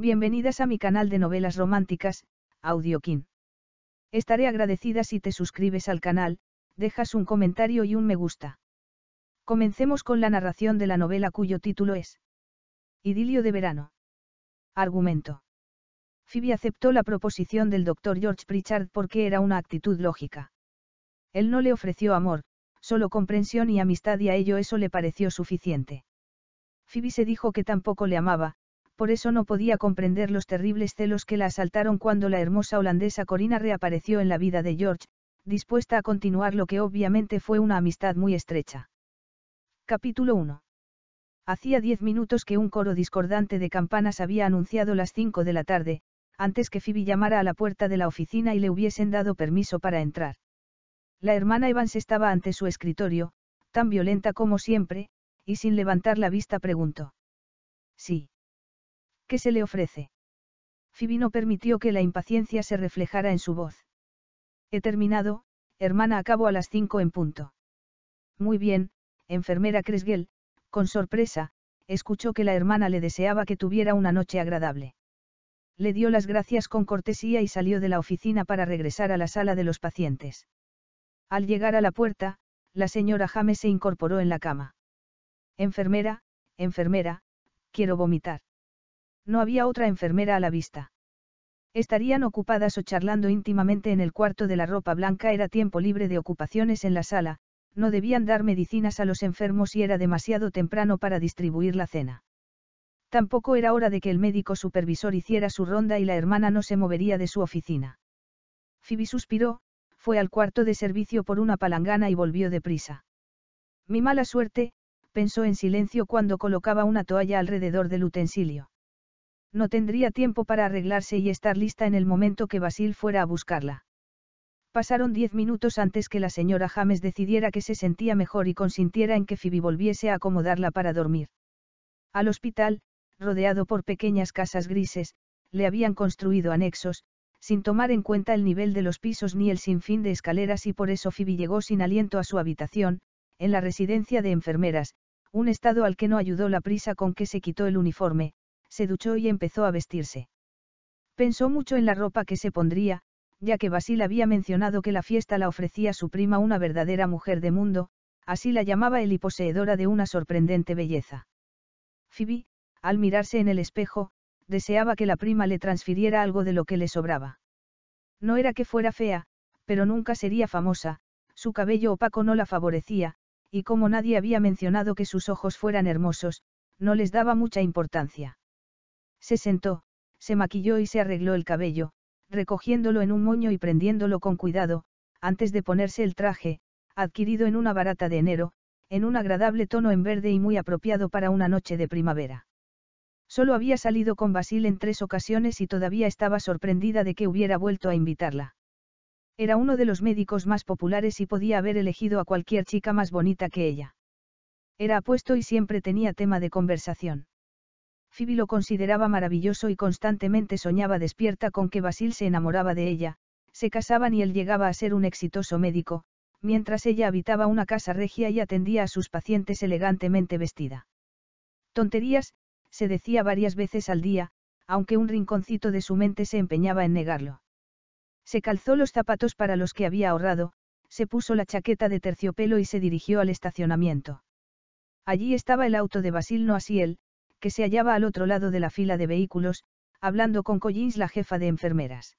Bienvenidas a mi canal de novelas románticas, Audiokin. Estaré agradecida si te suscribes al canal, dejas un comentario y un me gusta. Comencemos con la narración de la novela cuyo título es Idilio de verano. Argumento. Phoebe aceptó la proposición del doctor George Pritchard porque era una actitud lógica. Él no le ofreció amor, solo comprensión y amistad y a ello eso le pareció suficiente. Phoebe se dijo que tampoco le amaba, por eso no podía comprender los terribles celos que la asaltaron cuando la hermosa holandesa Corina reapareció en la vida de George, dispuesta a continuar lo que obviamente fue una amistad muy estrecha. Capítulo 1. Hacía diez minutos que un coro discordante de campanas había anunciado las cinco de la tarde, antes que Phoebe llamara a la puerta de la oficina y le hubiesen dado permiso para entrar. La hermana Evans estaba ante su escritorio, tan violenta como siempre, y sin levantar la vista preguntó. Sí. ¿Qué se le ofrece? Fibino permitió que la impaciencia se reflejara en su voz. He terminado, hermana, acabo a las cinco en punto. Muy bien, enfermera Cresgel, con sorpresa, escuchó que la hermana le deseaba que tuviera una noche agradable. Le dio las gracias con cortesía y salió de la oficina para regresar a la sala de los pacientes. Al llegar a la puerta, la señora James se incorporó en la cama. Enfermera, enfermera, quiero vomitar. No había otra enfermera a la vista. Estarían ocupadas o charlando íntimamente en el cuarto de la ropa blanca, era tiempo libre de ocupaciones en la sala, no debían dar medicinas a los enfermos y era demasiado temprano para distribuir la cena. Tampoco era hora de que el médico supervisor hiciera su ronda y la hermana no se movería de su oficina. Phoebe suspiró, fue al cuarto de servicio por una palangana y volvió deprisa. Mi mala suerte, pensó en silencio cuando colocaba una toalla alrededor del utensilio no tendría tiempo para arreglarse y estar lista en el momento que Basil fuera a buscarla. Pasaron diez minutos antes que la señora James decidiera que se sentía mejor y consintiera en que Phoebe volviese a acomodarla para dormir. Al hospital, rodeado por pequeñas casas grises, le habían construido anexos, sin tomar en cuenta el nivel de los pisos ni el sinfín de escaleras y por eso Phoebe llegó sin aliento a su habitación, en la residencia de enfermeras, un estado al que no ayudó la prisa con que se quitó el uniforme, se duchó y empezó a vestirse. Pensó mucho en la ropa que se pondría, ya que Basil había mencionado que la fiesta la ofrecía su prima una verdadera mujer de mundo, así la llamaba él y poseedora de una sorprendente belleza. Phoebe, al mirarse en el espejo, deseaba que la prima le transfiriera algo de lo que le sobraba. No era que fuera fea, pero nunca sería famosa, su cabello opaco no la favorecía, y como nadie había mencionado que sus ojos fueran hermosos, no les daba mucha importancia. Se sentó, se maquilló y se arregló el cabello, recogiéndolo en un moño y prendiéndolo con cuidado, antes de ponerse el traje, adquirido en una barata de enero, en un agradable tono en verde y muy apropiado para una noche de primavera. Solo había salido con Basil en tres ocasiones y todavía estaba sorprendida de que hubiera vuelto a invitarla. Era uno de los médicos más populares y podía haber elegido a cualquier chica más bonita que ella. Era apuesto y siempre tenía tema de conversación. Phoebe lo consideraba maravilloso y constantemente soñaba despierta con que Basil se enamoraba de ella, se casaban y él llegaba a ser un exitoso médico, mientras ella habitaba una casa regia y atendía a sus pacientes elegantemente vestida. Tonterías, se decía varias veces al día, aunque un rinconcito de su mente se empeñaba en negarlo. Se calzó los zapatos para los que había ahorrado, se puso la chaqueta de terciopelo y se dirigió al estacionamiento. Allí estaba el auto de Basil no así él, que se hallaba al otro lado de la fila de vehículos, hablando con Collins la jefa de enfermeras.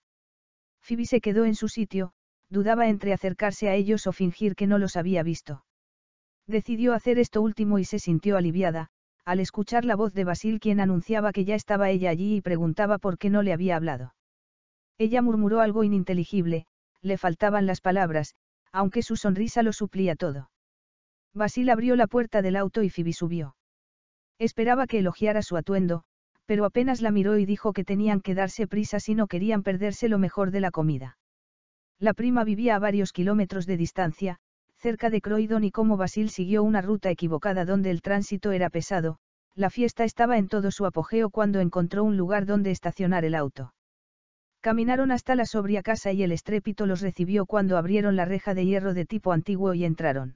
Phoebe se quedó en su sitio, dudaba entre acercarse a ellos o fingir que no los había visto. Decidió hacer esto último y se sintió aliviada, al escuchar la voz de Basil quien anunciaba que ya estaba ella allí y preguntaba por qué no le había hablado. Ella murmuró algo ininteligible, le faltaban las palabras, aunque su sonrisa lo suplía todo. Basil abrió la puerta del auto y Phoebe subió. Esperaba que elogiara su atuendo, pero apenas la miró y dijo que tenían que darse prisa si no querían perderse lo mejor de la comida. La prima vivía a varios kilómetros de distancia, cerca de Croydon y como Basil siguió una ruta equivocada donde el tránsito era pesado, la fiesta estaba en todo su apogeo cuando encontró un lugar donde estacionar el auto. Caminaron hasta la sobria casa y el estrépito los recibió cuando abrieron la reja de hierro de tipo antiguo y entraron.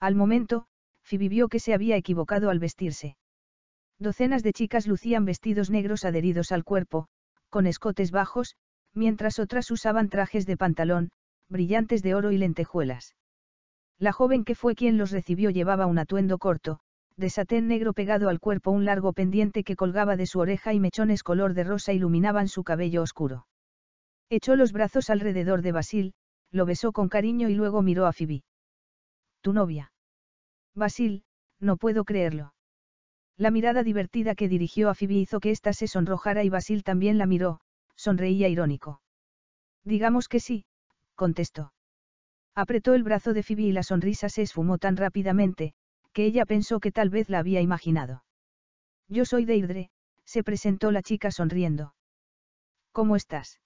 Al momento, Phoebe vio que se había equivocado al vestirse. Docenas de chicas lucían vestidos negros adheridos al cuerpo, con escotes bajos, mientras otras usaban trajes de pantalón, brillantes de oro y lentejuelas. La joven que fue quien los recibió llevaba un atuendo corto, de satén negro pegado al cuerpo un largo pendiente que colgaba de su oreja y mechones color de rosa iluminaban su cabello oscuro. Echó los brazos alrededor de Basil, lo besó con cariño y luego miró a Phoebe. Tu novia. Basil, no puedo creerlo. La mirada divertida que dirigió a Phoebe hizo que ésta se sonrojara y Basil también la miró, sonreía irónico. Digamos que sí, contestó. Apretó el brazo de Phoebe y la sonrisa se esfumó tan rápidamente, que ella pensó que tal vez la había imaginado. Yo soy Deirdre, se presentó la chica sonriendo. ¿Cómo estás?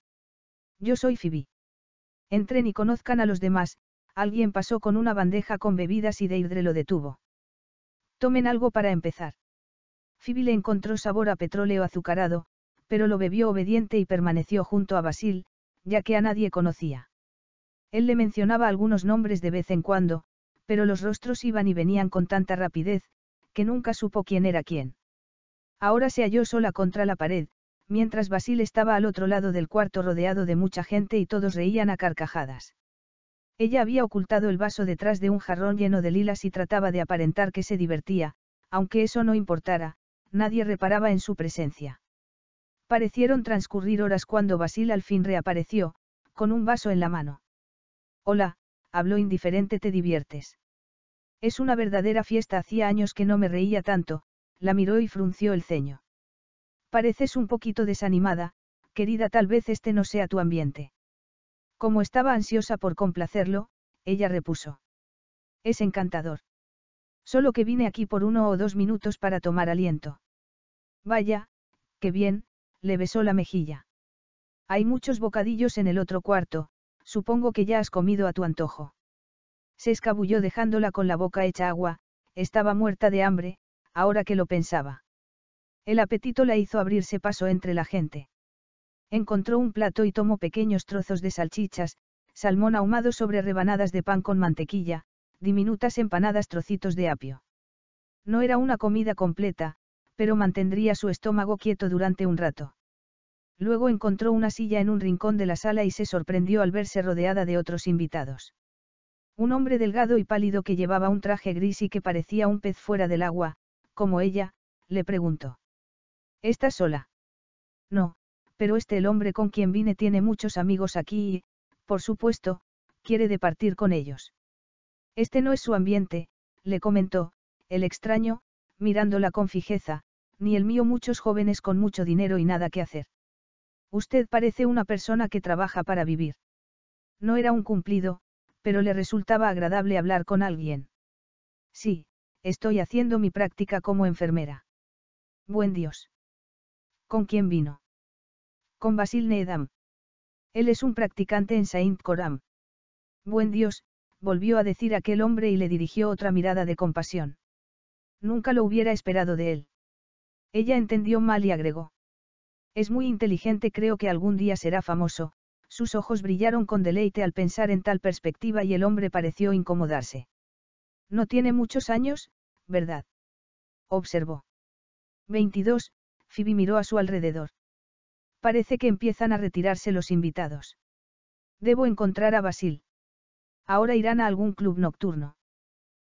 Yo soy Phoebe. Entren y conozcan a los demás, alguien pasó con una bandeja con bebidas y Deirdre lo detuvo. Tomen algo para empezar. Phoebe le encontró sabor a petróleo azucarado, pero lo bebió obediente y permaneció junto a Basil, ya que a nadie conocía. Él le mencionaba algunos nombres de vez en cuando, pero los rostros iban y venían con tanta rapidez, que nunca supo quién era quién. Ahora se halló sola contra la pared, mientras Basil estaba al otro lado del cuarto rodeado de mucha gente y todos reían a carcajadas. Ella había ocultado el vaso detrás de un jarrón lleno de lilas y trataba de aparentar que se divertía, aunque eso no importara, nadie reparaba en su presencia. Parecieron transcurrir horas cuando Basil al fin reapareció, con un vaso en la mano. Hola, habló indiferente, te diviertes. Es una verdadera fiesta, hacía años que no me reía tanto, la miró y frunció el ceño. Pareces un poquito desanimada, querida, tal vez este no sea tu ambiente. Como estaba ansiosa por complacerlo, ella repuso. Es encantador. Solo que vine aquí por uno o dos minutos para tomar aliento. Vaya, qué bien, le besó la mejilla. Hay muchos bocadillos en el otro cuarto, supongo que ya has comido a tu antojo. Se escabulló dejándola con la boca hecha agua, estaba muerta de hambre, ahora que lo pensaba. El apetito la hizo abrirse paso entre la gente. Encontró un plato y tomó pequeños trozos de salchichas, salmón ahumado sobre rebanadas de pan con mantequilla, diminutas empanadas trocitos de apio. No era una comida completa, pero mantendría su estómago quieto durante un rato. Luego encontró una silla en un rincón de la sala y se sorprendió al verse rodeada de otros invitados. Un hombre delgado y pálido que llevaba un traje gris y que parecía un pez fuera del agua, como ella, le preguntó. ¿Estás sola? No, pero este el hombre con quien vine tiene muchos amigos aquí y, por supuesto, quiere departir con ellos. Este no es su ambiente, le comentó, el extraño, mirándola con fijeza, ni el mío muchos jóvenes con mucho dinero y nada que hacer. Usted parece una persona que trabaja para vivir. No era un cumplido, pero le resultaba agradable hablar con alguien. Sí, estoy haciendo mi práctica como enfermera. Buen Dios. ¿Con quién vino? con Basil Needham. Él es un practicante en Saint Coram. Buen Dios, volvió a decir aquel hombre y le dirigió otra mirada de compasión. Nunca lo hubiera esperado de él. Ella entendió mal y agregó. Es muy inteligente, creo que algún día será famoso, sus ojos brillaron con deleite al pensar en tal perspectiva y el hombre pareció incomodarse. No tiene muchos años, ¿verdad? Observó. 22, Phoebe miró a su alrededor. Parece que empiezan a retirarse los invitados. Debo encontrar a Basil. Ahora irán a algún club nocturno.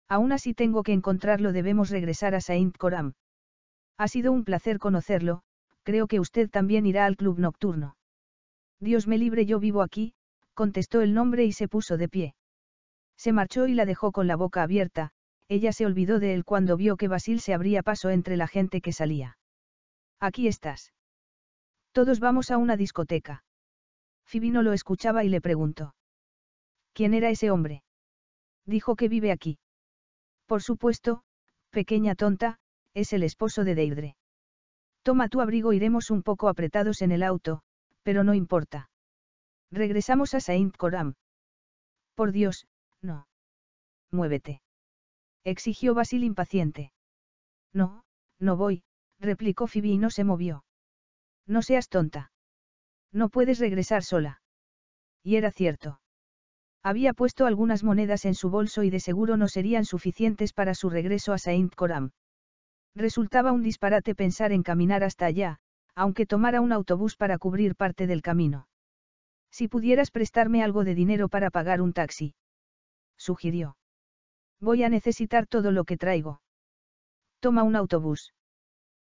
Aún así tengo que encontrarlo, debemos regresar a Saint Coram. Ha sido un placer conocerlo, creo que usted también irá al club nocturno. Dios me libre, yo vivo aquí, contestó el nombre y se puso de pie. Se marchó y la dejó con la boca abierta, ella se olvidó de él cuando vio que Basil se abría paso entre la gente que salía. Aquí estás. Todos vamos a una discoteca. Fibino lo escuchaba y le preguntó. ¿Quién era ese hombre? Dijo que vive aquí. Por supuesto, pequeña tonta, es el esposo de Deidre. Toma tu abrigo, iremos un poco apretados en el auto, pero no importa. Regresamos a Saint Coram. Por Dios, no. Muévete. Exigió Basil impaciente. No, no voy, replicó Phoebe y no se movió. No seas tonta. No puedes regresar sola. Y era cierto. Había puesto algunas monedas en su bolso y de seguro no serían suficientes para su regreso a Saint Coram. Resultaba un disparate pensar en caminar hasta allá, aunque tomara un autobús para cubrir parte del camino. Si pudieras prestarme algo de dinero para pagar un taxi. Sugirió. Voy a necesitar todo lo que traigo. Toma un autobús.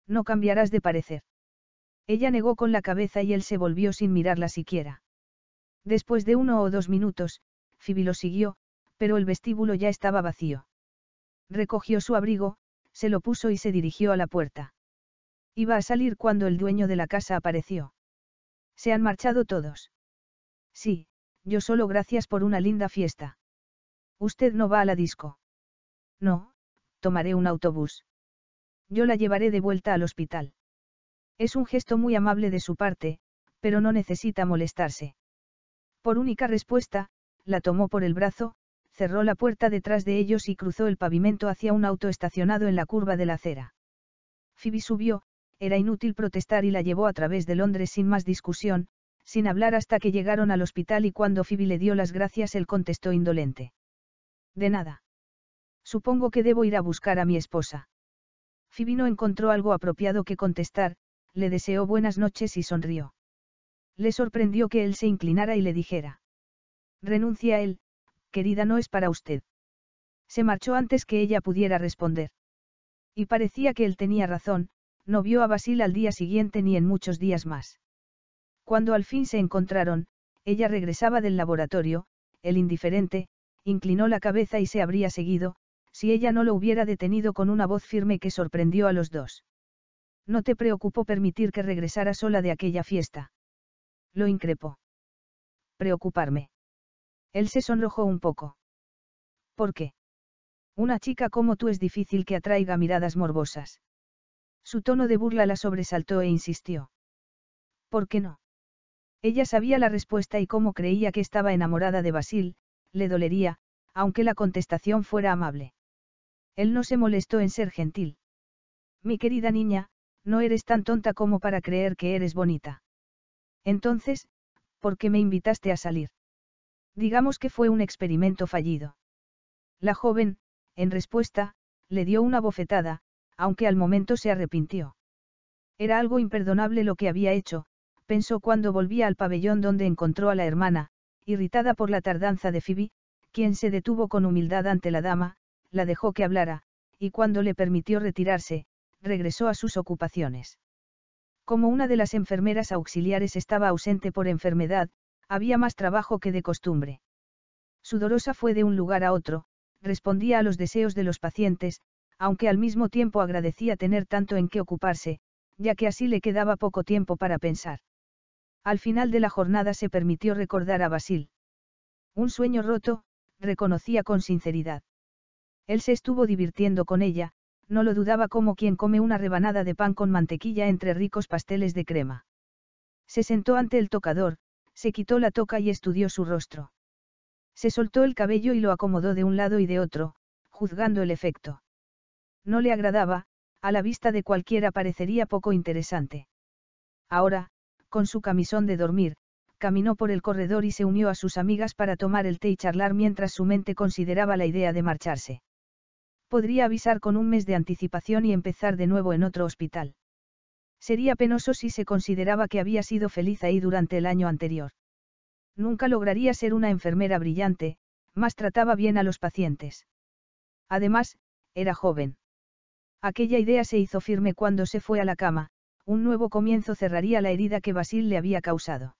No cambiarás de parecer. Ella negó con la cabeza y él se volvió sin mirarla siquiera. Después de uno o dos minutos, Phoebe lo siguió, pero el vestíbulo ya estaba vacío. Recogió su abrigo, se lo puso y se dirigió a la puerta. Iba a salir cuando el dueño de la casa apareció. Se han marchado todos. Sí, yo solo gracias por una linda fiesta. Usted no va a la disco. No, tomaré un autobús. Yo la llevaré de vuelta al hospital. Es un gesto muy amable de su parte, pero no necesita molestarse. Por única respuesta, la tomó por el brazo, cerró la puerta detrás de ellos y cruzó el pavimento hacia un auto estacionado en la curva de la acera. Phoebe subió, era inútil protestar y la llevó a través de Londres sin más discusión, sin hablar hasta que llegaron al hospital y cuando Phoebe le dio las gracias él contestó indolente. De nada. Supongo que debo ir a buscar a mi esposa. Phoebe no encontró algo apropiado que contestar, le deseó buenas noches y sonrió. Le sorprendió que él se inclinara y le dijera. Renuncia a él, querida no es para usted. Se marchó antes que ella pudiera responder. Y parecía que él tenía razón, no vio a Basil al día siguiente ni en muchos días más. Cuando al fin se encontraron, ella regresaba del laboratorio, el indiferente, inclinó la cabeza y se habría seguido, si ella no lo hubiera detenido con una voz firme que sorprendió a los dos. No te preocupó permitir que regresara sola de aquella fiesta. Lo increpó. Preocuparme. Él se sonrojó un poco. ¿Por qué? Una chica como tú es difícil que atraiga miradas morbosas. Su tono de burla la sobresaltó e insistió. ¿Por qué no? Ella sabía la respuesta y como creía que estaba enamorada de Basil, le dolería, aunque la contestación fuera amable. Él no se molestó en ser gentil. Mi querida niña, no eres tan tonta como para creer que eres bonita. Entonces, ¿por qué me invitaste a salir? Digamos que fue un experimento fallido. La joven, en respuesta, le dio una bofetada, aunque al momento se arrepintió. Era algo imperdonable lo que había hecho, pensó cuando volvía al pabellón donde encontró a la hermana, irritada por la tardanza de Phoebe, quien se detuvo con humildad ante la dama, la dejó que hablara, y cuando le permitió retirarse, regresó a sus ocupaciones. Como una de las enfermeras auxiliares estaba ausente por enfermedad, había más trabajo que de costumbre. Sudorosa fue de un lugar a otro, respondía a los deseos de los pacientes, aunque al mismo tiempo agradecía tener tanto en qué ocuparse, ya que así le quedaba poco tiempo para pensar. Al final de la jornada se permitió recordar a Basil. Un sueño roto, reconocía con sinceridad. Él se estuvo divirtiendo con ella, no lo dudaba como quien come una rebanada de pan con mantequilla entre ricos pasteles de crema. Se sentó ante el tocador, se quitó la toca y estudió su rostro. Se soltó el cabello y lo acomodó de un lado y de otro, juzgando el efecto. No le agradaba, a la vista de cualquiera parecería poco interesante. Ahora, con su camisón de dormir, caminó por el corredor y se unió a sus amigas para tomar el té y charlar mientras su mente consideraba la idea de marcharse. Podría avisar con un mes de anticipación y empezar de nuevo en otro hospital. Sería penoso si se consideraba que había sido feliz ahí durante el año anterior. Nunca lograría ser una enfermera brillante, más trataba bien a los pacientes. Además, era joven. Aquella idea se hizo firme cuando se fue a la cama, un nuevo comienzo cerraría la herida que Basil le había causado.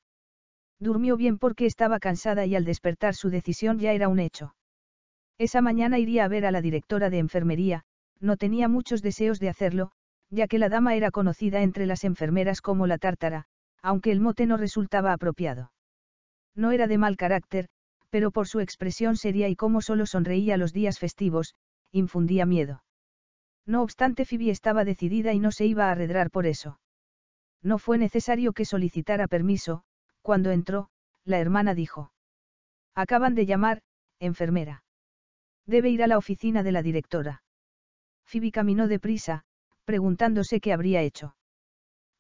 Durmió bien porque estaba cansada y al despertar su decisión ya era un hecho. Esa mañana iría a ver a la directora de enfermería, no tenía muchos deseos de hacerlo, ya que la dama era conocida entre las enfermeras como la tártara, aunque el mote no resultaba apropiado. No era de mal carácter, pero por su expresión seria y como solo sonreía los días festivos, infundía miedo. No obstante, Phoebe estaba decidida y no se iba a arredrar por eso. No fue necesario que solicitara permiso, cuando entró, la hermana dijo. Acaban de llamar, enfermera. Debe ir a la oficina de la directora. Phoebe caminó deprisa, preguntándose qué habría hecho.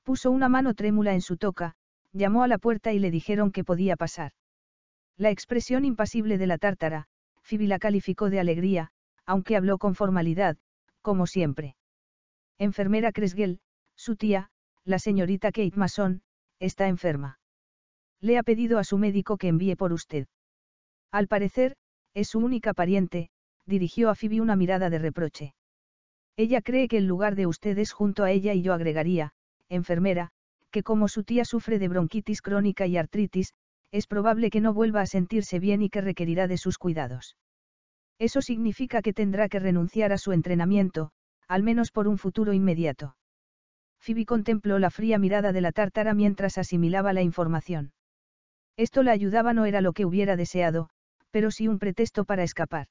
Puso una mano trémula en su toca, llamó a la puerta y le dijeron que podía pasar. La expresión impasible de la tártara, Phoebe la calificó de alegría, aunque habló con formalidad, como siempre. Enfermera Cresgel, su tía, la señorita Kate Mason, está enferma. Le ha pedido a su médico que envíe por usted. Al parecer, es su única pariente, dirigió a Phoebe una mirada de reproche. Ella cree que el lugar de ustedes junto a ella y yo agregaría, enfermera, que como su tía sufre de bronquitis crónica y artritis, es probable que no vuelva a sentirse bien y que requerirá de sus cuidados. Eso significa que tendrá que renunciar a su entrenamiento, al menos por un futuro inmediato. Phoebe contempló la fría mirada de la tártara mientras asimilaba la información. Esto la ayudaba no era lo que hubiera deseado, pero sí un pretexto para escapar.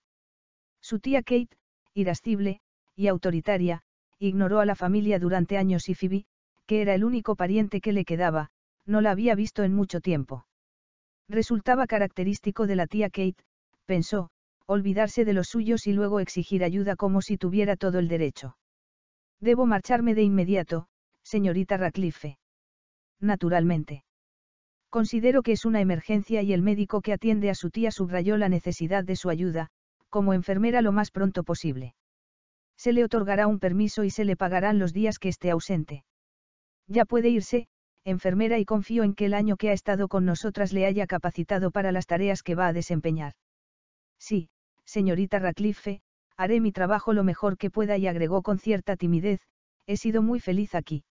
Su tía Kate, irascible y autoritaria, ignoró a la familia durante años y Phoebe, que era el único pariente que le quedaba, no la había visto en mucho tiempo. Resultaba característico de la tía Kate, pensó, olvidarse de los suyos y luego exigir ayuda como si tuviera todo el derecho. Debo marcharme de inmediato, señorita Radcliffe. Naturalmente. Considero que es una emergencia y el médico que atiende a su tía subrayó la necesidad de su ayuda, como enfermera lo más pronto posible. Se le otorgará un permiso y se le pagarán los días que esté ausente. Ya puede irse, enfermera, y confío en que el año que ha estado con nosotras le haya capacitado para las tareas que va a desempeñar. Sí, señorita Ratcliffe, haré mi trabajo lo mejor que pueda y agregó con cierta timidez, he sido muy feliz aquí.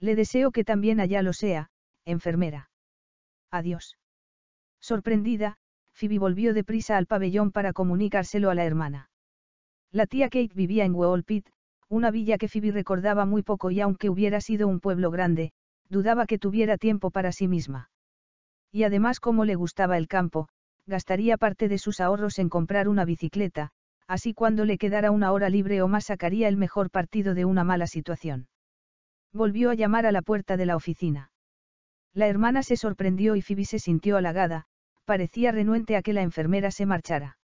Le deseo que también allá lo sea, enfermera. Adiós. Sorprendida, Phoebe volvió deprisa al pabellón para comunicárselo a la hermana. La tía Kate vivía en Woolpit, una villa que Phoebe recordaba muy poco y aunque hubiera sido un pueblo grande, dudaba que tuviera tiempo para sí misma. Y además como le gustaba el campo, gastaría parte de sus ahorros en comprar una bicicleta, así cuando le quedara una hora libre o más sacaría el mejor partido de una mala situación. Volvió a llamar a la puerta de la oficina. La hermana se sorprendió y Phoebe se sintió halagada, parecía renuente a que la enfermera se marchara.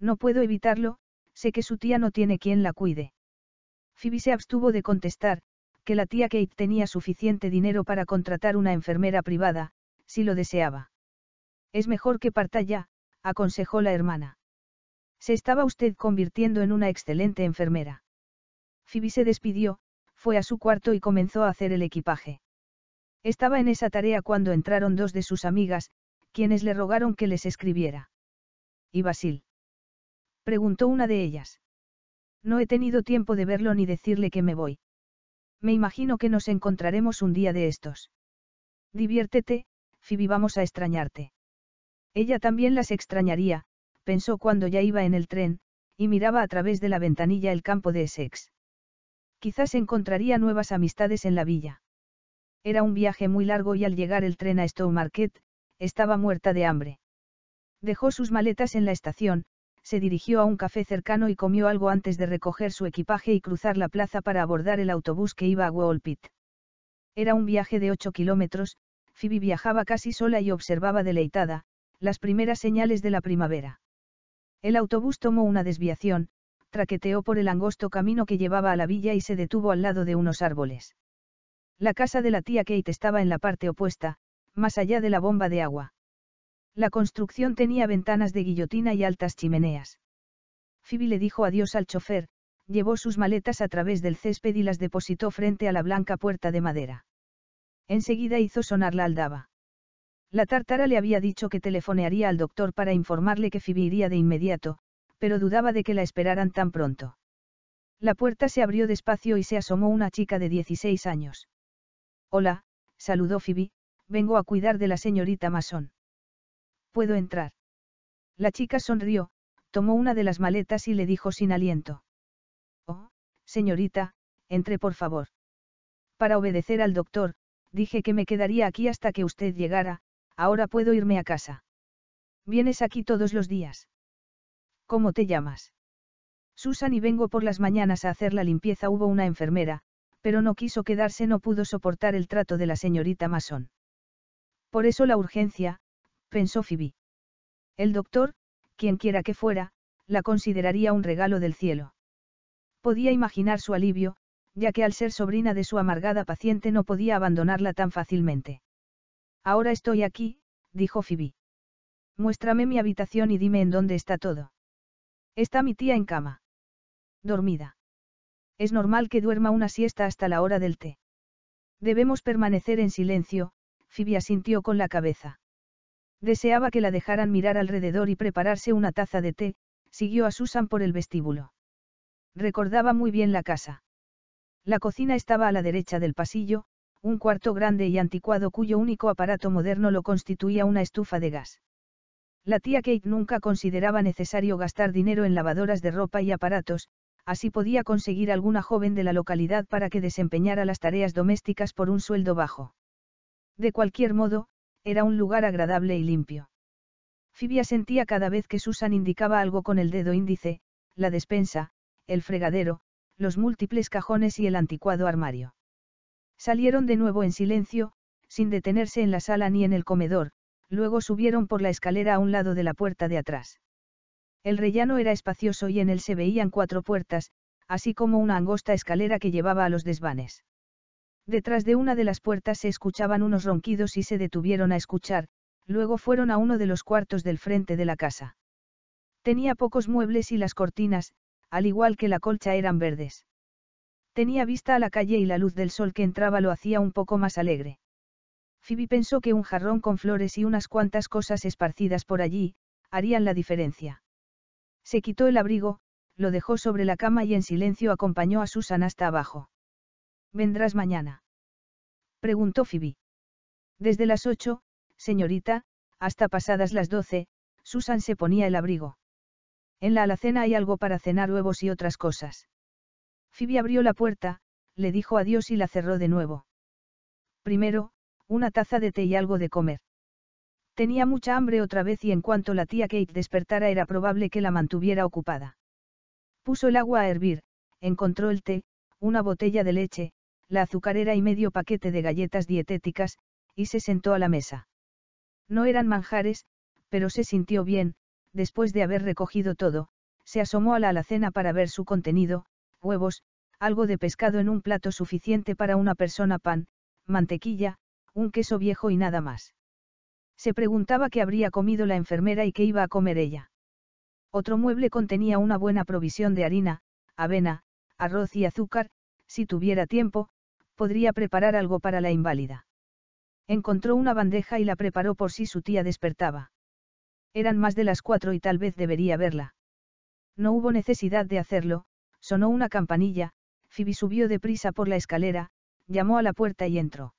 No puedo evitarlo, sé que su tía no tiene quien la cuide. Phoebe se abstuvo de contestar, que la tía Kate tenía suficiente dinero para contratar una enfermera privada, si lo deseaba. Es mejor que parta ya, aconsejó la hermana. Se estaba usted convirtiendo en una excelente enfermera. Phoebe se despidió, fue a su cuarto y comenzó a hacer el equipaje. Estaba en esa tarea cuando entraron dos de sus amigas, quienes le rogaron que les escribiera. ¿Y Basil? Preguntó una de ellas. No he tenido tiempo de verlo ni decirle que me voy. Me imagino que nos encontraremos un día de estos. Diviértete, Phoebe, vamos a extrañarte. Ella también las extrañaría, pensó cuando ya iba en el tren, y miraba a través de la ventanilla el campo de Essex. Quizás encontraría nuevas amistades en la villa. Era un viaje muy largo y al llegar el tren a Stowmarket, Market, estaba muerta de hambre. Dejó sus maletas en la estación, se dirigió a un café cercano y comió algo antes de recoger su equipaje y cruzar la plaza para abordar el autobús que iba a Wallpit. Era un viaje de 8 kilómetros, Phoebe viajaba casi sola y observaba deleitada, las primeras señales de la primavera. El autobús tomó una desviación, traqueteó por el angosto camino que llevaba a la villa y se detuvo al lado de unos árboles. La casa de la tía Kate estaba en la parte opuesta, más allá de la bomba de agua. La construcción tenía ventanas de guillotina y altas chimeneas. Phoebe le dijo adiós al chofer, llevó sus maletas a través del césped y las depositó frente a la blanca puerta de madera. Enseguida hizo sonar la aldaba. La tártara le había dicho que telefonearía al doctor para informarle que Phoebe iría de inmediato, pero dudaba de que la esperaran tan pronto. La puerta se abrió despacio y se asomó una chica de 16 años. Hola, saludó Phoebe, vengo a cuidar de la señorita Mason. ¿Puedo entrar? La chica sonrió, tomó una de las maletas y le dijo sin aliento. Oh, señorita, entre por favor. Para obedecer al doctor, dije que me quedaría aquí hasta que usted llegara, ahora puedo irme a casa. Vienes aquí todos los días. ¿Cómo te llamas? Susan y vengo por las mañanas a hacer la limpieza. Hubo una enfermera, pero no quiso quedarse, no pudo soportar el trato de la señorita Mason. Por eso la urgencia, pensó Phoebe. El doctor, quien quiera que fuera, la consideraría un regalo del cielo. Podía imaginar su alivio, ya que al ser sobrina de su amargada paciente no podía abandonarla tan fácilmente. Ahora estoy aquí, dijo Phoebe. Muéstrame mi habitación y dime en dónde está todo. Está mi tía en cama. Dormida. Es normal que duerma una siesta hasta la hora del té. Debemos permanecer en silencio, Fibia asintió con la cabeza. Deseaba que la dejaran mirar alrededor y prepararse una taza de té, siguió a Susan por el vestíbulo. Recordaba muy bien la casa. La cocina estaba a la derecha del pasillo, un cuarto grande y anticuado cuyo único aparato moderno lo constituía una estufa de gas. La tía Kate nunca consideraba necesario gastar dinero en lavadoras de ropa y aparatos, así podía conseguir alguna joven de la localidad para que desempeñara las tareas domésticas por un sueldo bajo. De cualquier modo, era un lugar agradable y limpio. Fibia sentía cada vez que Susan indicaba algo con el dedo índice, la despensa, el fregadero, los múltiples cajones y el anticuado armario. Salieron de nuevo en silencio, sin detenerse en la sala ni en el comedor, luego subieron por la escalera a un lado de la puerta de atrás. El rellano era espacioso y en él se veían cuatro puertas, así como una angosta escalera que llevaba a los desvanes. Detrás de una de las puertas se escuchaban unos ronquidos y se detuvieron a escuchar, luego fueron a uno de los cuartos del frente de la casa. Tenía pocos muebles y las cortinas, al igual que la colcha, eran verdes. Tenía vista a la calle y la luz del sol que entraba lo hacía un poco más alegre. Phoebe pensó que un jarrón con flores y unas cuantas cosas esparcidas por allí, harían la diferencia. Se quitó el abrigo, lo dejó sobre la cama y en silencio acompañó a Susan hasta abajo. ¿Vendrás mañana? Preguntó Phoebe. Desde las ocho, señorita, hasta pasadas las doce, Susan se ponía el abrigo. En la alacena hay algo para cenar huevos y otras cosas. Phoebe abrió la puerta, le dijo adiós y la cerró de nuevo. Primero, una taza de té y algo de comer. Tenía mucha hambre otra vez y en cuanto la tía Kate despertara era probable que la mantuviera ocupada. Puso el agua a hervir, encontró el té, una botella de leche, la azucarera y medio paquete de galletas dietéticas, y se sentó a la mesa. No eran manjares, pero se sintió bien, después de haber recogido todo, se asomó a la alacena para ver su contenido, huevos, algo de pescado en un plato suficiente para una persona pan, mantequilla, un queso viejo y nada más. Se preguntaba qué habría comido la enfermera y qué iba a comer ella. Otro mueble contenía una buena provisión de harina, avena, arroz y azúcar, si tuviera tiempo, podría preparar algo para la inválida. Encontró una bandeja y la preparó por si su tía despertaba. Eran más de las cuatro y tal vez debería verla. No hubo necesidad de hacerlo, sonó una campanilla, Phoebe subió deprisa por la escalera, llamó a la puerta y entró.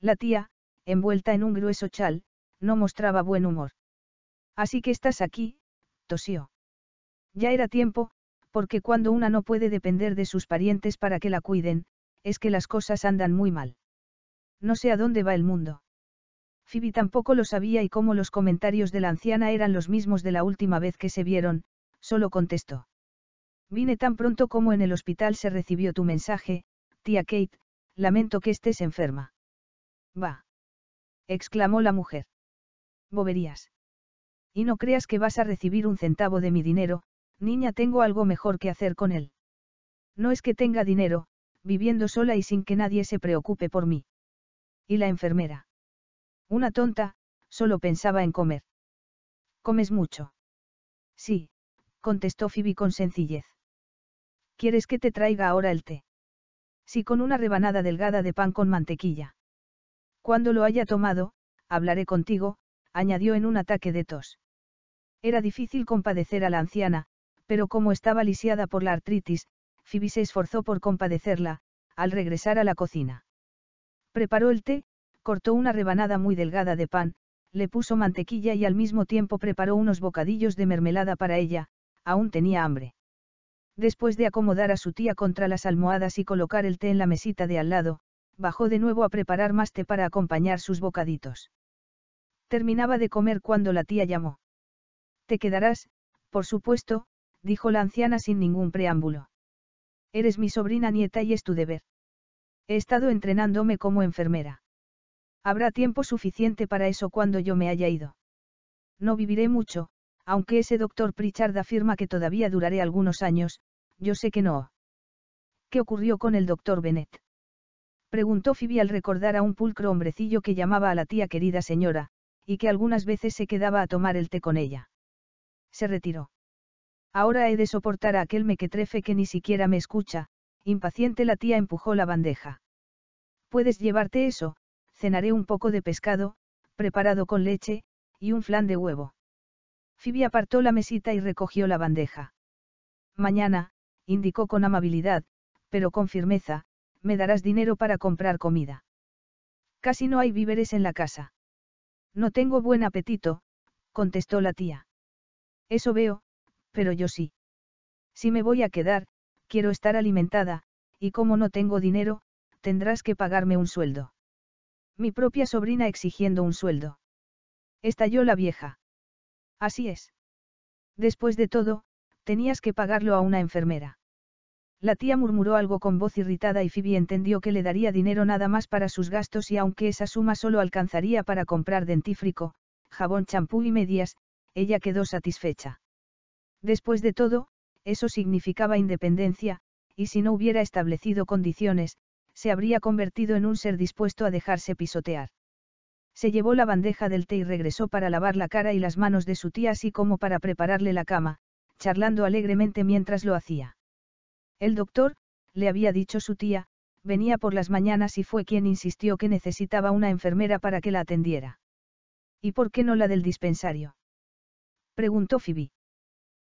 La tía, envuelta en un grueso chal, no mostraba buen humor. Así que estás aquí, tosió. Ya era tiempo, porque cuando una no puede depender de sus parientes para que la cuiden, es que las cosas andan muy mal. No sé a dónde va el mundo. Phoebe tampoco lo sabía y como los comentarios de la anciana eran los mismos de la última vez que se vieron, solo contestó. Vine tan pronto como en el hospital se recibió tu mensaje, tía Kate, lamento que estés enferma. Va. exclamó la mujer. Boberías. Y no creas que vas a recibir un centavo de mi dinero, niña, tengo algo mejor que hacer con él. No es que tenga dinero, viviendo sola y sin que nadie se preocupe por mí. Y la enfermera. Una tonta, solo pensaba en comer. ¿Comes mucho? Sí, contestó Phoebe con sencillez. ¿Quieres que te traiga ahora el té? Sí, con una rebanada delgada de pan con mantequilla. Cuando lo haya tomado, hablaré contigo, añadió en un ataque de tos. Era difícil compadecer a la anciana, pero como estaba lisiada por la artritis, Phoebe se esforzó por compadecerla, al regresar a la cocina. Preparó el té, cortó una rebanada muy delgada de pan, le puso mantequilla y al mismo tiempo preparó unos bocadillos de mermelada para ella, aún tenía hambre. Después de acomodar a su tía contra las almohadas y colocar el té en la mesita de al lado, bajó de nuevo a preparar más té para acompañar sus bocaditos. Terminaba de comer cuando la tía llamó. Te quedarás, por supuesto, dijo la anciana sin ningún preámbulo. Eres mi sobrina nieta y es tu deber. He estado entrenándome como enfermera. Habrá tiempo suficiente para eso cuando yo me haya ido. No viviré mucho, aunque ese doctor Pritchard afirma que todavía duraré algunos años, yo sé que no. ¿Qué ocurrió con el doctor Bennett? Preguntó Phoebe al recordar a un pulcro hombrecillo que llamaba a la tía querida señora, y que algunas veces se quedaba a tomar el té con ella. Se retiró. Ahora he de soportar a aquel mequetrefe que ni siquiera me escucha, impaciente la tía empujó la bandeja. Puedes llevarte eso, cenaré un poco de pescado, preparado con leche, y un flan de huevo. Phoebe apartó la mesita y recogió la bandeja. Mañana, indicó con amabilidad, pero con firmeza, me darás dinero para comprar comida. Casi no hay víveres en la casa. No tengo buen apetito, contestó la tía. Eso veo, pero yo sí. Si me voy a quedar, quiero estar alimentada, y como no tengo dinero, tendrás que pagarme un sueldo. Mi propia sobrina exigiendo un sueldo. Estalló la vieja. Así es. Después de todo, tenías que pagarlo a una enfermera. La tía murmuró algo con voz irritada y Phoebe entendió que le daría dinero nada más para sus gastos y aunque esa suma solo alcanzaría para comprar dentífrico, jabón champú y medias, ella quedó satisfecha. Después de todo, eso significaba independencia, y si no hubiera establecido condiciones, se habría convertido en un ser dispuesto a dejarse pisotear. Se llevó la bandeja del té y regresó para lavar la cara y las manos de su tía así como para prepararle la cama, charlando alegremente mientras lo hacía. El doctor, le había dicho su tía, venía por las mañanas y fue quien insistió que necesitaba una enfermera para que la atendiera. ¿Y por qué no la del dispensario? preguntó Phoebe.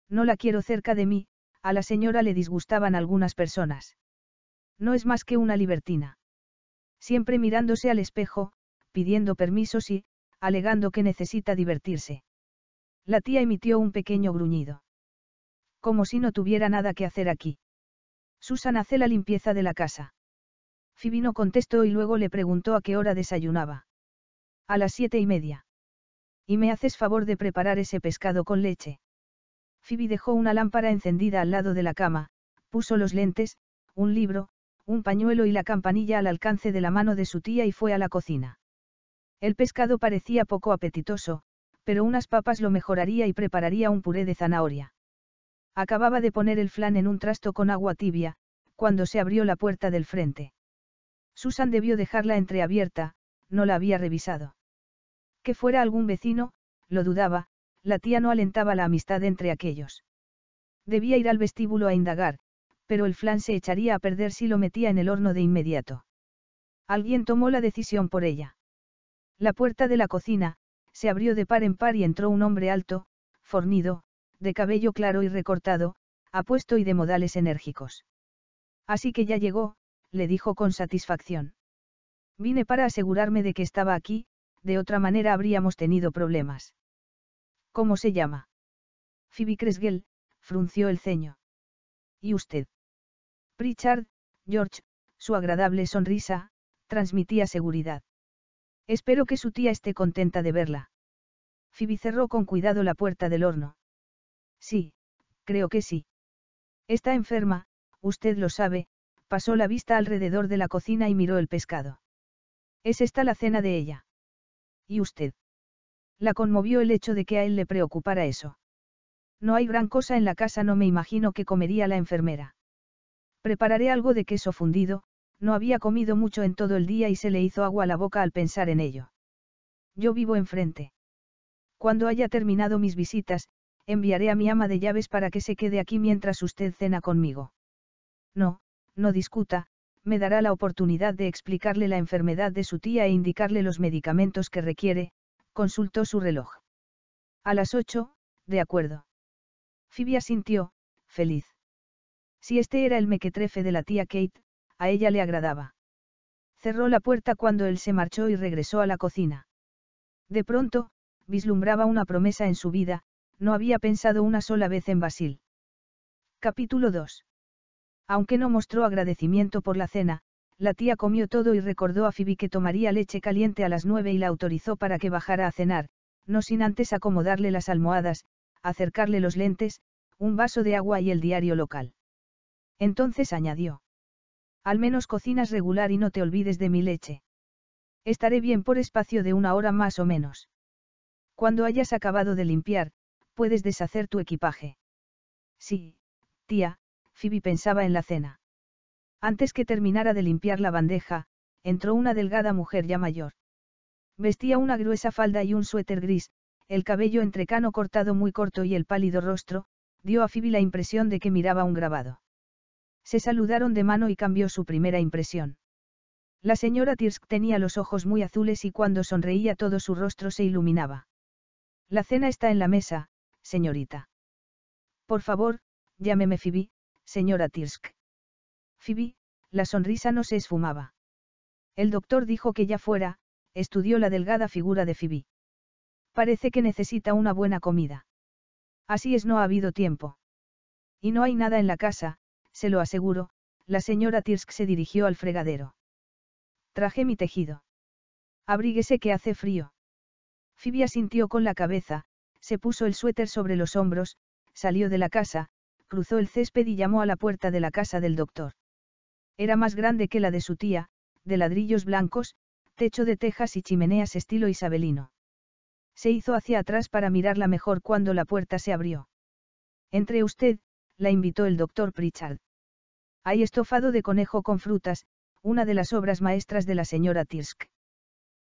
No la quiero cerca de mí, a la señora le disgustaban algunas personas. No es más que una libertina. Siempre mirándose al espejo, pidiendo permisos y, alegando que necesita divertirse. La tía emitió un pequeño gruñido. Como si no tuviera nada que hacer aquí. Susan hace la limpieza de la casa. Fibino contestó y luego le preguntó a qué hora desayunaba. A las siete y media. Y me haces favor de preparar ese pescado con leche. Phoebe dejó una lámpara encendida al lado de la cama, puso los lentes, un libro, un pañuelo y la campanilla al alcance de la mano de su tía y fue a la cocina. El pescado parecía poco apetitoso, pero unas papas lo mejoraría y prepararía un puré de zanahoria. Acababa de poner el flan en un trasto con agua tibia, cuando se abrió la puerta del frente. Susan debió dejarla entreabierta, no la había revisado. Que fuera algún vecino, lo dudaba, la tía no alentaba la amistad entre aquellos. Debía ir al vestíbulo a indagar, pero el flan se echaría a perder si lo metía en el horno de inmediato. Alguien tomó la decisión por ella. La puerta de la cocina, se abrió de par en par y entró un hombre alto, fornido, de cabello claro y recortado, apuesto y de modales enérgicos. Así que ya llegó, le dijo con satisfacción. Vine para asegurarme de que estaba aquí, de otra manera habríamos tenido problemas. ¿Cómo se llama? Phoebe Cresgel, frunció el ceño. ¿Y usted? Pritchard, George, su agradable sonrisa, transmitía seguridad. Espero que su tía esté contenta de verla. Phoebe cerró con cuidado la puerta del horno. Sí, creo que sí. Está enferma, usted lo sabe, pasó la vista alrededor de la cocina y miró el pescado. ¿Es esta la cena de ella? ¿Y usted? la conmovió el hecho de que a él le preocupara eso. No hay gran cosa en la casa, no me imagino que comería la enfermera. Prepararé algo de queso fundido, no había comido mucho en todo el día y se le hizo agua a la boca al pensar en ello. Yo vivo enfrente. Cuando haya terminado mis visitas, enviaré a mi ama de llaves para que se quede aquí mientras usted cena conmigo. No, no discuta, me dará la oportunidad de explicarle la enfermedad de su tía e indicarle los medicamentos que requiere, Consultó su reloj. A las ocho, de acuerdo. Fibia sintió, feliz. Si este era el mequetrefe de la tía Kate, a ella le agradaba. Cerró la puerta cuando él se marchó y regresó a la cocina. De pronto, vislumbraba una promesa en su vida, no había pensado una sola vez en Basil. Capítulo 2. Aunque no mostró agradecimiento por la cena, la tía comió todo y recordó a Phoebe que tomaría leche caliente a las nueve y la autorizó para que bajara a cenar, no sin antes acomodarle las almohadas, acercarle los lentes, un vaso de agua y el diario local. Entonces añadió. Al menos cocinas regular y no te olvides de mi leche. Estaré bien por espacio de una hora más o menos. Cuando hayas acabado de limpiar, puedes deshacer tu equipaje. Sí, tía, Phoebe pensaba en la cena. Antes que terminara de limpiar la bandeja, entró una delgada mujer ya mayor. Vestía una gruesa falda y un suéter gris, el cabello entrecano cortado muy corto y el pálido rostro, dio a Phoebe la impresión de que miraba un grabado. Se saludaron de mano y cambió su primera impresión. La señora Tirsk tenía los ojos muy azules y cuando sonreía todo su rostro se iluminaba. La cena está en la mesa, señorita. Por favor, llámeme Phoebe, señora Tirsk. Phoebe, la sonrisa no se esfumaba. El doctor dijo que ya fuera, estudió la delgada figura de Phoebe. Parece que necesita una buena comida. Así es, no ha habido tiempo. Y no hay nada en la casa, se lo aseguro, la señora Tirsk se dirigió al fregadero. Traje mi tejido. Abríguese que hace frío. Phoebe asintió con la cabeza, se puso el suéter sobre los hombros, salió de la casa, cruzó el césped y llamó a la puerta de la casa del doctor. Era más grande que la de su tía, de ladrillos blancos, techo de tejas y chimeneas estilo isabelino. Se hizo hacia atrás para mirarla mejor cuando la puerta se abrió. Entre usted, la invitó el doctor Pritchard. Hay estofado de conejo con frutas, una de las obras maestras de la señora Tirsk.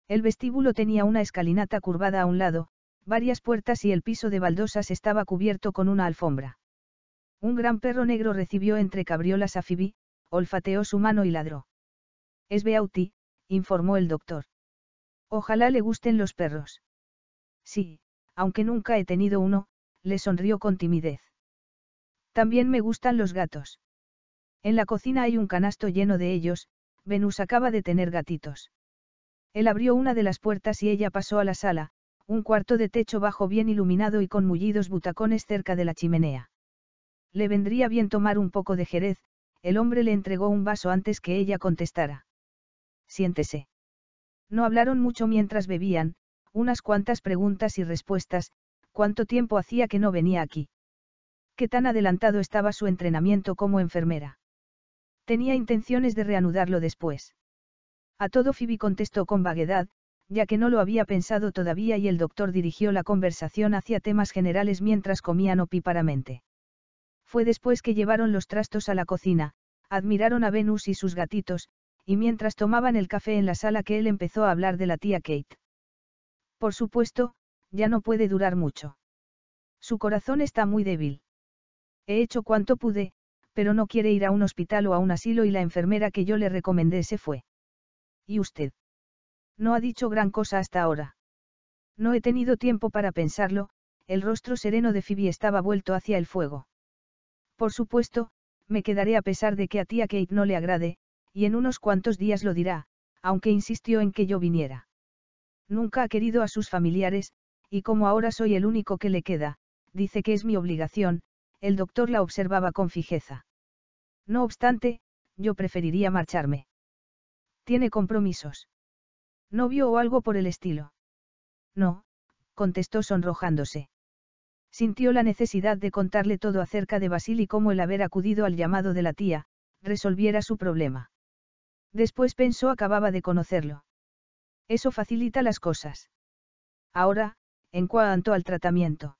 El vestíbulo tenía una escalinata curvada a un lado, varias puertas y el piso de baldosas estaba cubierto con una alfombra. Un gran perro negro recibió entre cabriolas a Phoebe, olfateó su mano y ladró. Es Beauty, informó el doctor. Ojalá le gusten los perros. Sí, aunque nunca he tenido uno, le sonrió con timidez. También me gustan los gatos. En la cocina hay un canasto lleno de ellos, Venus acaba de tener gatitos. Él abrió una de las puertas y ella pasó a la sala, un cuarto de techo bajo bien iluminado y con mullidos butacones cerca de la chimenea. Le vendría bien tomar un poco de jerez, el hombre le entregó un vaso antes que ella contestara. Siéntese. No hablaron mucho mientras bebían, unas cuantas preguntas y respuestas, cuánto tiempo hacía que no venía aquí. Qué tan adelantado estaba su entrenamiento como enfermera. Tenía intenciones de reanudarlo después. A todo Phoebe contestó con vaguedad, ya que no lo había pensado todavía y el doctor dirigió la conversación hacia temas generales mientras comían opíparamente. Fue después que llevaron los trastos a la cocina, admiraron a Venus y sus gatitos, y mientras tomaban el café en la sala que él empezó a hablar de la tía Kate. Por supuesto, ya no puede durar mucho. Su corazón está muy débil. He hecho cuanto pude, pero no quiere ir a un hospital o a un asilo y la enfermera que yo le recomendé se fue. ¿Y usted? No ha dicho gran cosa hasta ahora. No he tenido tiempo para pensarlo, el rostro sereno de Phoebe estaba vuelto hacia el fuego. Por supuesto, me quedaré a pesar de que a tía Kate no le agrade, y en unos cuantos días lo dirá, aunque insistió en que yo viniera. Nunca ha querido a sus familiares, y como ahora soy el único que le queda, dice que es mi obligación, el doctor la observaba con fijeza. No obstante, yo preferiría marcharme. Tiene compromisos. ¿Novio o algo por el estilo? No, contestó sonrojándose. Sintió la necesidad de contarle todo acerca de Basil y cómo el haber acudido al llamado de la tía, resolviera su problema. Después pensó acababa de conocerlo. Eso facilita las cosas. Ahora, en cuanto al tratamiento.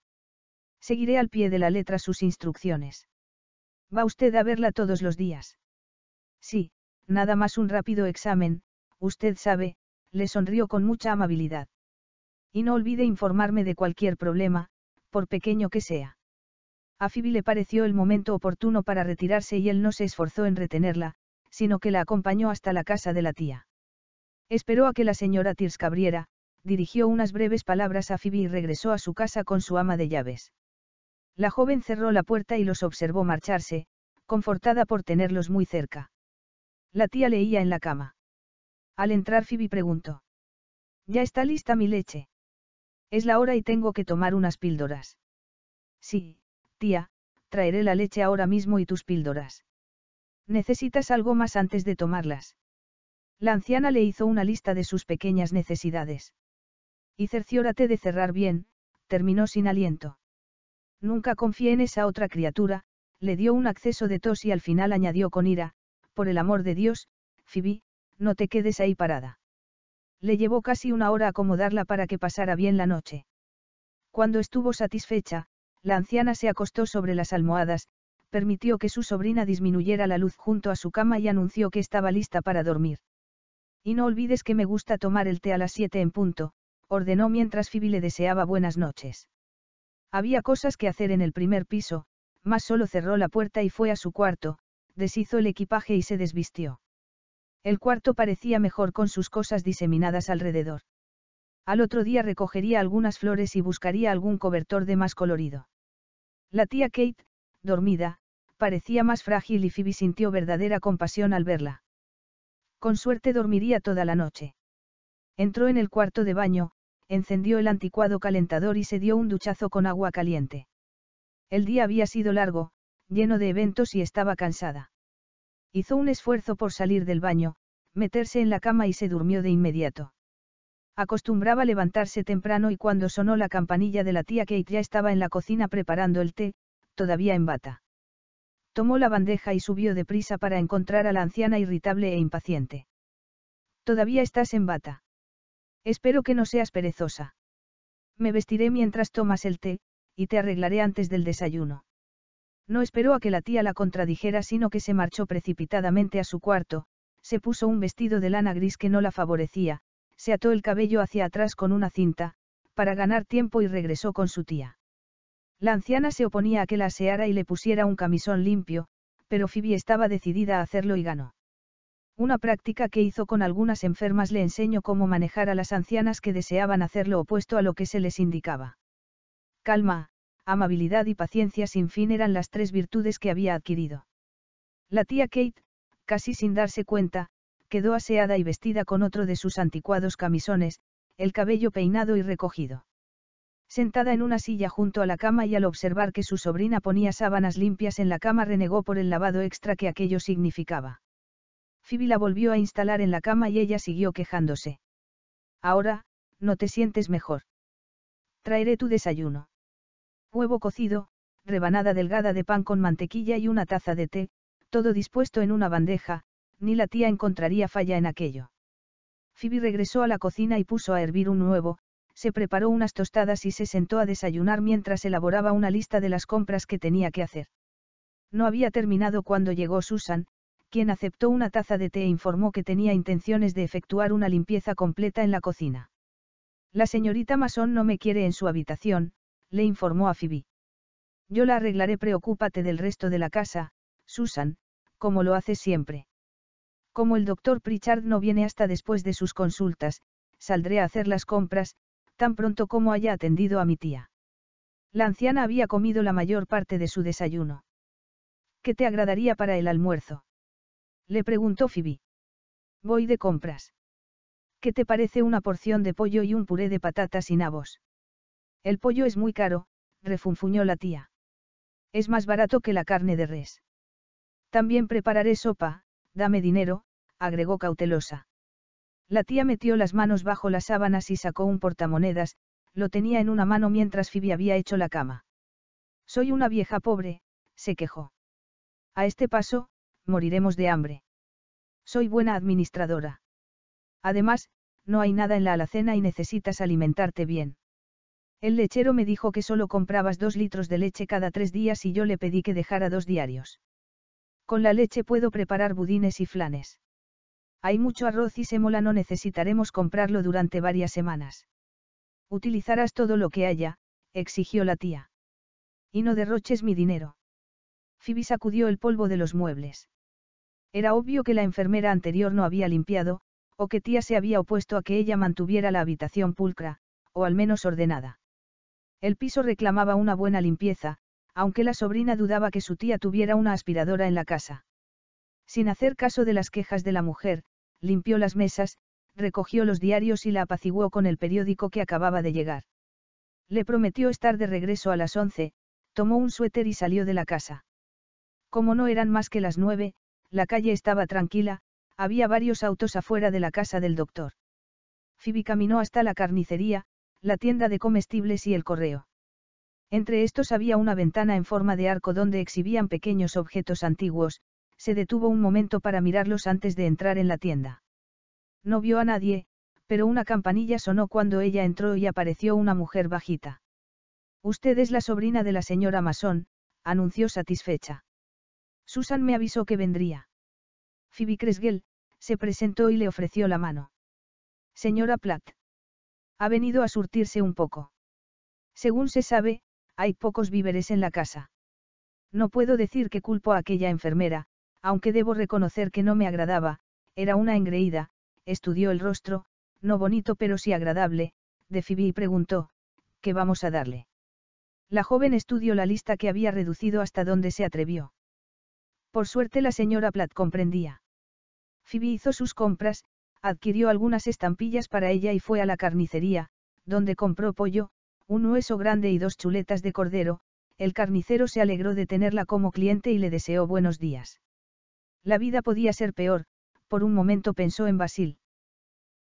Seguiré al pie de la letra sus instrucciones. ¿Va usted a verla todos los días? Sí, nada más un rápido examen, usted sabe, le sonrió con mucha amabilidad. Y no olvide informarme de cualquier problema, por pequeño que sea. A Phoebe le pareció el momento oportuno para retirarse y él no se esforzó en retenerla, sino que la acompañó hasta la casa de la tía. Esperó a que la señora Tirs cabriera, dirigió unas breves palabras a Phoebe y regresó a su casa con su ama de llaves. La joven cerró la puerta y los observó marcharse, confortada por tenerlos muy cerca. La tía leía en la cama. Al entrar Phoebe preguntó. ¿Ya está lista mi leche? Es la hora y tengo que tomar unas píldoras. Sí, tía, traeré la leche ahora mismo y tus píldoras. Necesitas algo más antes de tomarlas. La anciana le hizo una lista de sus pequeñas necesidades. Y cerciórate de cerrar bien, terminó sin aliento. Nunca confié en esa otra criatura, le dio un acceso de tos y al final añadió con ira, por el amor de Dios, Phoebe, no te quedes ahí parada. Le llevó casi una hora acomodarla para que pasara bien la noche. Cuando estuvo satisfecha, la anciana se acostó sobre las almohadas, permitió que su sobrina disminuyera la luz junto a su cama y anunció que estaba lista para dormir. Y no olvides que me gusta tomar el té a las siete en punto, ordenó mientras Phoebe le deseaba buenas noches. Había cosas que hacer en el primer piso, más solo cerró la puerta y fue a su cuarto, deshizo el equipaje y se desvistió. El cuarto parecía mejor con sus cosas diseminadas alrededor. Al otro día recogería algunas flores y buscaría algún cobertor de más colorido. La tía Kate, dormida, parecía más frágil y Phoebe sintió verdadera compasión al verla. Con suerte dormiría toda la noche. Entró en el cuarto de baño, encendió el anticuado calentador y se dio un duchazo con agua caliente. El día había sido largo, lleno de eventos y estaba cansada. Hizo un esfuerzo por salir del baño, meterse en la cama y se durmió de inmediato. Acostumbraba levantarse temprano y cuando sonó la campanilla de la tía Kate ya estaba en la cocina preparando el té, todavía en bata. Tomó la bandeja y subió deprisa para encontrar a la anciana irritable e impaciente. Todavía estás en bata. Espero que no seas perezosa. Me vestiré mientras tomas el té, y te arreglaré antes del desayuno. No esperó a que la tía la contradijera, sino que se marchó precipitadamente a su cuarto, se puso un vestido de lana gris que no la favorecía, se ató el cabello hacia atrás con una cinta, para ganar tiempo y regresó con su tía. La anciana se oponía a que la aseara y le pusiera un camisón limpio, pero Phoebe estaba decidida a hacerlo y ganó. Una práctica que hizo con algunas enfermas le enseñó cómo manejar a las ancianas que deseaban hacer lo opuesto a lo que se les indicaba. Calma, amabilidad y paciencia sin fin eran las tres virtudes que había adquirido. La tía Kate, casi sin darse cuenta, quedó aseada y vestida con otro de sus anticuados camisones, el cabello peinado y recogido. Sentada en una silla junto a la cama y al observar que su sobrina ponía sábanas limpias en la cama renegó por el lavado extra que aquello significaba. Phoebe la volvió a instalar en la cama y ella siguió quejándose. Ahora, no te sientes mejor. Traeré tu desayuno. Huevo cocido, rebanada delgada de pan con mantequilla y una taza de té, todo dispuesto en una bandeja, ni la tía encontraría falla en aquello. Phoebe regresó a la cocina y puso a hervir un nuevo, se preparó unas tostadas y se sentó a desayunar mientras elaboraba una lista de las compras que tenía que hacer. No había terminado cuando llegó Susan, quien aceptó una taza de té e informó que tenía intenciones de efectuar una limpieza completa en la cocina. La señorita Mason no me quiere en su habitación, le informó a Phoebe. Yo la arreglaré, preocúpate del resto de la casa, Susan, como lo hace siempre. Como el doctor Pritchard no viene hasta después de sus consultas, saldré a hacer las compras, tan pronto como haya atendido a mi tía. La anciana había comido la mayor parte de su desayuno. ¿Qué te agradaría para el almuerzo? Le preguntó Phoebe. Voy de compras. ¿Qué te parece una porción de pollo y un puré de patatas y nabos? El pollo es muy caro, refunfuñó la tía. Es más barato que la carne de res. También prepararé sopa, dame dinero, agregó cautelosa. La tía metió las manos bajo las sábanas y sacó un portamonedas, lo tenía en una mano mientras Phoebe había hecho la cama. Soy una vieja pobre, se quejó. A este paso, moriremos de hambre. Soy buena administradora. Además, no hay nada en la alacena y necesitas alimentarte bien. El lechero me dijo que solo comprabas dos litros de leche cada tres días y yo le pedí que dejara dos diarios. Con la leche puedo preparar budines y flanes. Hay mucho arroz y semola, no necesitaremos comprarlo durante varias semanas. Utilizarás todo lo que haya, exigió la tía. Y no derroches mi dinero. Phoebe sacudió el polvo de los muebles. Era obvio que la enfermera anterior no había limpiado, o que tía se había opuesto a que ella mantuviera la habitación pulcra, o al menos ordenada. El piso reclamaba una buena limpieza, aunque la sobrina dudaba que su tía tuviera una aspiradora en la casa. Sin hacer caso de las quejas de la mujer, limpió las mesas, recogió los diarios y la apaciguó con el periódico que acababa de llegar. Le prometió estar de regreso a las once, tomó un suéter y salió de la casa. Como no eran más que las nueve, la calle estaba tranquila, había varios autos afuera de la casa del doctor. Phoebe caminó hasta la carnicería, la tienda de comestibles y el correo. Entre estos había una ventana en forma de arco donde exhibían pequeños objetos antiguos, se detuvo un momento para mirarlos antes de entrar en la tienda. No vio a nadie, pero una campanilla sonó cuando ella entró y apareció una mujer bajita. Usted es la sobrina de la señora Masón, anunció satisfecha. Susan me avisó que vendría. Phoebe Cresgel, se presentó y le ofreció la mano. Señora Platt. Ha venido a surtirse un poco. Según se sabe, hay pocos víveres en la casa. No puedo decir que culpo a aquella enfermera, aunque debo reconocer que no me agradaba, era una engreída, estudió el rostro, no bonito pero sí agradable, de Phoebe y preguntó, ¿qué vamos a darle? La joven estudió la lista que había reducido hasta donde se atrevió. Por suerte la señora Platt comprendía. Phoebe hizo sus compras, adquirió algunas estampillas para ella y fue a la carnicería, donde compró pollo, un hueso grande y dos chuletas de cordero, el carnicero se alegró de tenerla como cliente y le deseó buenos días. La vida podía ser peor, por un momento pensó en Basil.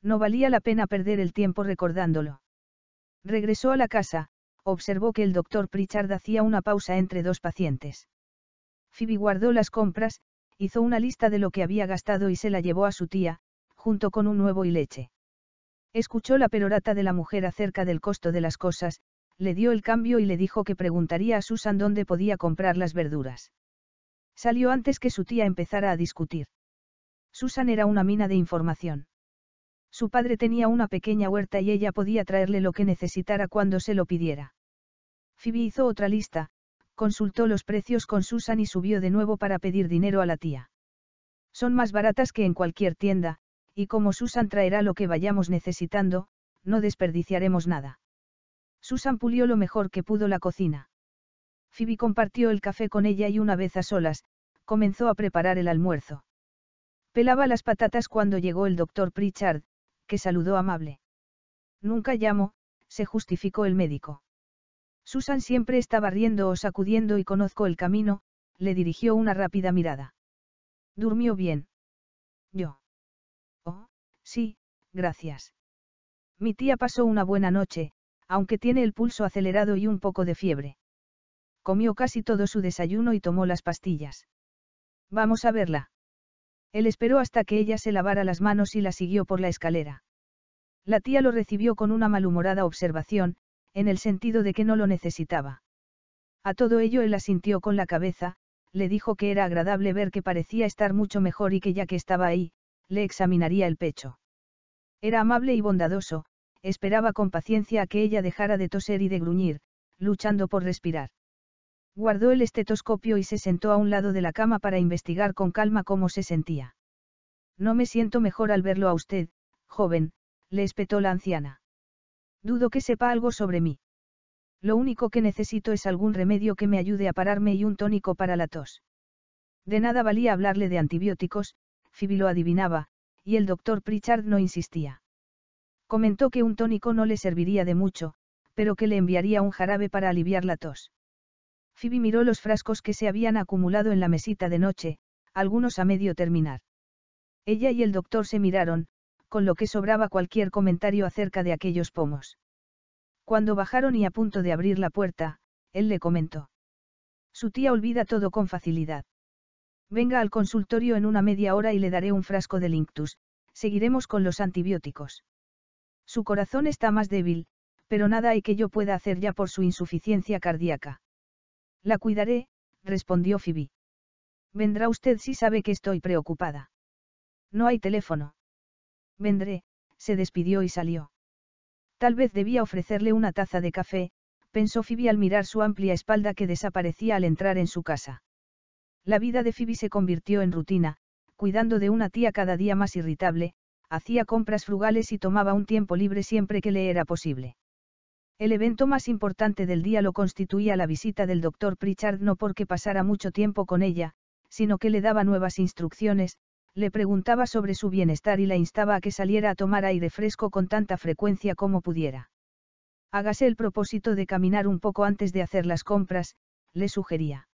No valía la pena perder el tiempo recordándolo. Regresó a la casa, observó que el doctor Pritchard hacía una pausa entre dos pacientes. Phoebe guardó las compras, hizo una lista de lo que había gastado y se la llevó a su tía, junto con un nuevo y leche. Escuchó la perorata de la mujer acerca del costo de las cosas, le dio el cambio y le dijo que preguntaría a Susan dónde podía comprar las verduras. Salió antes que su tía empezara a discutir. Susan era una mina de información. Su padre tenía una pequeña huerta y ella podía traerle lo que necesitara cuando se lo pidiera. Phoebe hizo otra lista, consultó los precios con Susan y subió de nuevo para pedir dinero a la tía. Son más baratas que en cualquier tienda, y como Susan traerá lo que vayamos necesitando, no desperdiciaremos nada. Susan pulió lo mejor que pudo la cocina. Phoebe compartió el café con ella y una vez a solas, comenzó a preparar el almuerzo. Pelaba las patatas cuando llegó el doctor Pritchard, que saludó amable. Nunca llamo, se justificó el médico. Susan siempre estaba riendo o sacudiendo y conozco el camino, le dirigió una rápida mirada. Durmió bien. Yo. Sí, gracias. Mi tía pasó una buena noche, aunque tiene el pulso acelerado y un poco de fiebre. Comió casi todo su desayuno y tomó las pastillas. Vamos a verla. Él esperó hasta que ella se lavara las manos y la siguió por la escalera. La tía lo recibió con una malhumorada observación, en el sentido de que no lo necesitaba. A todo ello él asintió con la cabeza, le dijo que era agradable ver que parecía estar mucho mejor y que ya que estaba ahí, le examinaría el pecho. Era amable y bondadoso, esperaba con paciencia a que ella dejara de toser y de gruñir, luchando por respirar. Guardó el estetoscopio y se sentó a un lado de la cama para investigar con calma cómo se sentía. No me siento mejor al verlo a usted, joven, le espetó la anciana. Dudo que sepa algo sobre mí. Lo único que necesito es algún remedio que me ayude a pararme y un tónico para la tos. De nada valía hablarle de antibióticos, lo adivinaba, y el doctor Pritchard no insistía. Comentó que un tónico no le serviría de mucho, pero que le enviaría un jarabe para aliviar la tos. Phoebe miró los frascos que se habían acumulado en la mesita de noche, algunos a medio terminar. Ella y el doctor se miraron, con lo que sobraba cualquier comentario acerca de aquellos pomos. Cuando bajaron y a punto de abrir la puerta, él le comentó. Su tía olvida todo con facilidad. Venga al consultorio en una media hora y le daré un frasco de Linctus, seguiremos con los antibióticos. Su corazón está más débil, pero nada hay que yo pueda hacer ya por su insuficiencia cardíaca. La cuidaré, respondió Phoebe. Vendrá usted si sabe que estoy preocupada. No hay teléfono. Vendré, se despidió y salió. Tal vez debía ofrecerle una taza de café, pensó Phoebe al mirar su amplia espalda que desaparecía al entrar en su casa. La vida de Phoebe se convirtió en rutina, cuidando de una tía cada día más irritable, hacía compras frugales y tomaba un tiempo libre siempre que le era posible. El evento más importante del día lo constituía la visita del doctor Pritchard no porque pasara mucho tiempo con ella, sino que le daba nuevas instrucciones, le preguntaba sobre su bienestar y la instaba a que saliera a tomar aire fresco con tanta frecuencia como pudiera. Hágase el propósito de caminar un poco antes de hacer las compras, le sugería.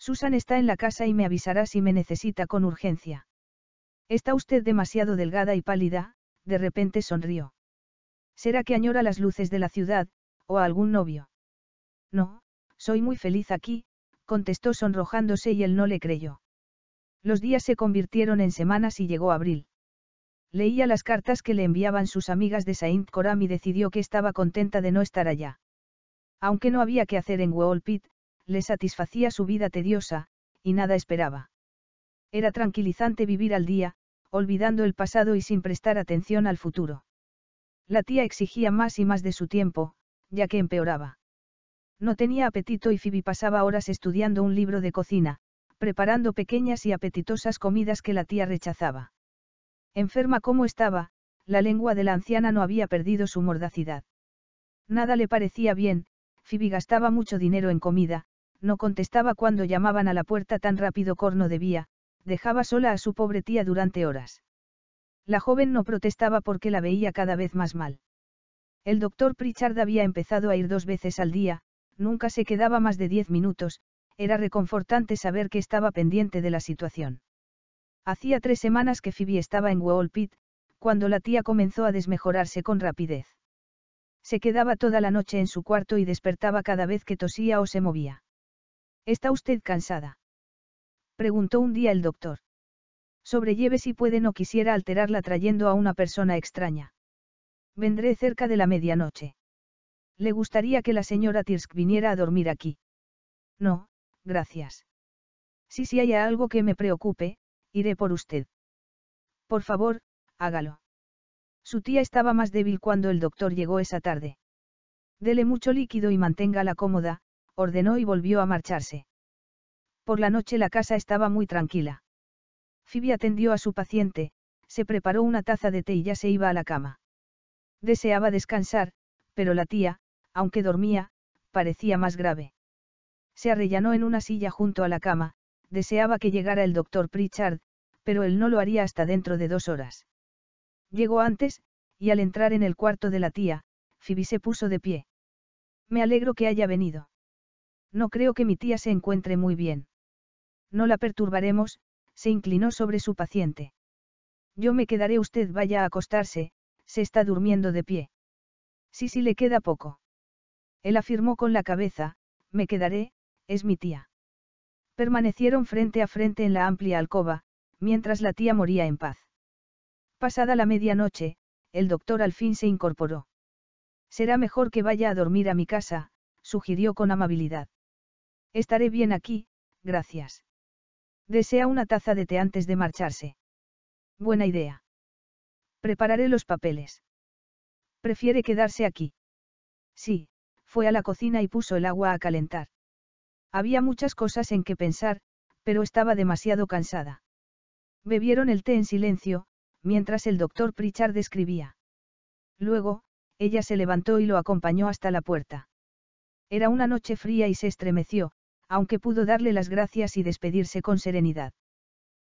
Susan está en la casa y me avisará si me necesita con urgencia. Está usted demasiado delgada y pálida, de repente sonrió. ¿Será que añora las luces de la ciudad, o a algún novio? No, soy muy feliz aquí, contestó sonrojándose y él no le creyó. Los días se convirtieron en semanas y llegó abril. Leía las cartas que le enviaban sus amigas de Saint Coram y decidió que estaba contenta de no estar allá. Aunque no había que hacer en Woolpit le satisfacía su vida tediosa, y nada esperaba. Era tranquilizante vivir al día, olvidando el pasado y sin prestar atención al futuro. La tía exigía más y más de su tiempo, ya que empeoraba. No tenía apetito y Phoebe pasaba horas estudiando un libro de cocina, preparando pequeñas y apetitosas comidas que la tía rechazaba. Enferma como estaba, la lengua de la anciana no había perdido su mordacidad. Nada le parecía bien, Phoebe gastaba mucho dinero en comida, no contestaba cuando llamaban a la puerta tan rápido Corno debía, dejaba sola a su pobre tía durante horas. La joven no protestaba porque la veía cada vez más mal. El doctor Pritchard había empezado a ir dos veces al día, nunca se quedaba más de diez minutos, era reconfortante saber que estaba pendiente de la situación. Hacía tres semanas que Phoebe estaba en Woolpit cuando la tía comenzó a desmejorarse con rapidez. Se quedaba toda la noche en su cuarto y despertaba cada vez que tosía o se movía. ¿Está usted cansada? Preguntó un día el doctor. Sobrelleve si puede no quisiera alterarla trayendo a una persona extraña. Vendré cerca de la medianoche. Le gustaría que la señora Tirsk viniera a dormir aquí. No, gracias. Si si hay algo que me preocupe, iré por usted. Por favor, hágalo. Su tía estaba más débil cuando el doctor llegó esa tarde. Dele mucho líquido y manténgala cómoda, ordenó y volvió a marcharse. Por la noche la casa estaba muy tranquila. Phoebe atendió a su paciente, se preparó una taza de té y ya se iba a la cama. Deseaba descansar, pero la tía, aunque dormía, parecía más grave. Se arrellanó en una silla junto a la cama, deseaba que llegara el doctor Pritchard, pero él no lo haría hasta dentro de dos horas. Llegó antes, y al entrar en el cuarto de la tía, Phoebe se puso de pie. Me alegro que haya venido. No creo que mi tía se encuentre muy bien. No la perturbaremos, se inclinó sobre su paciente. Yo me quedaré usted vaya a acostarse, se está durmiendo de pie. Sí, sí le queda poco. Él afirmó con la cabeza, me quedaré, es mi tía. Permanecieron frente a frente en la amplia alcoba, mientras la tía moría en paz. Pasada la medianoche, el doctor al fin se incorporó. Será mejor que vaya a dormir a mi casa, sugirió con amabilidad. Estaré bien aquí, gracias. Desea una taza de té antes de marcharse. Buena idea. Prepararé los papeles. Prefiere quedarse aquí. Sí, fue a la cocina y puso el agua a calentar. Había muchas cosas en que pensar, pero estaba demasiado cansada. Bebieron el té en silencio, mientras el doctor Pritchard escribía. Luego, ella se levantó y lo acompañó hasta la puerta. Era una noche fría y se estremeció, aunque pudo darle las gracias y despedirse con serenidad.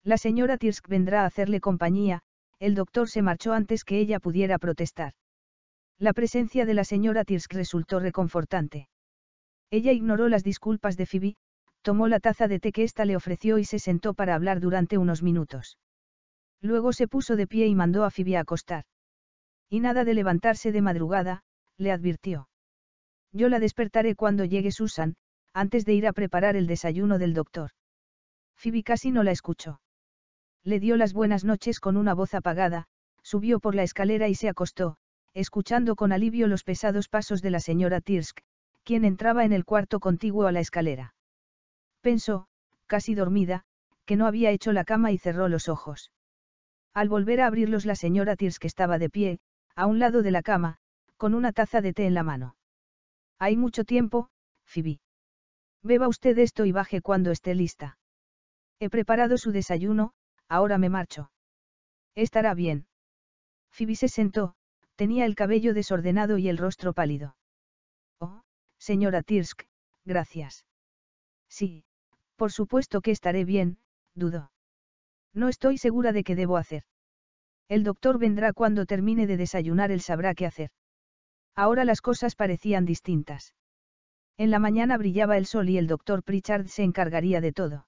La señora Tirsk vendrá a hacerle compañía, el doctor se marchó antes que ella pudiera protestar. La presencia de la señora Tirsk resultó reconfortante. Ella ignoró las disculpas de Phoebe, tomó la taza de té que ésta le ofreció y se sentó para hablar durante unos minutos. Luego se puso de pie y mandó a Phoebe a acostar. Y nada de levantarse de madrugada, le advirtió. Yo la despertaré cuando llegue Susan, antes de ir a preparar el desayuno del doctor. Phoebe casi no la escuchó. Le dio las buenas noches con una voz apagada, subió por la escalera y se acostó, escuchando con alivio los pesados pasos de la señora Tirsk, quien entraba en el cuarto contiguo a la escalera. Pensó, casi dormida, que no había hecho la cama y cerró los ojos. Al volver a abrirlos la señora Tirsk estaba de pie, a un lado de la cama, con una taza de té en la mano. Hay mucho tiempo, Phoebe. Beba usted esto y baje cuando esté lista. He preparado su desayuno, ahora me marcho. Estará bien. Phoebe se sentó, tenía el cabello desordenado y el rostro pálido. Oh, señora Tirsk, gracias. Sí, por supuesto que estaré bien, Dudo. No estoy segura de qué debo hacer. El doctor vendrá cuando termine de desayunar, él sabrá qué hacer. Ahora las cosas parecían distintas. En la mañana brillaba el sol y el doctor Pritchard se encargaría de todo.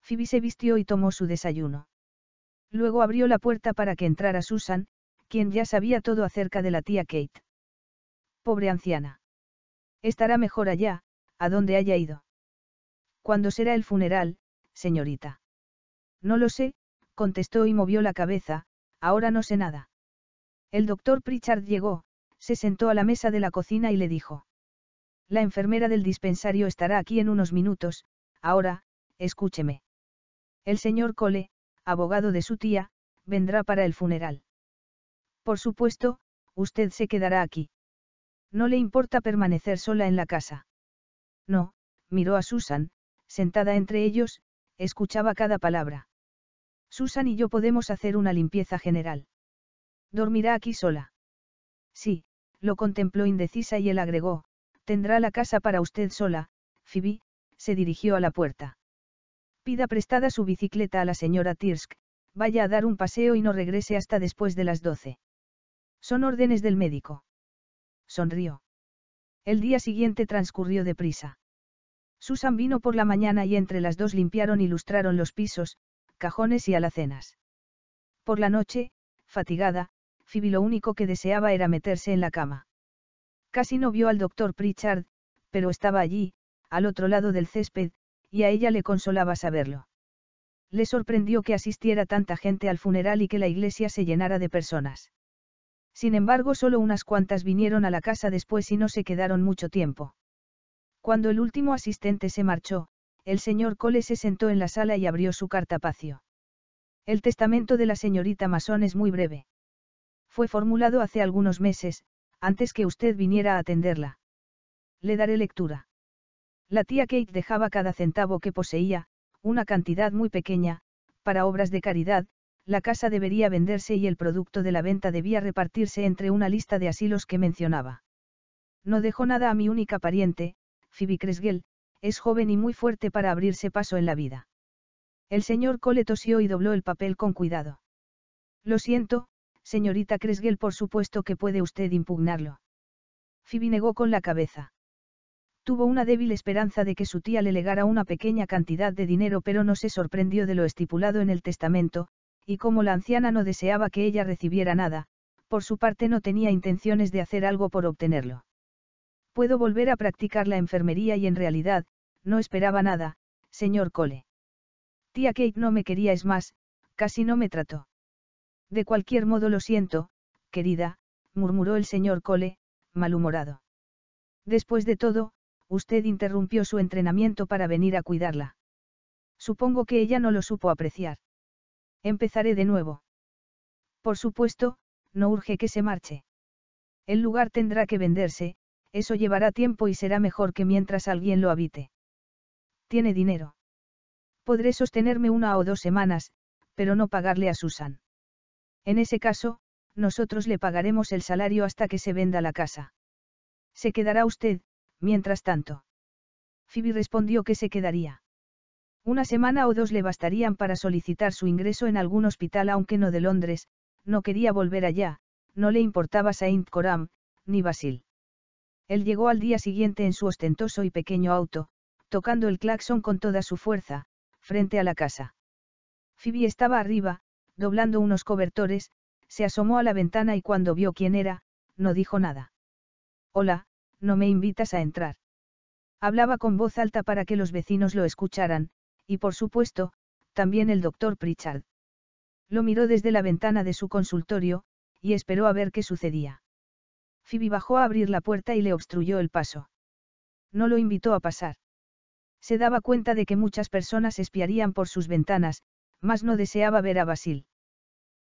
Phoebe se vistió y tomó su desayuno. Luego abrió la puerta para que entrara Susan, quien ya sabía todo acerca de la tía Kate. Pobre anciana. Estará mejor allá, a donde haya ido. ¿Cuándo será el funeral, señorita? No lo sé, contestó y movió la cabeza, ahora no sé nada. El doctor Pritchard llegó, se sentó a la mesa de la cocina y le dijo. La enfermera del dispensario estará aquí en unos minutos, ahora, escúcheme. El señor Cole, abogado de su tía, vendrá para el funeral. Por supuesto, usted se quedará aquí. No le importa permanecer sola en la casa. No, miró a Susan, sentada entre ellos, escuchaba cada palabra. Susan y yo podemos hacer una limpieza general. ¿Dormirá aquí sola? Sí, lo contempló indecisa y él agregó, Tendrá la casa para usted sola, Phoebe, se dirigió a la puerta. Pida prestada su bicicleta a la señora Tirsk, vaya a dar un paseo y no regrese hasta después de las doce. Son órdenes del médico. Sonrió. El día siguiente transcurrió deprisa. Susan vino por la mañana y entre las dos limpiaron y lustraron los pisos, cajones y alacenas. Por la noche, fatigada, Phoebe lo único que deseaba era meterse en la cama. Casi no vio al doctor Pritchard, pero estaba allí, al otro lado del césped, y a ella le consolaba saberlo. Le sorprendió que asistiera tanta gente al funeral y que la iglesia se llenara de personas. Sin embargo, solo unas cuantas vinieron a la casa después y no se quedaron mucho tiempo. Cuando el último asistente se marchó, el señor Cole se sentó en la sala y abrió su cartapacio. El testamento de la señorita Masón es muy breve. Fue formulado hace algunos meses, antes que usted viniera a atenderla. Le daré lectura. La tía Kate dejaba cada centavo que poseía, una cantidad muy pequeña, para obras de caridad, la casa debería venderse y el producto de la venta debía repartirse entre una lista de asilos que mencionaba. No dejó nada a mi única pariente, Phoebe Cresgel, es joven y muy fuerte para abrirse paso en la vida. El señor Cole tosió y dobló el papel con cuidado. Lo siento, Señorita Cresgel, por supuesto que puede usted impugnarlo. Phoebe negó con la cabeza. Tuvo una débil esperanza de que su tía le legara una pequeña cantidad de dinero, pero no se sorprendió de lo estipulado en el testamento, y como la anciana no deseaba que ella recibiera nada, por su parte no tenía intenciones de hacer algo por obtenerlo. Puedo volver a practicar la enfermería y en realidad, no esperaba nada, señor Cole. Tía Kate no me quería, es más, casi no me trató. De cualquier modo lo siento, querida, murmuró el señor Cole, malhumorado. Después de todo, usted interrumpió su entrenamiento para venir a cuidarla. Supongo que ella no lo supo apreciar. Empezaré de nuevo. Por supuesto, no urge que se marche. El lugar tendrá que venderse, eso llevará tiempo y será mejor que mientras alguien lo habite. Tiene dinero. Podré sostenerme una o dos semanas, pero no pagarle a Susan. En ese caso, nosotros le pagaremos el salario hasta que se venda la casa. Se quedará usted, mientras tanto. Phoebe respondió que se quedaría. Una semana o dos le bastarían para solicitar su ingreso en algún hospital, aunque no de Londres, no quería volver allá, no le importaba Saint Coram, ni Basil. Él llegó al día siguiente en su ostentoso y pequeño auto, tocando el claxon con toda su fuerza, frente a la casa. Phoebe estaba arriba, doblando unos cobertores, se asomó a la ventana y cuando vio quién era, no dijo nada. Hola, no me invitas a entrar. Hablaba con voz alta para que los vecinos lo escucharan, y por supuesto, también el doctor Pritchard. Lo miró desde la ventana de su consultorio, y esperó a ver qué sucedía. Phoebe bajó a abrir la puerta y le obstruyó el paso. No lo invitó a pasar. Se daba cuenta de que muchas personas espiarían por sus ventanas, mas no deseaba ver a Basil.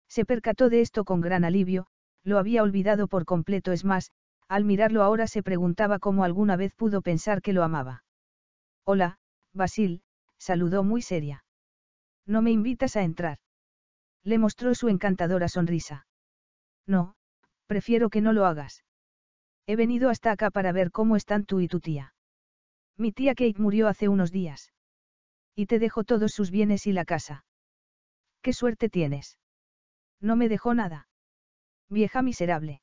Se percató de esto con gran alivio, lo había olvidado por completo, es más, al mirarlo ahora se preguntaba cómo alguna vez pudo pensar que lo amaba. Hola, Basil, saludó muy seria. ¿No me invitas a entrar? Le mostró su encantadora sonrisa. No, prefiero que no lo hagas. He venido hasta acá para ver cómo están tú y tu tía. Mi tía Kate murió hace unos días. Y te dejo todos sus bienes y la casa. ¿Qué suerte tienes? No me dejó nada. Vieja miserable.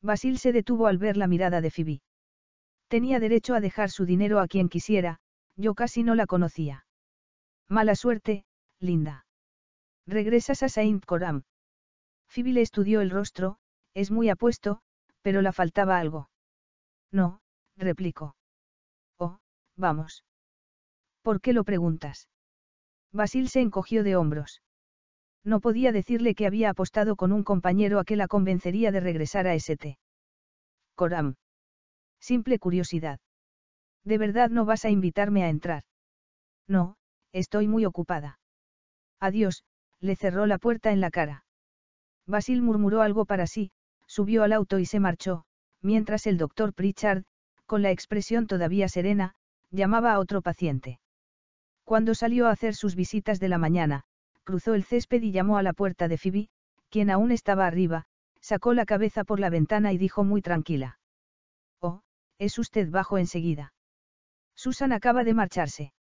Basil se detuvo al ver la mirada de Phoebe. Tenía derecho a dejar su dinero a quien quisiera, yo casi no la conocía. Mala suerte, linda. Regresas a Saint Coram. Phoebe le estudió el rostro, es muy apuesto, pero le faltaba algo. No, replicó. Oh, vamos. ¿Por qué lo preguntas? Basil se encogió de hombros. No podía decirle que había apostado con un compañero a que la convencería de regresar a St. Coram. Simple curiosidad. ¿De verdad no vas a invitarme a entrar? No, estoy muy ocupada. Adiós, le cerró la puerta en la cara. Basil murmuró algo para sí, subió al auto y se marchó, mientras el doctor Pritchard, con la expresión todavía serena, llamaba a otro paciente. Cuando salió a hacer sus visitas de la mañana, cruzó el césped y llamó a la puerta de Phoebe, quien aún estaba arriba, sacó la cabeza por la ventana y dijo muy tranquila. Oh, es usted bajo enseguida. Susan acaba de marcharse.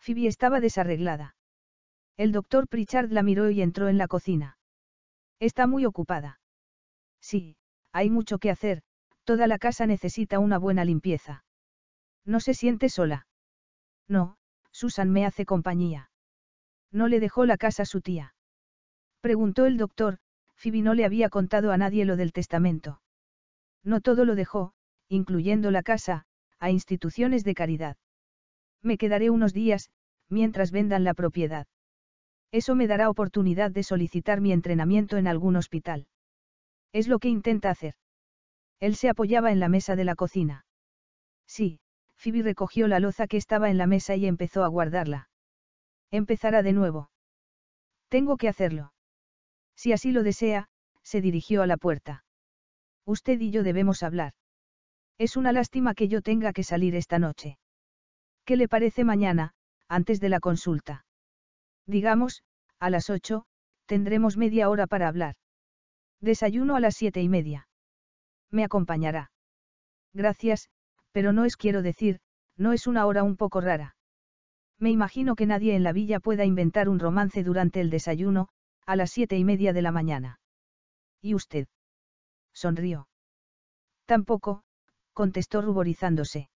Phoebe estaba desarreglada. El doctor Pritchard la miró y entró en la cocina. Está muy ocupada. Sí, hay mucho que hacer, toda la casa necesita una buena limpieza. ¿No se siente sola? No, Susan me hace compañía. ¿No le dejó la casa a su tía? Preguntó el doctor, Phoebe no le había contado a nadie lo del testamento. No todo lo dejó, incluyendo la casa, a instituciones de caridad. Me quedaré unos días, mientras vendan la propiedad. Eso me dará oportunidad de solicitar mi entrenamiento en algún hospital. Es lo que intenta hacer. Él se apoyaba en la mesa de la cocina. Sí, Phoebe recogió la loza que estaba en la mesa y empezó a guardarla. Empezará de nuevo. Tengo que hacerlo. Si así lo desea, se dirigió a la puerta. Usted y yo debemos hablar. Es una lástima que yo tenga que salir esta noche. ¿Qué le parece mañana, antes de la consulta? Digamos, a las ocho, tendremos media hora para hablar. Desayuno a las siete y media. Me acompañará. Gracias, pero no es quiero decir, no es una hora un poco rara. Me imagino que nadie en la villa pueda inventar un romance durante el desayuno, a las siete y media de la mañana. ¿Y usted? Sonrió. Tampoco, contestó ruborizándose.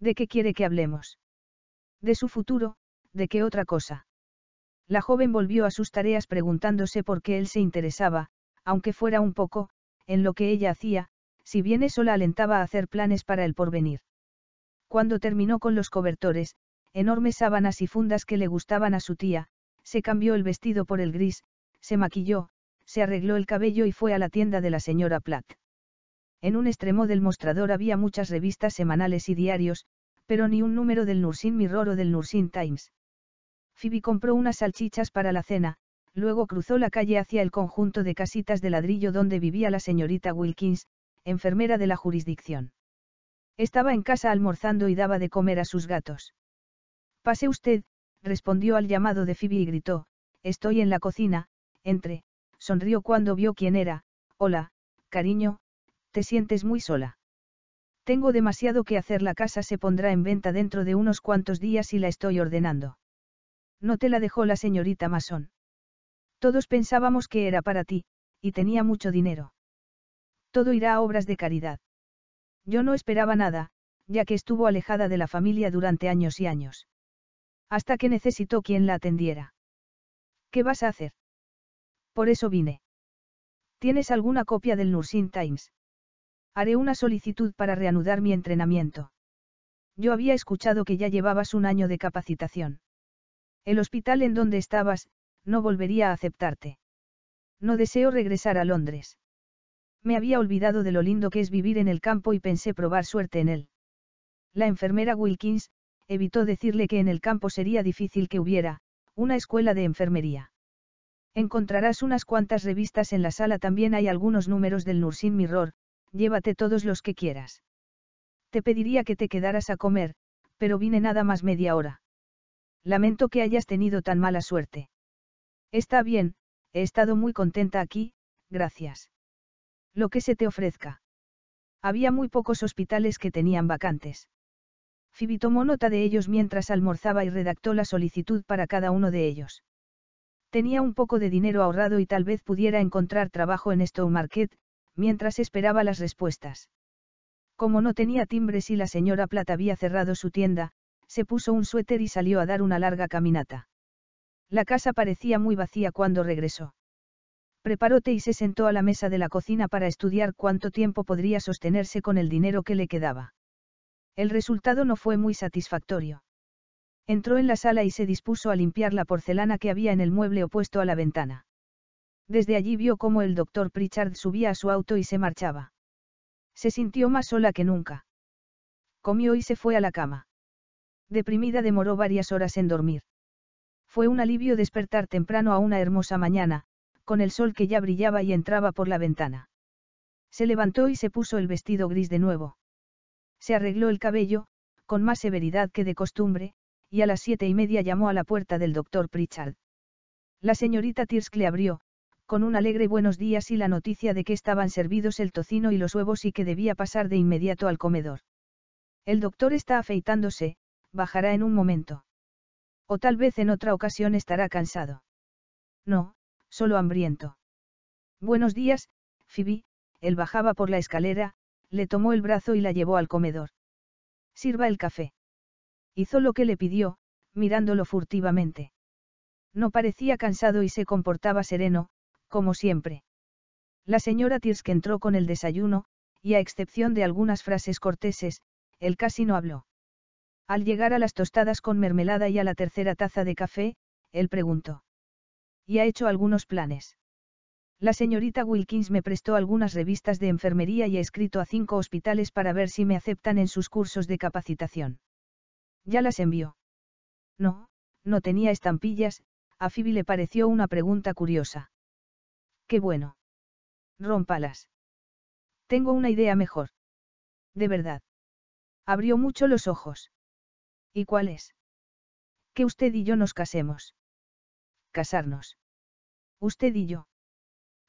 ¿De qué quiere que hablemos? De su futuro, de qué otra cosa. La joven volvió a sus tareas preguntándose por qué él se interesaba, aunque fuera un poco, en lo que ella hacía, si bien eso la alentaba a hacer planes para el porvenir. Cuando terminó con los cobertores, enormes sábanas y fundas que le gustaban a su tía, se cambió el vestido por el gris, se maquilló, se arregló el cabello y fue a la tienda de la señora Platt. En un extremo del mostrador había muchas revistas semanales y diarios, pero ni un número del Nursin Mirror o del Nursin Times. Phoebe compró unas salchichas para la cena, luego cruzó la calle hacia el conjunto de casitas de ladrillo donde vivía la señorita Wilkins, enfermera de la jurisdicción. Estaba en casa almorzando y daba de comer a sus gatos. Pase usted, respondió al llamado de Phoebe y gritó, estoy en la cocina, entre, sonrió cuando vio quién era, hola, cariño, te sientes muy sola. Tengo demasiado que hacer, la casa se pondrá en venta dentro de unos cuantos días y la estoy ordenando. No te la dejó la señorita Mason. Todos pensábamos que era para ti, y tenía mucho dinero. Todo irá a obras de caridad. Yo no esperaba nada, ya que estuvo alejada de la familia durante años y años. Hasta que necesitó quien la atendiera. ¿Qué vas a hacer? Por eso vine. ¿Tienes alguna copia del Nursing Times? Haré una solicitud para reanudar mi entrenamiento. Yo había escuchado que ya llevabas un año de capacitación. El hospital en donde estabas, no volvería a aceptarte. No deseo regresar a Londres. Me había olvidado de lo lindo que es vivir en el campo y pensé probar suerte en él. La enfermera Wilkins, evitó decirle que en el campo sería difícil que hubiera, una escuela de enfermería. Encontrarás unas cuantas revistas en la sala, también hay algunos números del Nursin Mirror, llévate todos los que quieras. Te pediría que te quedaras a comer, pero vine nada más media hora. Lamento que hayas tenido tan mala suerte. Está bien, he estado muy contenta aquí, gracias. Lo que se te ofrezca. Había muy pocos hospitales que tenían vacantes. Phoebe tomó nota de ellos mientras almorzaba y redactó la solicitud para cada uno de ellos. Tenía un poco de dinero ahorrado y tal vez pudiera encontrar trabajo en Stow Market, mientras esperaba las respuestas. Como no tenía timbres y la señora Plata había cerrado su tienda, se puso un suéter y salió a dar una larga caminata. La casa parecía muy vacía cuando regresó. Preparó y se sentó a la mesa de la cocina para estudiar cuánto tiempo podría sostenerse con el dinero que le quedaba. El resultado no fue muy satisfactorio. Entró en la sala y se dispuso a limpiar la porcelana que había en el mueble opuesto a la ventana. Desde allí vio cómo el doctor Pritchard subía a su auto y se marchaba. Se sintió más sola que nunca. Comió y se fue a la cama. Deprimida demoró varias horas en dormir. Fue un alivio despertar temprano a una hermosa mañana, con el sol que ya brillaba y entraba por la ventana. Se levantó y se puso el vestido gris de nuevo. Se arregló el cabello, con más severidad que de costumbre, y a las siete y media llamó a la puerta del doctor Pritchard. La señorita Tirsk le abrió, con un alegre buenos días y la noticia de que estaban servidos el tocino y los huevos y que debía pasar de inmediato al comedor. El doctor está afeitándose, bajará en un momento. O tal vez en otra ocasión estará cansado. No, solo hambriento. Buenos días, Phoebe, él bajaba por la escalera, le tomó el brazo y la llevó al comedor. Sirva el café. Hizo lo que le pidió, mirándolo furtivamente. No parecía cansado y se comportaba sereno, como siempre. La señora Tirsk entró con el desayuno, y a excepción de algunas frases corteses, él casi no habló. Al llegar a las tostadas con mermelada y a la tercera taza de café, él preguntó. ¿Y ha hecho algunos planes? La señorita Wilkins me prestó algunas revistas de enfermería y he escrito a cinco hospitales para ver si me aceptan en sus cursos de capacitación. Ya las envió. No, no tenía estampillas, a Phoebe le pareció una pregunta curiosa. Qué bueno. Rómpalas. Tengo una idea mejor. De verdad. Abrió mucho los ojos. ¿Y cuál es? Que usted y yo nos casemos. Casarnos. Usted y yo.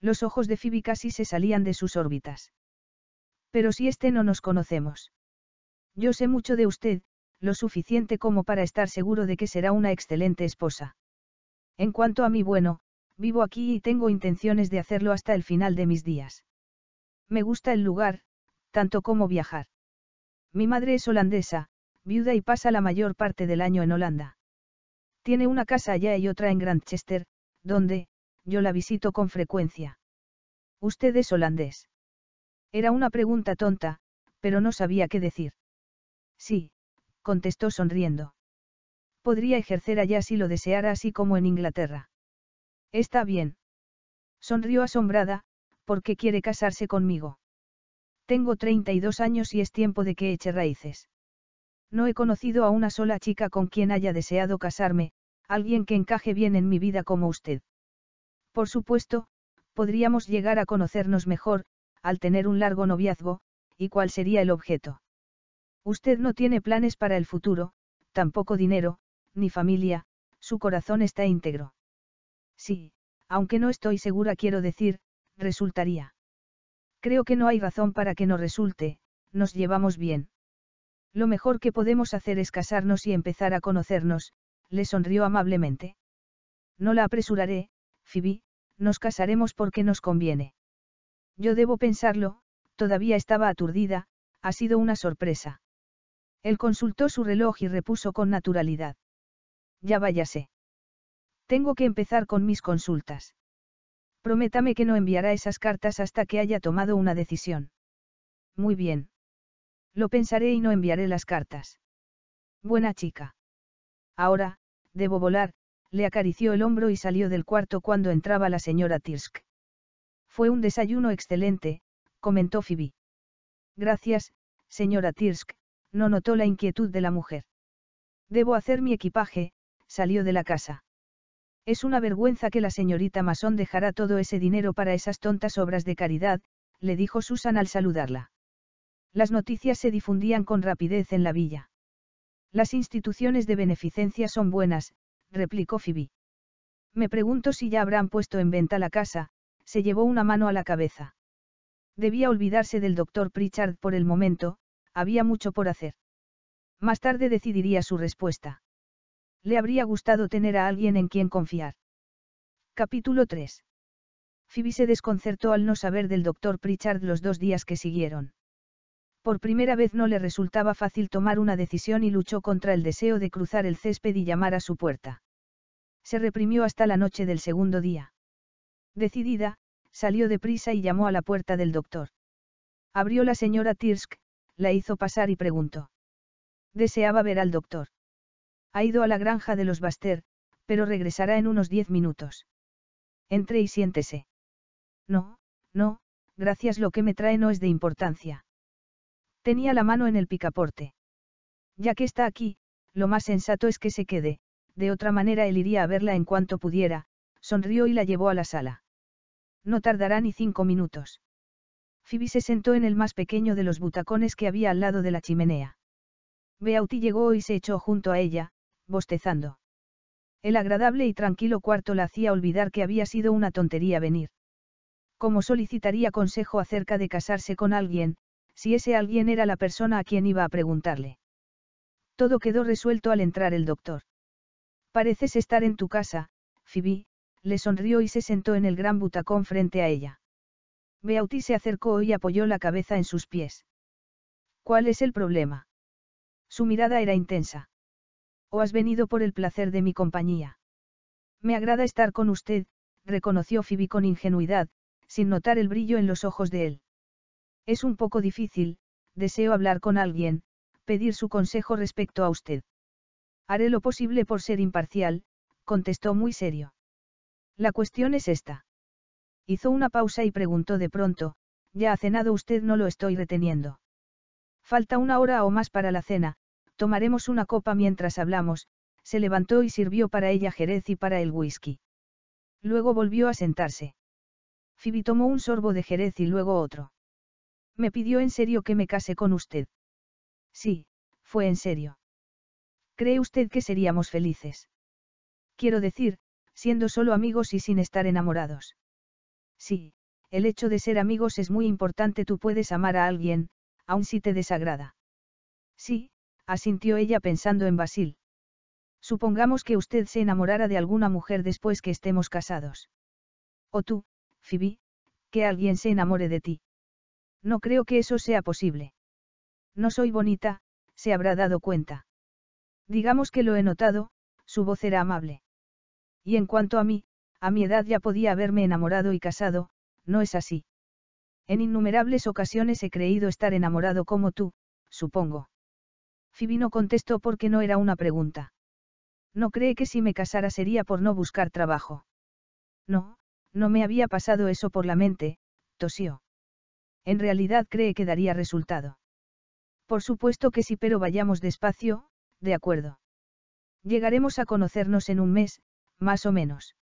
Los ojos de Phoebe casi se salían de sus órbitas. Pero si este no nos conocemos. Yo sé mucho de usted, lo suficiente como para estar seguro de que será una excelente esposa. En cuanto a mí, bueno, vivo aquí y tengo intenciones de hacerlo hasta el final de mis días. Me gusta el lugar, tanto como viajar. Mi madre es holandesa, viuda y pasa la mayor parte del año en Holanda. Tiene una casa allá y otra en Grantchester, donde, yo la visito con frecuencia. ¿Usted es holandés? Era una pregunta tonta, pero no sabía qué decir. Sí, contestó sonriendo. Podría ejercer allá si lo deseara, así como en Inglaterra. Está bien. Sonrió asombrada, porque quiere casarse conmigo. Tengo 32 años y es tiempo de que eche raíces. No he conocido a una sola chica con quien haya deseado casarme, alguien que encaje bien en mi vida como usted. Por supuesto, podríamos llegar a conocernos mejor, al tener un largo noviazgo, y cuál sería el objeto. Usted no tiene planes para el futuro, tampoco dinero, ni familia, su corazón está íntegro. Sí, aunque no estoy segura quiero decir, resultaría. Creo que no hay razón para que no resulte, nos llevamos bien. Lo mejor que podemos hacer es casarnos y empezar a conocernos, le sonrió amablemente. No la apresuraré, Phoebe, nos casaremos porque nos conviene. Yo debo pensarlo, todavía estaba aturdida, ha sido una sorpresa. Él consultó su reloj y repuso con naturalidad. Ya váyase. Tengo que empezar con mis consultas. Prométame que no enviará esas cartas hasta que haya tomado una decisión. Muy bien. Lo pensaré y no enviaré las cartas. Buena chica. Ahora, debo volar, le acarició el hombro y salió del cuarto cuando entraba la señora Tirsk. Fue un desayuno excelente, comentó Phoebe. Gracias, señora Tirsk, no notó la inquietud de la mujer. Debo hacer mi equipaje, salió de la casa. Es una vergüenza que la señorita Masón dejará todo ese dinero para esas tontas obras de caridad, le dijo Susan al saludarla. Las noticias se difundían con rapidez en la villa. Las instituciones de beneficencia son buenas, replicó Phoebe. Me pregunto si ya habrán puesto en venta la casa, se llevó una mano a la cabeza. Debía olvidarse del doctor Pritchard por el momento, había mucho por hacer. Más tarde decidiría su respuesta. Le habría gustado tener a alguien en quien confiar. Capítulo 3. Phoebe se desconcertó al no saber del doctor Pritchard los dos días que siguieron. Por primera vez no le resultaba fácil tomar una decisión y luchó contra el deseo de cruzar el césped y llamar a su puerta. Se reprimió hasta la noche del segundo día. Decidida, salió de prisa y llamó a la puerta del doctor. Abrió la señora Tirsk, la hizo pasar y preguntó. Deseaba ver al doctor. Ha ido a la granja de los Baster, pero regresará en unos diez minutos. Entre y siéntese. No, no, gracias lo que me trae no es de importancia. Tenía la mano en el picaporte. Ya que está aquí, lo más sensato es que se quede, de otra manera él iría a verla en cuanto pudiera, sonrió y la llevó a la sala. No tardará ni cinco minutos. Phoebe se sentó en el más pequeño de los butacones que había al lado de la chimenea. Beauty llegó y se echó junto a ella, bostezando. El agradable y tranquilo cuarto la hacía olvidar que había sido una tontería venir. Como solicitaría consejo acerca de casarse con alguien, si ese alguien era la persona a quien iba a preguntarle. Todo quedó resuelto al entrar el doctor. Pareces estar en tu casa, Phoebe, le sonrió y se sentó en el gran butacón frente a ella. Beauty se acercó y apoyó la cabeza en sus pies. ¿Cuál es el problema? Su mirada era intensa. ¿O has venido por el placer de mi compañía? Me agrada estar con usted, reconoció Phoebe con ingenuidad, sin notar el brillo en los ojos de él. Es un poco difícil, deseo hablar con alguien, pedir su consejo respecto a usted. Haré lo posible por ser imparcial, contestó muy serio. La cuestión es esta. Hizo una pausa y preguntó de pronto, ya ha cenado usted no lo estoy reteniendo. Falta una hora o más para la cena, tomaremos una copa mientras hablamos, se levantó y sirvió para ella jerez y para el whisky. Luego volvió a sentarse. Phoebe tomó un sorbo de jerez y luego otro. Me pidió en serio que me case con usted. Sí, fue en serio. ¿Cree usted que seríamos felices? Quiero decir, siendo solo amigos y sin estar enamorados. Sí, el hecho de ser amigos es muy importante. Tú puedes amar a alguien, aun si te desagrada. Sí, asintió ella pensando en Basil. Supongamos que usted se enamorara de alguna mujer después que estemos casados. O tú, Phoebe, que alguien se enamore de ti. No creo que eso sea posible. No soy bonita, se habrá dado cuenta. Digamos que lo he notado, su voz era amable. Y en cuanto a mí, a mi edad ya podía haberme enamorado y casado, no es así. En innumerables ocasiones he creído estar enamorado como tú, supongo. Fibino contestó porque no era una pregunta. No cree que si me casara sería por no buscar trabajo. No, no me había pasado eso por la mente, tosió en realidad cree que daría resultado. Por supuesto que sí, pero vayamos despacio, de acuerdo. Llegaremos a conocernos en un mes, más o menos.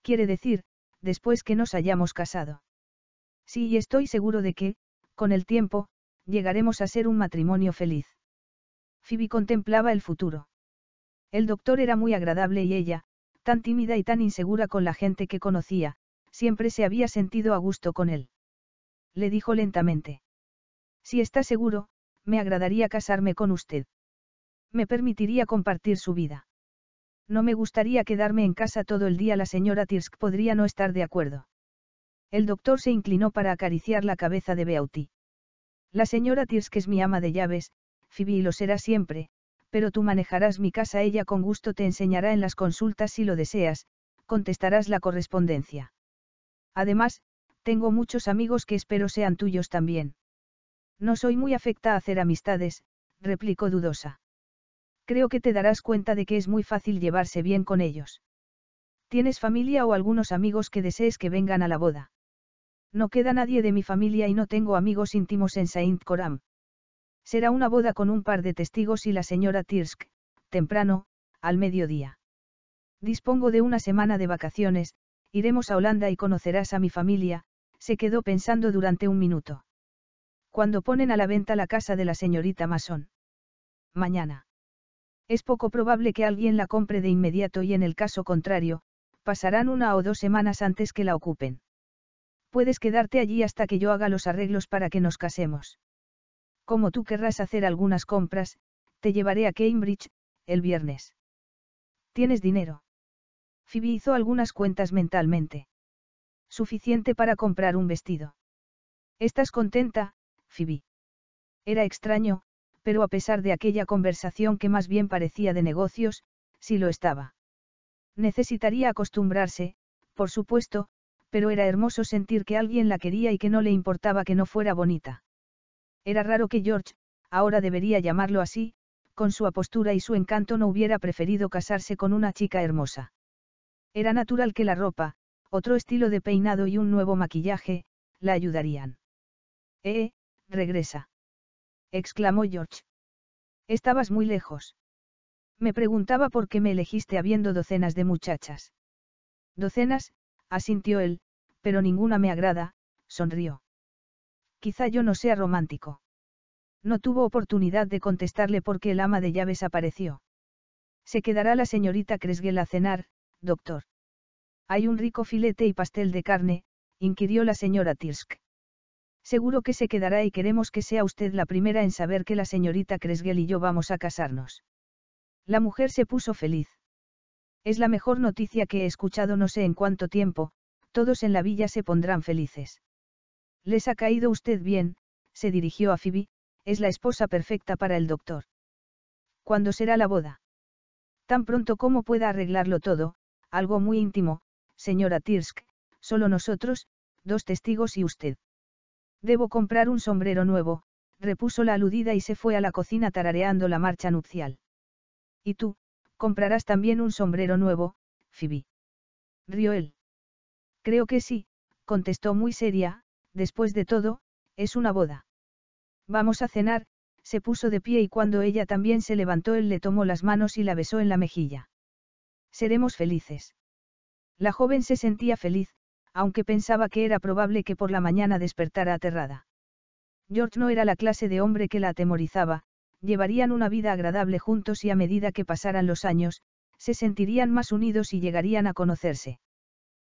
Quiere decir, después que nos hayamos casado. Sí, y estoy seguro de que, con el tiempo, llegaremos a ser un matrimonio feliz. Phoebe contemplaba el futuro. El doctor era muy agradable y ella, tan tímida y tan insegura con la gente que conocía, siempre se había sentido a gusto con él le dijo lentamente. Si está seguro, me agradaría casarme con usted. Me permitiría compartir su vida. No me gustaría quedarme en casa todo el día, la señora Tirsk podría no estar de acuerdo. El doctor se inclinó para acariciar la cabeza de Beauty. La señora Tirsk es mi ama de llaves, Phoebe y lo será siempre, pero tú manejarás mi casa, ella con gusto te enseñará en las consultas si lo deseas, contestarás la correspondencia. Además, tengo muchos amigos que espero sean tuyos también. No soy muy afecta a hacer amistades, replicó dudosa. Creo que te darás cuenta de que es muy fácil llevarse bien con ellos. ¿Tienes familia o algunos amigos que desees que vengan a la boda? No queda nadie de mi familia y no tengo amigos íntimos en Saint Coram. Será una boda con un par de testigos y la señora Tirsk, temprano, al mediodía. Dispongo de una semana de vacaciones, iremos a Holanda y conocerás a mi familia, se quedó pensando durante un minuto. Cuando ponen a la venta la casa de la señorita Mason. Mañana. Es poco probable que alguien la compre de inmediato y en el caso contrario, pasarán una o dos semanas antes que la ocupen. Puedes quedarte allí hasta que yo haga los arreglos para que nos casemos. Como tú querrás hacer algunas compras, te llevaré a Cambridge, el viernes. ¿Tienes dinero? Phoebe hizo algunas cuentas mentalmente. Suficiente para comprar un vestido. ¿Estás contenta, Phoebe? Era extraño, pero a pesar de aquella conversación que más bien parecía de negocios, sí lo estaba. Necesitaría acostumbrarse, por supuesto, pero era hermoso sentir que alguien la quería y que no le importaba que no fuera bonita. Era raro que George, ahora debería llamarlo así, con su apostura y su encanto no hubiera preferido casarse con una chica hermosa. Era natural que la ropa, otro estilo de peinado y un nuevo maquillaje, la ayudarían. Eh, regresa. exclamó George. Estabas muy lejos. Me preguntaba por qué me elegiste habiendo docenas de muchachas. Docenas, asintió él, pero ninguna me agrada, sonrió. Quizá yo no sea romántico. No tuvo oportunidad de contestarle porque el ama de llaves apareció. Se quedará la señorita Cresguel a cenar, doctor. Hay un rico filete y pastel de carne, inquirió la señora Tirsk. Seguro que se quedará y queremos que sea usted la primera en saber que la señorita Kresgel y yo vamos a casarnos. La mujer se puso feliz. Es la mejor noticia que he escuchado no sé en cuánto tiempo, todos en la villa se pondrán felices. Les ha caído usted bien, se dirigió a Phoebe, es la esposa perfecta para el doctor. ¿Cuándo será la boda? Tan pronto como pueda arreglarlo todo, algo muy íntimo, señora Tirsk, solo nosotros, dos testigos y usted. Debo comprar un sombrero nuevo, repuso la aludida y se fue a la cocina tarareando la marcha nupcial. Y tú, comprarás también un sombrero nuevo, Phoebe. Rió él. Creo que sí, contestó muy seria, después de todo, es una boda. Vamos a cenar, se puso de pie y cuando ella también se levantó él le tomó las manos y la besó en la mejilla. Seremos felices. La joven se sentía feliz, aunque pensaba que era probable que por la mañana despertara aterrada. George no era la clase de hombre que la atemorizaba, llevarían una vida agradable juntos y a medida que pasaran los años, se sentirían más unidos y llegarían a conocerse.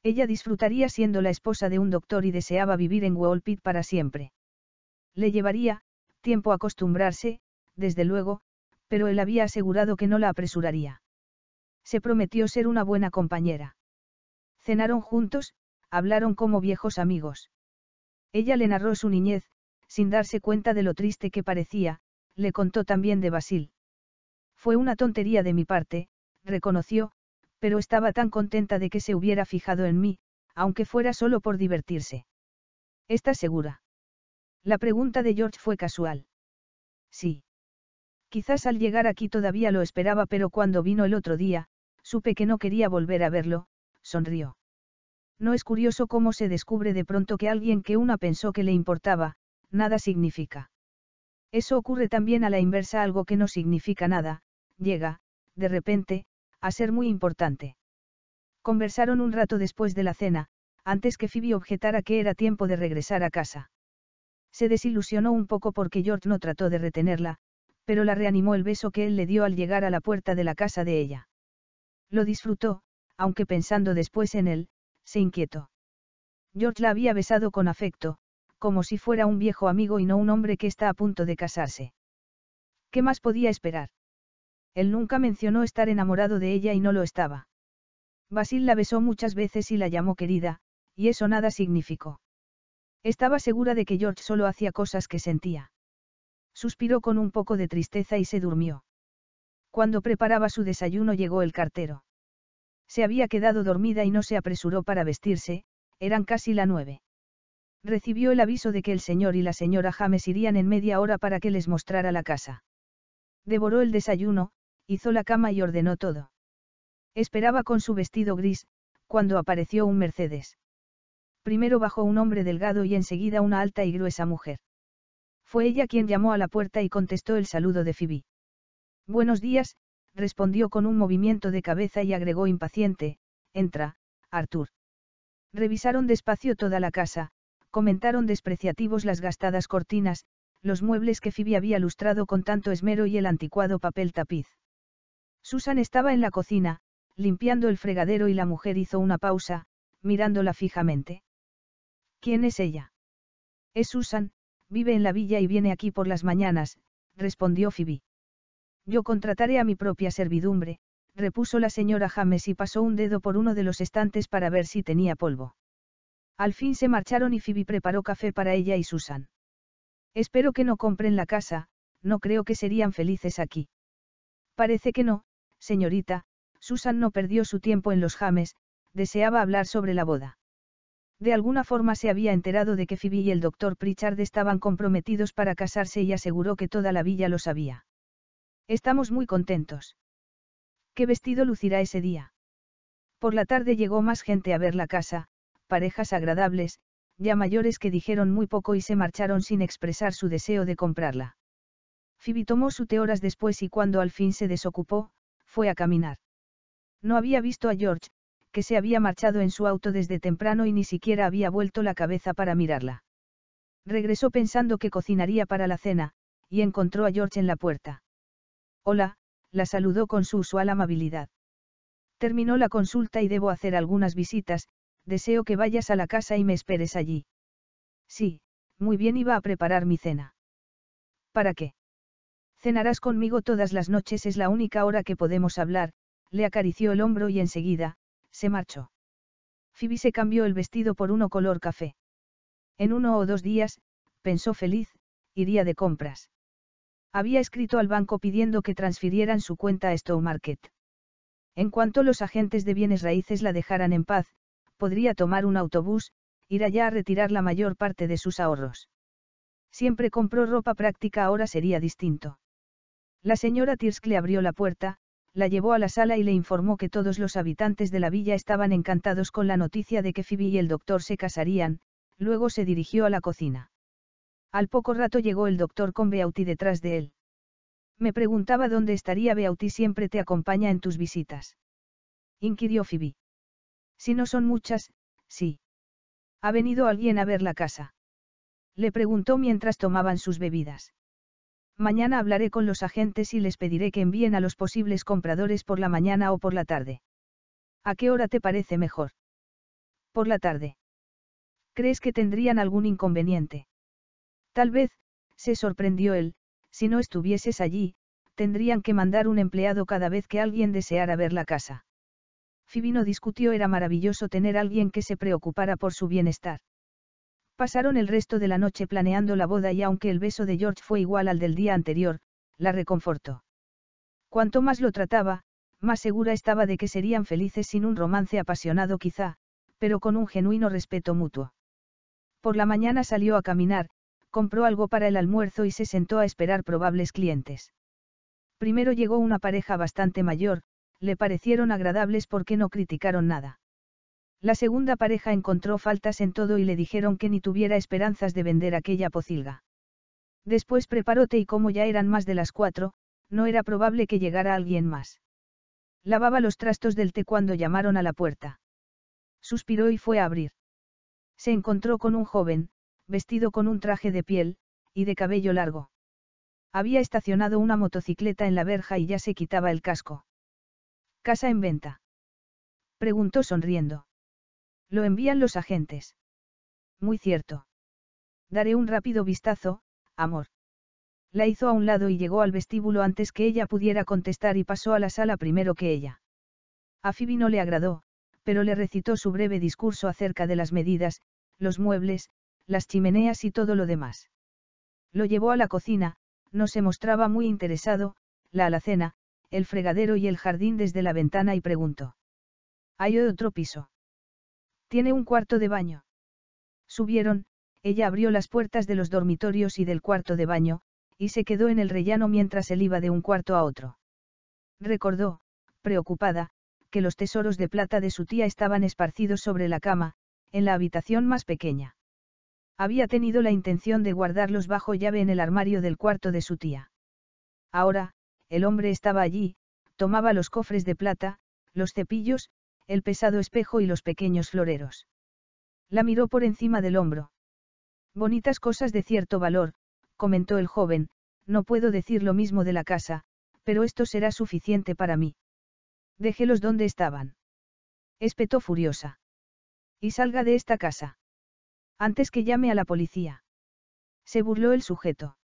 Ella disfrutaría siendo la esposa de un doctor y deseaba vivir en Walpit para siempre. Le llevaría, tiempo acostumbrarse, desde luego, pero él había asegurado que no la apresuraría. Se prometió ser una buena compañera. Cenaron juntos, hablaron como viejos amigos. Ella le narró su niñez, sin darse cuenta de lo triste que parecía, le contó también de Basil. Fue una tontería de mi parte, reconoció, pero estaba tan contenta de que se hubiera fijado en mí, aunque fuera solo por divertirse. ¿Estás segura? La pregunta de George fue casual. Sí. Quizás al llegar aquí todavía lo esperaba, pero cuando vino el otro día, supe que no quería volver a verlo, sonrió. No es curioso cómo se descubre de pronto que alguien que una pensó que le importaba, nada significa. Eso ocurre también a la inversa, algo que no significa nada, llega, de repente, a ser muy importante. Conversaron un rato después de la cena, antes que Phoebe objetara que era tiempo de regresar a casa. Se desilusionó un poco porque George no trató de retenerla, pero la reanimó el beso que él le dio al llegar a la puerta de la casa de ella. Lo disfrutó, aunque pensando después en él, se inquietó. George la había besado con afecto, como si fuera un viejo amigo y no un hombre que está a punto de casarse. ¿Qué más podía esperar? Él nunca mencionó estar enamorado de ella y no lo estaba. Basil la besó muchas veces y la llamó querida, y eso nada significó. Estaba segura de que George solo hacía cosas que sentía. Suspiró con un poco de tristeza y se durmió. Cuando preparaba su desayuno llegó el cartero. Se había quedado dormida y no se apresuró para vestirse, eran casi la nueve. Recibió el aviso de que el señor y la señora James irían en media hora para que les mostrara la casa. Devoró el desayuno, hizo la cama y ordenó todo. Esperaba con su vestido gris, cuando apareció un Mercedes. Primero bajó un hombre delgado y enseguida una alta y gruesa mujer. Fue ella quien llamó a la puerta y contestó el saludo de Phoebe. Buenos días, respondió con un movimiento de cabeza y agregó impaciente, entra, Artur. Revisaron despacio toda la casa, comentaron despreciativos las gastadas cortinas, los muebles que Phoebe había lustrado con tanto esmero y el anticuado papel tapiz. Susan estaba en la cocina, limpiando el fregadero y la mujer hizo una pausa, mirándola fijamente. ¿Quién es ella? Es Susan, vive en la villa y viene aquí por las mañanas, respondió Phoebe. Yo contrataré a mi propia servidumbre, repuso la señora James y pasó un dedo por uno de los estantes para ver si tenía polvo. Al fin se marcharon y Phoebe preparó café para ella y Susan. Espero que no compren la casa, no creo que serían felices aquí. Parece que no, señorita, Susan no perdió su tiempo en los James, deseaba hablar sobre la boda. De alguna forma se había enterado de que Phoebe y el doctor Pritchard estaban comprometidos para casarse y aseguró que toda la villa lo sabía. Estamos muy contentos. ¿Qué vestido lucirá ese día? Por la tarde llegó más gente a ver la casa, parejas agradables, ya mayores que dijeron muy poco y se marcharon sin expresar su deseo de comprarla. Phoebe tomó su té horas después y cuando al fin se desocupó, fue a caminar. No había visto a George, que se había marchado en su auto desde temprano y ni siquiera había vuelto la cabeza para mirarla. Regresó pensando que cocinaría para la cena, y encontró a George en la puerta. Hola, la saludó con su usual amabilidad. Terminó la consulta y debo hacer algunas visitas, deseo que vayas a la casa y me esperes allí. Sí, muy bien iba a preparar mi cena. ¿Para qué? Cenarás conmigo todas las noches, es la única hora que podemos hablar, le acarició el hombro y enseguida, se marchó. Phoebe se cambió el vestido por uno color café. En uno o dos días, pensó feliz, iría de compras. Había escrito al banco pidiendo que transfirieran su cuenta a Stow Market. En cuanto los agentes de bienes raíces la dejaran en paz, podría tomar un autobús, ir allá a retirar la mayor parte de sus ahorros. Siempre compró ropa práctica, ahora sería distinto. La señora Tirsk le abrió la puerta, la llevó a la sala y le informó que todos los habitantes de la villa estaban encantados con la noticia de que Phoebe y el doctor se casarían, luego se dirigió a la cocina. Al poco rato llegó el doctor con Beauty detrás de él. Me preguntaba dónde estaría Beauty siempre te acompaña en tus visitas. Inquirió Phoebe. Si no son muchas, sí. ¿Ha venido alguien a ver la casa? Le preguntó mientras tomaban sus bebidas. Mañana hablaré con los agentes y les pediré que envíen a los posibles compradores por la mañana o por la tarde. ¿A qué hora te parece mejor? Por la tarde. ¿Crees que tendrían algún inconveniente? Tal vez, se sorprendió él, si no estuvieses allí, tendrían que mandar un empleado cada vez que alguien deseara ver la casa. Fibino discutió era maravilloso tener alguien que se preocupara por su bienestar. Pasaron el resto de la noche planeando la boda y aunque el beso de George fue igual al del día anterior, la reconfortó. Cuanto más lo trataba, más segura estaba de que serían felices sin un romance apasionado quizá, pero con un genuino respeto mutuo. Por la mañana salió a caminar, compró algo para el almuerzo y se sentó a esperar probables clientes. Primero llegó una pareja bastante mayor, le parecieron agradables porque no criticaron nada. La segunda pareja encontró faltas en todo y le dijeron que ni tuviera esperanzas de vender aquella pocilga. Después preparó té y como ya eran más de las cuatro, no era probable que llegara alguien más. Lavaba los trastos del té cuando llamaron a la puerta. Suspiró y fue a abrir. Se encontró con un joven, vestido con un traje de piel, y de cabello largo. Había estacionado una motocicleta en la verja y ya se quitaba el casco. ¿Casa en venta? Preguntó sonriendo. Lo envían los agentes. Muy cierto. Daré un rápido vistazo, amor. La hizo a un lado y llegó al vestíbulo antes que ella pudiera contestar y pasó a la sala primero que ella. A Phoebe no le agradó, pero le recitó su breve discurso acerca de las medidas, los muebles, las chimeneas y todo lo demás. Lo llevó a la cocina, no se mostraba muy interesado, la alacena, el fregadero y el jardín desde la ventana y preguntó. Hay otro piso. Tiene un cuarto de baño. Subieron, ella abrió las puertas de los dormitorios y del cuarto de baño, y se quedó en el rellano mientras él iba de un cuarto a otro. Recordó, preocupada, que los tesoros de plata de su tía estaban esparcidos sobre la cama, en la habitación más pequeña. Había tenido la intención de guardarlos bajo llave en el armario del cuarto de su tía. Ahora, el hombre estaba allí, tomaba los cofres de plata, los cepillos, el pesado espejo y los pequeños floreros. La miró por encima del hombro. Bonitas cosas de cierto valor, comentó el joven, no puedo decir lo mismo de la casa, pero esto será suficiente para mí. Déjelos donde estaban. Espetó furiosa. Y salga de esta casa. Antes que llame a la policía. Se burló el sujeto.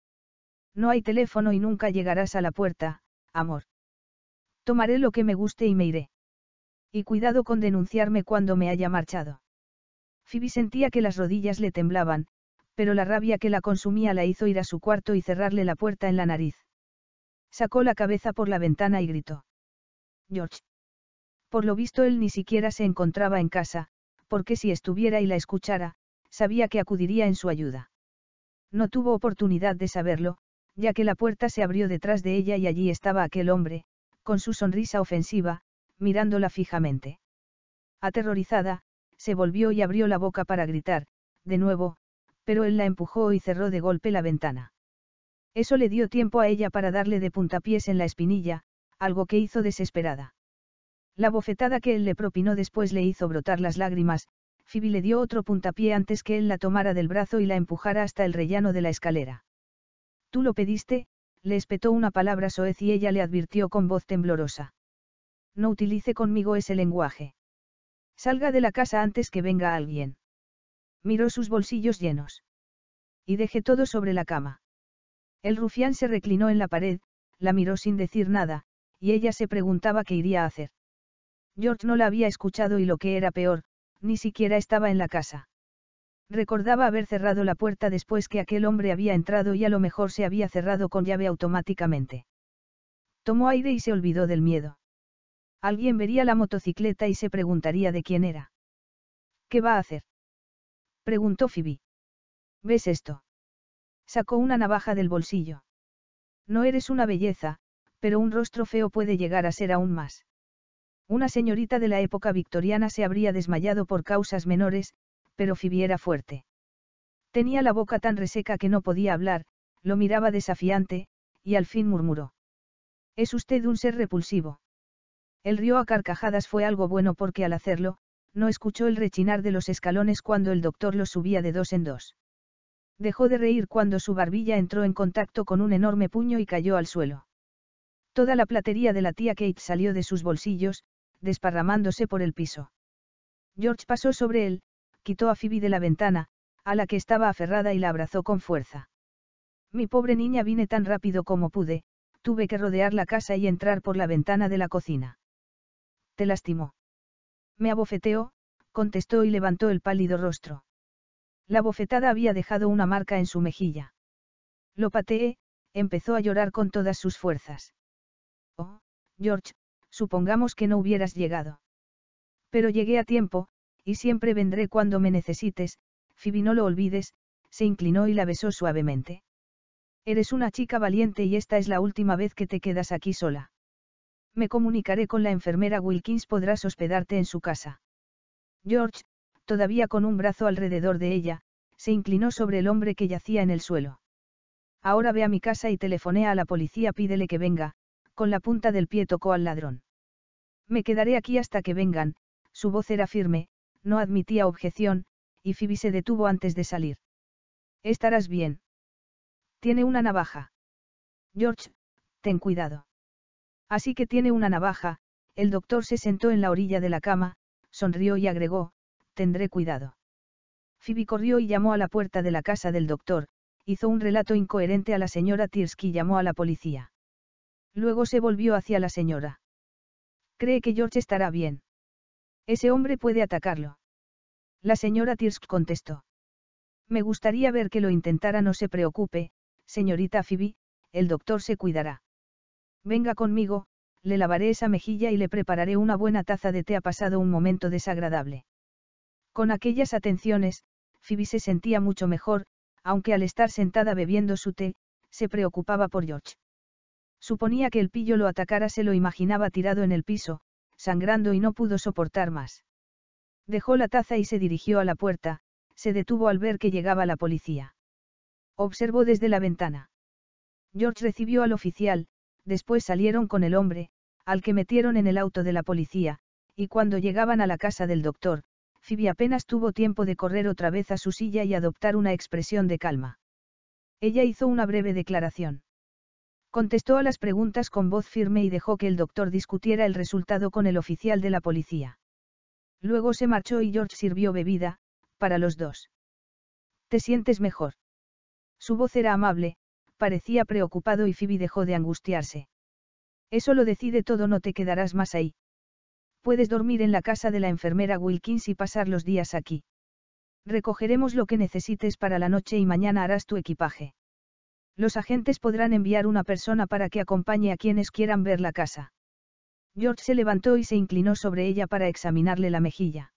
No hay teléfono y nunca llegarás a la puerta, amor. Tomaré lo que me guste y me iré. Y cuidado con denunciarme cuando me haya marchado. Phoebe sentía que las rodillas le temblaban, pero la rabia que la consumía la hizo ir a su cuarto y cerrarle la puerta en la nariz. Sacó la cabeza por la ventana y gritó. George. Por lo visto él ni siquiera se encontraba en casa, porque si estuviera y la escuchara, sabía que acudiría en su ayuda. No tuvo oportunidad de saberlo, ya que la puerta se abrió detrás de ella y allí estaba aquel hombre, con su sonrisa ofensiva, mirándola fijamente. Aterrorizada, se volvió y abrió la boca para gritar, de nuevo, pero él la empujó y cerró de golpe la ventana. Eso le dio tiempo a ella para darle de puntapiés en la espinilla, algo que hizo desesperada. La bofetada que él le propinó después le hizo brotar las lágrimas, Phoebe le dio otro puntapié antes que él la tomara del brazo y la empujara hasta el rellano de la escalera. Tú lo pediste, le espetó una palabra soez y ella le advirtió con voz temblorosa. No utilice conmigo ese lenguaje. Salga de la casa antes que venga alguien. Miró sus bolsillos llenos. Y dejé todo sobre la cama. El rufián se reclinó en la pared, la miró sin decir nada, y ella se preguntaba qué iría a hacer. George no la había escuchado y lo que era peor, ni siquiera estaba en la casa. Recordaba haber cerrado la puerta después que aquel hombre había entrado y a lo mejor se había cerrado con llave automáticamente. Tomó aire y se olvidó del miedo. Alguien vería la motocicleta y se preguntaría de quién era. ¿Qué va a hacer? preguntó Phoebe. ¿Ves esto? Sacó una navaja del bolsillo. No eres una belleza, pero un rostro feo puede llegar a ser aún más. Una señorita de la época victoriana se habría desmayado por causas menores, pero Phoebe era fuerte. Tenía la boca tan reseca que no podía hablar, lo miraba desafiante, y al fin murmuró. Es usted un ser repulsivo. El río a carcajadas fue algo bueno porque al hacerlo, no escuchó el rechinar de los escalones cuando el doctor lo subía de dos en dos. Dejó de reír cuando su barbilla entró en contacto con un enorme puño y cayó al suelo. Toda la platería de la tía Kate salió de sus bolsillos, desparramándose por el piso. George pasó sobre él, quitó a Phoebe de la ventana, a la que estaba aferrada y la abrazó con fuerza. Mi pobre niña vine tan rápido como pude, tuve que rodear la casa y entrar por la ventana de la cocina. Te lastimó. Me abofeteó, contestó y levantó el pálido rostro. La bofetada había dejado una marca en su mejilla. Lo pateé, empezó a llorar con todas sus fuerzas. Oh, George, supongamos que no hubieras llegado. Pero llegué a tiempo, y siempre vendré cuando me necesites, Phoebe no lo olvides, se inclinó y la besó suavemente. Eres una chica valiente y esta es la última vez que te quedas aquí sola. Me comunicaré con la enfermera Wilkins, podrás hospedarte en su casa. George, todavía con un brazo alrededor de ella, se inclinó sobre el hombre que yacía en el suelo. Ahora ve a mi casa y telefonea a la policía, pídele que venga, con la punta del pie tocó al ladrón. Me quedaré aquí hasta que vengan, su voz era firme, no admitía objeción, y Phoebe se detuvo antes de salir. Estarás bien. Tiene una navaja. George, ten cuidado. Así que tiene una navaja, el doctor se sentó en la orilla de la cama, sonrió y agregó, tendré cuidado. Phoebe corrió y llamó a la puerta de la casa del doctor, hizo un relato incoherente a la señora Tirsky y llamó a la policía. Luego se volvió hacia la señora. ¿Cree que George estará bien? Ese hombre puede atacarlo. La señora Tirsk contestó. Me gustaría ver que lo intentara, no se preocupe, señorita Phoebe, el doctor se cuidará. Venga conmigo, le lavaré esa mejilla y le prepararé una buena taza de té. Ha pasado un momento desagradable. Con aquellas atenciones, Phoebe se sentía mucho mejor, aunque al estar sentada bebiendo su té, se preocupaba por George. Suponía que el pillo lo atacara, se lo imaginaba tirado en el piso, sangrando y no pudo soportar más. Dejó la taza y se dirigió a la puerta, se detuvo al ver que llegaba la policía. Observó desde la ventana. George recibió al oficial, después salieron con el hombre, al que metieron en el auto de la policía, y cuando llegaban a la casa del doctor, Phoebe apenas tuvo tiempo de correr otra vez a su silla y adoptar una expresión de calma. Ella hizo una breve declaración. Contestó a las preguntas con voz firme y dejó que el doctor discutiera el resultado con el oficial de la policía. Luego se marchó y George sirvió bebida, para los dos. ¿Te sientes mejor? Su voz era amable, parecía preocupado y Phoebe dejó de angustiarse. Eso lo decide todo, no te quedarás más ahí. Puedes dormir en la casa de la enfermera Wilkins y pasar los días aquí. Recogeremos lo que necesites para la noche y mañana harás tu equipaje. Los agentes podrán enviar una persona para que acompañe a quienes quieran ver la casa. George se levantó y se inclinó sobre ella para examinarle la mejilla.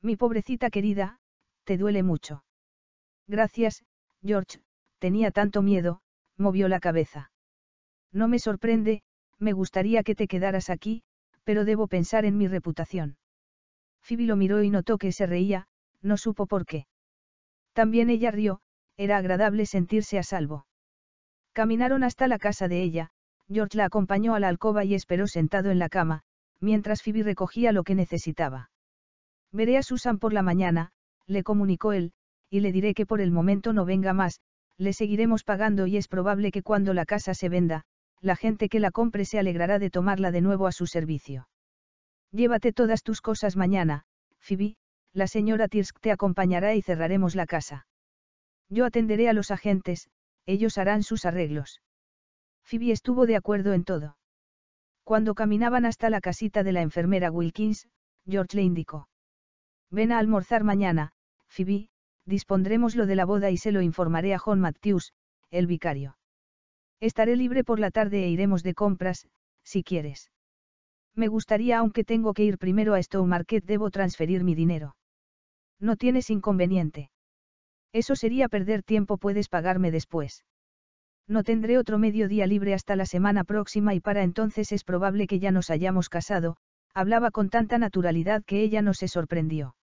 Mi pobrecita querida, te duele mucho. Gracias, George, tenía tanto miedo, movió la cabeza. No me sorprende, me gustaría que te quedaras aquí, pero debo pensar en mi reputación. Phoebe lo miró y notó que se reía, no supo por qué. También ella rió, era agradable sentirse a salvo. Caminaron hasta la casa de ella, George la acompañó a la alcoba y esperó sentado en la cama, mientras Phoebe recogía lo que necesitaba. Veré a Susan por la mañana, le comunicó él, y le diré que por el momento no venga más, le seguiremos pagando y es probable que cuando la casa se venda, la gente que la compre se alegrará de tomarla de nuevo a su servicio. Llévate todas tus cosas mañana, Phoebe, la señora Tirsk te acompañará y cerraremos la casa. Yo atenderé a los agentes, ellos harán sus arreglos. Phoebe estuvo de acuerdo en todo. Cuando caminaban hasta la casita de la enfermera Wilkins, George le indicó. Ven a almorzar mañana, Phoebe, dispondremos lo de la boda y se lo informaré a John Matthews, el vicario. Estaré libre por la tarde e iremos de compras, si quieres. Me gustaría, aunque tengo que ir primero a Stone Market, debo transferir mi dinero. No tienes inconveniente. Eso sería perder tiempo, puedes pagarme después. No tendré otro medio día libre hasta la semana próxima y para entonces es probable que ya nos hayamos casado, hablaba con tanta naturalidad que ella no se sorprendió.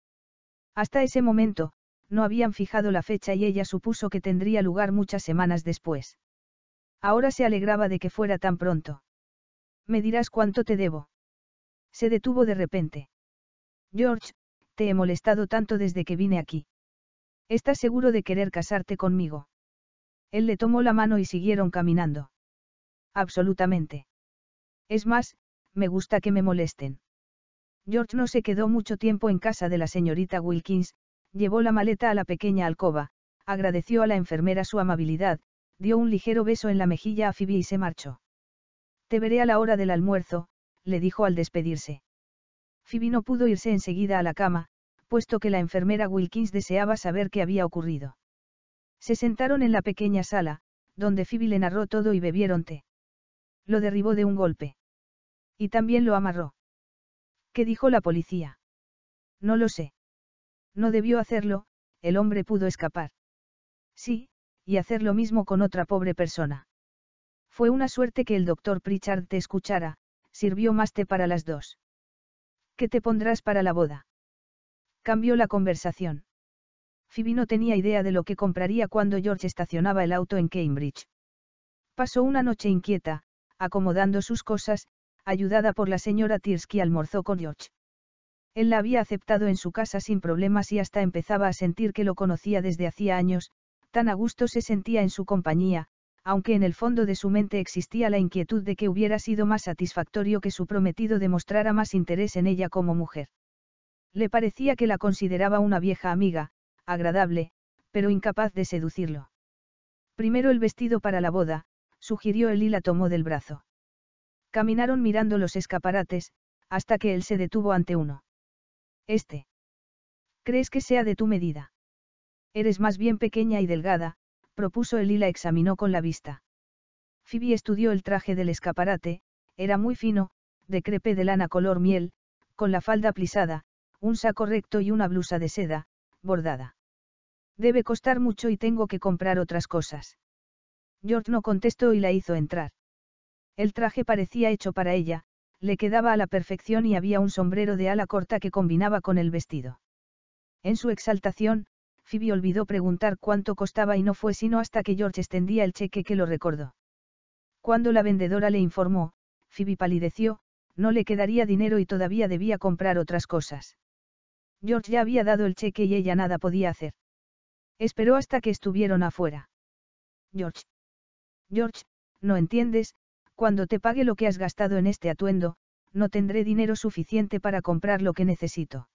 Hasta ese momento, no habían fijado la fecha y ella supuso que tendría lugar muchas semanas después. Ahora se alegraba de que fuera tan pronto. ¿Me dirás cuánto te debo? Se detuvo de repente. George, te he molestado tanto desde que vine aquí. ¿Estás seguro de querer casarte conmigo? Él le tomó la mano y siguieron caminando. Absolutamente. Es más, me gusta que me molesten. George no se quedó mucho tiempo en casa de la señorita Wilkins, llevó la maleta a la pequeña alcoba, agradeció a la enfermera su amabilidad, dio un ligero beso en la mejilla a Phoebe y se marchó. Te veré a la hora del almuerzo, le dijo al despedirse. Phoebe no pudo irse enseguida a la cama, puesto que la enfermera Wilkins deseaba saber qué había ocurrido. Se sentaron en la pequeña sala, donde Phoebe le narró todo y bebieron té. Lo derribó de un golpe. Y también lo amarró. ¿Qué dijo la policía? No lo sé. No debió hacerlo, el hombre pudo escapar. Sí, y hacer lo mismo con otra pobre persona. Fue una suerte que el doctor Pritchard te escuchara, sirvió más té para las dos. ¿Qué te pondrás para la boda? Cambió la conversación. Phoebe no tenía idea de lo que compraría cuando George estacionaba el auto en Cambridge. Pasó una noche inquieta, acomodando sus cosas, ayudada por la señora Tirsky almorzó con George. Él la había aceptado en su casa sin problemas y hasta empezaba a sentir que lo conocía desde hacía años, tan a gusto se sentía en su compañía, aunque en el fondo de su mente existía la inquietud de que hubiera sido más satisfactorio que su prometido demostrara más interés en ella como mujer. Le parecía que la consideraba una vieja amiga, agradable, pero incapaz de seducirlo. Primero el vestido para la boda, sugirió el y la tomó del brazo. Caminaron mirando los escaparates, hasta que él se detuvo ante uno. Este. ¿Crees que sea de tu medida? Eres más bien pequeña y delgada, propuso él y la examinó con la vista. Phoebe estudió el traje del escaparate, era muy fino, de crepe de lana color miel, con la falda plisada, un saco recto y una blusa de seda, bordada. Debe costar mucho y tengo que comprar otras cosas. George no contestó y la hizo entrar. El traje parecía hecho para ella, le quedaba a la perfección y había un sombrero de ala corta que combinaba con el vestido. En su exaltación, Phoebe olvidó preguntar cuánto costaba y no fue sino hasta que George extendía el cheque que lo recordó. Cuando la vendedora le informó, Phoebe palideció, no le quedaría dinero y todavía debía comprar otras cosas. George ya había dado el cheque y ella nada podía hacer. Esperó hasta que estuvieron afuera. George. George, no entiendes, cuando te pague lo que has gastado en este atuendo, no tendré dinero suficiente para comprar lo que necesito.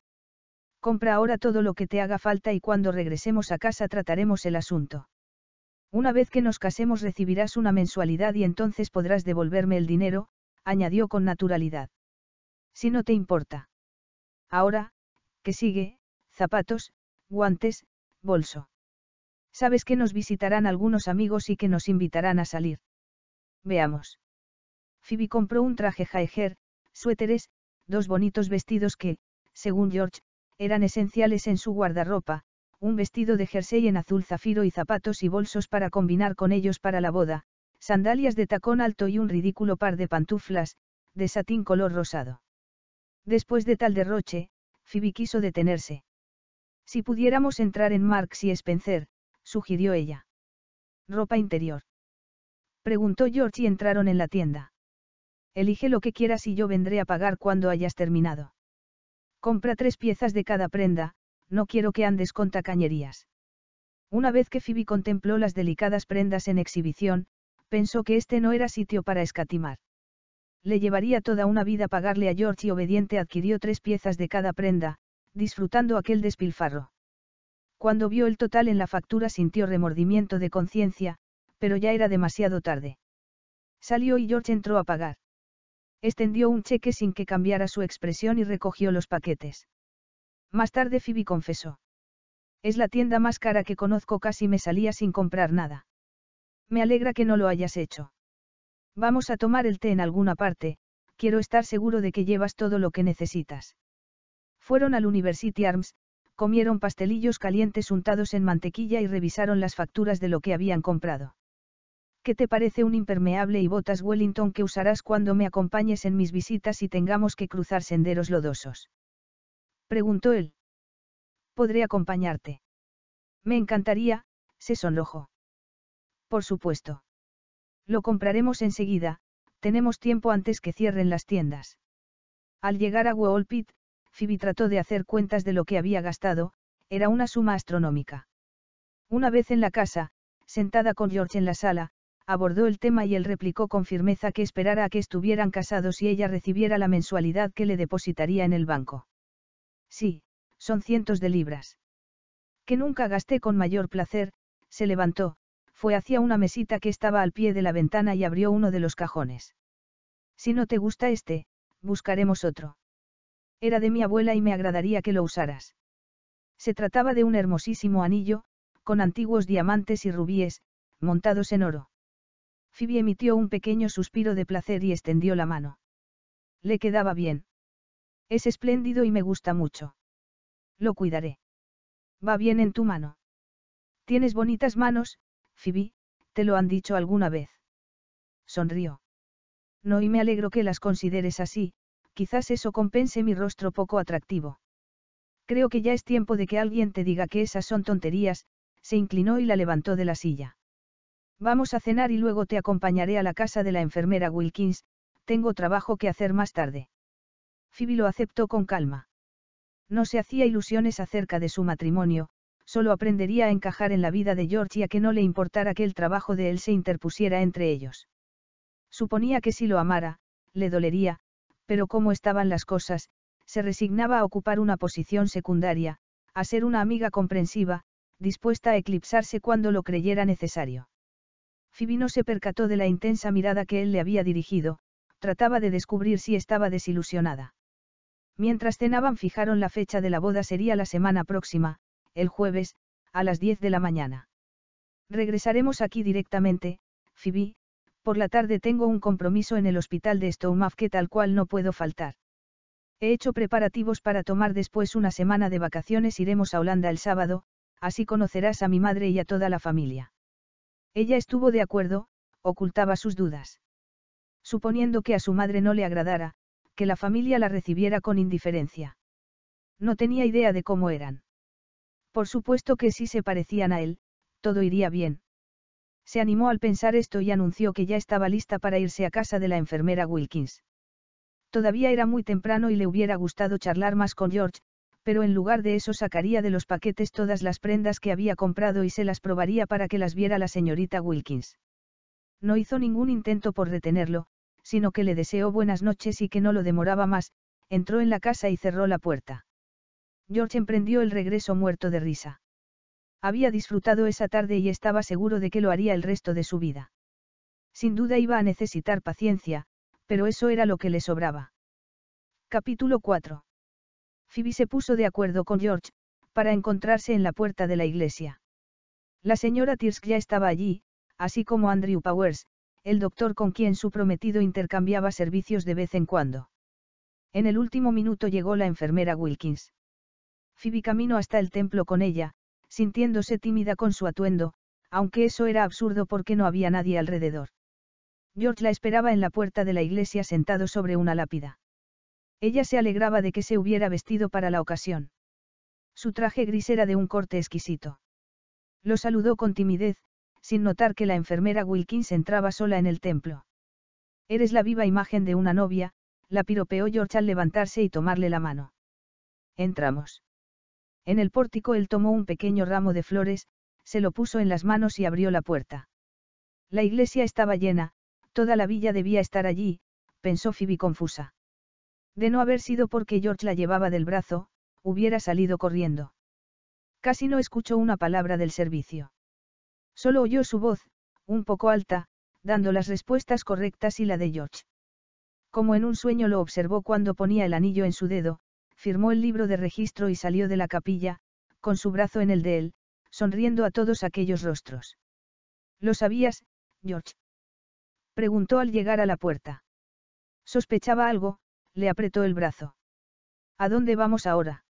Compra ahora todo lo que te haga falta y cuando regresemos a casa trataremos el asunto. Una vez que nos casemos recibirás una mensualidad y entonces podrás devolverme el dinero, añadió con naturalidad. Si no te importa. Ahora, que sigue, zapatos, guantes, bolso. Sabes que nos visitarán algunos amigos y que nos invitarán a salir. Veamos. Phoebe compró un traje jaeger, suéteres, dos bonitos vestidos que, según George, eran esenciales en su guardarropa, un vestido de jersey en azul zafiro y zapatos y bolsos para combinar con ellos para la boda, sandalias de tacón alto y un ridículo par de pantuflas, de satín color rosado. Después de tal derroche, Phoebe quiso detenerse. Si pudiéramos entrar en Marx y Spencer, sugirió ella. ¿Ropa interior? Preguntó George y entraron en la tienda. Elige lo que quieras y yo vendré a pagar cuando hayas terminado. Compra tres piezas de cada prenda, no quiero que andes con tacañerías. Una vez que Phoebe contempló las delicadas prendas en exhibición, pensó que este no era sitio para escatimar le llevaría toda una vida pagarle a George y obediente adquirió tres piezas de cada prenda, disfrutando aquel despilfarro. Cuando vio el total en la factura sintió remordimiento de conciencia, pero ya era demasiado tarde. Salió y George entró a pagar. Extendió un cheque sin que cambiara su expresión y recogió los paquetes. Más tarde Phoebe confesó. Es la tienda más cara que conozco, casi me salía sin comprar nada. Me alegra que no lo hayas hecho. Vamos a tomar el té en alguna parte, quiero estar seguro de que llevas todo lo que necesitas. Fueron al University Arms, comieron pastelillos calientes untados en mantequilla y revisaron las facturas de lo que habían comprado. ¿Qué te parece un impermeable y botas Wellington que usarás cuando me acompañes en mis visitas y tengamos que cruzar senderos lodosos? Preguntó él. ¿Podré acompañarte? Me encantaría, se sonrojó. Por supuesto. Lo compraremos enseguida, tenemos tiempo antes que cierren las tiendas. Al llegar a Wallpit, Phoebe trató de hacer cuentas de lo que había gastado, era una suma astronómica. Una vez en la casa, sentada con George en la sala, abordó el tema y él replicó con firmeza que esperara a que estuvieran casados y ella recibiera la mensualidad que le depositaría en el banco. Sí, son cientos de libras. Que nunca gasté con mayor placer, se levantó, fue hacia una mesita que estaba al pie de la ventana y abrió uno de los cajones. Si no te gusta este, buscaremos otro. Era de mi abuela y me agradaría que lo usaras. Se trataba de un hermosísimo anillo, con antiguos diamantes y rubíes, montados en oro. Phoebe emitió un pequeño suspiro de placer y extendió la mano. Le quedaba bien. Es espléndido y me gusta mucho. Lo cuidaré. Va bien en tu mano. Tienes bonitas manos, Phoebe, ¿te lo han dicho alguna vez? Sonrió. No y me alegro que las consideres así, quizás eso compense mi rostro poco atractivo. Creo que ya es tiempo de que alguien te diga que esas son tonterías, se inclinó y la levantó de la silla. Vamos a cenar y luego te acompañaré a la casa de la enfermera Wilkins, tengo trabajo que hacer más tarde. Phoebe lo aceptó con calma. No se hacía ilusiones acerca de su matrimonio, solo aprendería a encajar en la vida de George y a que no le importara que el trabajo de él se interpusiera entre ellos. Suponía que si lo amara, le dolería, pero como estaban las cosas, se resignaba a ocupar una posición secundaria, a ser una amiga comprensiva, dispuesta a eclipsarse cuando lo creyera necesario. Fibino se percató de la intensa mirada que él le había dirigido, trataba de descubrir si estaba desilusionada. Mientras cenaban fijaron la fecha de la boda sería la semana próxima, el jueves, a las 10 de la mañana. Regresaremos aquí directamente, Phoebe, por la tarde tengo un compromiso en el hospital de Stoumaf que tal cual no puedo faltar. He hecho preparativos para tomar después una semana de vacaciones, iremos a Holanda el sábado, así conocerás a mi madre y a toda la familia. Ella estuvo de acuerdo, ocultaba sus dudas. Suponiendo que a su madre no le agradara, que la familia la recibiera con indiferencia. No tenía idea de cómo eran. Por supuesto que si se parecían a él, todo iría bien. Se animó al pensar esto y anunció que ya estaba lista para irse a casa de la enfermera Wilkins. Todavía era muy temprano y le hubiera gustado charlar más con George, pero en lugar de eso sacaría de los paquetes todas las prendas que había comprado y se las probaría para que las viera la señorita Wilkins. No hizo ningún intento por retenerlo, sino que le deseó buenas noches y que no lo demoraba más, entró en la casa y cerró la puerta. George emprendió el regreso muerto de risa. Había disfrutado esa tarde y estaba seguro de que lo haría el resto de su vida. Sin duda iba a necesitar paciencia, pero eso era lo que le sobraba. Capítulo 4. Phoebe se puso de acuerdo con George, para encontrarse en la puerta de la iglesia. La señora Tirsk ya estaba allí, así como Andrew Powers, el doctor con quien su prometido intercambiaba servicios de vez en cuando. En el último minuto llegó la enfermera Wilkins. Phoebe caminó hasta el templo con ella, sintiéndose tímida con su atuendo, aunque eso era absurdo porque no había nadie alrededor. George la esperaba en la puerta de la iglesia sentado sobre una lápida. Ella se alegraba de que se hubiera vestido para la ocasión. Su traje gris era de un corte exquisito. Lo saludó con timidez, sin notar que la enfermera Wilkins entraba sola en el templo. Eres la viva imagen de una novia, la piropeó George al levantarse y tomarle la mano. Entramos. En el pórtico él tomó un pequeño ramo de flores, se lo puso en las manos y abrió la puerta. La iglesia estaba llena, toda la villa debía estar allí, pensó Phoebe confusa. De no haber sido porque George la llevaba del brazo, hubiera salido corriendo. Casi no escuchó una palabra del servicio. Solo oyó su voz, un poco alta, dando las respuestas correctas y la de George. Como en un sueño lo observó cuando ponía el anillo en su dedo, firmó el libro de registro y salió de la capilla, con su brazo en el de él, sonriendo a todos aquellos rostros. ¿Lo sabías, George? Preguntó al llegar a la puerta. Sospechaba algo, le apretó el brazo. ¿A dónde vamos ahora?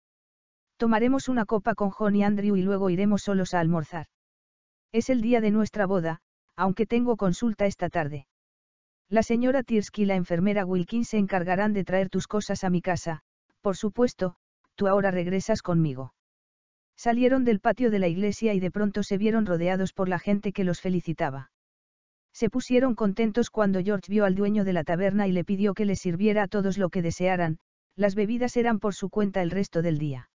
Tomaremos una copa con John y Andrew y luego iremos solos a almorzar. Es el día de nuestra boda, aunque tengo consulta esta tarde. La señora Tirsky y la enfermera Wilkins se encargarán de traer tus cosas a mi casa, por supuesto, tú ahora regresas conmigo. Salieron del patio de la iglesia y de pronto se vieron rodeados por la gente que los felicitaba. Se pusieron contentos cuando George vio al dueño de la taberna y le pidió que les sirviera a todos lo que desearan, las bebidas eran por su cuenta el resto del día.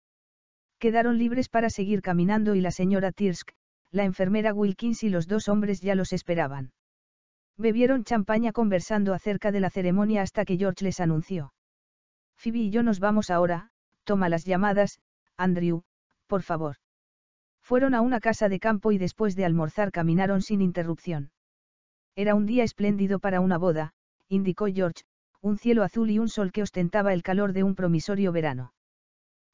Quedaron libres para seguir caminando y la señora Tirsk, la enfermera Wilkins y los dos hombres ya los esperaban. Bebieron champaña conversando acerca de la ceremonia hasta que George les anunció. Phoebe y yo nos vamos ahora, toma las llamadas, Andrew, por favor. Fueron a una casa de campo y después de almorzar caminaron sin interrupción. Era un día espléndido para una boda, indicó George, un cielo azul y un sol que ostentaba el calor de un promisorio verano.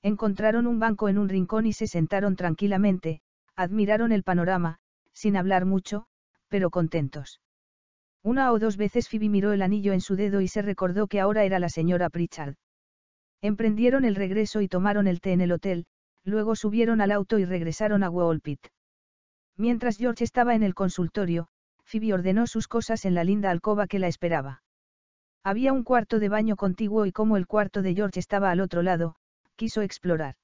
Encontraron un banco en un rincón y se sentaron tranquilamente, admiraron el panorama, sin hablar mucho, pero contentos. Una o dos veces Phoebe miró el anillo en su dedo y se recordó que ahora era la señora Pritchard. Emprendieron el regreso y tomaron el té en el hotel, luego subieron al auto y regresaron a Wallpit. Mientras George estaba en el consultorio, Phoebe ordenó sus cosas en la linda alcoba que la esperaba. Había un cuarto de baño contiguo y como el cuarto de George estaba al otro lado, quiso explorar.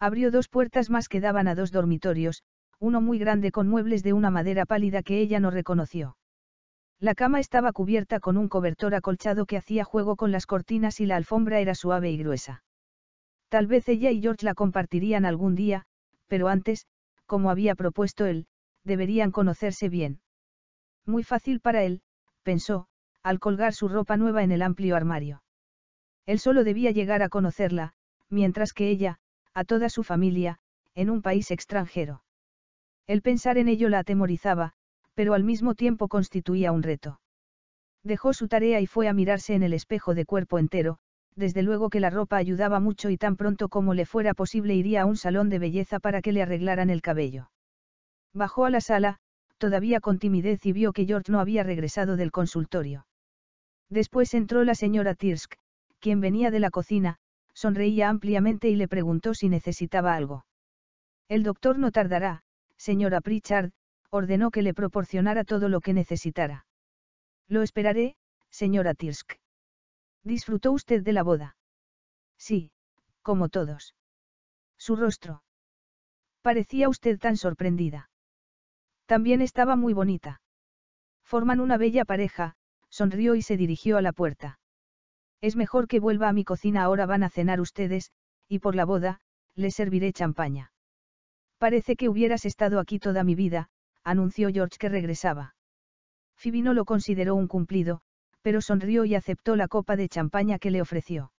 Abrió dos puertas más que daban a dos dormitorios, uno muy grande con muebles de una madera pálida que ella no reconoció. La cama estaba cubierta con un cobertor acolchado que hacía juego con las cortinas y la alfombra era suave y gruesa. Tal vez ella y George la compartirían algún día, pero antes, como había propuesto él, deberían conocerse bien. Muy fácil para él, pensó, al colgar su ropa nueva en el amplio armario. Él solo debía llegar a conocerla, mientras que ella, a toda su familia, en un país extranjero. El pensar en ello la atemorizaba, pero al mismo tiempo constituía un reto. Dejó su tarea y fue a mirarse en el espejo de cuerpo entero, desde luego que la ropa ayudaba mucho y tan pronto como le fuera posible iría a un salón de belleza para que le arreglaran el cabello. Bajó a la sala, todavía con timidez y vio que George no había regresado del consultorio. Después entró la señora Tirsk, quien venía de la cocina, sonreía ampliamente y le preguntó si necesitaba algo. El doctor no tardará, señora Pritchard, ordenó que le proporcionara todo lo que necesitara. Lo esperaré, señora Tirsk. ¿Disfrutó usted de la boda? Sí, como todos. Su rostro. Parecía usted tan sorprendida. También estaba muy bonita. Forman una bella pareja, sonrió y se dirigió a la puerta. Es mejor que vuelva a mi cocina, ahora van a cenar ustedes, y por la boda, les serviré champaña. Parece que hubieras estado aquí toda mi vida, anunció George que regresaba. Phoebe no lo consideró un cumplido, pero sonrió y aceptó la copa de champaña que le ofreció.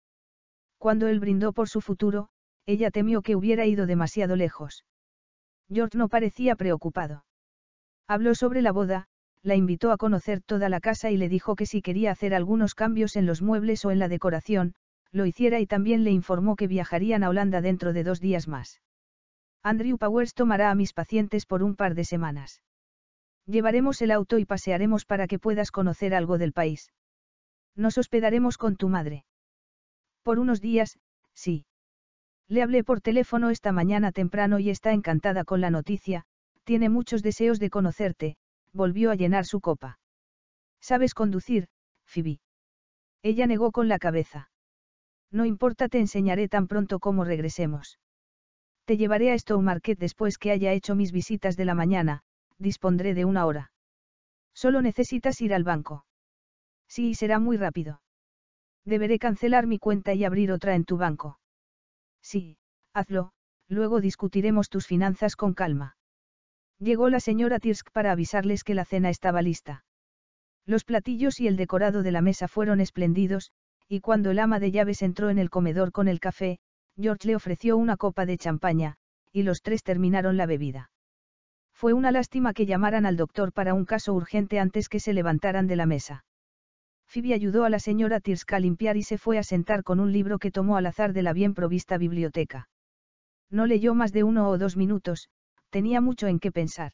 Cuando él brindó por su futuro, ella temió que hubiera ido demasiado lejos. George no parecía preocupado. Habló sobre la boda, la invitó a conocer toda la casa y le dijo que si quería hacer algunos cambios en los muebles o en la decoración, lo hiciera y también le informó que viajarían a Holanda dentro de dos días más. Andrew Powers tomará a mis pacientes por un par de semanas. Llevaremos el auto y pasearemos para que puedas conocer algo del país. Nos hospedaremos con tu madre. Por unos días, sí. Le hablé por teléfono esta mañana temprano y está encantada con la noticia, tiene muchos deseos de conocerte, volvió a llenar su copa. ¿Sabes conducir, Phoebe? Ella negó con la cabeza. No importa, te enseñaré tan pronto como regresemos. Te llevaré a Stowe Market después que haya hecho mis visitas de la mañana, dispondré de una hora. Solo necesitas ir al banco. Sí, será muy rápido. Deberé cancelar mi cuenta y abrir otra en tu banco. Sí, hazlo, luego discutiremos tus finanzas con calma. Llegó la señora Tirsk para avisarles que la cena estaba lista. Los platillos y el decorado de la mesa fueron espléndidos, y cuando el ama de llaves entró en el comedor con el café, George le ofreció una copa de champaña, y los tres terminaron la bebida. Fue una lástima que llamaran al doctor para un caso urgente antes que se levantaran de la mesa. Phoebe ayudó a la señora Tirska a limpiar y se fue a sentar con un libro que tomó al azar de la bien provista biblioteca. No leyó más de uno o dos minutos, tenía mucho en qué pensar.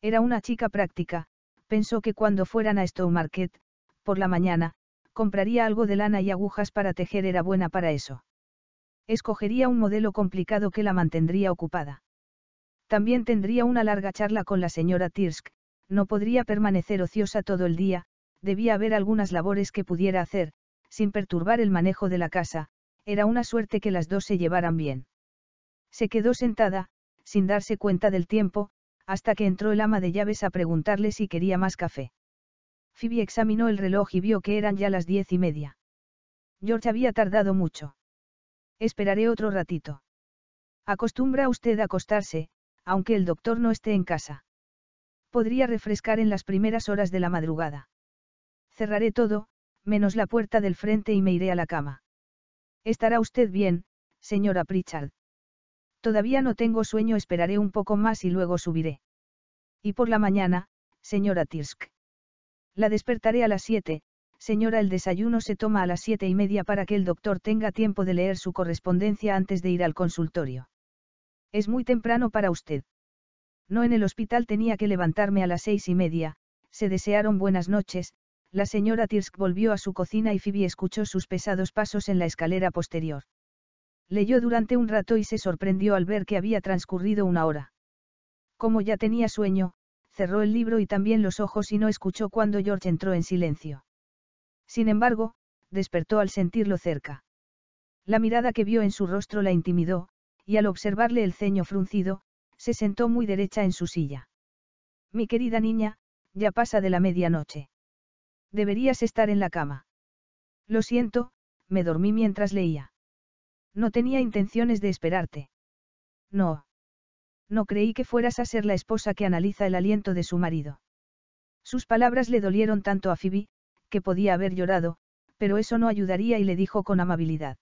Era una chica práctica, pensó que cuando fueran a Stowmarket, por la mañana, compraría algo de lana y agujas para tejer era buena para eso. Escogería un modelo complicado que la mantendría ocupada. También tendría una larga charla con la señora Tirsk, no podría permanecer ociosa todo el día, debía haber algunas labores que pudiera hacer, sin perturbar el manejo de la casa, era una suerte que las dos se llevaran bien. Se quedó sentada, sin darse cuenta del tiempo, hasta que entró el ama de llaves a preguntarle si quería más café. Phoebe examinó el reloj y vio que eran ya las diez y media. George había tardado mucho. Esperaré otro ratito. Acostumbra usted a acostarse, aunque el doctor no esté en casa. Podría refrescar en las primeras horas de la madrugada. Cerraré todo, menos la puerta del frente y me iré a la cama. Estará usted bien, señora Pritchard. Todavía no tengo sueño, esperaré un poco más y luego subiré. Y por la mañana, señora Tirsk. La despertaré a las siete, Señora, el desayuno se toma a las siete y media para que el doctor tenga tiempo de leer su correspondencia antes de ir al consultorio. Es muy temprano para usted. No en el hospital tenía que levantarme a las seis y media, se desearon buenas noches, la señora Tirsk volvió a su cocina y Phoebe escuchó sus pesados pasos en la escalera posterior. Leyó durante un rato y se sorprendió al ver que había transcurrido una hora. Como ya tenía sueño, cerró el libro y también los ojos y no escuchó cuando George entró en silencio. Sin embargo, despertó al sentirlo cerca. La mirada que vio en su rostro la intimidó, y al observarle el ceño fruncido, se sentó muy derecha en su silla. Mi querida niña, ya pasa de la medianoche. Deberías estar en la cama. Lo siento, me dormí mientras leía. No tenía intenciones de esperarte. No. No creí que fueras a ser la esposa que analiza el aliento de su marido. Sus palabras le dolieron tanto a Phoebe, que podía haber llorado, pero eso no ayudaría y le dijo con amabilidad.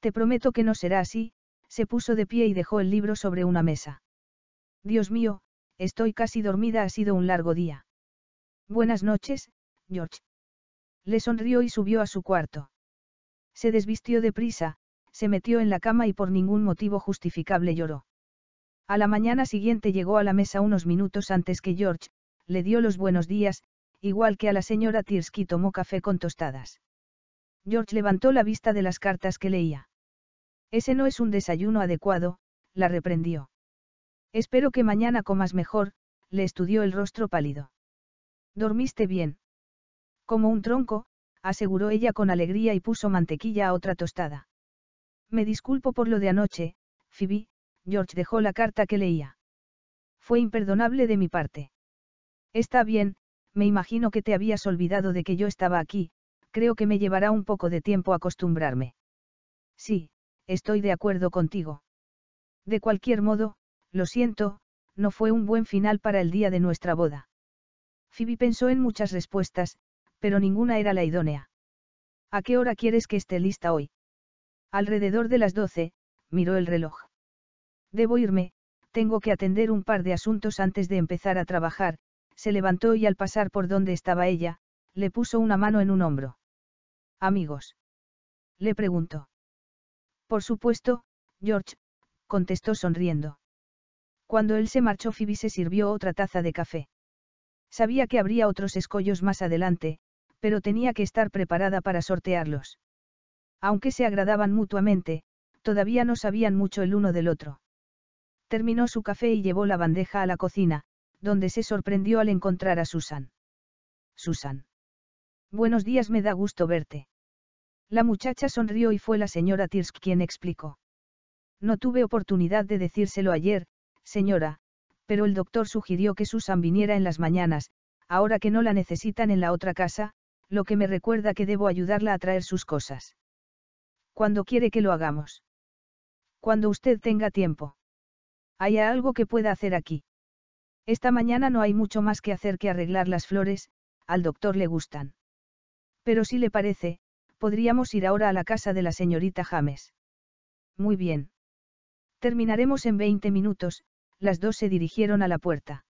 Te prometo que no será así, se puso de pie y dejó el libro sobre una mesa. Dios mío, estoy casi dormida, ha sido un largo día. Buenas noches, George. Le sonrió y subió a su cuarto. Se desvistió de prisa, se metió en la cama y por ningún motivo justificable lloró. A la mañana siguiente llegó a la mesa unos minutos antes que George, le dio los buenos días, igual que a la señora Tirsky tomó café con tostadas. George levantó la vista de las cartas que leía. Ese no es un desayuno adecuado, la reprendió. Espero que mañana comas mejor, le estudió el rostro pálido. ¿Dormiste bien? Como un tronco, aseguró ella con alegría y puso mantequilla a otra tostada. Me disculpo por lo de anoche, Phoebe, George dejó la carta que leía. Fue imperdonable de mi parte. Está bien, me imagino que te habías olvidado de que yo estaba aquí, creo que me llevará un poco de tiempo acostumbrarme. Sí, estoy de acuerdo contigo. De cualquier modo, lo siento, no fue un buen final para el día de nuestra boda. Phoebe pensó en muchas respuestas, pero ninguna era la idónea. ¿A qué hora quieres que esté lista hoy? Alrededor de las doce, miró el reloj. Debo irme, tengo que atender un par de asuntos antes de empezar a trabajar, se levantó y al pasar por donde estaba ella, le puso una mano en un hombro. ¿Amigos? Le preguntó. Por supuesto, George, contestó sonriendo. Cuando él se marchó, Phoebe se sirvió otra taza de café. Sabía que habría otros escollos más adelante, pero tenía que estar preparada para sortearlos. Aunque se agradaban mutuamente, todavía no sabían mucho el uno del otro. Terminó su café y llevó la bandeja a la cocina, donde se sorprendió al encontrar a Susan. Susan. Buenos días, me da gusto verte. La muchacha sonrió y fue la señora Tirsk quien explicó. No tuve oportunidad de decírselo ayer, señora, pero el doctor sugirió que Susan viniera en las mañanas, ahora que no la necesitan en la otra casa, lo que me recuerda que debo ayudarla a traer sus cosas. Cuando quiere que lo hagamos? Cuando usted tenga tiempo. ¿Hay algo que pueda hacer aquí? Esta mañana no hay mucho más que hacer que arreglar las flores, al doctor le gustan. Pero si le parece, podríamos ir ahora a la casa de la señorita James. Muy bien. Terminaremos en 20 minutos, las dos se dirigieron a la puerta.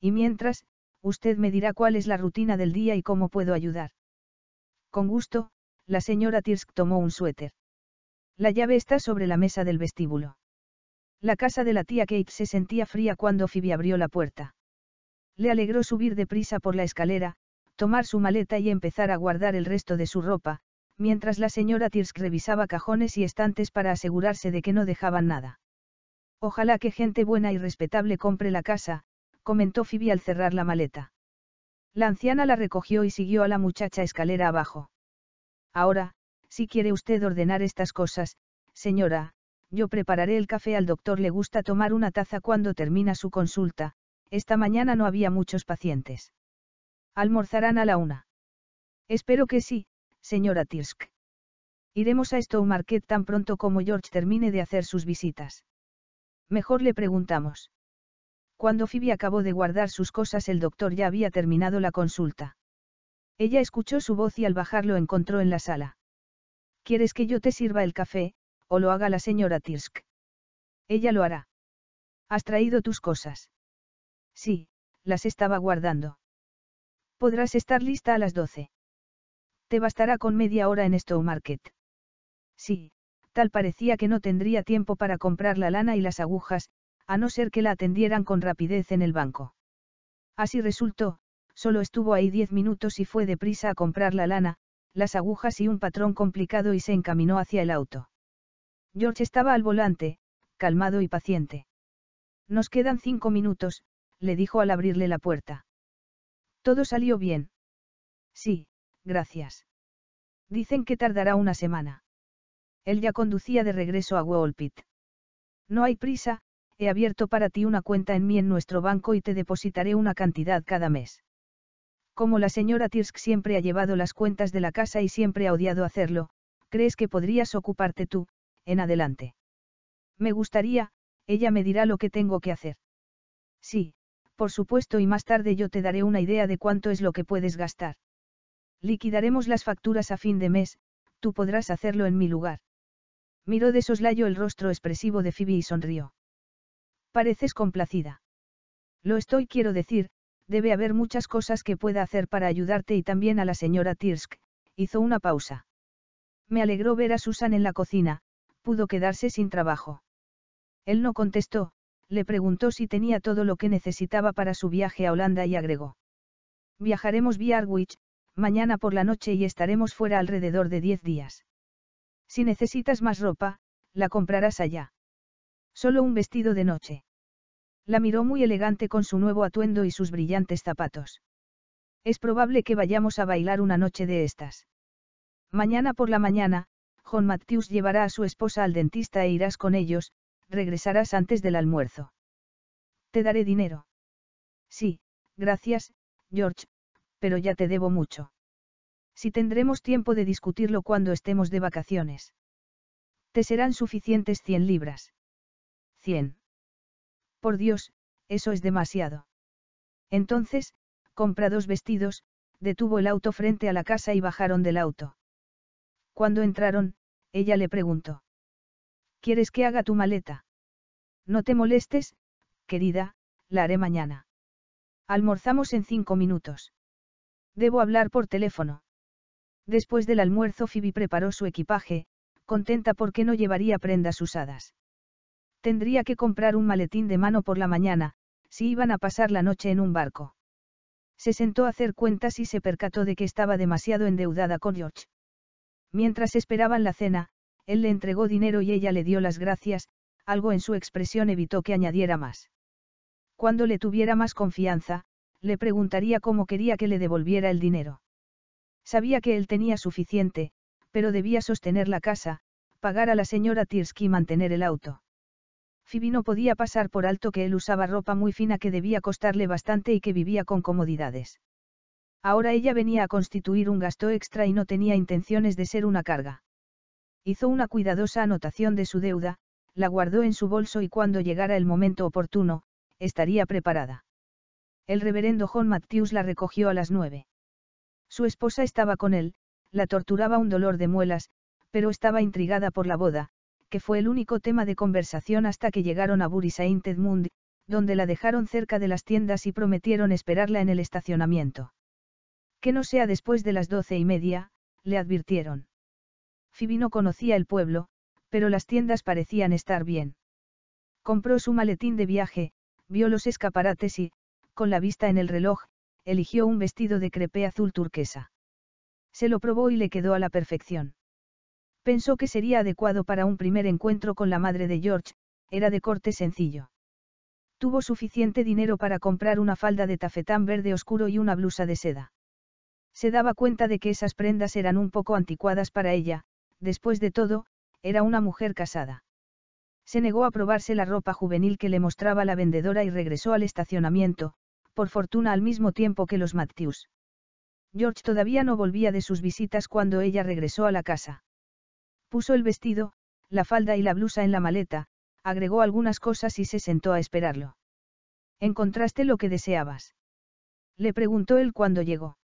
Y mientras, usted me dirá cuál es la rutina del día y cómo puedo ayudar. Con gusto, la señora Tirsk tomó un suéter. La llave está sobre la mesa del vestíbulo. La casa de la tía Kate se sentía fría cuando Phoebe abrió la puerta. Le alegró subir deprisa por la escalera, tomar su maleta y empezar a guardar el resto de su ropa, mientras la señora Tirsk revisaba cajones y estantes para asegurarse de que no dejaban nada. Ojalá que gente buena y respetable compre la casa, comentó Phoebe al cerrar la maleta. La anciana la recogió y siguió a la muchacha escalera abajo. Ahora, si quiere usted ordenar estas cosas, señora, yo prepararé el café al doctor le gusta tomar una taza cuando termina su consulta, esta mañana no había muchos pacientes. Almorzarán a la una. Espero que sí, señora Tirsk. Iremos a Stowmarket Market tan pronto como George termine de hacer sus visitas. Mejor le preguntamos. Cuando Phoebe acabó de guardar sus cosas, el doctor ya había terminado la consulta. Ella escuchó su voz y al bajarlo encontró en la sala. ¿Quieres que yo te sirva el café, o lo haga la señora Tirsk. Ella lo hará. ¿Has traído tus cosas? Sí, las estaba guardando. Podrás estar lista a las doce. Te bastará con media hora en Stow Market. Sí, tal parecía que no tendría tiempo para comprar la lana y las agujas, a no ser que la atendieran con rapidez en el banco. Así resultó, solo estuvo ahí diez minutos y fue deprisa a comprar la lana, las agujas y un patrón complicado y se encaminó hacia el auto. George estaba al volante, calmado y paciente. Nos quedan cinco minutos, le dijo al abrirle la puerta. Todo salió bien. Sí, gracias. Dicen que tardará una semana. Él ya conducía de regreso a Wallpit. No hay prisa, he abierto para ti una cuenta en mí en nuestro banco y te depositaré una cantidad cada mes. Como la señora Tirsk siempre ha llevado las cuentas de la casa y siempre ha odiado hacerlo, crees que podrías ocuparte tú, en adelante. Me gustaría, ella me dirá lo que tengo que hacer. Sí, por supuesto y más tarde yo te daré una idea de cuánto es lo que puedes gastar. Liquidaremos las facturas a fin de mes, tú podrás hacerlo en mi lugar. Miró de soslayo el rostro expresivo de Phoebe y sonrió. Pareces complacida. Lo estoy, quiero decir, debe haber muchas cosas que pueda hacer para ayudarte y también a la señora Tirsk, hizo una pausa. Me alegró ver a Susan en la cocina, pudo quedarse sin trabajo. Él no contestó, le preguntó si tenía todo lo que necesitaba para su viaje a Holanda y agregó. Viajaremos vía Arwich, mañana por la noche y estaremos fuera alrededor de diez días. Si necesitas más ropa, la comprarás allá. Solo un vestido de noche. La miró muy elegante con su nuevo atuendo y sus brillantes zapatos. Es probable que vayamos a bailar una noche de estas. Mañana por la mañana, John Matthews llevará a su esposa al dentista e irás con ellos, regresarás antes del almuerzo. Te daré dinero. Sí, gracias, George, pero ya te debo mucho. Si tendremos tiempo de discutirlo cuando estemos de vacaciones. Te serán suficientes 100 libras. 100. Por Dios, eso es demasiado. Entonces, compra dos vestidos, detuvo el auto frente a la casa y bajaron del auto. Cuando entraron, ella le preguntó. ¿Quieres que haga tu maleta? No te molestes, querida, la haré mañana. Almorzamos en cinco minutos. Debo hablar por teléfono. Después del almuerzo Phoebe preparó su equipaje, contenta porque no llevaría prendas usadas. Tendría que comprar un maletín de mano por la mañana, si iban a pasar la noche en un barco. Se sentó a hacer cuentas y se percató de que estaba demasiado endeudada con George. Mientras esperaban la cena, él le entregó dinero y ella le dio las gracias, algo en su expresión evitó que añadiera más. Cuando le tuviera más confianza, le preguntaría cómo quería que le devolviera el dinero. Sabía que él tenía suficiente, pero debía sostener la casa, pagar a la señora Tirsky y mantener el auto. Phoebe no podía pasar por alto que él usaba ropa muy fina que debía costarle bastante y que vivía con comodidades. Ahora ella venía a constituir un gasto extra y no tenía intenciones de ser una carga. Hizo una cuidadosa anotación de su deuda, la guardó en su bolso y cuando llegara el momento oportuno, estaría preparada. El reverendo John Matthews la recogió a las nueve. Su esposa estaba con él, la torturaba un dolor de muelas, pero estaba intrigada por la boda, que fue el único tema de conversación hasta que llegaron a Bury Saint donde la dejaron cerca de las tiendas y prometieron esperarla en el estacionamiento. Que no sea después de las doce y media, le advirtieron. Phoebe conocía el pueblo, pero las tiendas parecían estar bien. Compró su maletín de viaje, vio los escaparates y, con la vista en el reloj, eligió un vestido de crepé azul turquesa. Se lo probó y le quedó a la perfección. Pensó que sería adecuado para un primer encuentro con la madre de George, era de corte sencillo. Tuvo suficiente dinero para comprar una falda de tafetán verde oscuro y una blusa de seda. Se daba cuenta de que esas prendas eran un poco anticuadas para ella, después de todo, era una mujer casada. Se negó a probarse la ropa juvenil que le mostraba la vendedora y regresó al estacionamiento, por fortuna al mismo tiempo que los Matthews. George todavía no volvía de sus visitas cuando ella regresó a la casa. Puso el vestido, la falda y la blusa en la maleta, agregó algunas cosas y se sentó a esperarlo. ¿Encontraste lo que deseabas? Le preguntó él cuando llegó.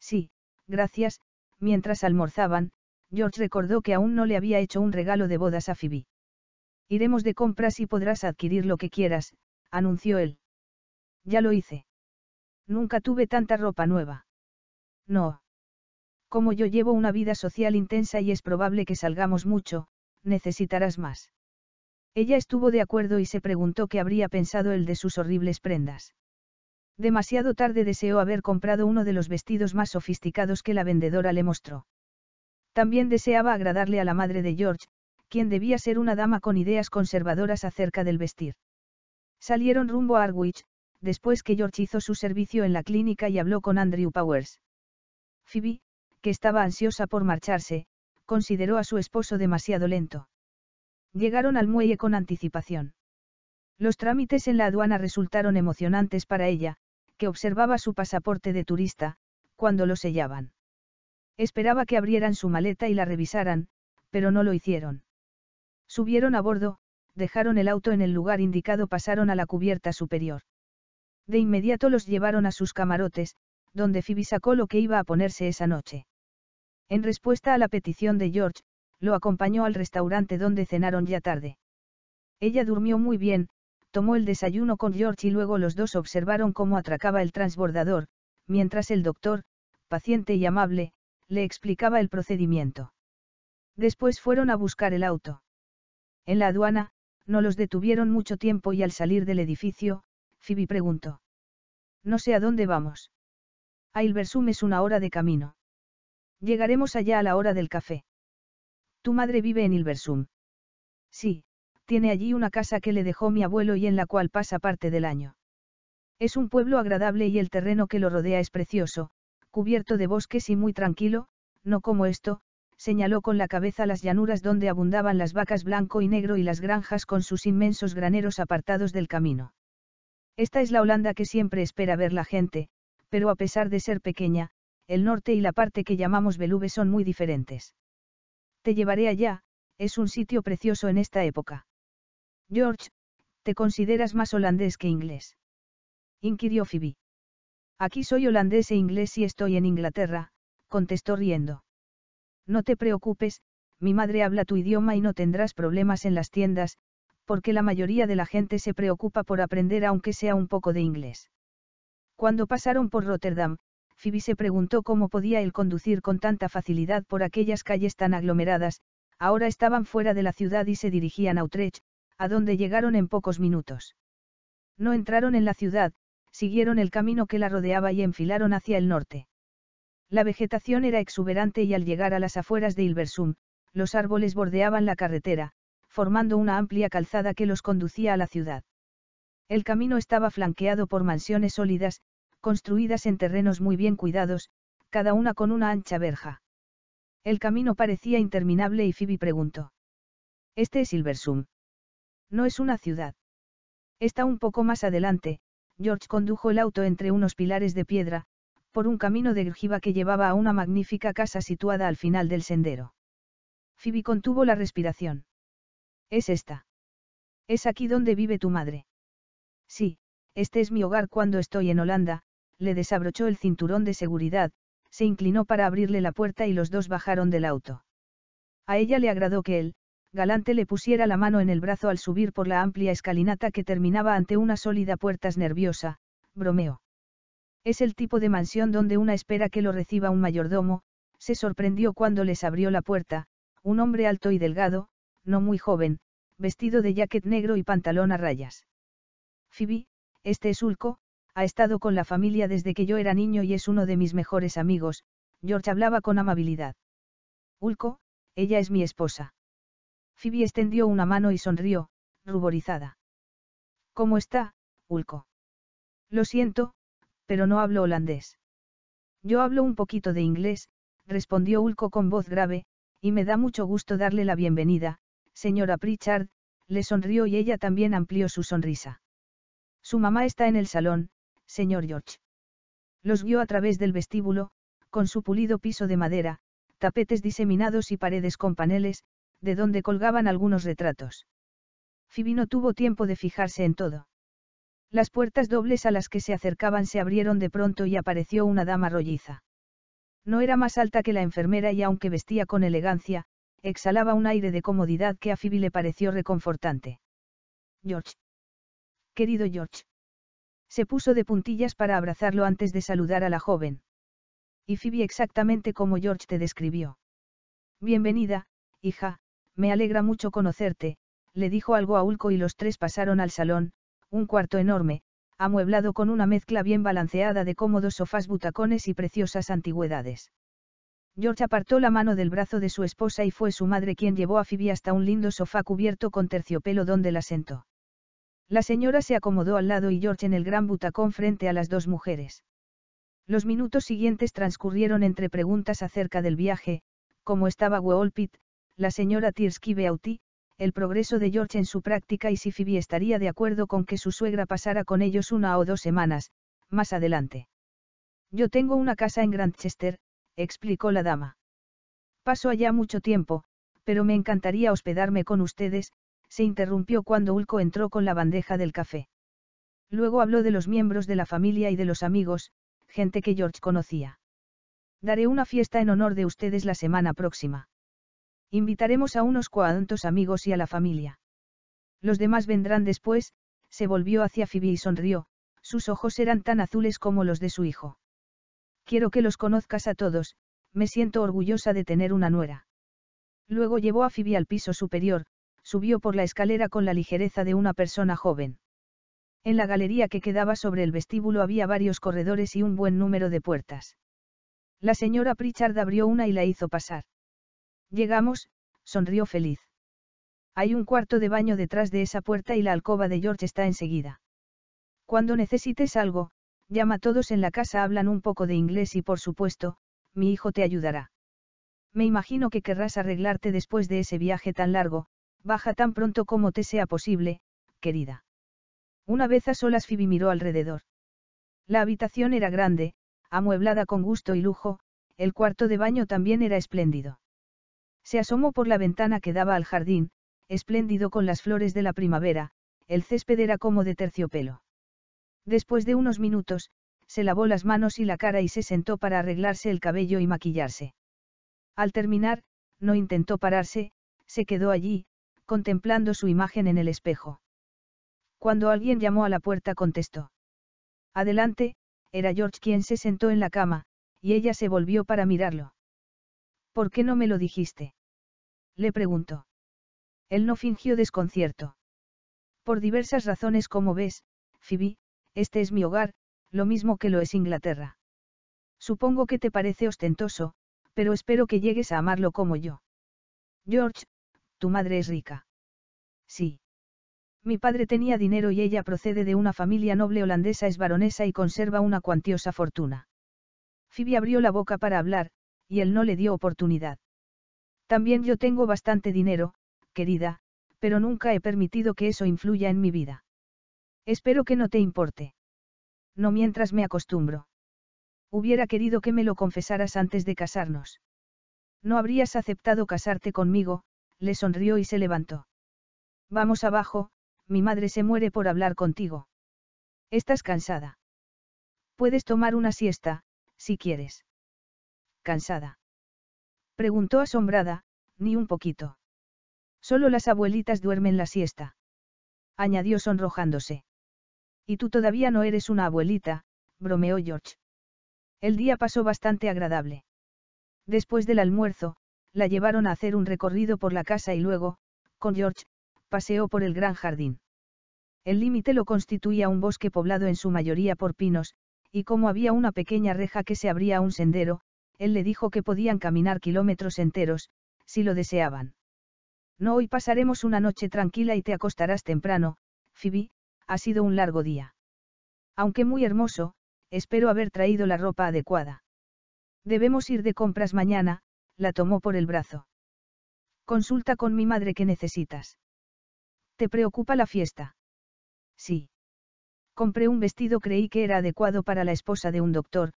Sí, gracias, mientras almorzaban, George recordó que aún no le había hecho un regalo de bodas a Phoebe. Iremos de compras y podrás adquirir lo que quieras, anunció él. Ya lo hice. Nunca tuve tanta ropa nueva. No. Como yo llevo una vida social intensa y es probable que salgamos mucho, necesitarás más. Ella estuvo de acuerdo y se preguntó qué habría pensado él de sus horribles prendas. Demasiado tarde deseó haber comprado uno de los vestidos más sofisticados que la vendedora le mostró. También deseaba agradarle a la madre de George, quien debía ser una dama con ideas conservadoras acerca del vestir. Salieron rumbo a Arwich, después que George hizo su servicio en la clínica y habló con Andrew Powers. Phoebe, que estaba ansiosa por marcharse, consideró a su esposo demasiado lento. Llegaron al muelle con anticipación. Los trámites en la aduana resultaron emocionantes para ella, que observaba su pasaporte de turista, cuando lo sellaban. Esperaba que abrieran su maleta y la revisaran, pero no lo hicieron. Subieron a bordo, dejaron el auto en el lugar indicado, pasaron a la cubierta superior. De inmediato los llevaron a sus camarotes, donde Phoebe sacó lo que iba a ponerse esa noche. En respuesta a la petición de George, lo acompañó al restaurante donde cenaron ya tarde. Ella durmió muy bien, tomó el desayuno con George y luego los dos observaron cómo atracaba el transbordador, mientras el doctor, paciente y amable, le explicaba el procedimiento. Después fueron a buscar el auto. En la aduana, no los detuvieron mucho tiempo y al salir del edificio, Phoebe preguntó. No sé a dónde vamos. A Ilversum es una hora de camino. Llegaremos allá a la hora del café. Tu madre vive en Ilversum. Sí, tiene allí una casa que le dejó mi abuelo y en la cual pasa parte del año. Es un pueblo agradable y el terreno que lo rodea es precioso, cubierto de bosques y muy tranquilo, no como esto, señaló con la cabeza las llanuras donde abundaban las vacas blanco y negro y las granjas con sus inmensos graneros apartados del camino. Esta es la Holanda que siempre espera ver la gente, pero a pesar de ser pequeña, el norte y la parte que llamamos Belube son muy diferentes. Te llevaré allá, es un sitio precioso en esta época. George, ¿te consideras más holandés que inglés? inquirió Phoebe. Aquí soy holandés e inglés y estoy en Inglaterra, contestó riendo. No te preocupes, mi madre habla tu idioma y no tendrás problemas en las tiendas, porque la mayoría de la gente se preocupa por aprender aunque sea un poco de inglés. Cuando pasaron por Rotterdam, Phoebe se preguntó cómo podía él conducir con tanta facilidad por aquellas calles tan aglomeradas, ahora estaban fuera de la ciudad y se dirigían a Utrecht, a donde llegaron en pocos minutos. No entraron en la ciudad, siguieron el camino que la rodeaba y enfilaron hacia el norte. La vegetación era exuberante y al llegar a las afueras de Ilversum, los árboles bordeaban la carretera, formando una amplia calzada que los conducía a la ciudad. El camino estaba flanqueado por mansiones sólidas, construidas en terrenos muy bien cuidados, cada una con una ancha verja. El camino parecía interminable y Phoebe preguntó. ¿Este es Ilversum? No es una ciudad. Está un poco más adelante, George condujo el auto entre unos pilares de piedra, por un camino de grjiva que llevaba a una magnífica casa situada al final del sendero. Phoebe contuvo la respiración. Es esta. Es aquí donde vive tu madre. Sí, este es mi hogar cuando estoy en Holanda, le desabrochó el cinturón de seguridad, se inclinó para abrirle la puerta y los dos bajaron del auto. A ella le agradó que él, Galante le pusiera la mano en el brazo al subir por la amplia escalinata que terminaba ante una sólida puertas nerviosa, bromeo. Es el tipo de mansión donde una espera que lo reciba un mayordomo, se sorprendió cuando les abrió la puerta, un hombre alto y delgado, no muy joven, vestido de jacket negro y pantalón a rayas. Phoebe, este es Ulco, ha estado con la familia desde que yo era niño y es uno de mis mejores amigos, George hablaba con amabilidad. Ulco, ella es mi esposa. Phoebe extendió una mano y sonrió, ruborizada. ¿Cómo está, Ulco? Lo siento, pero no hablo holandés. Yo hablo un poquito de inglés, respondió Ulco con voz grave, y me da mucho gusto darle la bienvenida, señora Pritchard, le sonrió y ella también amplió su sonrisa. Su mamá está en el salón, señor George. Los guió a través del vestíbulo, con su pulido piso de madera, tapetes diseminados y paredes con paneles, de donde colgaban algunos retratos. Phoebe no tuvo tiempo de fijarse en todo. Las puertas dobles a las que se acercaban se abrieron de pronto y apareció una dama rolliza. No era más alta que la enfermera y aunque vestía con elegancia, exhalaba un aire de comodidad que a Phoebe le pareció reconfortante. George. Querido George. Se puso de puntillas para abrazarlo antes de saludar a la joven. Y Phoebe exactamente como George te describió. Bienvenida, hija, me alegra mucho conocerte, le dijo algo a Ulco y los tres pasaron al salón, un cuarto enorme, amueblado con una mezcla bien balanceada de cómodos sofás butacones y preciosas antigüedades. George apartó la mano del brazo de su esposa y fue su madre quien llevó a Phoebe hasta un lindo sofá cubierto con terciopelo donde la sentó. La señora se acomodó al lado y George en el gran butacón frente a las dos mujeres. Los minutos siguientes transcurrieron entre preguntas acerca del viaje, cómo estaba Pitt, la señora tirsky Beauty, el progreso de George en su práctica y si Phoebe estaría de acuerdo con que su suegra pasara con ellos una o dos semanas, más adelante. Yo tengo una casa en Grantchester, explicó la dama. Paso allá mucho tiempo, pero me encantaría hospedarme con ustedes, se interrumpió cuando Ulco entró con la bandeja del café. Luego habló de los miembros de la familia y de los amigos, gente que George conocía. Daré una fiesta en honor de ustedes la semana próxima. Invitaremos a unos cuantos amigos y a la familia. Los demás vendrán después, se volvió hacia Phoebe y sonrió, sus ojos eran tan azules como los de su hijo. Quiero que los conozcas a todos, me siento orgullosa de tener una nuera. Luego llevó a Phoebe al piso superior, subió por la escalera con la ligereza de una persona joven. En la galería que quedaba sobre el vestíbulo había varios corredores y un buen número de puertas. La señora Pritchard abrió una y la hizo pasar. Llegamos, sonrió feliz. Hay un cuarto de baño detrás de esa puerta y la alcoba de George está enseguida. Cuando necesites algo, llama a todos en la casa, hablan un poco de inglés y por supuesto, mi hijo te ayudará. Me imagino que querrás arreglarte después de ese viaje tan largo, baja tan pronto como te sea posible, querida. Una vez a solas Phoebe miró alrededor. La habitación era grande, amueblada con gusto y lujo, el cuarto de baño también era espléndido. Se asomó por la ventana que daba al jardín, espléndido con las flores de la primavera, el césped era como de terciopelo. Después de unos minutos, se lavó las manos y la cara y se sentó para arreglarse el cabello y maquillarse. Al terminar, no intentó pararse, se quedó allí, contemplando su imagen en el espejo. Cuando alguien llamó a la puerta contestó. Adelante, era George quien se sentó en la cama, y ella se volvió para mirarlo. ¿Por qué no me lo dijiste? Le preguntó. Él no fingió desconcierto. Por diversas razones, como ves, Phoebe, este es mi hogar, lo mismo que lo es Inglaterra. Supongo que te parece ostentoso, pero espero que llegues a amarlo como yo. George, tu madre es rica. Sí. Mi padre tenía dinero y ella procede de una familia noble holandesa, es baronesa y conserva una cuantiosa fortuna. Phoebe abrió la boca para hablar, y él no le dio oportunidad. También yo tengo bastante dinero, querida, pero nunca he permitido que eso influya en mi vida. Espero que no te importe. No mientras me acostumbro. Hubiera querido que me lo confesaras antes de casarnos. No habrías aceptado casarte conmigo, le sonrió y se levantó. Vamos abajo, mi madre se muere por hablar contigo. Estás cansada. Puedes tomar una siesta, si quieres. Cansada. Preguntó asombrada, ni un poquito. Solo las abuelitas duermen la siesta. Añadió sonrojándose. Y tú todavía no eres una abuelita, bromeó George. El día pasó bastante agradable. Después del almuerzo, la llevaron a hacer un recorrido por la casa y luego, con George, paseó por el gran jardín. El límite lo constituía un bosque poblado en su mayoría por pinos, y como había una pequeña reja que se abría a un sendero, él le dijo que podían caminar kilómetros enteros, si lo deseaban. No hoy pasaremos una noche tranquila y te acostarás temprano, Phoebe, ha sido un largo día. Aunque muy hermoso, espero haber traído la ropa adecuada. Debemos ir de compras mañana, la tomó por el brazo. Consulta con mi madre que necesitas. ¿Te preocupa la fiesta? Sí. Compré un vestido creí que era adecuado para la esposa de un doctor,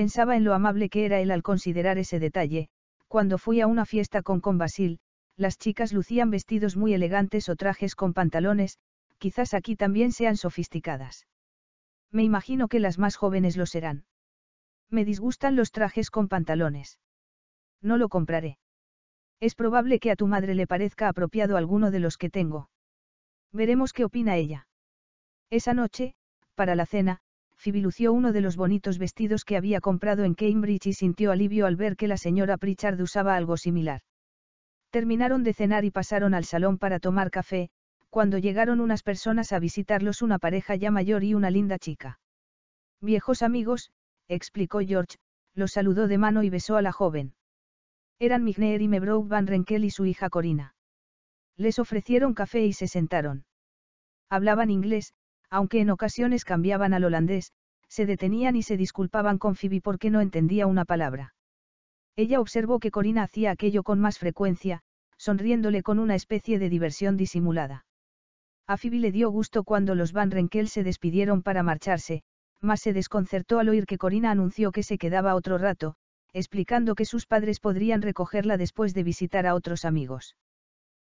Pensaba en lo amable que era él al considerar ese detalle, cuando fui a una fiesta con con Basil, las chicas lucían vestidos muy elegantes o trajes con pantalones, quizás aquí también sean sofisticadas. Me imagino que las más jóvenes lo serán. Me disgustan los trajes con pantalones. No lo compraré. Es probable que a tu madre le parezca apropiado alguno de los que tengo. Veremos qué opina ella. Esa noche, para la cena, Vilució uno de los bonitos vestidos que había comprado en Cambridge y sintió alivio al ver que la señora Pritchard usaba algo similar. Terminaron de cenar y pasaron al salón para tomar café, cuando llegaron unas personas a visitarlos, una pareja ya mayor y una linda chica. Viejos amigos, explicó George, los saludó de mano y besó a la joven. Eran Migner y Mebrook Van Renkel y su hija Corina. Les ofrecieron café y se sentaron. Hablaban inglés, aunque en ocasiones cambiaban al holandés, se detenían y se disculpaban con Phoebe porque no entendía una palabra. Ella observó que Corina hacía aquello con más frecuencia, sonriéndole con una especie de diversión disimulada. A Phoebe le dio gusto cuando los Van Renkel se despidieron para marcharse, mas se desconcertó al oír que Corina anunció que se quedaba otro rato, explicando que sus padres podrían recogerla después de visitar a otros amigos.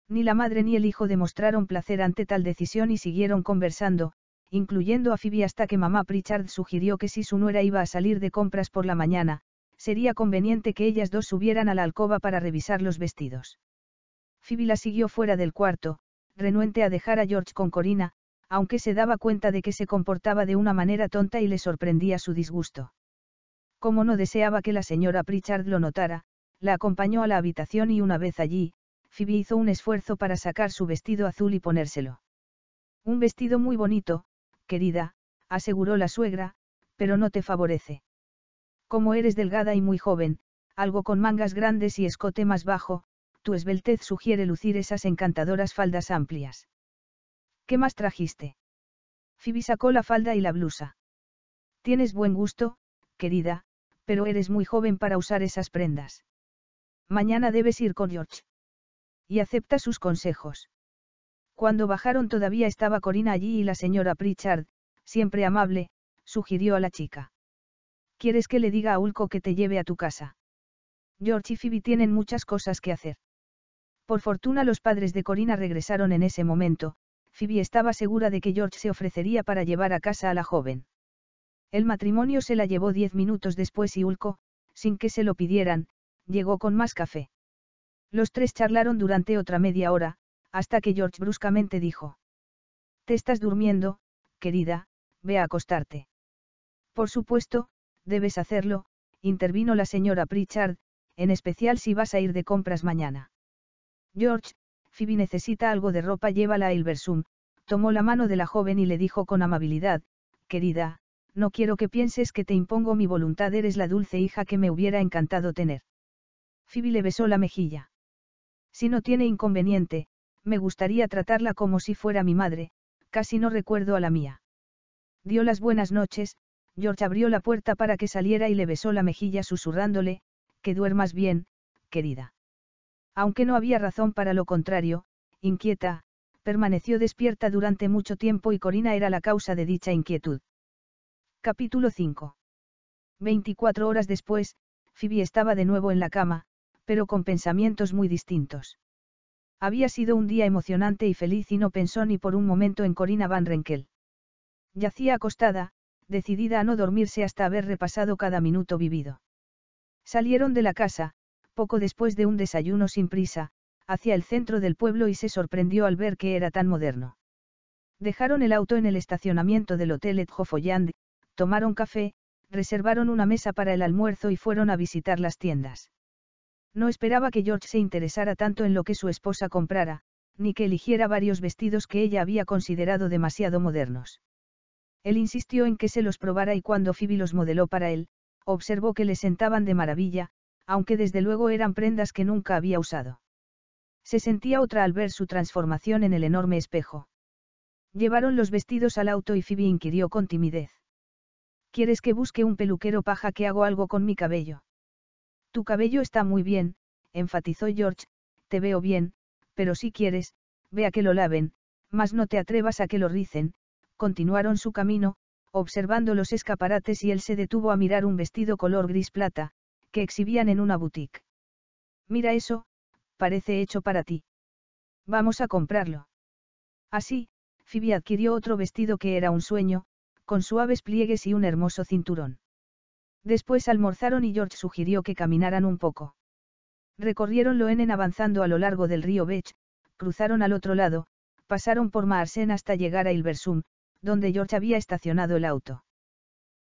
Ni la madre ni el hijo demostraron placer ante tal decisión y siguieron conversando, incluyendo a Phoebe hasta que mamá Pritchard sugirió que si su nuera iba a salir de compras por la mañana, sería conveniente que ellas dos subieran a la alcoba para revisar los vestidos. Phoebe la siguió fuera del cuarto, renuente a dejar a George con Corina, aunque se daba cuenta de que se comportaba de una manera tonta y le sorprendía su disgusto. Como no deseaba que la señora Pritchard lo notara, la acompañó a la habitación y una vez allí, Phoebe hizo un esfuerzo para sacar su vestido azul y ponérselo. Un vestido muy bonito, querida, aseguró la suegra, pero no te favorece. Como eres delgada y muy joven, algo con mangas grandes y escote más bajo, tu esbeltez sugiere lucir esas encantadoras faldas amplias. ¿Qué más trajiste? Phoebe sacó la falda y la blusa. Tienes buen gusto, querida, pero eres muy joven para usar esas prendas. Mañana debes ir con George. Y acepta sus consejos. Cuando bajaron todavía estaba Corina allí y la señora Pritchard, siempre amable, sugirió a la chica. ¿Quieres que le diga a Ulco que te lleve a tu casa? George y Phoebe tienen muchas cosas que hacer. Por fortuna los padres de Corina regresaron en ese momento, Phoebe estaba segura de que George se ofrecería para llevar a casa a la joven. El matrimonio se la llevó diez minutos después y Ulco, sin que se lo pidieran, llegó con más café. Los tres charlaron durante otra media hora, hasta que George bruscamente dijo. Te estás durmiendo, querida, ve a acostarte. Por supuesto, debes hacerlo, intervino la señora Pritchard, en especial si vas a ir de compras mañana. George, Phoebe necesita algo de ropa, llévala a Ilversum, tomó la mano de la joven y le dijo con amabilidad, querida, no quiero que pienses que te impongo mi voluntad, eres la dulce hija que me hubiera encantado tener. Phoebe le besó la mejilla. Si no tiene inconveniente, me gustaría tratarla como si fuera mi madre, casi no recuerdo a la mía. Dio las buenas noches, George abrió la puerta para que saliera y le besó la mejilla susurrándole, que duermas bien, querida. Aunque no había razón para lo contrario, inquieta, permaneció despierta durante mucho tiempo y Corina era la causa de dicha inquietud. Capítulo 5. 24 horas después, Phoebe estaba de nuevo en la cama, pero con pensamientos muy distintos. Había sido un día emocionante y feliz y no pensó ni por un momento en Corina Van Renkel. Yacía acostada, decidida a no dormirse hasta haber repasado cada minuto vivido. Salieron de la casa, poco después de un desayuno sin prisa, hacia el centro del pueblo y se sorprendió al ver que era tan moderno. Dejaron el auto en el estacionamiento del hotel Etjofoyand, tomaron café, reservaron una mesa para el almuerzo y fueron a visitar las tiendas. No esperaba que George se interesara tanto en lo que su esposa comprara, ni que eligiera varios vestidos que ella había considerado demasiado modernos. Él insistió en que se los probara y cuando Phoebe los modeló para él, observó que le sentaban de maravilla, aunque desde luego eran prendas que nunca había usado. Se sentía otra al ver su transformación en el enorme espejo. Llevaron los vestidos al auto y Phoebe inquirió con timidez. ¿Quieres que busque un peluquero paja que hago algo con mi cabello? Tu cabello está muy bien, enfatizó George, te veo bien, pero si quieres, ve a que lo laven, mas no te atrevas a que lo ricen, continuaron su camino, observando los escaparates y él se detuvo a mirar un vestido color gris plata, que exhibían en una boutique. Mira eso, parece hecho para ti. Vamos a comprarlo. Así, Phoebe adquirió otro vestido que era un sueño, con suaves pliegues y un hermoso cinturón. Después almorzaron y George sugirió que caminaran un poco. Recorrieron Loenen avanzando a lo largo del río Bech, cruzaron al otro lado, pasaron por Maarsen hasta llegar a Ilversum, donde George había estacionado el auto.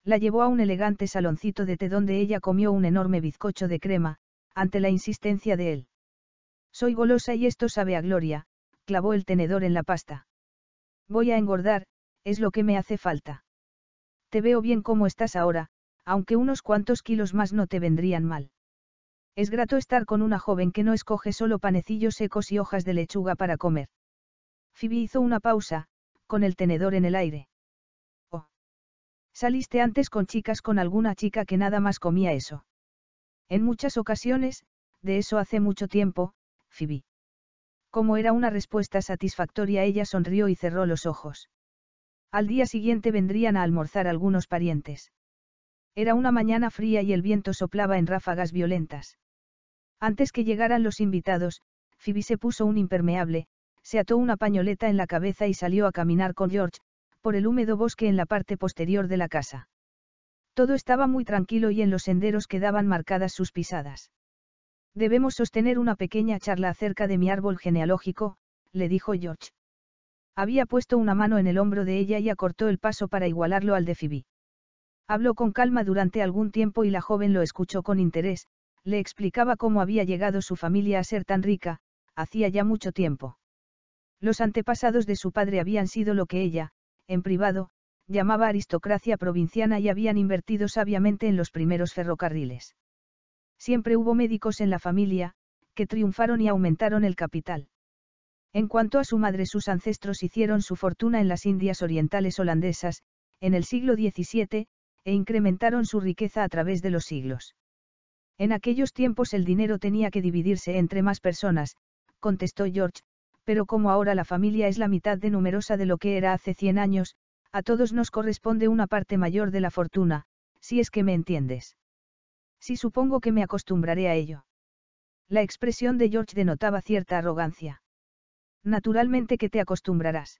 La llevó a un elegante saloncito de té donde ella comió un enorme bizcocho de crema, ante la insistencia de él. Soy golosa y esto sabe a gloria, clavó el tenedor en la pasta. Voy a engordar, es lo que me hace falta. Te veo bien como estás ahora, aunque unos cuantos kilos más no te vendrían mal. Es grato estar con una joven que no escoge solo panecillos secos y hojas de lechuga para comer. Phoebe hizo una pausa, con el tenedor en el aire. Oh. Saliste antes con chicas con alguna chica que nada más comía eso. En muchas ocasiones, de eso hace mucho tiempo, Phoebe. Como era una respuesta satisfactoria, ella sonrió y cerró los ojos. Al día siguiente vendrían a almorzar algunos parientes. Era una mañana fría y el viento soplaba en ráfagas violentas. Antes que llegaran los invitados, Phoebe se puso un impermeable, se ató una pañoleta en la cabeza y salió a caminar con George, por el húmedo bosque en la parte posterior de la casa. Todo estaba muy tranquilo y en los senderos quedaban marcadas sus pisadas. Debemos sostener una pequeña charla acerca de mi árbol genealógico, le dijo George. Había puesto una mano en el hombro de ella y acortó el paso para igualarlo al de Phoebe. Habló con calma durante algún tiempo y la joven lo escuchó con interés, le explicaba cómo había llegado su familia a ser tan rica, hacía ya mucho tiempo. Los antepasados de su padre habían sido lo que ella, en privado, llamaba aristocracia provinciana y habían invertido sabiamente en los primeros ferrocarriles. Siempre hubo médicos en la familia, que triunfaron y aumentaron el capital. En cuanto a su madre, sus ancestros hicieron su fortuna en las Indias Orientales holandesas, en el siglo XVII, e incrementaron su riqueza a través de los siglos. En aquellos tiempos el dinero tenía que dividirse entre más personas, contestó George, pero como ahora la familia es la mitad de numerosa de lo que era hace 100 años, a todos nos corresponde una parte mayor de la fortuna, si es que me entiendes. Sí supongo que me acostumbraré a ello. La expresión de George denotaba cierta arrogancia. Naturalmente que te acostumbrarás.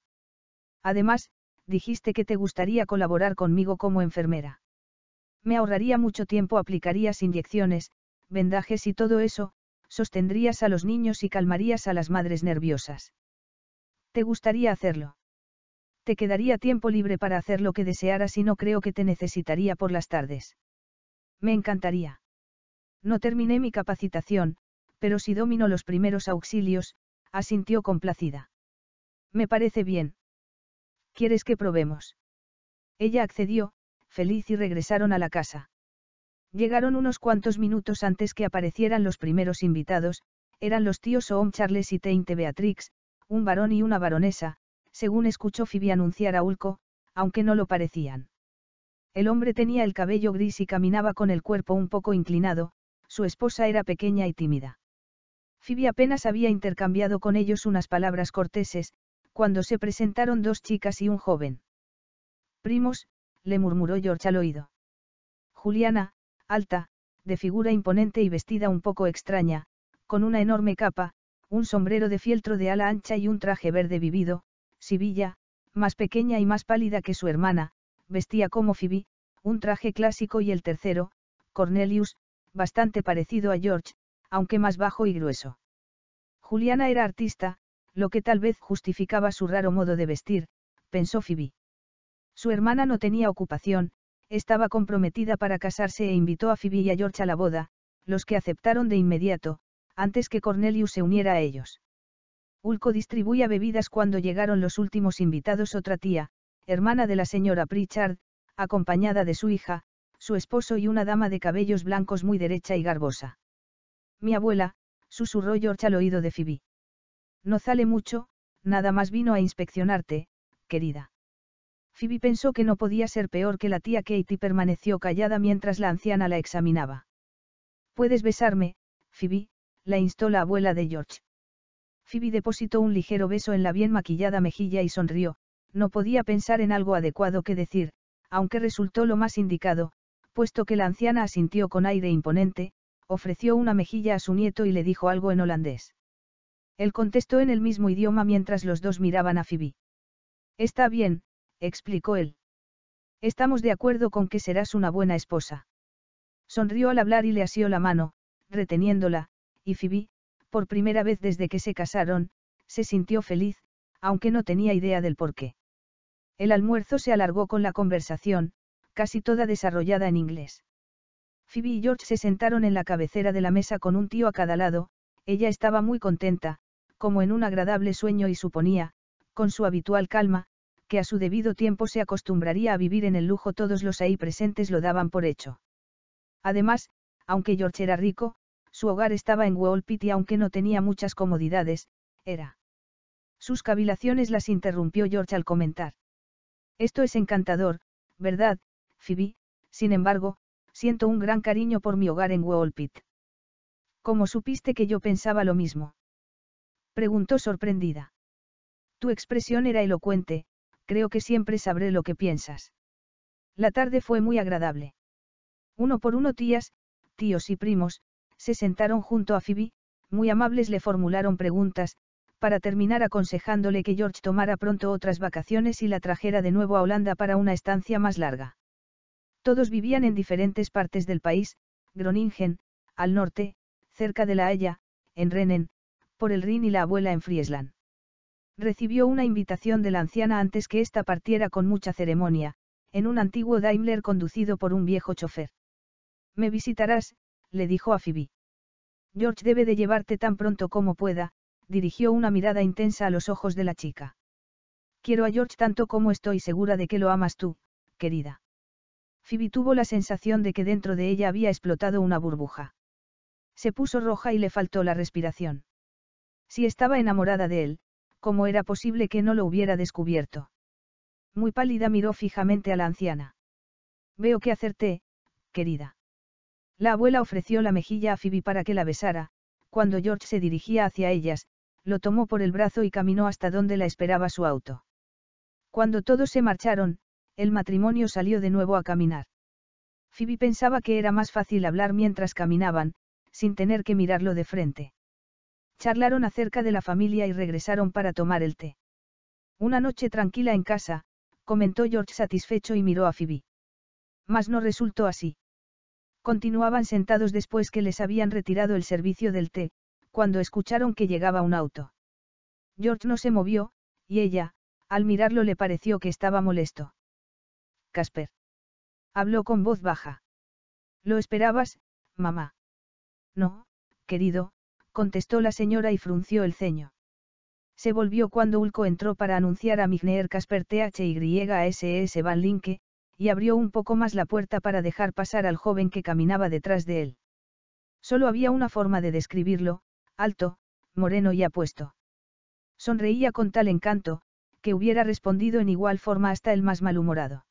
Además, dijiste que te gustaría colaborar conmigo como enfermera. Me ahorraría mucho tiempo, aplicarías inyecciones, vendajes y todo eso, sostendrías a los niños y calmarías a las madres nerviosas. ¿Te gustaría hacerlo? Te quedaría tiempo libre para hacer lo que desearas y no creo que te necesitaría por las tardes. Me encantaría. No terminé mi capacitación, pero si domino los primeros auxilios, asintió complacida. Me parece bien. ¿Quieres que probemos? Ella accedió, feliz y regresaron a la casa. Llegaron unos cuantos minutos antes que aparecieran los primeros invitados, eran los tíos Oom Charles y Teinte Beatrix, un varón y una baronesa, según escuchó Phoebe anunciar a Ulco, aunque no lo parecían. El hombre tenía el cabello gris y caminaba con el cuerpo un poco inclinado, su esposa era pequeña y tímida. Phoebe apenas había intercambiado con ellos unas palabras corteses, cuando se presentaron dos chicas y un joven. Primos, le murmuró George al oído. Juliana, alta, de figura imponente y vestida un poco extraña, con una enorme capa, un sombrero de fieltro de ala ancha y un traje verde vivido, Sibilla, más pequeña y más pálida que su hermana, vestía como Phoebe, un traje clásico y el tercero, Cornelius, bastante parecido a George, aunque más bajo y grueso. Juliana era artista, lo que tal vez justificaba su raro modo de vestir, pensó Phoebe. Su hermana no tenía ocupación, estaba comprometida para casarse e invitó a Phoebe y a George a la boda, los que aceptaron de inmediato, antes que Cornelius se uniera a ellos. Ulco distribuía bebidas cuando llegaron los últimos invitados otra tía, hermana de la señora Pritchard, acompañada de su hija, su esposo y una dama de cabellos blancos muy derecha y garbosa. Mi abuela, susurró George al oído de Phoebe. No sale mucho, nada más vino a inspeccionarte, querida. Phoebe pensó que no podía ser peor que la tía Katie permaneció callada mientras la anciana la examinaba. Puedes besarme, Phoebe, la instó la abuela de George. Phoebe depositó un ligero beso en la bien maquillada mejilla y sonrió, no podía pensar en algo adecuado que decir, aunque resultó lo más indicado, puesto que la anciana asintió con aire imponente, ofreció una mejilla a su nieto y le dijo algo en holandés. Él contestó en el mismo idioma mientras los dos miraban a Phoebe. Está bien, explicó él. Estamos de acuerdo con que serás una buena esposa. Sonrió al hablar y le asió la mano, reteniéndola, y Phoebe, por primera vez desde que se casaron, se sintió feliz, aunque no tenía idea del por qué. El almuerzo se alargó con la conversación, casi toda desarrollada en inglés. Phoebe y George se sentaron en la cabecera de la mesa con un tío a cada lado, ella estaba muy contenta, como en un agradable sueño y suponía, con su habitual calma, que a su debido tiempo se acostumbraría a vivir en el lujo todos los ahí presentes lo daban por hecho. Además, aunque George era rico, su hogar estaba en Wallpit y aunque no tenía muchas comodidades, era. Sus cavilaciones las interrumpió George al comentar. Esto es encantador, ¿verdad, Phoebe? Sin embargo, siento un gran cariño por mi hogar en Wallpit. Como supiste que yo pensaba lo mismo? Preguntó sorprendida. Tu expresión era elocuente, creo que siempre sabré lo que piensas. La tarde fue muy agradable. Uno por uno tías, tíos y primos, se sentaron junto a Phoebe, muy amables le formularon preguntas, para terminar aconsejándole que George tomara pronto otras vacaciones y la trajera de nuevo a Holanda para una estancia más larga. Todos vivían en diferentes partes del país, Groningen, al norte, cerca de La Haya, en Renen, por el Rin y la abuela en Friesland. Recibió una invitación de la anciana antes que ésta partiera con mucha ceremonia, en un antiguo Daimler conducido por un viejo chofer. Me visitarás, le dijo a Phoebe. George debe de llevarte tan pronto como pueda, dirigió una mirada intensa a los ojos de la chica. Quiero a George tanto como estoy segura de que lo amas tú, querida. Phoebe tuvo la sensación de que dentro de ella había explotado una burbuja. Se puso roja y le faltó la respiración. Si estaba enamorada de él, ¿cómo era posible que no lo hubiera descubierto? Muy pálida miró fijamente a la anciana. Veo que acerté, querida. La abuela ofreció la mejilla a Phoebe para que la besara, cuando George se dirigía hacia ellas, lo tomó por el brazo y caminó hasta donde la esperaba su auto. Cuando todos se marcharon, el matrimonio salió de nuevo a caminar. Phoebe pensaba que era más fácil hablar mientras caminaban, sin tener que mirarlo de frente. Charlaron acerca de la familia y regresaron para tomar el té. Una noche tranquila en casa, comentó George satisfecho y miró a Phoebe. Mas no resultó así. Continuaban sentados después que les habían retirado el servicio del té, cuando escucharon que llegaba un auto. George no se movió, y ella, al mirarlo le pareció que estaba molesto. Casper. Habló con voz baja. ¿Lo esperabas, mamá? No, querido, contestó la señora y frunció el ceño. Se volvió cuando Ulco entró para anunciar a Migner Casper THYSS Van Linke, y abrió un poco más la puerta para dejar pasar al joven que caminaba detrás de él. Solo había una forma de describirlo, alto, moreno y apuesto. Sonreía con tal encanto, que hubiera respondido en igual forma hasta el más malhumorado.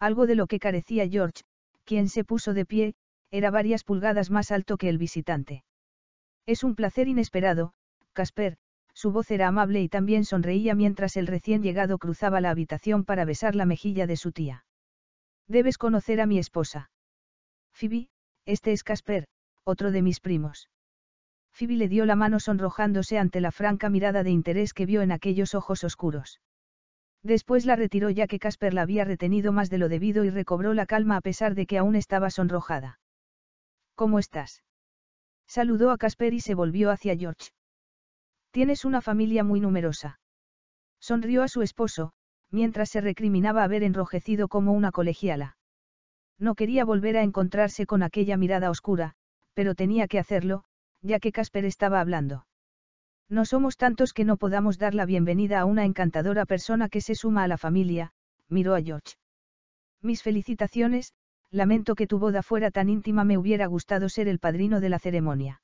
Algo de lo que carecía George, quien se puso de pie, era varias pulgadas más alto que el visitante. Es un placer inesperado, Casper, su voz era amable y también sonreía mientras el recién llegado cruzaba la habitación para besar la mejilla de su tía. Debes conocer a mi esposa. Phoebe, este es Casper, otro de mis primos. Phoebe le dio la mano sonrojándose ante la franca mirada de interés que vio en aquellos ojos oscuros. Después la retiró ya que Casper la había retenido más de lo debido y recobró la calma a pesar de que aún estaba sonrojada. ¿Cómo estás? Saludó a Casper y se volvió hacia George. Tienes una familia muy numerosa. Sonrió a su esposo, mientras se recriminaba haber enrojecido como una colegiala. No quería volver a encontrarse con aquella mirada oscura, pero tenía que hacerlo, ya que Casper estaba hablando. No somos tantos que no podamos dar la bienvenida a una encantadora persona que se suma a la familia, miró a George. Mis felicitaciones, lamento que tu boda fuera tan íntima, me hubiera gustado ser el padrino de la ceremonia.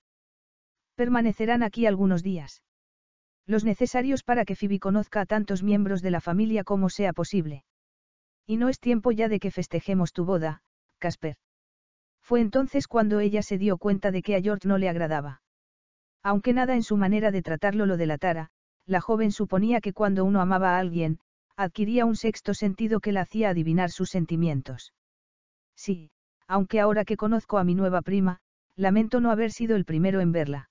Permanecerán aquí algunos días. Los necesarios para que Phoebe conozca a tantos miembros de la familia como sea posible. Y no es tiempo ya de que festejemos tu boda, Casper. Fue entonces cuando ella se dio cuenta de que a George no le agradaba. Aunque nada en su manera de tratarlo lo delatara, la joven suponía que cuando uno amaba a alguien, adquiría un sexto sentido que la hacía adivinar sus sentimientos. Sí, aunque ahora que conozco a mi nueva prima, lamento no haber sido el primero en verla.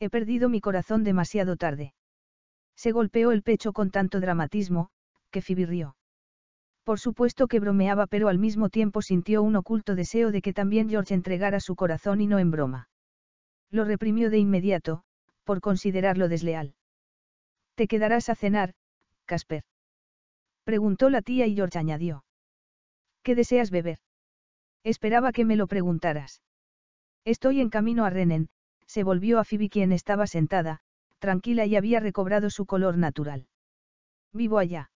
He perdido mi corazón demasiado tarde. Se golpeó el pecho con tanto dramatismo, que fibirrió. Por supuesto que bromeaba, pero al mismo tiempo sintió un oculto deseo de que también George entregara su corazón y no en broma. Lo reprimió de inmediato, por considerarlo desleal. ¿Te quedarás a cenar, Casper? Preguntó la tía y George añadió. ¿Qué deseas beber? Esperaba que me lo preguntaras. Estoy en camino a Renen, se volvió a Phoebe quien estaba sentada, tranquila y había recobrado su color natural. Vivo allá.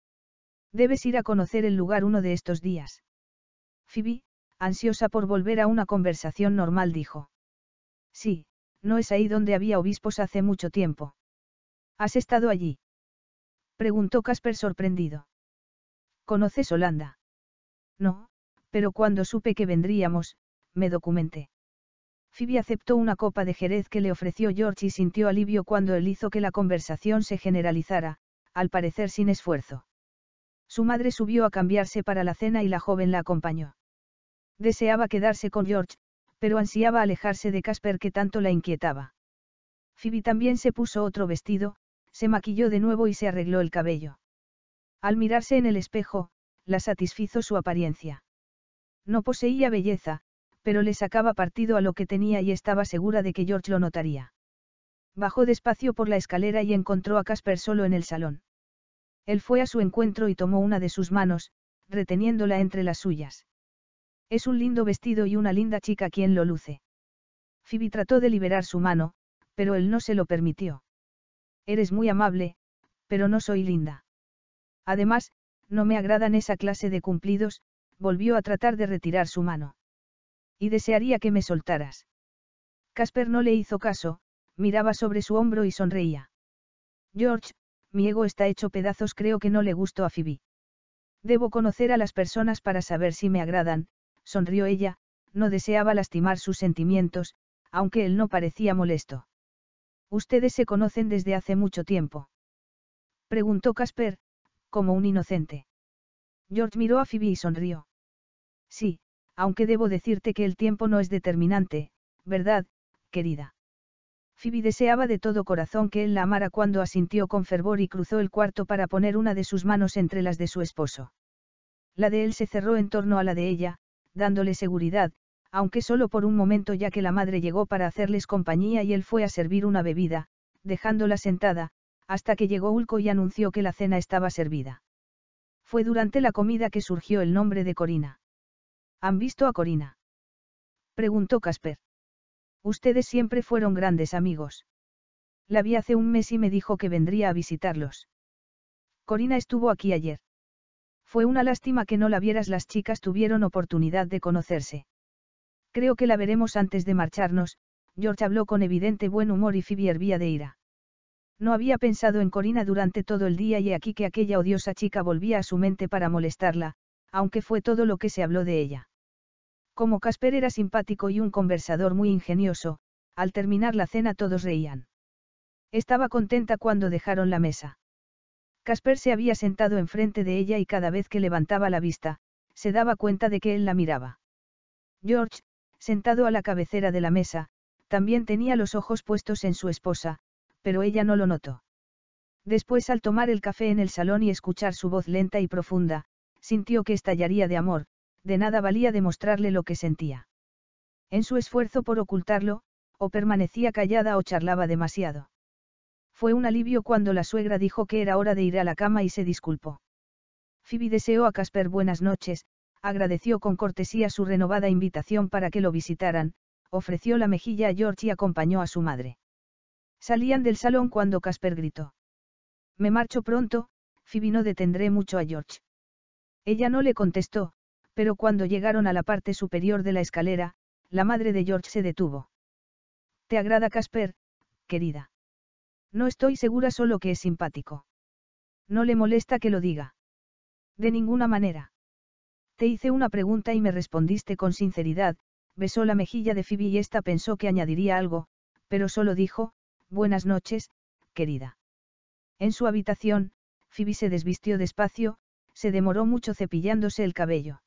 Debes ir a conocer el lugar uno de estos días. Phoebe, ansiosa por volver a una conversación normal, dijo. Sí, no es ahí donde había obispos hace mucho tiempo. ¿Has estado allí? Preguntó Casper sorprendido. ¿Conoces Holanda? No, pero cuando supe que vendríamos, me documenté. Phoebe aceptó una copa de jerez que le ofreció George y sintió alivio cuando él hizo que la conversación se generalizara, al parecer sin esfuerzo. Su madre subió a cambiarse para la cena y la joven la acompañó. Deseaba quedarse con George, pero ansiaba alejarse de Casper que tanto la inquietaba. Phoebe también se puso otro vestido, se maquilló de nuevo y se arregló el cabello. Al mirarse en el espejo, la satisfizo su apariencia. No poseía belleza, pero le sacaba partido a lo que tenía y estaba segura de que George lo notaría. Bajó despacio por la escalera y encontró a Casper solo en el salón. Él fue a su encuentro y tomó una de sus manos, reteniéndola entre las suyas. Es un lindo vestido y una linda chica quien lo luce. Phoebe trató de liberar su mano, pero él no se lo permitió. Eres muy amable, pero no soy linda. Además, no me agradan esa clase de cumplidos, volvió a tratar de retirar su mano. Y desearía que me soltaras. Casper no le hizo caso, miraba sobre su hombro y sonreía. George, mi ego está hecho pedazos, creo que no le gustó a Phoebe. Debo conocer a las personas para saber si me agradan, sonrió ella, no deseaba lastimar sus sentimientos, aunque él no parecía molesto. Ustedes se conocen desde hace mucho tiempo. Preguntó Casper, como un inocente. George miró a Phoebe y sonrió. Sí, aunque debo decirte que el tiempo no es determinante, ¿verdad, querida? Phoebe deseaba de todo corazón que él la amara cuando asintió con fervor y cruzó el cuarto para poner una de sus manos entre las de su esposo. La de él se cerró en torno a la de ella, dándole seguridad, aunque solo por un momento ya que la madre llegó para hacerles compañía y él fue a servir una bebida, dejándola sentada, hasta que llegó Ulco y anunció que la cena estaba servida. Fue durante la comida que surgió el nombre de Corina. ¿Han visto a Corina? Preguntó Casper. Ustedes siempre fueron grandes amigos. La vi hace un mes y me dijo que vendría a visitarlos. Corina estuvo aquí ayer. Fue una lástima que no la vieras, las chicas tuvieron oportunidad de conocerse. Creo que la veremos antes de marcharnos, George habló con evidente buen humor y Phoebe hervía de ira. No había pensado en Corina durante todo el día y aquí que aquella odiosa chica volvía a su mente para molestarla, aunque fue todo lo que se habló de ella. Como Casper era simpático y un conversador muy ingenioso, al terminar la cena todos reían. Estaba contenta cuando dejaron la mesa. Casper se había sentado enfrente de ella y cada vez que levantaba la vista, se daba cuenta de que él la miraba. George, sentado a la cabecera de la mesa, también tenía los ojos puestos en su esposa, pero ella no lo notó. Después al tomar el café en el salón y escuchar su voz lenta y profunda, sintió que estallaría de amor, de nada valía demostrarle lo que sentía. En su esfuerzo por ocultarlo, o permanecía callada o charlaba demasiado. Fue un alivio cuando la suegra dijo que era hora de ir a la cama y se disculpó. Phoebe deseó a Casper buenas noches, agradeció con cortesía su renovada invitación para que lo visitaran, ofreció la mejilla a George y acompañó a su madre. Salían del salón cuando Casper gritó. Me marcho pronto, Phoebe no detendré mucho a George. Ella no le contestó, pero cuando llegaron a la parte superior de la escalera, la madre de George se detuvo. ¿Te agrada Casper, querida? No estoy segura solo que es simpático. No le molesta que lo diga. De ninguna manera. Te hice una pregunta y me respondiste con sinceridad, besó la mejilla de Phoebe y esta pensó que añadiría algo, pero solo dijo, buenas noches, querida. En su habitación, Phoebe se desvistió despacio, se demoró mucho cepillándose el cabello.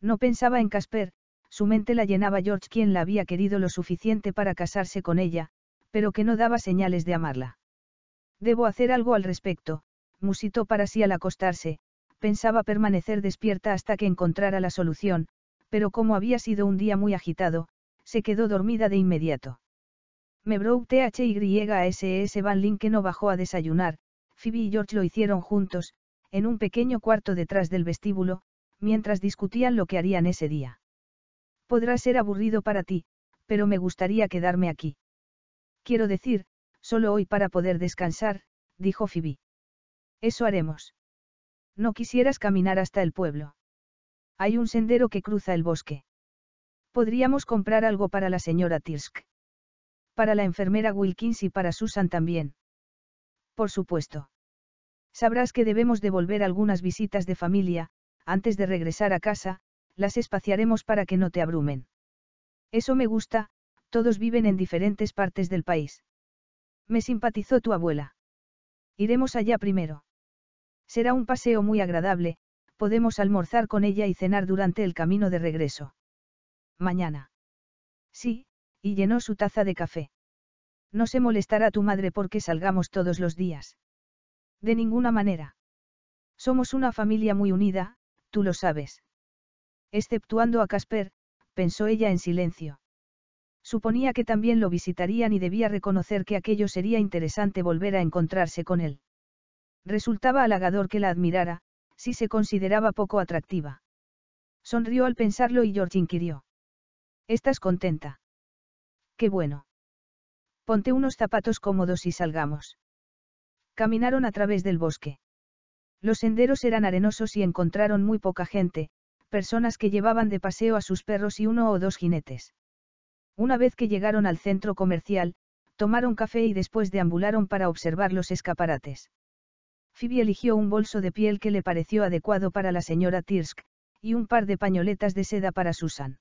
No pensaba en Casper, su mente la llenaba George quien la había querido lo suficiente para casarse con ella, pero que no daba señales de amarla. Debo hacer algo al respecto, musitó para sí al acostarse, pensaba permanecer despierta hasta que encontrara la solución, pero como había sido un día muy agitado, se quedó dormida de inmediato. ese THYSS Van que no bajó a desayunar, Phoebe y George lo hicieron juntos, en un pequeño cuarto detrás del vestíbulo, mientras discutían lo que harían ese día. Podrá ser aburrido para ti, pero me gustaría quedarme aquí. Quiero decir, solo hoy para poder descansar, dijo Phoebe. Eso haremos. No quisieras caminar hasta el pueblo. Hay un sendero que cruza el bosque. Podríamos comprar algo para la señora Tirsk. Para la enfermera Wilkins y para Susan también. Por supuesto. Sabrás que debemos devolver algunas visitas de familia, antes de regresar a casa, las espaciaremos para que no te abrumen. Eso me gusta, todos viven en diferentes partes del país. Me simpatizó tu abuela. Iremos allá primero. Será un paseo muy agradable, podemos almorzar con ella y cenar durante el camino de regreso. Mañana. Sí, y llenó su taza de café. No se molestará tu madre porque salgamos todos los días. De ninguna manera. Somos una familia muy unida, tú lo sabes. Exceptuando a Casper, pensó ella en silencio. Suponía que también lo visitarían y debía reconocer que aquello sería interesante volver a encontrarse con él. Resultaba halagador que la admirara, si se consideraba poco atractiva. Sonrió al pensarlo y George inquirió. ¿Estás contenta? Qué bueno. Ponte unos zapatos cómodos y salgamos. Caminaron a través del bosque. Los senderos eran arenosos y encontraron muy poca gente, personas que llevaban de paseo a sus perros y uno o dos jinetes. Una vez que llegaron al centro comercial, tomaron café y después deambularon para observar los escaparates. Phoebe eligió un bolso de piel que le pareció adecuado para la señora Tirsk, y un par de pañoletas de seda para Susan.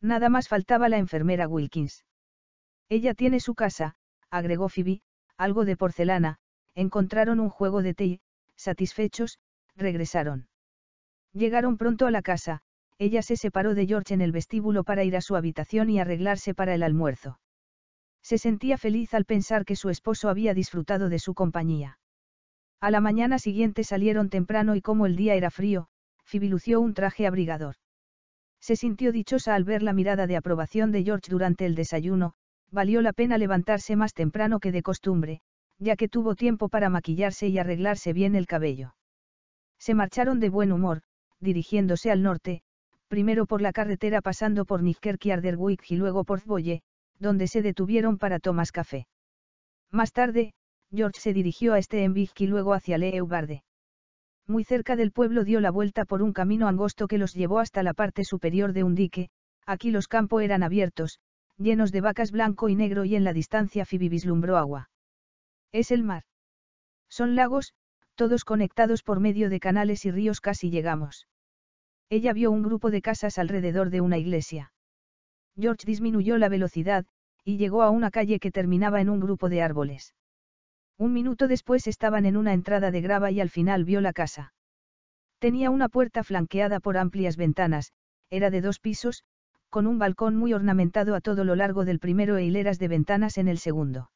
Nada más faltaba la enfermera Wilkins. Ella tiene su casa, agregó Phoebe, algo de porcelana, encontraron un juego de té satisfechos, regresaron. Llegaron pronto a la casa, ella se separó de George en el vestíbulo para ir a su habitación y arreglarse para el almuerzo. Se sentía feliz al pensar que su esposo había disfrutado de su compañía. A la mañana siguiente salieron temprano y como el día era frío, fibilució un traje abrigador. Se sintió dichosa al ver la mirada de aprobación de George durante el desayuno, valió la pena levantarse más temprano que de costumbre, ya que tuvo tiempo para maquillarse y arreglarse bien el cabello. Se marcharon de buen humor, dirigiéndose al norte, primero por la carretera pasando por Nijkerk y y luego por Zboye, donde se detuvieron para tomar café. Más tarde, George se dirigió a Steenwijk y luego hacia Leubarde. Muy cerca del pueblo dio la vuelta por un camino angosto que los llevó hasta la parte superior de un dique, aquí los campos eran abiertos, llenos de vacas blanco y negro y en la distancia Phoebe vislumbró agua. Es el mar. Son lagos, todos conectados por medio de canales y ríos casi llegamos. Ella vio un grupo de casas alrededor de una iglesia. George disminuyó la velocidad, y llegó a una calle que terminaba en un grupo de árboles. Un minuto después estaban en una entrada de grava y al final vio la casa. Tenía una puerta flanqueada por amplias ventanas, era de dos pisos, con un balcón muy ornamentado a todo lo largo del primero e hileras de ventanas en el segundo.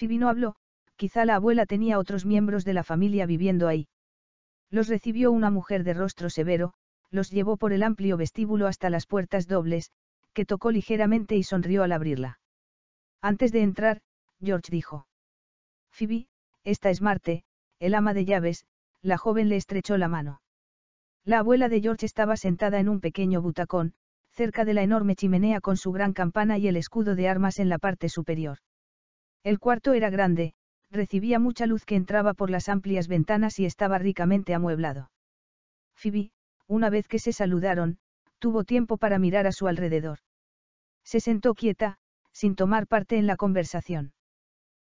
Phoebe no habló, quizá la abuela tenía otros miembros de la familia viviendo ahí. Los recibió una mujer de rostro severo, los llevó por el amplio vestíbulo hasta las puertas dobles, que tocó ligeramente y sonrió al abrirla. Antes de entrar, George dijo. Phoebe, esta es Marte, el ama de llaves, la joven le estrechó la mano. La abuela de George estaba sentada en un pequeño butacón, cerca de la enorme chimenea con su gran campana y el escudo de armas en la parte superior. El cuarto era grande, recibía mucha luz que entraba por las amplias ventanas y estaba ricamente amueblado. Phoebe, una vez que se saludaron, tuvo tiempo para mirar a su alrededor. Se sentó quieta, sin tomar parte en la conversación.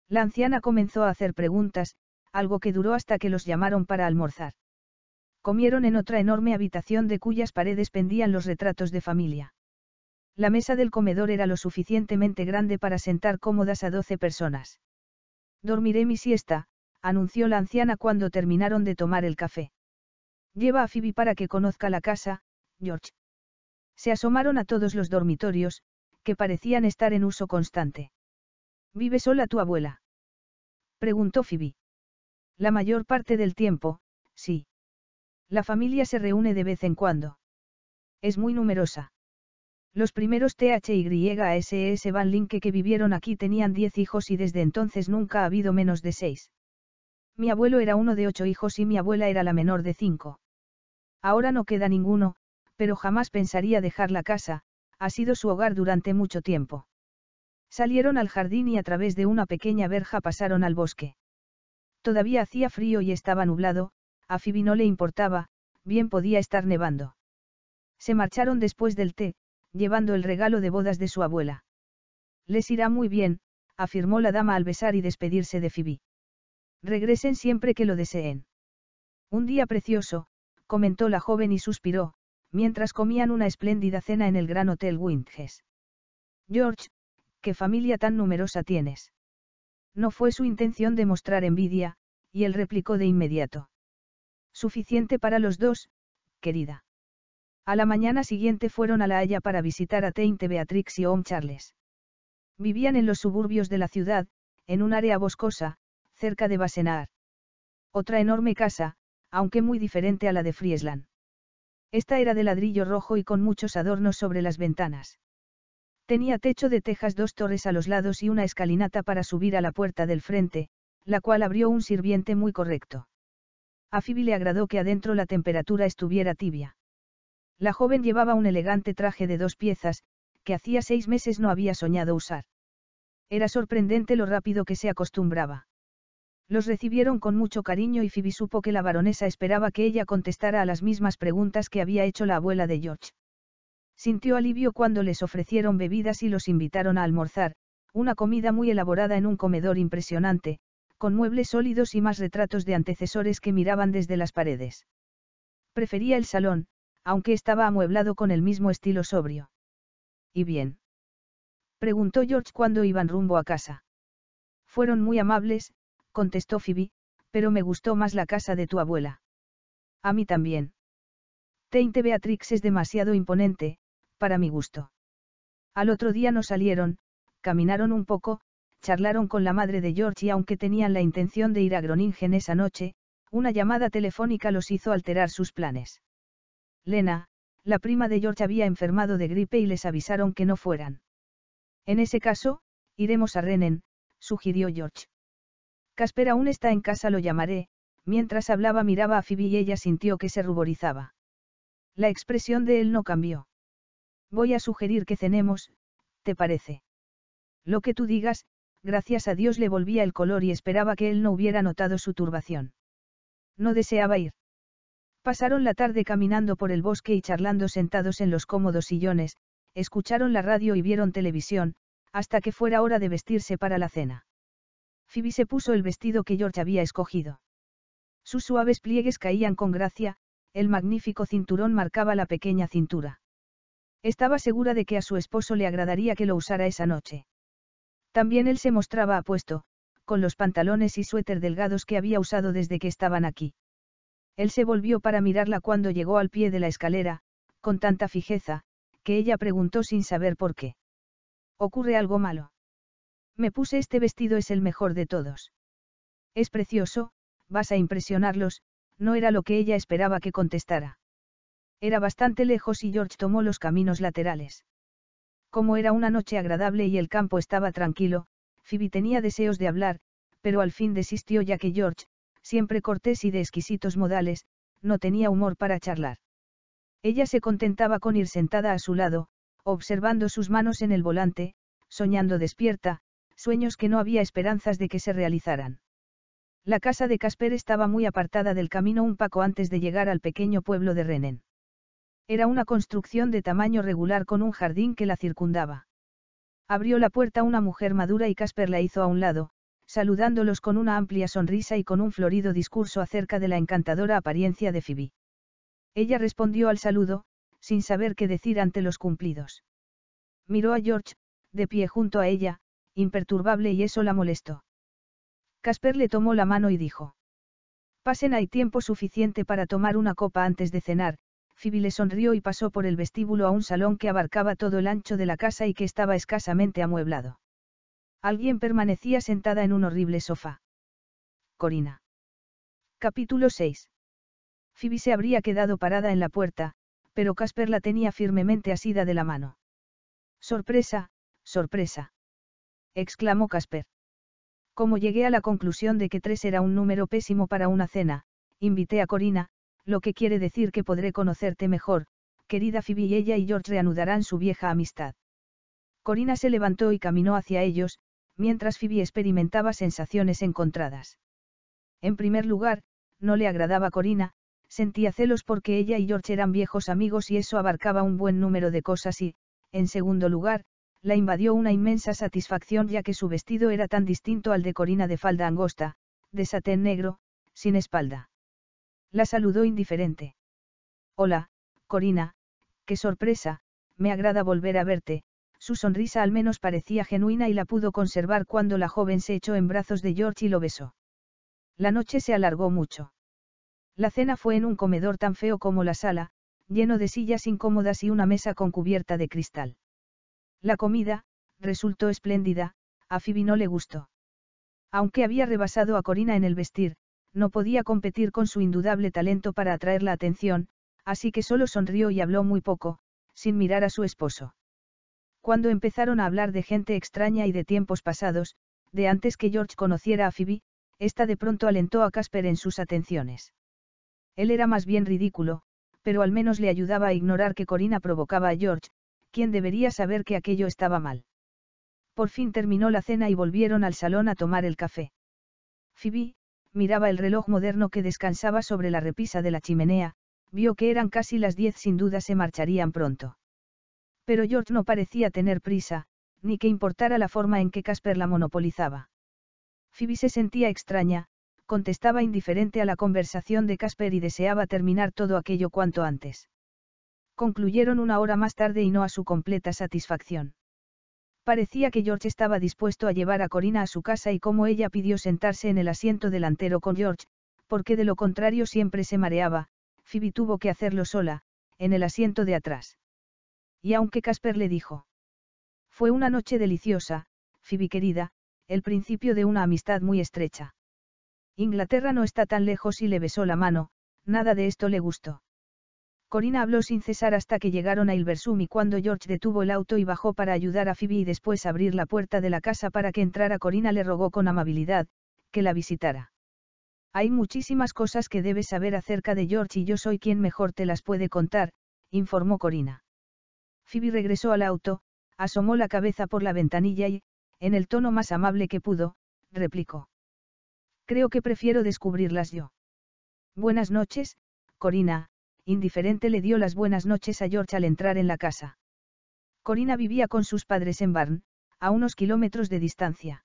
La anciana comenzó a hacer preguntas, algo que duró hasta que los llamaron para almorzar. Comieron en otra enorme habitación de cuyas paredes pendían los retratos de familia. La mesa del comedor era lo suficientemente grande para sentar cómodas a doce personas. Dormiré mi siesta, anunció la anciana cuando terminaron de tomar el café. Lleva a Phoebe para que conozca la casa, George. Se asomaron a todos los dormitorios, que parecían estar en uso constante. ¿Vive sola tu abuela? preguntó Phoebe. La mayor parte del tiempo, sí. La familia se reúne de vez en cuando. Es muy numerosa. Los primeros THYSS Van Linke que vivieron aquí tenían 10 hijos y desde entonces nunca ha habido menos de 6. Mi abuelo era uno de ocho hijos y mi abuela era la menor de cinco. Ahora no queda ninguno, pero jamás pensaría dejar la casa, ha sido su hogar durante mucho tiempo. Salieron al jardín y a través de una pequeña verja pasaron al bosque. Todavía hacía frío y estaba nublado, a Phoebe no le importaba, bien podía estar nevando. Se marcharon después del té, llevando el regalo de bodas de su abuela. Les irá muy bien, afirmó la dama al besar y despedirse de Phoebe. Regresen siempre que lo deseen. Un día precioso, comentó la joven y suspiró, mientras comían una espléndida cena en el gran hotel Windges. George, qué familia tan numerosa tienes. No fue su intención demostrar envidia, y él replicó de inmediato. Suficiente para los dos, querida. A la mañana siguiente fueron a La Haya para visitar a Teinte Beatrix y Om Charles. Vivían en los suburbios de la ciudad, en un área boscosa, cerca de Basenar. Otra enorme casa, aunque muy diferente a la de Friesland. Esta era de ladrillo rojo y con muchos adornos sobre las ventanas. Tenía techo de tejas, dos torres a los lados y una escalinata para subir a la puerta del frente, la cual abrió un sirviente muy correcto. A Phoebe le agradó que adentro la temperatura estuviera tibia. La joven llevaba un elegante traje de dos piezas, que hacía seis meses no había soñado usar. Era sorprendente lo rápido que se acostumbraba. Los recibieron con mucho cariño y Phoebe supo que la baronesa esperaba que ella contestara a las mismas preguntas que había hecho la abuela de George. Sintió alivio cuando les ofrecieron bebidas y los invitaron a almorzar, una comida muy elaborada en un comedor impresionante, con muebles sólidos y más retratos de antecesores que miraban desde las paredes. Prefería el salón, aunque estaba amueblado con el mismo estilo sobrio. ¿Y bien? preguntó George cuando iban rumbo a casa. Fueron muy amables, contestó Phoebe, pero me gustó más la casa de tu abuela. A mí también. Teinte Beatrix es demasiado imponente, para mi gusto. Al otro día no salieron, caminaron un poco, charlaron con la madre de George y aunque tenían la intención de ir a Groningen esa noche, una llamada telefónica los hizo alterar sus planes. Lena, la prima de George había enfermado de gripe y les avisaron que no fueran. En ese caso, iremos a Renen, sugirió George. Casper aún está en casa, lo llamaré, mientras hablaba miraba a Phoebe y ella sintió que se ruborizaba. La expresión de él no cambió. Voy a sugerir que cenemos, ¿te parece? Lo que tú digas, gracias a Dios le volvía el color y esperaba que él no hubiera notado su turbación. No deseaba ir. Pasaron la tarde caminando por el bosque y charlando sentados en los cómodos sillones, escucharon la radio y vieron televisión, hasta que fuera hora de vestirse para la cena. Phoebe se puso el vestido que George había escogido. Sus suaves pliegues caían con gracia, el magnífico cinturón marcaba la pequeña cintura. Estaba segura de que a su esposo le agradaría que lo usara esa noche. También él se mostraba apuesto, con los pantalones y suéter delgados que había usado desde que estaban aquí. Él se volvió para mirarla cuando llegó al pie de la escalera, con tanta fijeza, que ella preguntó sin saber por qué. ¿Ocurre algo malo? Me puse este vestido es el mejor de todos. Es precioso, vas a impresionarlos, no era lo que ella esperaba que contestara. Era bastante lejos y George tomó los caminos laterales. Como era una noche agradable y el campo estaba tranquilo, Phoebe tenía deseos de hablar, pero al fin desistió ya que George, siempre cortés y de exquisitos modales, no tenía humor para charlar. Ella se contentaba con ir sentada a su lado, observando sus manos en el volante, soñando despierta, sueños que no había esperanzas de que se realizaran. La casa de Casper estaba muy apartada del camino un poco antes de llegar al pequeño pueblo de Renen. Era una construcción de tamaño regular con un jardín que la circundaba. Abrió la puerta una mujer madura y Casper la hizo a un lado, saludándolos con una amplia sonrisa y con un florido discurso acerca de la encantadora apariencia de Phoebe. Ella respondió al saludo, sin saber qué decir ante los cumplidos. Miró a George, de pie junto a ella, imperturbable y eso la molestó. Casper le tomó la mano y dijo. Pasen hay tiempo suficiente para tomar una copa antes de cenar, Phoebe le sonrió y pasó por el vestíbulo a un salón que abarcaba todo el ancho de la casa y que estaba escasamente amueblado. Alguien permanecía sentada en un horrible sofá. Corina. Capítulo 6. Phoebe se habría quedado parada en la puerta, pero Casper la tenía firmemente asida de la mano. Sorpresa, sorpresa. exclamó Casper. Como llegué a la conclusión de que tres era un número pésimo para una cena, invité a Corina, lo que quiere decir que podré conocerte mejor, querida Phoebe y ella y George reanudarán su vieja amistad. Corina se levantó y caminó hacia ellos, mientras Phoebe experimentaba sensaciones encontradas. En primer lugar, no le agradaba Corina, sentía celos porque ella y George eran viejos amigos y eso abarcaba un buen número de cosas y, en segundo lugar, la invadió una inmensa satisfacción ya que su vestido era tan distinto al de Corina de falda angosta, de satén negro, sin espalda. La saludó indiferente. Hola, Corina, qué sorpresa, me agrada volver a verte, su sonrisa al menos parecía genuina y la pudo conservar cuando la joven se echó en brazos de George y lo besó. La noche se alargó mucho. La cena fue en un comedor tan feo como la sala, lleno de sillas incómodas y una mesa con cubierta de cristal. La comida, resultó espléndida, a Phoebe no le gustó. Aunque había rebasado a Corina en el vestir, no podía competir con su indudable talento para atraer la atención, así que solo sonrió y habló muy poco, sin mirar a su esposo cuando empezaron a hablar de gente extraña y de tiempos pasados, de antes que George conociera a Phoebe, esta de pronto alentó a Casper en sus atenciones. Él era más bien ridículo, pero al menos le ayudaba a ignorar que Corina provocaba a George, quien debería saber que aquello estaba mal. Por fin terminó la cena y volvieron al salón a tomar el café. Phoebe, miraba el reloj moderno que descansaba sobre la repisa de la chimenea, vio que eran casi las diez sin duda se marcharían pronto. Pero George no parecía tener prisa, ni que importara la forma en que Casper la monopolizaba. Phoebe se sentía extraña, contestaba indiferente a la conversación de Casper y deseaba terminar todo aquello cuanto antes. Concluyeron una hora más tarde y no a su completa satisfacción. Parecía que George estaba dispuesto a llevar a Corina a su casa y como ella pidió sentarse en el asiento delantero con George, porque de lo contrario siempre se mareaba, Phoebe tuvo que hacerlo sola, en el asiento de atrás. Y aunque Casper le dijo. Fue una noche deliciosa, Phoebe querida, el principio de una amistad muy estrecha. Inglaterra no está tan lejos y le besó la mano, nada de esto le gustó. Corina habló sin cesar hasta que llegaron a Ilversum y cuando George detuvo el auto y bajó para ayudar a Phoebe y después abrir la puerta de la casa para que entrara Corina le rogó con amabilidad, que la visitara. Hay muchísimas cosas que debes saber acerca de George y yo soy quien mejor te las puede contar, informó Corina. Phoebe regresó al auto, asomó la cabeza por la ventanilla y, en el tono más amable que pudo, replicó. Creo que prefiero descubrirlas yo. Buenas noches, Corina, indiferente le dio las buenas noches a George al entrar en la casa. Corina vivía con sus padres en Barn, a unos kilómetros de distancia.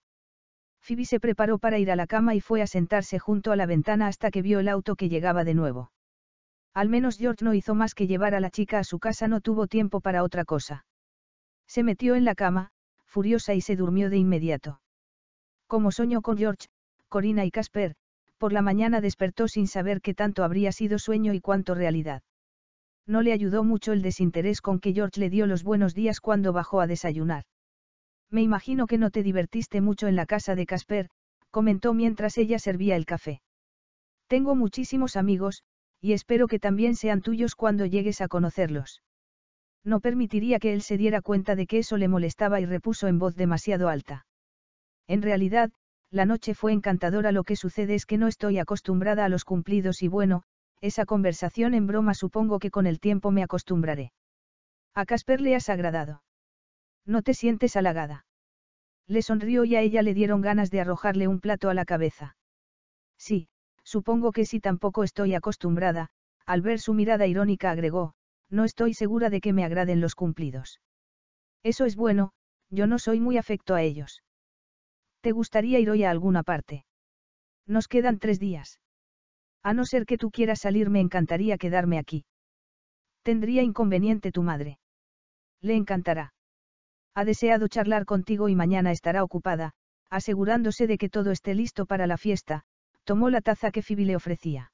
Phoebe se preparó para ir a la cama y fue a sentarse junto a la ventana hasta que vio el auto que llegaba de nuevo. Al menos George no hizo más que llevar a la chica a su casa, no tuvo tiempo para otra cosa. Se metió en la cama, furiosa y se durmió de inmediato. Como soñó con George, Corina y Casper, por la mañana despertó sin saber qué tanto habría sido sueño y cuánto realidad. No le ayudó mucho el desinterés con que George le dio los buenos días cuando bajó a desayunar. Me imagino que no te divertiste mucho en la casa de Casper, comentó mientras ella servía el café. Tengo muchísimos amigos, y espero que también sean tuyos cuando llegues a conocerlos. No permitiría que él se diera cuenta de que eso le molestaba y repuso en voz demasiado alta. En realidad, la noche fue encantadora, lo que sucede es que no estoy acostumbrada a los cumplidos y bueno, esa conversación en broma supongo que con el tiempo me acostumbraré. A Casper le has agradado. No te sientes halagada. Le sonrió y a ella le dieron ganas de arrojarle un plato a la cabeza. Sí, Supongo que si tampoco estoy acostumbrada, al ver su mirada irónica agregó, no estoy segura de que me agraden los cumplidos. Eso es bueno, yo no soy muy afecto a ellos. ¿Te gustaría ir hoy a alguna parte? Nos quedan tres días. A no ser que tú quieras salir, me encantaría quedarme aquí. Tendría inconveniente tu madre. Le encantará. Ha deseado charlar contigo y mañana estará ocupada, asegurándose de que todo esté listo para la fiesta, tomó la taza que Phoebe le ofrecía.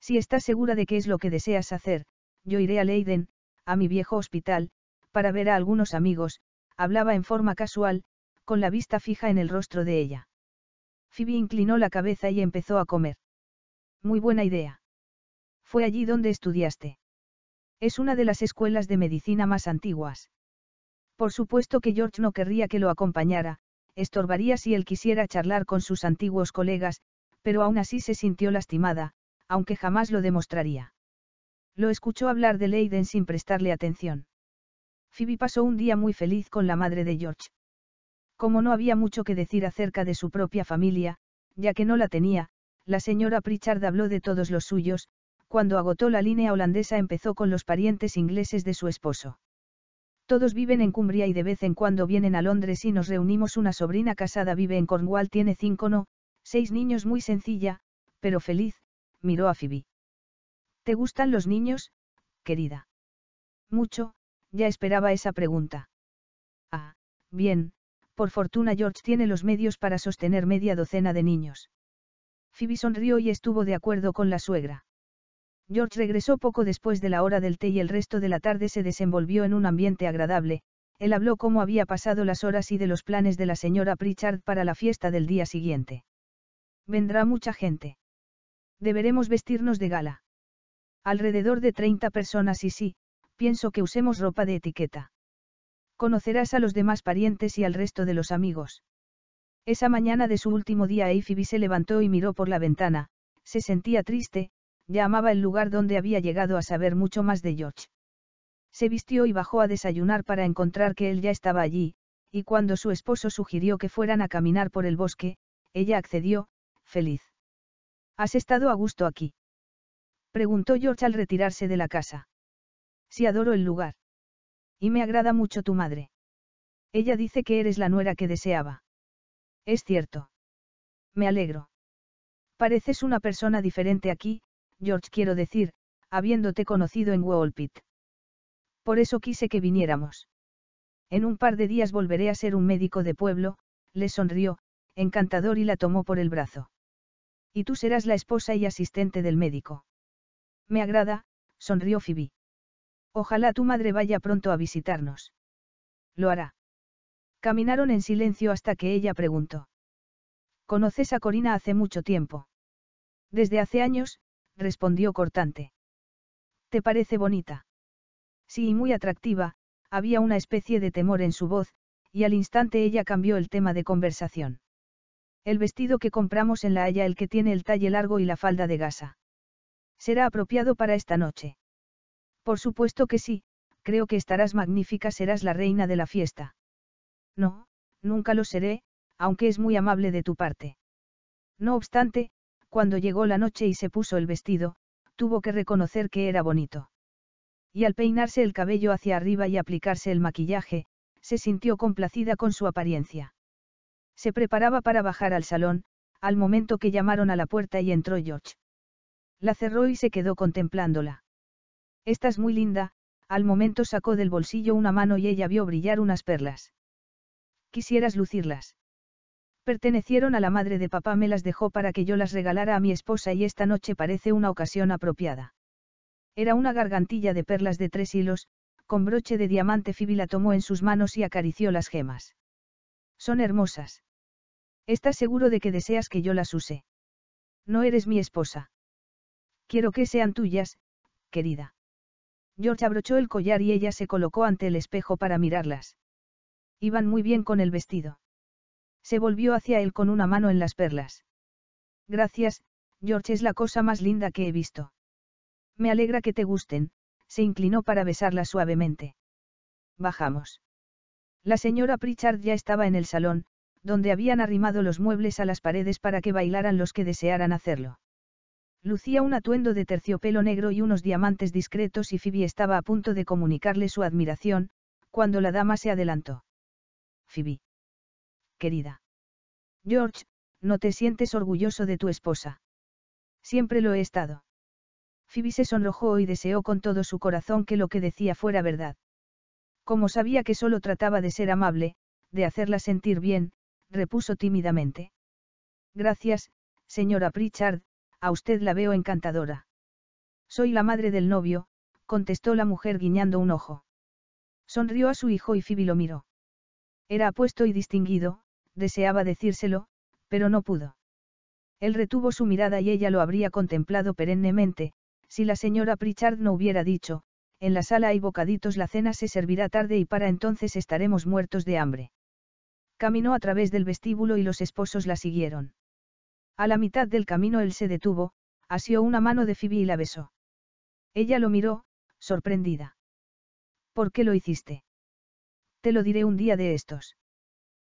Si estás segura de que es lo que deseas hacer, yo iré a Leiden, a mi viejo hospital, para ver a algunos amigos, hablaba en forma casual, con la vista fija en el rostro de ella. Phoebe inclinó la cabeza y empezó a comer. Muy buena idea. Fue allí donde estudiaste. Es una de las escuelas de medicina más antiguas. Por supuesto que George no querría que lo acompañara, estorbaría si él quisiera charlar con sus antiguos colegas, pero aún así se sintió lastimada, aunque jamás lo demostraría. Lo escuchó hablar de Leiden sin prestarle atención. Phoebe pasó un día muy feliz con la madre de George. Como no había mucho que decir acerca de su propia familia, ya que no la tenía, la señora Pritchard habló de todos los suyos, cuando agotó la línea holandesa empezó con los parientes ingleses de su esposo. Todos viven en Cumbria y de vez en cuando vienen a Londres y nos reunimos. Una sobrina casada vive en Cornwall, tiene cinco no, Seis niños muy sencilla, pero feliz, miró a Phoebe. ¿Te gustan los niños, querida? Mucho, ya esperaba esa pregunta. Ah, bien, por fortuna George tiene los medios para sostener media docena de niños. Phoebe sonrió y estuvo de acuerdo con la suegra. George regresó poco después de la hora del té y el resto de la tarde se desenvolvió en un ambiente agradable, él habló cómo había pasado las horas y de los planes de la señora Pritchard para la fiesta del día siguiente vendrá mucha gente. Deberemos vestirnos de gala. Alrededor de 30 personas y sí, pienso que usemos ropa de etiqueta. Conocerás a los demás parientes y al resto de los amigos. Esa mañana de su último día Phoebe se levantó y miró por la ventana, se sentía triste, ya amaba el lugar donde había llegado a saber mucho más de George. Se vistió y bajó a desayunar para encontrar que él ya estaba allí, y cuando su esposo sugirió que fueran a caminar por el bosque, ella accedió, feliz. ¿Has estado a gusto aquí? Preguntó George al retirarse de la casa. Sí adoro el lugar. Y me agrada mucho tu madre. Ella dice que eres la nuera que deseaba. Es cierto. Me alegro. Pareces una persona diferente aquí, George quiero decir, habiéndote conocido en Wallpit. Por eso quise que viniéramos. En un par de días volveré a ser un médico de pueblo, le sonrió, encantador y la tomó por el brazo. Y tú serás la esposa y asistente del médico. Me agrada, sonrió Phoebe. Ojalá tu madre vaya pronto a visitarnos. Lo hará. Caminaron en silencio hasta que ella preguntó. ¿Conoces a Corina hace mucho tiempo? Desde hace años, respondió cortante. ¿Te parece bonita? Sí, y muy atractiva, había una especie de temor en su voz, y al instante ella cambió el tema de conversación. El vestido que compramos en la Haya, el que tiene el talle largo y la falda de gasa. ¿Será apropiado para esta noche? Por supuesto que sí, creo que estarás magnífica, serás la reina de la fiesta. No, nunca lo seré, aunque es muy amable de tu parte. No obstante, cuando llegó la noche y se puso el vestido, tuvo que reconocer que era bonito. Y al peinarse el cabello hacia arriba y aplicarse el maquillaje, se sintió complacida con su apariencia. Se preparaba para bajar al salón, al momento que llamaron a la puerta y entró George. La cerró y se quedó contemplándola. Estás muy linda, al momento sacó del bolsillo una mano y ella vio brillar unas perlas. Quisieras lucirlas. Pertenecieron a la madre de papá, me las dejó para que yo las regalara a mi esposa y esta noche parece una ocasión apropiada. Era una gargantilla de perlas de tres hilos, con broche de diamante Phoebe la tomó en sus manos y acarició las gemas. Son hermosas. ¿Estás seguro de que deseas que yo las use? No eres mi esposa. Quiero que sean tuyas, querida. George abrochó el collar y ella se colocó ante el espejo para mirarlas. Iban muy bien con el vestido. Se volvió hacia él con una mano en las perlas. Gracias, George es la cosa más linda que he visto. Me alegra que te gusten, se inclinó para besarla suavemente. Bajamos. La señora Pritchard ya estaba en el salón, donde habían arrimado los muebles a las paredes para que bailaran los que desearan hacerlo. Lucía un atuendo de terciopelo negro y unos diamantes discretos y Phoebe estaba a punto de comunicarle su admiración, cuando la dama se adelantó. Phoebe. Querida. George, no te sientes orgulloso de tu esposa. Siempre lo he estado. Phoebe se sonrojó y deseó con todo su corazón que lo que decía fuera verdad. Como sabía que solo trataba de ser amable, de hacerla sentir bien, repuso tímidamente. Gracias, señora Pritchard, a usted la veo encantadora. Soy la madre del novio, contestó la mujer guiñando un ojo. Sonrió a su hijo y Phoebe lo miró. Era apuesto y distinguido, deseaba decírselo, pero no pudo. Él retuvo su mirada y ella lo habría contemplado perennemente, si la señora Pritchard no hubiera dicho, en la sala hay bocaditos, la cena se servirá tarde y para entonces estaremos muertos de hambre. Caminó a través del vestíbulo y los esposos la siguieron. A la mitad del camino él se detuvo, asió una mano de Phoebe y la besó. Ella lo miró, sorprendida. ¿Por qué lo hiciste? Te lo diré un día de estos.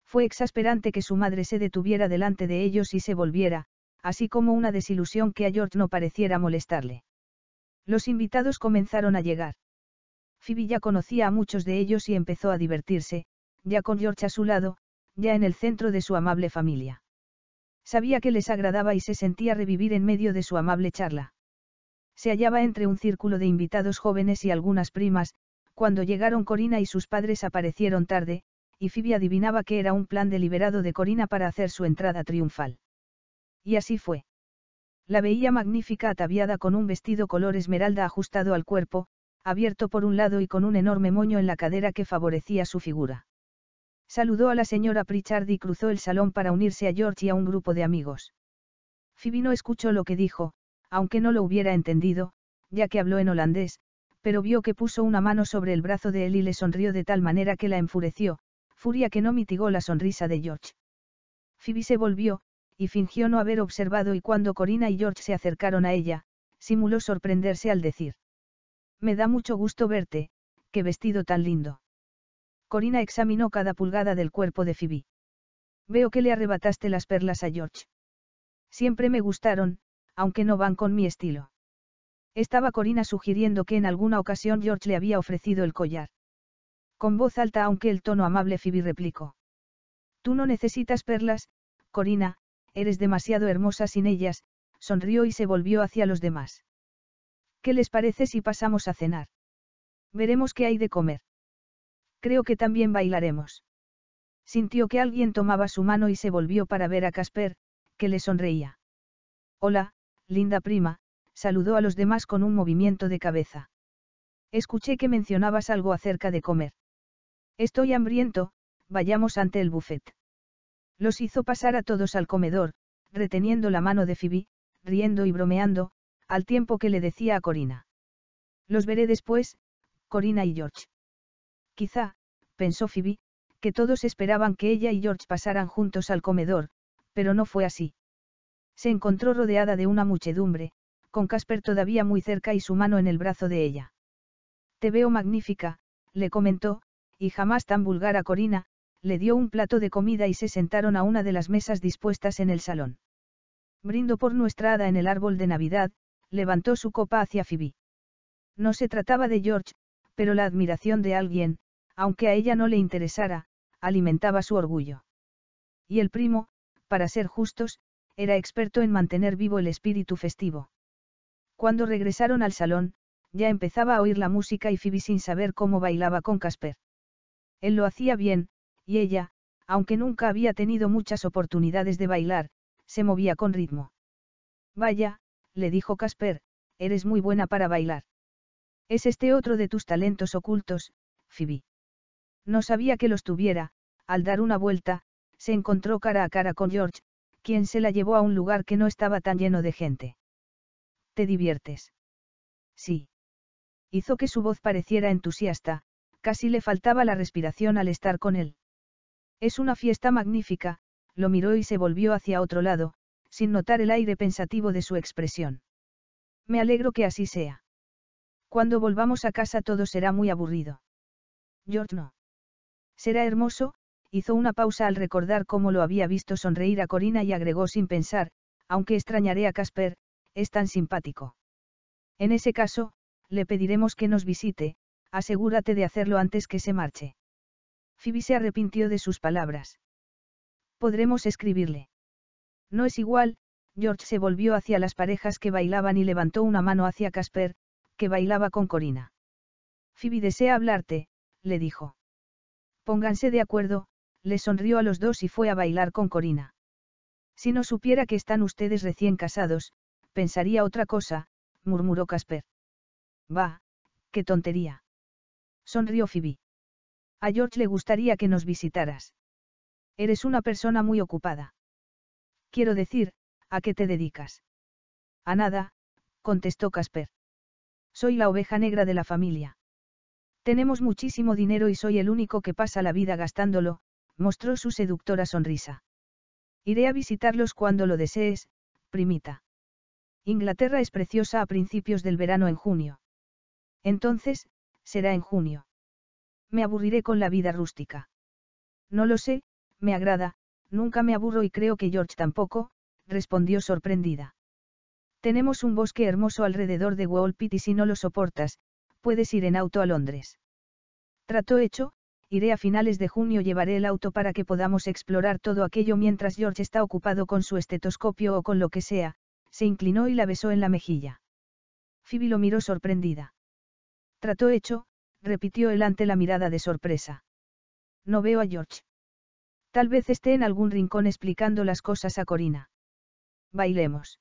Fue exasperante que su madre se detuviera delante de ellos y se volviera, así como una desilusión que a George no pareciera molestarle. Los invitados comenzaron a llegar. Phoebe ya conocía a muchos de ellos y empezó a divertirse, ya con George a su lado, ya en el centro de su amable familia. Sabía que les agradaba y se sentía revivir en medio de su amable charla. Se hallaba entre un círculo de invitados jóvenes y algunas primas, cuando llegaron Corina y sus padres aparecieron tarde, y fibia adivinaba que era un plan deliberado de Corina para hacer su entrada triunfal. Y así fue. La veía magnífica ataviada con un vestido color esmeralda ajustado al cuerpo, abierto por un lado y con un enorme moño en la cadera que favorecía su figura. Saludó a la señora Pritchard y cruzó el salón para unirse a George y a un grupo de amigos. Phoebe no escuchó lo que dijo, aunque no lo hubiera entendido, ya que habló en holandés, pero vio que puso una mano sobre el brazo de él y le sonrió de tal manera que la enfureció, furia que no mitigó la sonrisa de George. Phoebe se volvió, y fingió no haber observado y cuando Corina y George se acercaron a ella, simuló sorprenderse al decir. Me da mucho gusto verte, qué vestido tan lindo. Corina examinó cada pulgada del cuerpo de Phoebe. Veo que le arrebataste las perlas a George. Siempre me gustaron, aunque no van con mi estilo. Estaba Corina sugiriendo que en alguna ocasión George le había ofrecido el collar. Con voz alta aunque el tono amable Phoebe replicó. Tú no necesitas perlas, Corina, eres demasiado hermosa sin ellas, sonrió y se volvió hacia los demás. ¿Qué les parece si pasamos a cenar? Veremos qué hay de comer. Creo que también bailaremos. Sintió que alguien tomaba su mano y se volvió para ver a Casper, que le sonreía. Hola, linda prima, saludó a los demás con un movimiento de cabeza. Escuché que mencionabas algo acerca de comer. Estoy hambriento, vayamos ante el buffet. Los hizo pasar a todos al comedor, reteniendo la mano de Phoebe, riendo y bromeando, al tiempo que le decía a Corina. Los veré después, Corina y George. Quizá, pensó Phoebe, que todos esperaban que ella y George pasaran juntos al comedor, pero no fue así. Se encontró rodeada de una muchedumbre, con Casper todavía muy cerca y su mano en el brazo de ella. Te veo magnífica, le comentó, y jamás tan vulgar a Corina, le dio un plato de comida y se sentaron a una de las mesas dispuestas en el salón. Brindo por nuestra hada en el árbol de Navidad, levantó su copa hacia Phoebe. No se trataba de George, pero la admiración de alguien, aunque a ella no le interesara, alimentaba su orgullo. Y el primo, para ser justos, era experto en mantener vivo el espíritu festivo. Cuando regresaron al salón, ya empezaba a oír la música y Phoebe sin saber cómo bailaba con Casper. Él lo hacía bien, y ella, aunque nunca había tenido muchas oportunidades de bailar, se movía con ritmo. Vaya, le dijo Casper, eres muy buena para bailar. Es este otro de tus talentos ocultos, Phoebe. No sabía que los tuviera, al dar una vuelta, se encontró cara a cara con George, quien se la llevó a un lugar que no estaba tan lleno de gente. ¿Te diviertes? Sí. Hizo que su voz pareciera entusiasta, casi le faltaba la respiración al estar con él. Es una fiesta magnífica, lo miró y se volvió hacia otro lado, sin notar el aire pensativo de su expresión. Me alegro que así sea. Cuando volvamos a casa todo será muy aburrido. George no. Será hermoso, hizo una pausa al recordar cómo lo había visto sonreír a Corina y agregó sin pensar, aunque extrañaré a Casper, es tan simpático. En ese caso, le pediremos que nos visite, asegúrate de hacerlo antes que se marche. Phoebe se arrepintió de sus palabras. Podremos escribirle. No es igual, George se volvió hacia las parejas que bailaban y levantó una mano hacia Casper, que bailaba con Corina. Phoebe desea hablarte, le dijo. Pónganse de acuerdo, le sonrió a los dos y fue a bailar con Corina. Si no supiera que están ustedes recién casados, pensaría otra cosa, murmuró Casper. Bah, qué tontería. Sonrió Phoebe. A George le gustaría que nos visitaras. Eres una persona muy ocupada. Quiero decir, ¿a qué te dedicas? A nada, contestó Casper. Soy la oveja negra de la familia. Tenemos muchísimo dinero y soy el único que pasa la vida gastándolo, mostró su seductora sonrisa. Iré a visitarlos cuando lo desees, primita. Inglaterra es preciosa a principios del verano en junio. Entonces, será en junio. Me aburriré con la vida rústica. No lo sé, me agrada, nunca me aburro y creo que George tampoco, respondió sorprendida. Tenemos un bosque hermoso alrededor de Woolpit y si no lo soportas, puedes ir en auto a Londres. Trato hecho, iré a finales de junio, llevaré el auto para que podamos explorar todo aquello mientras George está ocupado con su estetoscopio o con lo que sea, se inclinó y la besó en la mejilla. Phoebe lo miró sorprendida. Trato hecho, repitió él ante la mirada de sorpresa. No veo a George. Tal vez esté en algún rincón explicando las cosas a Corina. Bailemos.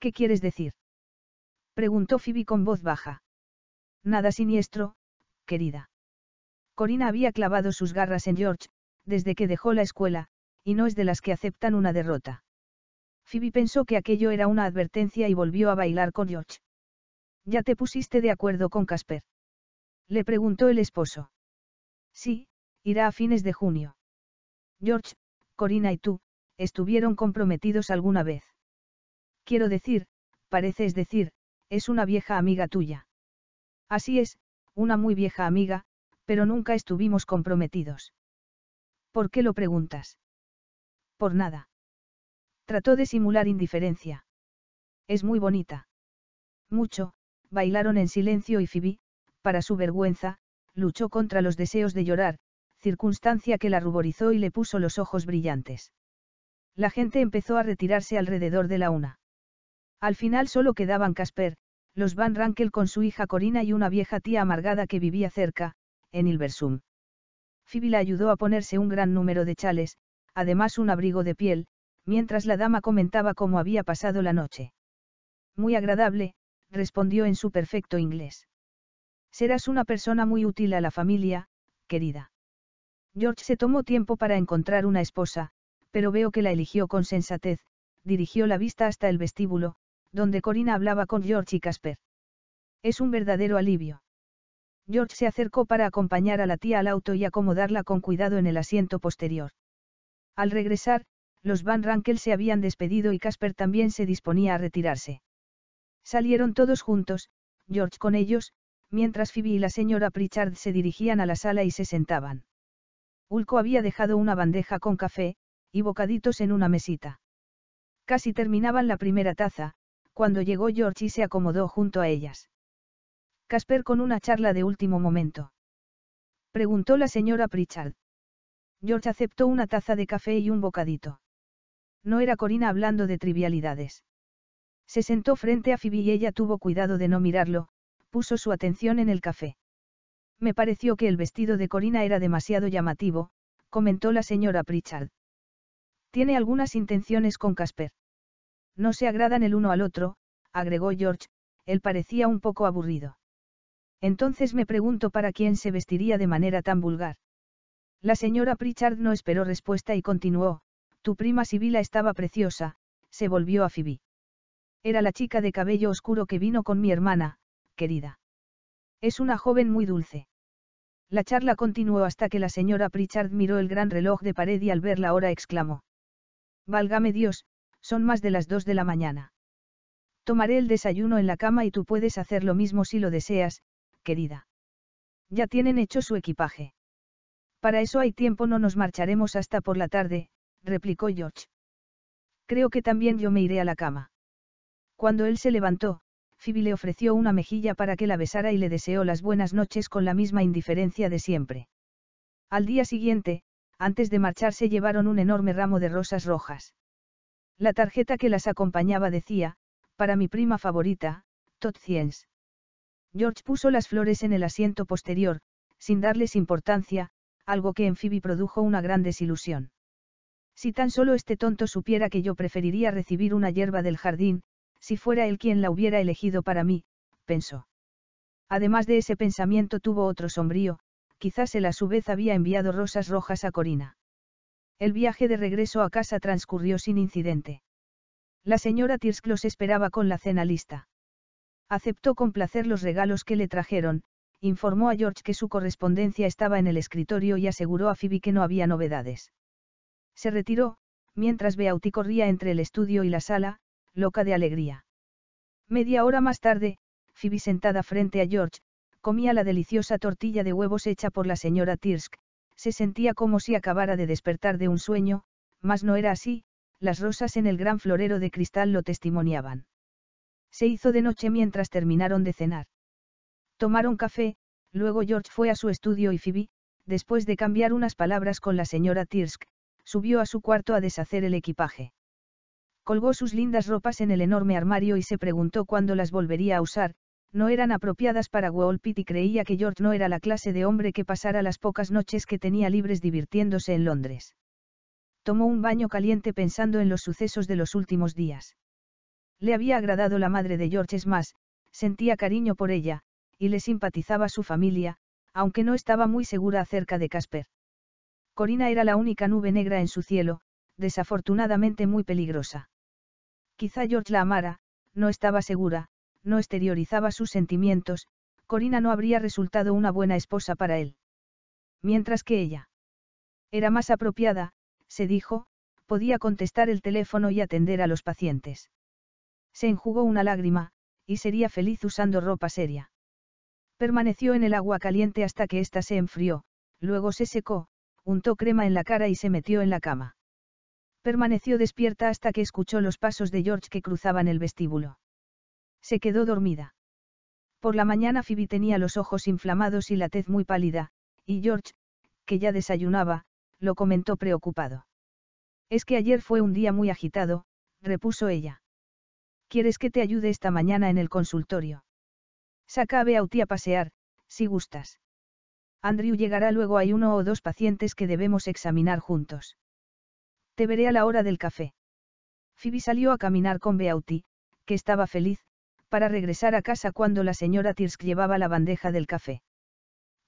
¿Qué quieres decir? Preguntó Phoebe con voz baja. Nada siniestro, querida. Corina había clavado sus garras en George, desde que dejó la escuela, y no es de las que aceptan una derrota. Phoebe pensó que aquello era una advertencia y volvió a bailar con George. ¿Ya te pusiste de acuerdo con Casper? Le preguntó el esposo. Sí, irá a fines de junio. George, Corina y tú, estuvieron comprometidos alguna vez. Quiero decir, parece decir, es una vieja amiga tuya. Así es, una muy vieja amiga, pero nunca estuvimos comprometidos. ¿Por qué lo preguntas? Por nada. Trató de simular indiferencia. Es muy bonita. Mucho, bailaron en silencio y Phoebe, para su vergüenza, luchó contra los deseos de llorar, circunstancia que la ruborizó y le puso los ojos brillantes. La gente empezó a retirarse alrededor de la una. Al final solo quedaban Casper, los Van Rankel con su hija Corina y una vieja tía amargada que vivía cerca, en Ilversum. Phoebe la ayudó a ponerse un gran número de chales, además un abrigo de piel, mientras la dama comentaba cómo había pasado la noche. Muy agradable, respondió en su perfecto inglés. Serás una persona muy útil a la familia, querida. George se tomó tiempo para encontrar una esposa, pero veo que la eligió con sensatez, dirigió la vista hasta el vestíbulo, donde Corina hablaba con George y Casper. Es un verdadero alivio. George se acercó para acompañar a la tía al auto y acomodarla con cuidado en el asiento posterior. Al regresar, los Van Rankel se habían despedido y Casper también se disponía a retirarse. Salieron todos juntos, George con ellos, mientras Phoebe y la señora Pritchard se dirigían a la sala y se sentaban. Ulco había dejado una bandeja con café, y bocaditos en una mesita. Casi terminaban la primera taza, cuando llegó George y se acomodó junto a ellas. Casper con una charla de último momento. Preguntó la señora Pritchard. George aceptó una taza de café y un bocadito. No era Corina hablando de trivialidades. Se sentó frente a Phoebe y ella tuvo cuidado de no mirarlo, puso su atención en el café. Me pareció que el vestido de Corina era demasiado llamativo, comentó la señora Pritchard. Tiene algunas intenciones con Casper. No se agradan el uno al otro, agregó George, él parecía un poco aburrido. Entonces me pregunto para quién se vestiría de manera tan vulgar. La señora Pritchard no esperó respuesta y continuó, tu prima Sibila estaba preciosa, se volvió a Phoebe. Era la chica de cabello oscuro que vino con mi hermana, querida. Es una joven muy dulce. La charla continuó hasta que la señora Pritchard miró el gran reloj de pared y al ver la hora exclamó. Válgame Dios, son más de las dos de la mañana. Tomaré el desayuno en la cama y tú puedes hacer lo mismo si lo deseas, querida. Ya tienen hecho su equipaje. Para eso hay tiempo, no nos marcharemos hasta por la tarde, replicó George. Creo que también yo me iré a la cama. Cuando él se levantó, Phoebe le ofreció una mejilla para que la besara y le deseó las buenas noches con la misma indiferencia de siempre. Al día siguiente, antes de marcharse llevaron un enorme ramo de rosas rojas. La tarjeta que las acompañaba decía, para mi prima favorita, Tot George puso las flores en el asiento posterior, sin darles importancia, algo que en Phoebe produjo una gran desilusión. Si tan solo este tonto supiera que yo preferiría recibir una hierba del jardín, si fuera él quien la hubiera elegido para mí, pensó. Además de ese pensamiento tuvo otro sombrío, quizás él a su vez había enviado rosas rojas a Corina. El viaje de regreso a casa transcurrió sin incidente. La señora Tirsk los esperaba con la cena lista. Aceptó con placer los regalos que le trajeron, informó a George que su correspondencia estaba en el escritorio y aseguró a Phoebe que no había novedades. Se retiró, mientras Beauty corría entre el estudio y la sala, loca de alegría. Media hora más tarde, Phoebe sentada frente a George, comía la deliciosa tortilla de huevos hecha por la señora Tirsk, se sentía como si acabara de despertar de un sueño, mas no era así, las rosas en el gran florero de cristal lo testimoniaban. Se hizo de noche mientras terminaron de cenar. Tomaron café, luego George fue a su estudio y Phoebe, después de cambiar unas palabras con la señora Tirsk, subió a su cuarto a deshacer el equipaje. Colgó sus lindas ropas en el enorme armario y se preguntó cuándo las volvería a usar, no eran apropiadas para Wolpit y creía que George no era la clase de hombre que pasara las pocas noches que tenía libres divirtiéndose en Londres. Tomó un baño caliente pensando en los sucesos de los últimos días. Le había agradado la madre de George, es más, sentía cariño por ella, y le simpatizaba su familia, aunque no estaba muy segura acerca de Casper. Corina era la única nube negra en su cielo, desafortunadamente muy peligrosa. Quizá George la amara, no estaba segura, no exteriorizaba sus sentimientos, Corina no habría resultado una buena esposa para él. Mientras que ella era más apropiada, se dijo, podía contestar el teléfono y atender a los pacientes. Se enjugó una lágrima, y sería feliz usando ropa seria. Permaneció en el agua caliente hasta que ésta se enfrió, luego se secó, untó crema en la cara y se metió en la cama. Permaneció despierta hasta que escuchó los pasos de George que cruzaban el vestíbulo. Se quedó dormida. Por la mañana Phoebe tenía los ojos inflamados y la tez muy pálida, y George, que ya desayunaba, lo comentó preocupado. Es que ayer fue un día muy agitado, repuso ella. ¿Quieres que te ayude esta mañana en el consultorio? Saca a Beauty a pasear, si gustas. Andrew llegará luego hay uno o dos pacientes que debemos examinar juntos. Te veré a la hora del café. Phoebe salió a caminar con Beauti, que estaba feliz, para regresar a casa cuando la señora Tirsk llevaba la bandeja del café.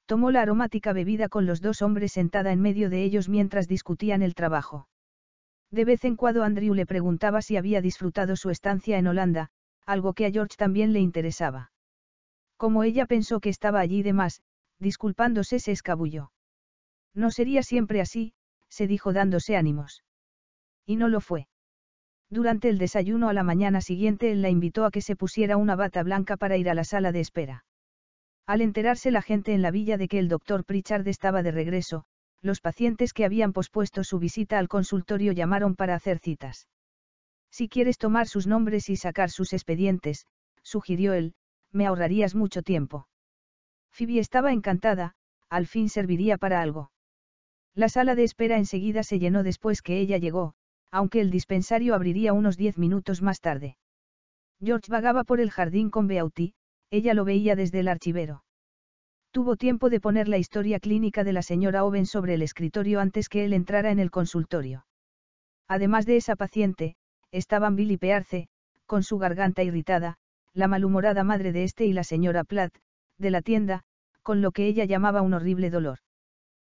Tomó la aromática bebida con los dos hombres sentada en medio de ellos mientras discutían el trabajo. De vez en cuando Andrew le preguntaba si había disfrutado su estancia en Holanda, algo que a George también le interesaba. Como ella pensó que estaba allí de más, disculpándose se escabulló. No sería siempre así, se dijo dándose ánimos. Y no lo fue. Durante el desayuno a la mañana siguiente él la invitó a que se pusiera una bata blanca para ir a la sala de espera. Al enterarse la gente en la villa de que el doctor Pritchard estaba de regreso, los pacientes que habían pospuesto su visita al consultorio llamaron para hacer citas. Si quieres tomar sus nombres y sacar sus expedientes, sugirió él, me ahorrarías mucho tiempo. Phoebe estaba encantada, al fin serviría para algo. La sala de espera enseguida se llenó después que ella llegó, aunque el dispensario abriría unos diez minutos más tarde. George vagaba por el jardín con Beauty, ella lo veía desde el archivero. Tuvo tiempo de poner la historia clínica de la señora Owen sobre el escritorio antes que él entrara en el consultorio. Además de esa paciente, estaban Billy Pearce, con su garganta irritada, la malhumorada madre de este y la señora Platt, de la tienda, con lo que ella llamaba un horrible dolor.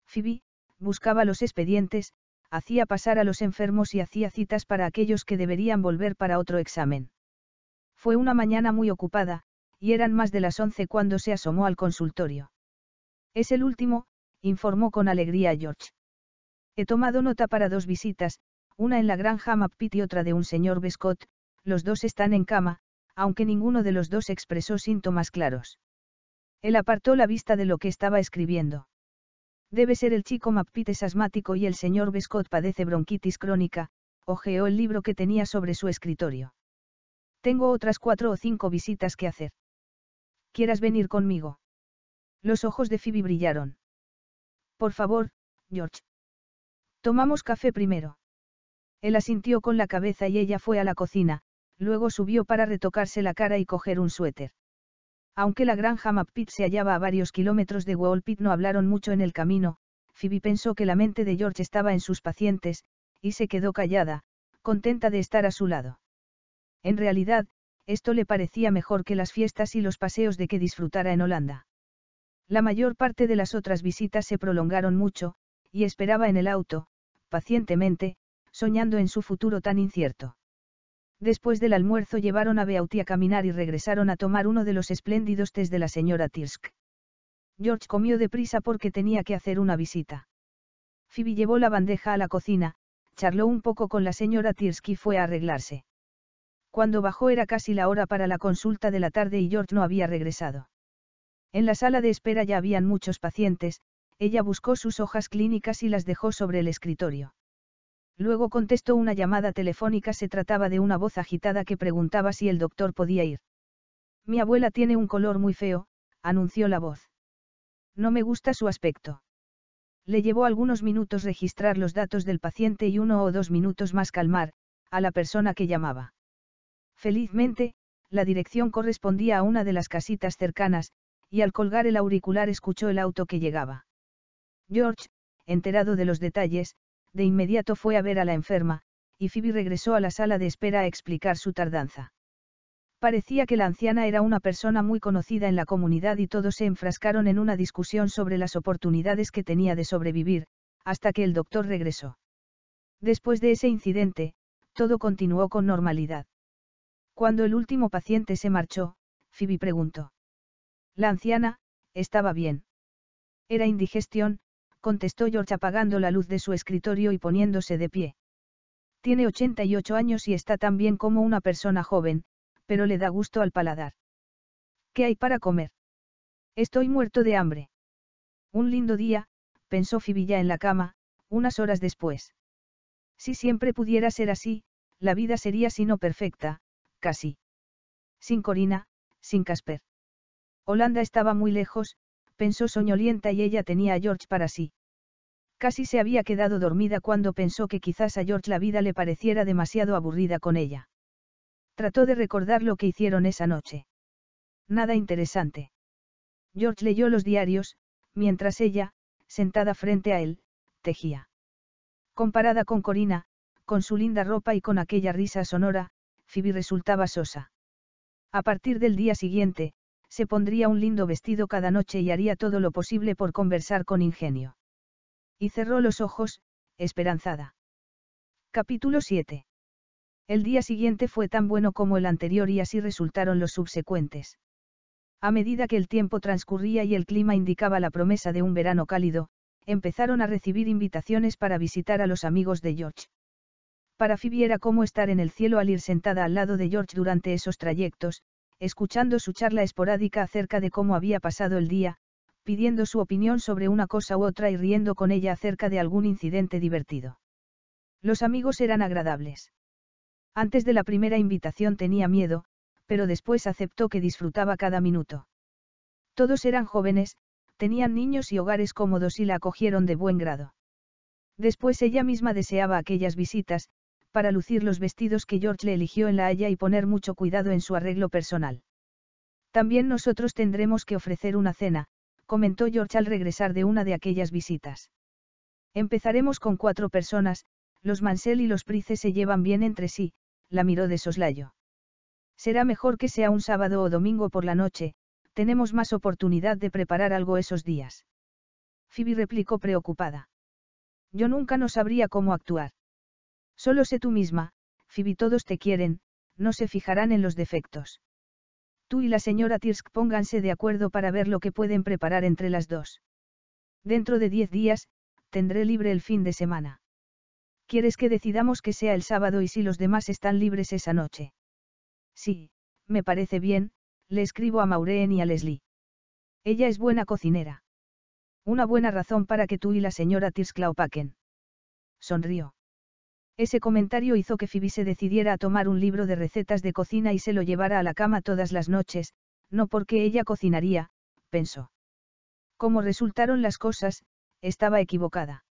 Phoebe, buscaba los expedientes, hacía pasar a los enfermos y hacía citas para aquellos que deberían volver para otro examen. Fue una mañana muy ocupada, y eran más de las once cuando se asomó al consultorio. Es el último, informó con alegría George. He tomado nota para dos visitas, una en la granja Mappit y otra de un señor Bescott, los dos están en cama, aunque ninguno de los dos expresó síntomas claros. Él apartó la vista de lo que estaba escribiendo. Debe ser el chico Mapit asmático y el señor Bescott padece bronquitis crónica, ojeó el libro que tenía sobre su escritorio. Tengo otras cuatro o cinco visitas que hacer. ¿Quieras venir conmigo? Los ojos de Phoebe brillaron. Por favor, George. Tomamos café primero. Él asintió con la cabeza y ella fue a la cocina, luego subió para retocarse la cara y coger un suéter. Aunque la granja Mappit se hallaba a varios kilómetros de Walpit no hablaron mucho en el camino, Phoebe pensó que la mente de George estaba en sus pacientes, y se quedó callada, contenta de estar a su lado. En realidad, esto le parecía mejor que las fiestas y los paseos de que disfrutara en Holanda. La mayor parte de las otras visitas se prolongaron mucho, y esperaba en el auto, pacientemente, soñando en su futuro tan incierto. Después del almuerzo llevaron a Beauty a caminar y regresaron a tomar uno de los espléndidos tés de la señora Tirsk. George comió deprisa porque tenía que hacer una visita. Phoebe llevó la bandeja a la cocina, charló un poco con la señora Tirsk y fue a arreglarse. Cuando bajó era casi la hora para la consulta de la tarde y George no había regresado. En la sala de espera ya habían muchos pacientes, ella buscó sus hojas clínicas y las dejó sobre el escritorio. Luego contestó una llamada telefónica, se trataba de una voz agitada que preguntaba si el doctor podía ir. Mi abuela tiene un color muy feo, anunció la voz. No me gusta su aspecto. Le llevó algunos minutos registrar los datos del paciente y uno o dos minutos más calmar, a la persona que llamaba. Felizmente, la dirección correspondía a una de las casitas cercanas, y al colgar el auricular escuchó el auto que llegaba. George, enterado de los detalles, de inmediato fue a ver a la enferma, y Phoebe regresó a la sala de espera a explicar su tardanza. Parecía que la anciana era una persona muy conocida en la comunidad y todos se enfrascaron en una discusión sobre las oportunidades que tenía de sobrevivir, hasta que el doctor regresó. Después de ese incidente, todo continuó con normalidad. Cuando el último paciente se marchó, Phoebe preguntó. La anciana, estaba bien. Era indigestión, contestó George apagando la luz de su escritorio y poniéndose de pie. Tiene 88 años y está tan bien como una persona joven, pero le da gusto al paladar. ¿Qué hay para comer? Estoy muerto de hambre. Un lindo día, pensó Fibilla en la cama, unas horas después. Si siempre pudiera ser así, la vida sería sino perfecta, casi. Sin Corina, sin Casper. Holanda estaba muy lejos, pensó soñolienta y ella tenía a George para sí. Casi se había quedado dormida cuando pensó que quizás a George la vida le pareciera demasiado aburrida con ella. Trató de recordar lo que hicieron esa noche. Nada interesante. George leyó los diarios, mientras ella, sentada frente a él, tejía. Comparada con Corina, con su linda ropa y con aquella risa sonora, Phoebe resultaba sosa. A partir del día siguiente, se pondría un lindo vestido cada noche y haría todo lo posible por conversar con ingenio. Y cerró los ojos, esperanzada. Capítulo 7. El día siguiente fue tan bueno como el anterior y así resultaron los subsecuentes. A medida que el tiempo transcurría y el clima indicaba la promesa de un verano cálido, empezaron a recibir invitaciones para visitar a los amigos de George. Para Phoebe era como estar en el cielo al ir sentada al lado de George durante esos trayectos, escuchando su charla esporádica acerca de cómo había pasado el día, pidiendo su opinión sobre una cosa u otra y riendo con ella acerca de algún incidente divertido. Los amigos eran agradables. Antes de la primera invitación tenía miedo, pero después aceptó que disfrutaba cada minuto. Todos eran jóvenes, tenían niños y hogares cómodos y la acogieron de buen grado. Después ella misma deseaba aquellas visitas, para lucir los vestidos que George le eligió en La Haya y poner mucho cuidado en su arreglo personal. También nosotros tendremos que ofrecer una cena, comentó George al regresar de una de aquellas visitas. Empezaremos con cuatro personas, los Mansell y los Price se llevan bien entre sí, la miró de soslayo. Será mejor que sea un sábado o domingo por la noche, tenemos más oportunidad de preparar algo esos días. Phoebe replicó preocupada. Yo nunca no sabría cómo actuar. Solo sé tú misma, Phoebe todos te quieren, no se fijarán en los defectos. Tú y la señora Tirsk pónganse de acuerdo para ver lo que pueden preparar entre las dos. Dentro de diez días, tendré libre el fin de semana. ¿Quieres que decidamos que sea el sábado y si los demás están libres esa noche? Sí, me parece bien, le escribo a Maureen y a Leslie. Ella es buena cocinera. Una buena razón para que tú y la señora Tirsk la opaquen. Sonrió. Ese comentario hizo que Phoebe se decidiera a tomar un libro de recetas de cocina y se lo llevara a la cama todas las noches, no porque ella cocinaría, pensó. Como resultaron las cosas, estaba equivocada.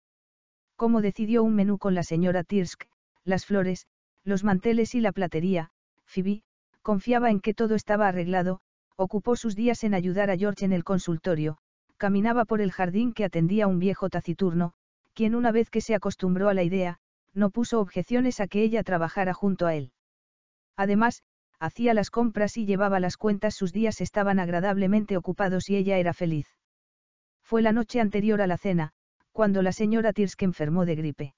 Como decidió un menú con la señora Tirsk, las flores, los manteles y la platería, Phoebe, confiaba en que todo estaba arreglado, ocupó sus días en ayudar a George en el consultorio, caminaba por el jardín que atendía un viejo taciturno, quien una vez que se acostumbró a la idea, no puso objeciones a que ella trabajara junto a él. Además, hacía las compras y llevaba las cuentas, sus días estaban agradablemente ocupados y ella era feliz. Fue la noche anterior a la cena, cuando la señora Tirsk enfermó de gripe.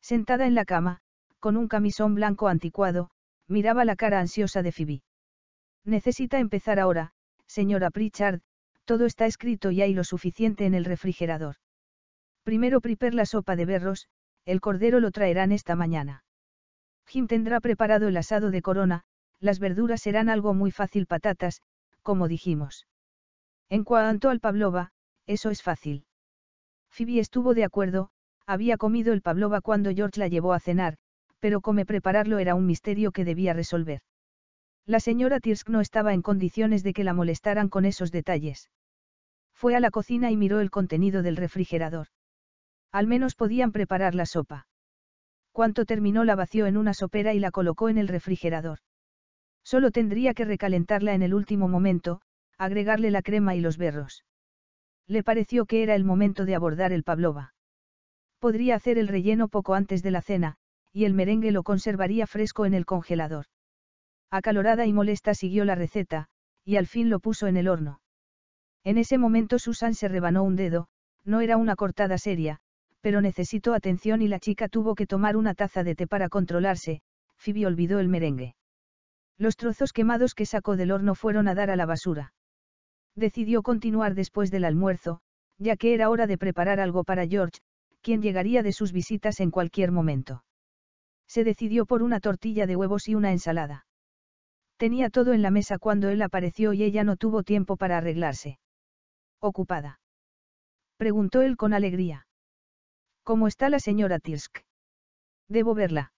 Sentada en la cama, con un camisón blanco anticuado, miraba la cara ansiosa de Phoebe. Necesita empezar ahora, señora Pritchard, todo está escrito y hay lo suficiente en el refrigerador. Primero Priper la sopa de berros, el cordero lo traerán esta mañana. Jim tendrá preparado el asado de corona, las verduras serán algo muy fácil patatas, como dijimos. En cuanto al Pavlova, eso es fácil. Phoebe estuvo de acuerdo, había comido el Pavlova cuando George la llevó a cenar, pero come prepararlo era un misterio que debía resolver. La señora Tirsk no estaba en condiciones de que la molestaran con esos detalles. Fue a la cocina y miró el contenido del refrigerador. Al menos podían preparar la sopa. Cuanto terminó la vació en una sopera y la colocó en el refrigerador. Solo tendría que recalentarla en el último momento, agregarle la crema y los berros. Le pareció que era el momento de abordar el pavlova. Podría hacer el relleno poco antes de la cena, y el merengue lo conservaría fresco en el congelador. Acalorada y molesta siguió la receta, y al fin lo puso en el horno. En ese momento Susan se rebanó un dedo, no era una cortada seria, pero necesitó atención y la chica tuvo que tomar una taza de té para controlarse, Phoebe olvidó el merengue. Los trozos quemados que sacó del horno fueron a dar a la basura. Decidió continuar después del almuerzo, ya que era hora de preparar algo para George, quien llegaría de sus visitas en cualquier momento. Se decidió por una tortilla de huevos y una ensalada. Tenía todo en la mesa cuando él apareció y ella no tuvo tiempo para arreglarse. ¿Ocupada? Preguntó él con alegría. ¿Cómo está la señora Tirsk? Debo verla.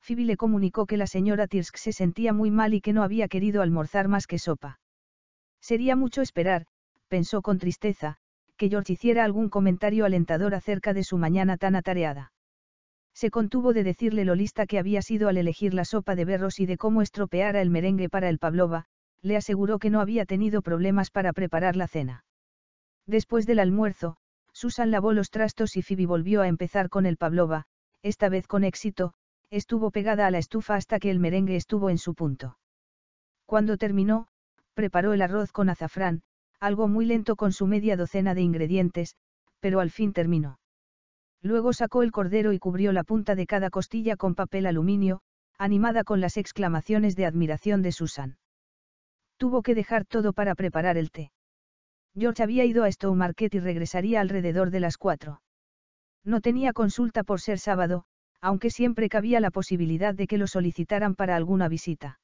Phoebe le comunicó que la señora Tirsk se sentía muy mal y que no había querido almorzar más que sopa. Sería mucho esperar, pensó con tristeza, que George hiciera algún comentario alentador acerca de su mañana tan atareada. Se contuvo de decirle lo lista que había sido al elegir la sopa de berros y de cómo estropeara el merengue para el Pavlova, le aseguró que no había tenido problemas para preparar la cena. Después del almuerzo, Susan lavó los trastos y Phoebe volvió a empezar con el Pavlova, esta vez con éxito, estuvo pegada a la estufa hasta que el merengue estuvo en su punto. Cuando terminó, preparó el arroz con azafrán, algo muy lento con su media docena de ingredientes, pero al fin terminó. Luego sacó el cordero y cubrió la punta de cada costilla con papel aluminio, animada con las exclamaciones de admiración de Susan. Tuvo que dejar todo para preparar el té. George había ido a Stone Market y regresaría alrededor de las cuatro. No tenía consulta por ser sábado, aunque siempre cabía la posibilidad de que lo solicitaran para alguna visita.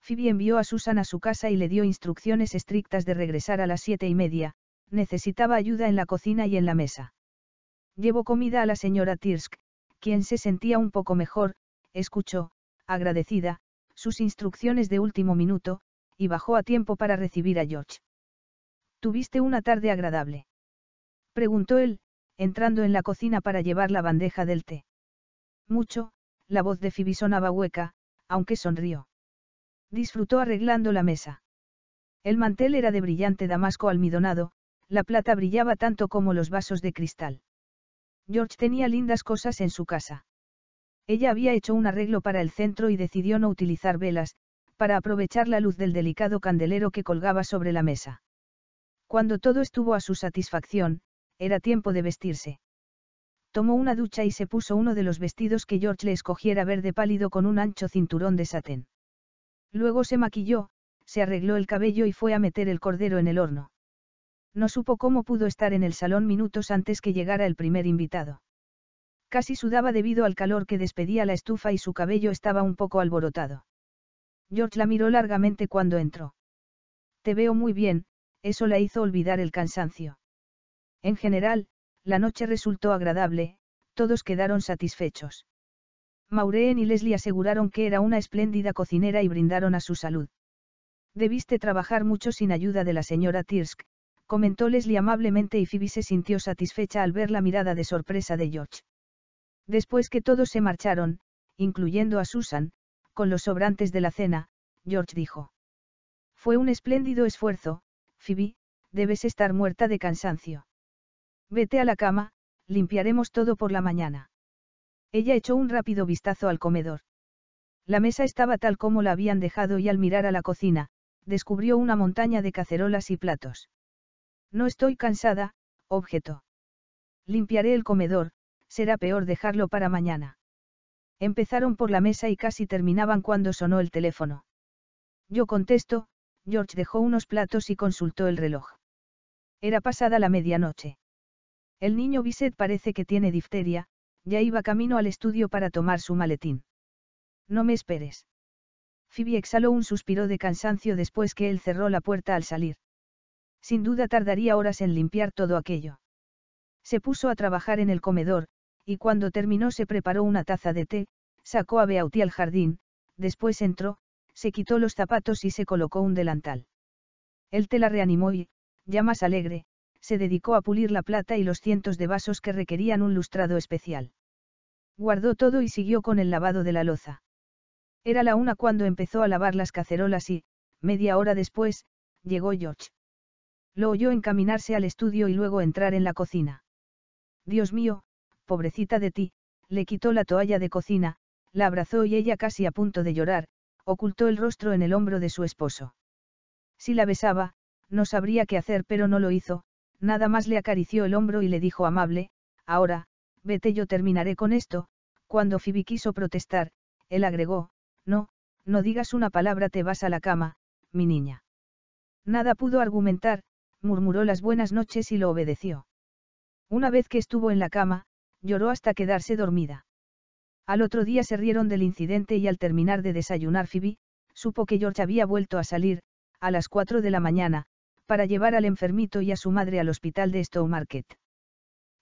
Phoebe envió a Susan a su casa y le dio instrucciones estrictas de regresar a las siete y media, necesitaba ayuda en la cocina y en la mesa. Llevó comida a la señora Tirsk, quien se sentía un poco mejor, escuchó, agradecida, sus instrucciones de último minuto, y bajó a tiempo para recibir a George. ¿Tuviste una tarde agradable? Preguntó él, entrando en la cocina para llevar la bandeja del té. Mucho, la voz de Phoebe sonaba hueca, aunque sonrió. Disfrutó arreglando la mesa. El mantel era de brillante damasco almidonado, la plata brillaba tanto como los vasos de cristal. George tenía lindas cosas en su casa. Ella había hecho un arreglo para el centro y decidió no utilizar velas, para aprovechar la luz del delicado candelero que colgaba sobre la mesa. Cuando todo estuvo a su satisfacción, era tiempo de vestirse. Tomó una ducha y se puso uno de los vestidos que George le escogiera verde pálido con un ancho cinturón de satén. Luego se maquilló, se arregló el cabello y fue a meter el cordero en el horno. No supo cómo pudo estar en el salón minutos antes que llegara el primer invitado. Casi sudaba debido al calor que despedía la estufa y su cabello estaba un poco alborotado. George la miró largamente cuando entró. Te veo muy bien, eso la hizo olvidar el cansancio. En general, la noche resultó agradable, todos quedaron satisfechos. Maureen y Leslie aseguraron que era una espléndida cocinera y brindaron a su salud. Debiste trabajar mucho sin ayuda de la señora Tirsk, comentó Leslie amablemente y Phoebe se sintió satisfecha al ver la mirada de sorpresa de George. Después que todos se marcharon, incluyendo a Susan, con los sobrantes de la cena, George dijo. Fue un espléndido esfuerzo, Phoebe, debes estar muerta de cansancio. Vete a la cama, limpiaremos todo por la mañana. Ella echó un rápido vistazo al comedor. La mesa estaba tal como la habían dejado y al mirar a la cocina, descubrió una montaña de cacerolas y platos. No estoy cansada, objetó. Limpiaré el comedor, será peor dejarlo para mañana. Empezaron por la mesa y casi terminaban cuando sonó el teléfono. Yo contesto, George dejó unos platos y consultó el reloj. Era pasada la medianoche. El niño Bisset parece que tiene difteria, ya iba camino al estudio para tomar su maletín. No me esperes. Phoebe exhaló un suspiro de cansancio después que él cerró la puerta al salir. Sin duda tardaría horas en limpiar todo aquello. Se puso a trabajar en el comedor, y cuando terminó se preparó una taza de té, sacó a Beauty al jardín, después entró, se quitó los zapatos y se colocó un delantal. Él te la reanimó y, ya más alegre, se dedicó a pulir la plata y los cientos de vasos que requerían un lustrado especial. Guardó todo y siguió con el lavado de la loza. Era la una cuando empezó a lavar las cacerolas y, media hora después, llegó George. Lo oyó encaminarse al estudio y luego entrar en la cocina. Dios mío, pobrecita de ti, le quitó la toalla de cocina, la abrazó y ella casi a punto de llorar, ocultó el rostro en el hombro de su esposo. Si la besaba, no sabría qué hacer, pero no lo hizo, nada más le acarició el hombro y le dijo amable, ahora, vete yo terminaré con esto, cuando Phoebe quiso protestar, él agregó, no, no digas una palabra te vas a la cama, mi niña. Nada pudo argumentar, murmuró las buenas noches y lo obedeció. Una vez que estuvo en la cama, lloró hasta quedarse dormida. Al otro día se rieron del incidente y al terminar de desayunar Phoebe, supo que George había vuelto a salir, a las cuatro de la mañana, para llevar al enfermito y a su madre al hospital de Stowmarket.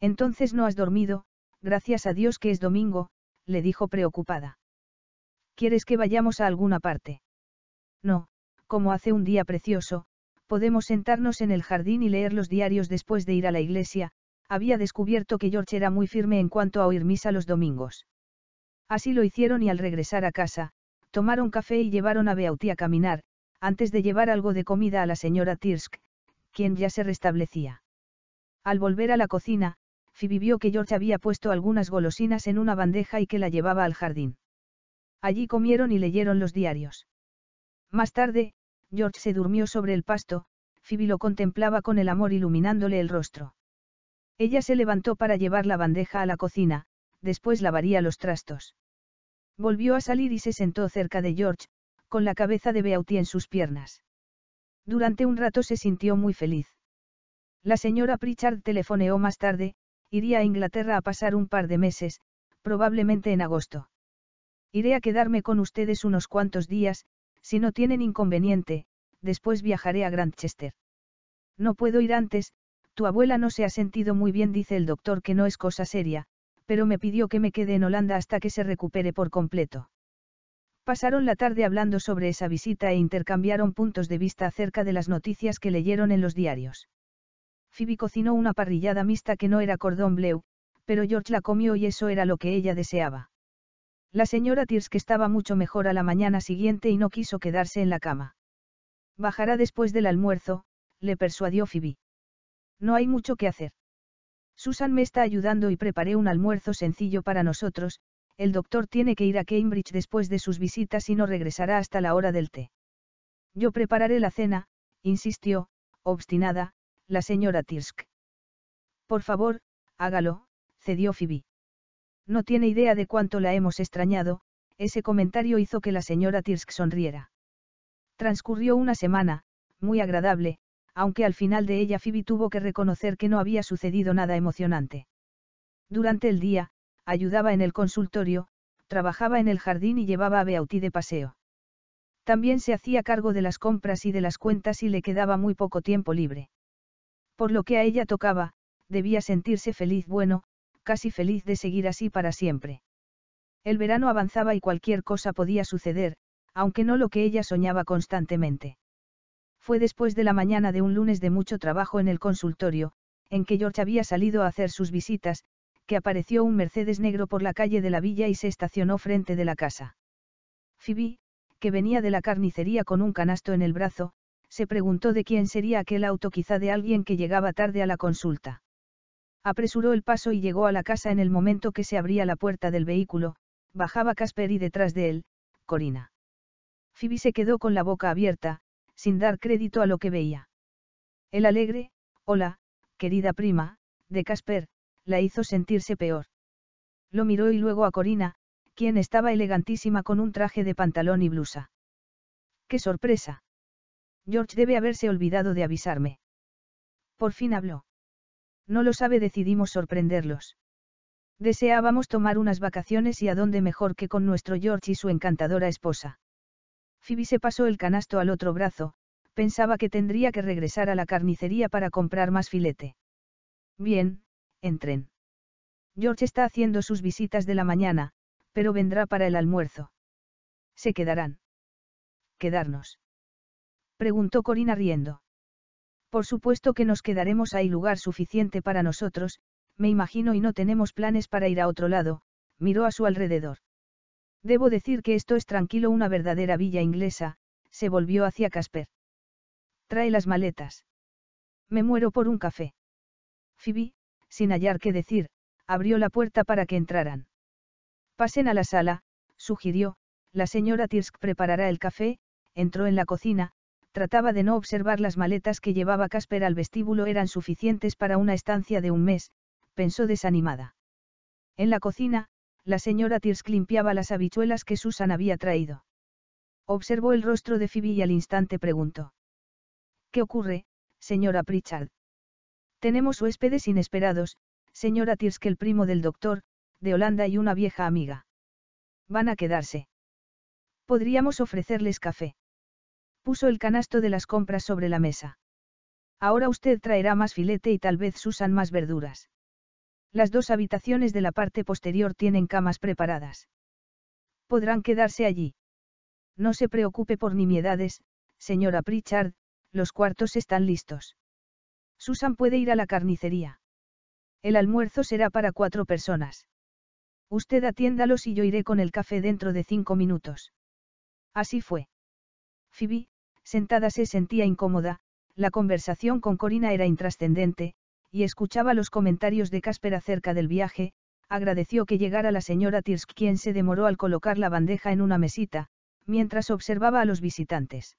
Entonces no has dormido, gracias a Dios que es domingo, le dijo preocupada. ¿Quieres que vayamos a alguna parte? No, como hace un día precioso, podemos sentarnos en el jardín y leer los diarios después de ir a la iglesia, había descubierto que George era muy firme en cuanto a oír misa los domingos. Así lo hicieron y al regresar a casa, tomaron café y llevaron a Beauty a caminar, antes de llevar algo de comida a la señora Tirsk, quien ya se restablecía. Al volver a la cocina, Phoebe vio que George había puesto algunas golosinas en una bandeja y que la llevaba al jardín. Allí comieron y leyeron los diarios. Más tarde, George se durmió sobre el pasto, Phoebe lo contemplaba con el amor iluminándole el rostro. Ella se levantó para llevar la bandeja a la cocina, después lavaría los trastos. Volvió a salir y se sentó cerca de George, con la cabeza de Beauty en sus piernas. Durante un rato se sintió muy feliz. La señora Pritchard telefoneó más tarde, iría a Inglaterra a pasar un par de meses, probablemente en agosto. Iré a quedarme con ustedes unos cuantos días, si no tienen inconveniente, después viajaré a Grantchester. No puedo ir antes, tu abuela no se ha sentido muy bien, dice el doctor que no es cosa seria, pero me pidió que me quede en Holanda hasta que se recupere por completo. Pasaron la tarde hablando sobre esa visita e intercambiaron puntos de vista acerca de las noticias que leyeron en los diarios. Phoebe cocinó una parrillada mixta que no era cordón bleu, pero George la comió y eso era lo que ella deseaba. La señora Tirsk estaba mucho mejor a la mañana siguiente y no quiso quedarse en la cama. Bajará después del almuerzo, le persuadió Phoebe. No hay mucho que hacer. Susan me está ayudando y preparé un almuerzo sencillo para nosotros, el doctor tiene que ir a Cambridge después de sus visitas y no regresará hasta la hora del té. Yo prepararé la cena, insistió, obstinada, la señora Tirsk. Por favor, hágalo, cedió Phoebe. No tiene idea de cuánto la hemos extrañado, ese comentario hizo que la señora Tirsk sonriera. Transcurrió una semana, muy agradable, aunque al final de ella Phoebe tuvo que reconocer que no había sucedido nada emocionante. Durante el día, ayudaba en el consultorio, trabajaba en el jardín y llevaba a Beauty de paseo. También se hacía cargo de las compras y de las cuentas y le quedaba muy poco tiempo libre. Por lo que a ella tocaba, debía sentirse feliz, bueno, casi feliz de seguir así para siempre. El verano avanzaba y cualquier cosa podía suceder, aunque no lo que ella soñaba constantemente. Fue después de la mañana de un lunes de mucho trabajo en el consultorio, en que George había salido a hacer sus visitas, que apareció un Mercedes negro por la calle de la villa y se estacionó frente de la casa. Phoebe, que venía de la carnicería con un canasto en el brazo, se preguntó de quién sería aquel auto, quizá de alguien que llegaba tarde a la consulta. Apresuró el paso y llegó a la casa en el momento que se abría la puerta del vehículo, bajaba Casper y detrás de él, Corina. Phoebe se quedó con la boca abierta, sin dar crédito a lo que veía. El alegre, hola, querida prima, de Casper, la hizo sentirse peor. Lo miró y luego a Corina, quien estaba elegantísima con un traje de pantalón y blusa. ¡Qué sorpresa! George debe haberse olvidado de avisarme. Por fin habló. No lo sabe, decidimos sorprenderlos. Deseábamos tomar unas vacaciones y a dónde mejor que con nuestro George y su encantadora esposa. Phoebe se pasó el canasto al otro brazo, pensaba que tendría que regresar a la carnicería para comprar más filete. Bien, entren. George está haciendo sus visitas de la mañana, pero vendrá para el almuerzo. Se quedarán. ¿Quedarnos? Preguntó Corina riendo. Por supuesto que nos quedaremos, hay lugar suficiente para nosotros, me imagino y no tenemos planes para ir a otro lado, miró a su alrededor. Debo decir que esto es tranquilo una verdadera villa inglesa, se volvió hacia Casper. Trae las maletas. Me muero por un café. Phoebe, sin hallar qué decir, abrió la puerta para que entraran. Pasen a la sala, sugirió, la señora Tirsk preparará el café, entró en la cocina, trataba de no observar las maletas que llevaba Casper al vestíbulo eran suficientes para una estancia de un mes, pensó desanimada. En la cocina, la señora Tirsk limpiaba las habichuelas que Susan había traído. Observó el rostro de Phoebe y al instante preguntó. ¿Qué ocurre, señora Pritchard? Tenemos huéspedes inesperados, señora Tirsk, el primo del doctor, de Holanda y una vieja amiga. Van a quedarse. Podríamos ofrecerles café. Puso el canasto de las compras sobre la mesa. Ahora usted traerá más filete y tal vez Susan más verduras. Las dos habitaciones de la parte posterior tienen camas preparadas. Podrán quedarse allí. No se preocupe por nimiedades, señora Pritchard, los cuartos están listos. Susan puede ir a la carnicería. El almuerzo será para cuatro personas. Usted atiéndalos y yo iré con el café dentro de cinco minutos. Así fue. Phoebe, sentada se sentía incómoda, la conversación con Corina era intrascendente, y escuchaba los comentarios de Casper acerca del viaje, agradeció que llegara la señora Tirsk quien se demoró al colocar la bandeja en una mesita, mientras observaba a los visitantes.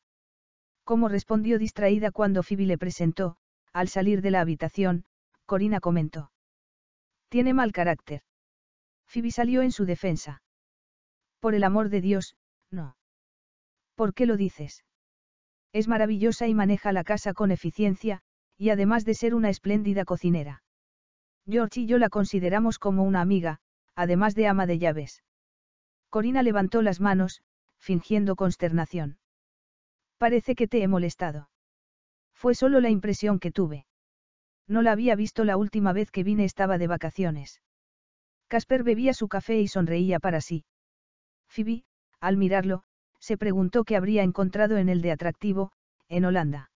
Como respondió distraída cuando Phoebe le presentó, al salir de la habitación, Corina comentó. Tiene mal carácter. Phoebe salió en su defensa. Por el amor de Dios, no. ¿Por qué lo dices? Es maravillosa y maneja la casa con eficiencia, y además de ser una espléndida cocinera. George y yo la consideramos como una amiga, además de ama de llaves. Corina levantó las manos, fingiendo consternación. Parece que te he molestado. Fue solo la impresión que tuve. No la había visto la última vez que vine estaba de vacaciones. Casper bebía su café y sonreía para sí. Phoebe, al mirarlo, se preguntó qué habría encontrado en él de atractivo, en Holanda.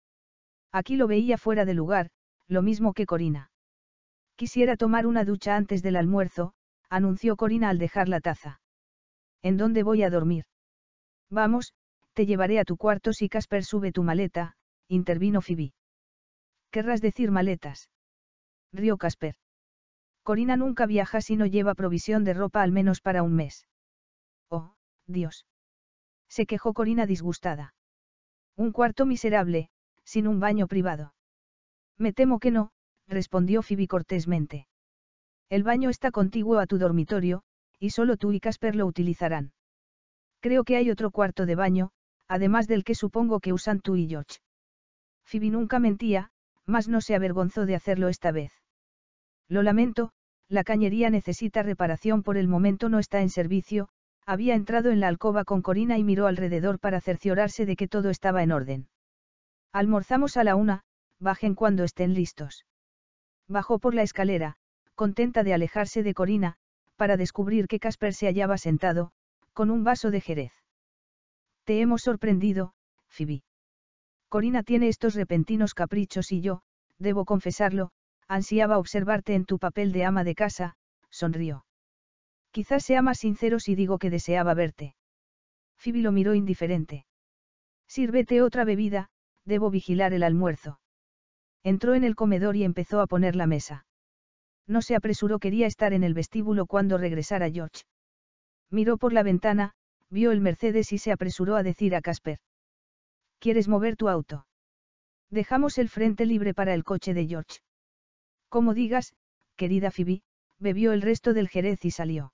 Aquí lo veía fuera de lugar, lo mismo que Corina. Quisiera tomar una ducha antes del almuerzo, anunció Corina al dejar la taza. ¿En dónde voy a dormir? Vamos, te llevaré a tu cuarto si Casper sube tu maleta, intervino Phoebe. ¿Querrás decir maletas? Río Casper. Corina nunca viaja si no lleva provisión de ropa al menos para un mes. Oh, Dios. Se quejó Corina disgustada. Un cuarto miserable, sin un baño privado. Me temo que no, respondió Phoebe cortésmente. El baño está contiguo a tu dormitorio, y solo tú y Casper lo utilizarán. Creo que hay otro cuarto de baño, además del que supongo que usan tú y George. Phoebe nunca mentía, mas no se avergonzó de hacerlo esta vez. Lo lamento, la cañería necesita reparación por el momento no está en servicio, había entrado en la alcoba con Corina y miró alrededor para cerciorarse de que todo estaba en orden. Almorzamos a la una, bajen cuando estén listos. Bajó por la escalera, contenta de alejarse de Corina, para descubrir que Casper se hallaba sentado, con un vaso de jerez. Te hemos sorprendido, Phoebe. Corina tiene estos repentinos caprichos y yo, debo confesarlo, ansiaba observarte en tu papel de ama de casa, sonrió. Quizás sea más sincero si digo que deseaba verte. Phoebe lo miró indiferente. Sírvete otra bebida, debo vigilar el almuerzo. Entró en el comedor y empezó a poner la mesa. No se apresuró, quería estar en el vestíbulo cuando regresara George. Miró por la ventana, vio el Mercedes y se apresuró a decir a Casper. ¿Quieres mover tu auto? Dejamos el frente libre para el coche de George. Como digas, querida Phoebe, bebió el resto del jerez y salió.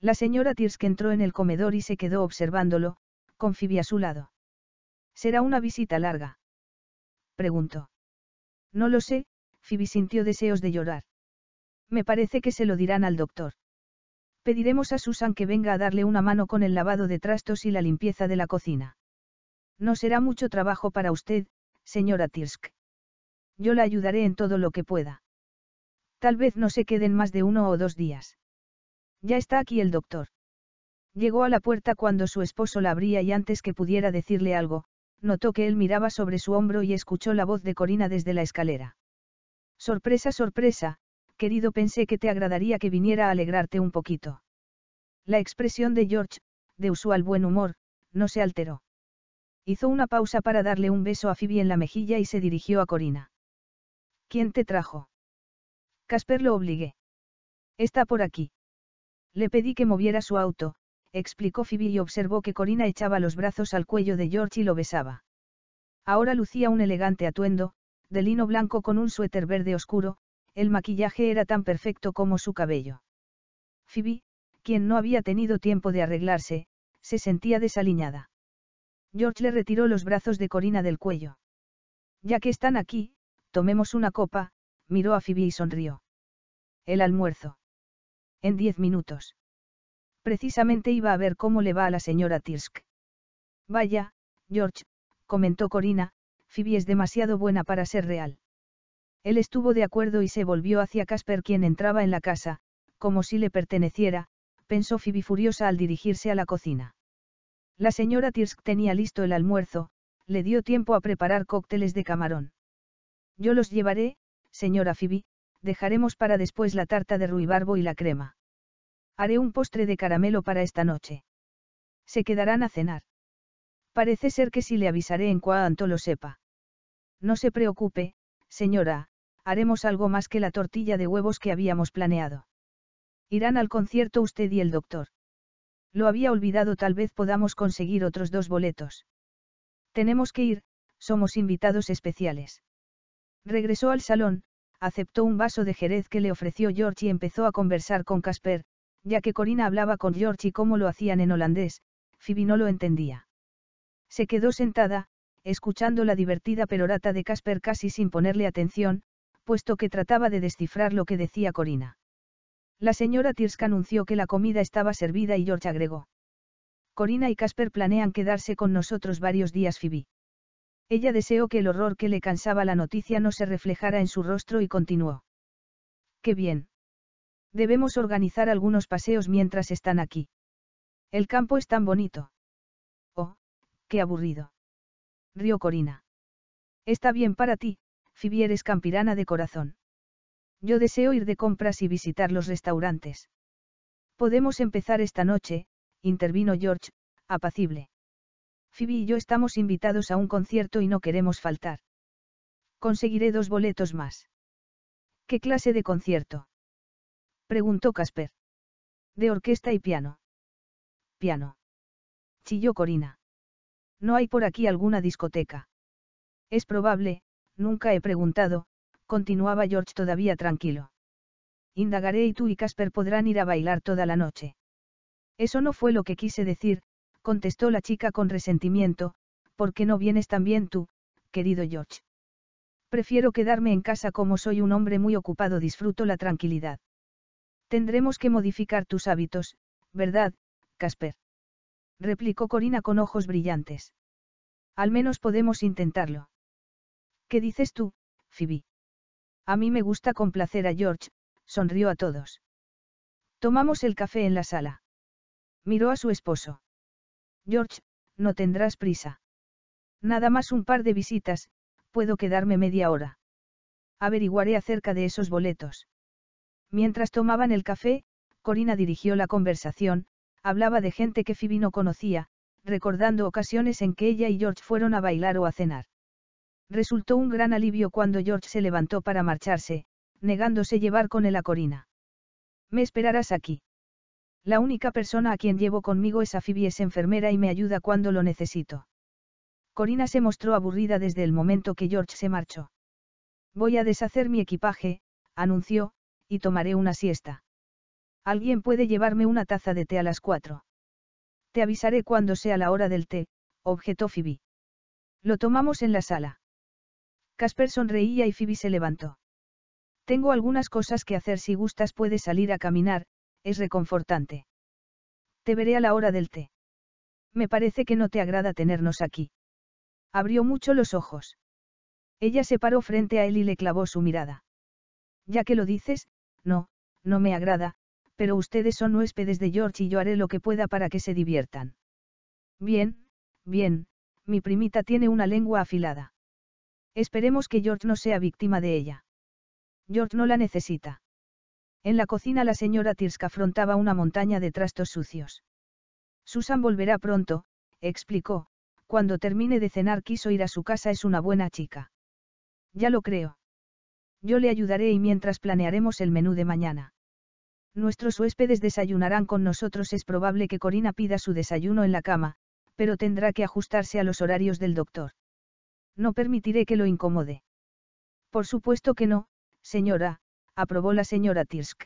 La señora Tirsk entró en el comedor y se quedó observándolo, con Phoebe a su lado. ¿Será una visita larga? Preguntó. No lo sé, Phoebe sintió deseos de llorar. Me parece que se lo dirán al doctor. Pediremos a Susan que venga a darle una mano con el lavado de trastos y la limpieza de la cocina. No será mucho trabajo para usted, señora Tirsk. Yo la ayudaré en todo lo que pueda. Tal vez no se queden más de uno o dos días. Ya está aquí el doctor. Llegó a la puerta cuando su esposo la abría y antes que pudiera decirle algo, notó que él miraba sobre su hombro y escuchó la voz de Corina desde la escalera. Sorpresa, sorpresa, querido, pensé que te agradaría que viniera a alegrarte un poquito. La expresión de George, de usual buen humor, no se alteró. Hizo una pausa para darle un beso a Phoebe en la mejilla y se dirigió a Corina. ¿Quién te trajo? Casper lo obligué. Está por aquí. Le pedí que moviera su auto, explicó Phoebe y observó que Corina echaba los brazos al cuello de George y lo besaba. Ahora lucía un elegante atuendo, de lino blanco con un suéter verde oscuro, el maquillaje era tan perfecto como su cabello. Phoebe, quien no había tenido tiempo de arreglarse, se sentía desaliñada. George le retiró los brazos de Corina del cuello. Ya que están aquí, tomemos una copa, miró a Phoebe y sonrió. El almuerzo. En diez minutos. Precisamente iba a ver cómo le va a la señora Tirsk. Vaya, George, comentó Corina, Phoebe es demasiado buena para ser real. Él estuvo de acuerdo y se volvió hacia Casper quien entraba en la casa, como si le perteneciera, pensó Phoebe furiosa al dirigirse a la cocina. La señora Tirsk tenía listo el almuerzo, le dio tiempo a preparar cócteles de camarón. Yo los llevaré, señora Phoebe, dejaremos para después la tarta de ruibarbo y la crema. Haré un postre de caramelo para esta noche. Se quedarán a cenar. Parece ser que sí le avisaré en cuanto lo sepa. No se preocupe, señora, haremos algo más que la tortilla de huevos que habíamos planeado. Irán al concierto usted y el doctor. Lo había olvidado, tal vez podamos conseguir otros dos boletos. Tenemos que ir, somos invitados especiales. Regresó al salón, aceptó un vaso de jerez que le ofreció George y empezó a conversar con Casper, ya que Corina hablaba con George y cómo lo hacían en holandés, Phoebe no lo entendía. Se quedó sentada, escuchando la divertida perorata de Casper casi sin ponerle atención, puesto que trataba de descifrar lo que decía Corina. La señora Tirsk anunció que la comida estaba servida y George agregó. Corina y Casper planean quedarse con nosotros varios días, Phoebe. Ella deseó que el horror que le cansaba la noticia no se reflejara en su rostro y continuó. Qué bien. Debemos organizar algunos paseos mientras están aquí. El campo es tan bonito. Oh, qué aburrido. Río Corina. Está bien para ti, Phoebe eres campirana de corazón. Yo deseo ir de compras y visitar los restaurantes. Podemos empezar esta noche, intervino George, apacible. Phoebe y yo estamos invitados a un concierto y no queremos faltar. Conseguiré dos boletos más. ¿Qué clase de concierto? Preguntó Casper. De orquesta y piano. Piano. Chilló Corina. ¿No hay por aquí alguna discoteca? Es probable, nunca he preguntado, continuaba George todavía tranquilo. Indagaré y tú y Casper podrán ir a bailar toda la noche. Eso no fue lo que quise decir, contestó la chica con resentimiento, ¿por qué no vienes también tú, querido George? Prefiero quedarme en casa como soy un hombre muy ocupado, disfruto la tranquilidad. Tendremos que modificar tus hábitos, ¿verdad, Casper? replicó Corina con ojos brillantes. Al menos podemos intentarlo. ¿Qué dices tú, Phoebe? A mí me gusta complacer a George, sonrió a todos. Tomamos el café en la sala. Miró a su esposo. George, no tendrás prisa. Nada más un par de visitas, puedo quedarme media hora. Averiguaré acerca de esos boletos. Mientras tomaban el café, Corina dirigió la conversación, hablaba de gente que Phoebe no conocía, recordando ocasiones en que ella y George fueron a bailar o a cenar. Resultó un gran alivio cuando George se levantó para marcharse, negándose llevar con él a Corina. Me esperarás aquí. La única persona a quien llevo conmigo es a Phoebe, es enfermera y me ayuda cuando lo necesito. Corina se mostró aburrida desde el momento que George se marchó. Voy a deshacer mi equipaje, anunció, y tomaré una siesta. Alguien puede llevarme una taza de té a las cuatro. Te avisaré cuando sea la hora del té, objetó Phoebe. Lo tomamos en la sala. Casper sonreía y Phoebe se levantó. Tengo algunas cosas que hacer si gustas puedes salir a caminar, es reconfortante. Te veré a la hora del té. Me parece que no te agrada tenernos aquí. Abrió mucho los ojos. Ella se paró frente a él y le clavó su mirada. Ya que lo dices, no, no me agrada, pero ustedes son huéspedes de George y yo haré lo que pueda para que se diviertan. Bien, bien, mi primita tiene una lengua afilada. Esperemos que George no sea víctima de ella. George no la necesita. En la cocina la señora Tirska afrontaba una montaña de trastos sucios. Susan volverá pronto, explicó, cuando termine de cenar quiso ir a su casa es una buena chica. Ya lo creo yo le ayudaré y mientras planearemos el menú de mañana. Nuestros huéspedes desayunarán con nosotros. Es probable que Corina pida su desayuno en la cama, pero tendrá que ajustarse a los horarios del doctor. No permitiré que lo incomode. Por supuesto que no, señora, aprobó la señora Tirsk.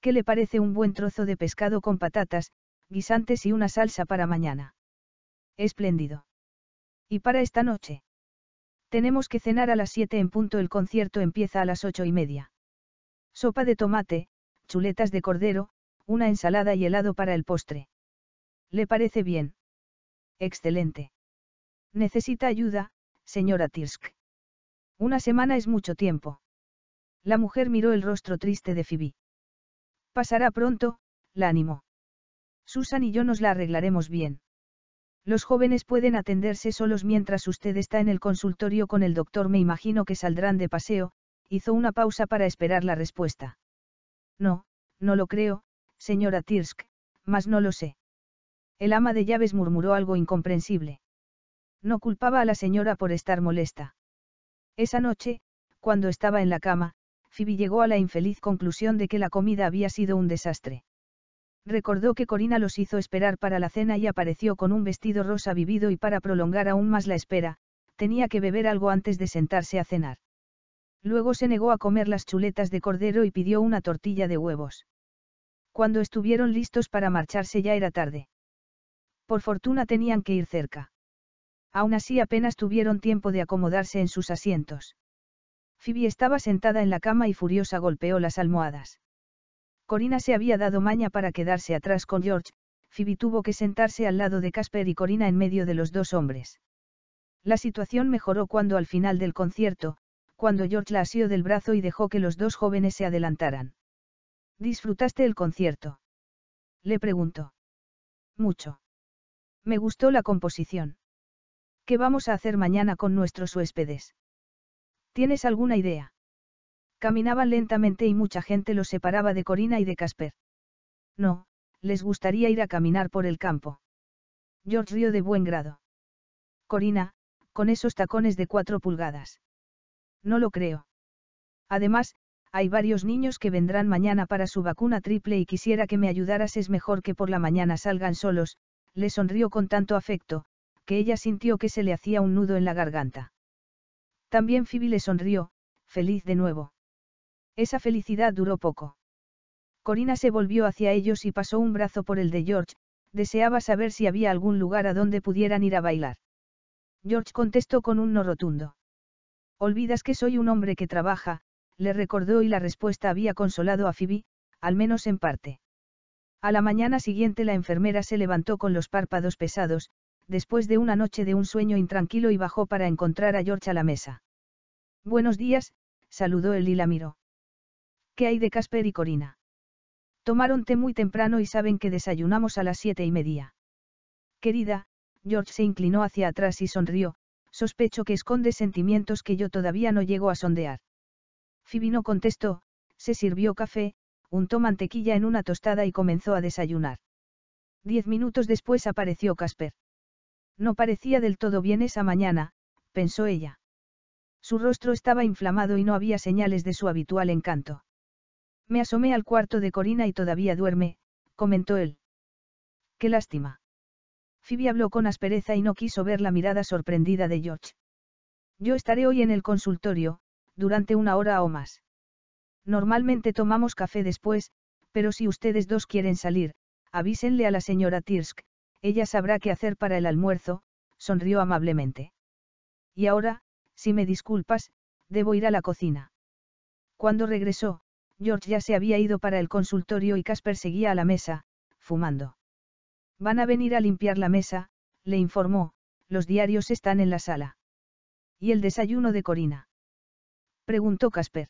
¿Qué le parece un buen trozo de pescado con patatas, guisantes y una salsa para mañana? Espléndido. ¿Y para esta noche? Tenemos que cenar a las 7 en punto. El concierto empieza a las ocho y media. Sopa de tomate, chuletas de cordero, una ensalada y helado para el postre. ¿Le parece bien? Excelente. Necesita ayuda, señora Tirsk. Una semana es mucho tiempo. La mujer miró el rostro triste de Phoebe. Pasará pronto, la animó. Susan y yo nos la arreglaremos bien. Los jóvenes pueden atenderse solos mientras usted está en el consultorio con el doctor. Me imagino que saldrán de paseo, hizo una pausa para esperar la respuesta. No, no lo creo, señora Tirsk, mas no lo sé. El ama de llaves murmuró algo incomprensible. No culpaba a la señora por estar molesta. Esa noche, cuando estaba en la cama, Phoebe llegó a la infeliz conclusión de que la comida había sido un desastre. Recordó que Corina los hizo esperar para la cena y apareció con un vestido rosa vivido y para prolongar aún más la espera, tenía que beber algo antes de sentarse a cenar. Luego se negó a comer las chuletas de cordero y pidió una tortilla de huevos. Cuando estuvieron listos para marcharse ya era tarde. Por fortuna tenían que ir cerca. Aún así apenas tuvieron tiempo de acomodarse en sus asientos. Phoebe estaba sentada en la cama y furiosa golpeó las almohadas. Corina se había dado maña para quedarse atrás con George, Phoebe tuvo que sentarse al lado de Casper y Corina en medio de los dos hombres. La situación mejoró cuando al final del concierto, cuando George la asió del brazo y dejó que los dos jóvenes se adelantaran. ¿Disfrutaste el concierto? Le preguntó. Mucho. Me gustó la composición. ¿Qué vamos a hacer mañana con nuestros huéspedes? ¿Tienes alguna idea? Caminaban lentamente y mucha gente los separaba de Corina y de Casper. No, les gustaría ir a caminar por el campo. George rió de buen grado. Corina, con esos tacones de cuatro pulgadas. No lo creo. Además, hay varios niños que vendrán mañana para su vacuna triple y quisiera que me ayudaras. Es mejor que por la mañana salgan solos, le sonrió con tanto afecto, que ella sintió que se le hacía un nudo en la garganta. También Phoebe le sonrió, feliz de nuevo. Esa felicidad duró poco. Corina se volvió hacia ellos y pasó un brazo por el de George, deseaba saber si había algún lugar a donde pudieran ir a bailar. George contestó con un no rotundo. Olvidas que soy un hombre que trabaja, le recordó y la respuesta había consolado a Phoebe, al menos en parte. A la mañana siguiente la enfermera se levantó con los párpados pesados, después de una noche de un sueño intranquilo y bajó para encontrar a George a la mesa. Buenos días, saludó él y la miró. ¿Qué hay de Casper y Corina? Tomaron té muy temprano y saben que desayunamos a las siete y media. Querida, George se inclinó hacia atrás y sonrió, sospecho que esconde sentimientos que yo todavía no llego a sondear. Fibino contestó, se sirvió café, untó mantequilla en una tostada y comenzó a desayunar. Diez minutos después apareció Casper. No parecía del todo bien esa mañana, pensó ella. Su rostro estaba inflamado y no había señales de su habitual encanto. Me asomé al cuarto de Corina y todavía duerme, comentó él. Qué lástima. Phoebe habló con aspereza y no quiso ver la mirada sorprendida de George. Yo estaré hoy en el consultorio, durante una hora o más. Normalmente tomamos café después, pero si ustedes dos quieren salir, avísenle a la señora Tirsk, ella sabrá qué hacer para el almuerzo, sonrió amablemente. Y ahora, si me disculpas, debo ir a la cocina. Cuando regresó, George ya se había ido para el consultorio y Casper seguía a la mesa, fumando. Van a venir a limpiar la mesa, le informó, los diarios están en la sala. ¿Y el desayuno de Corina? Preguntó Casper.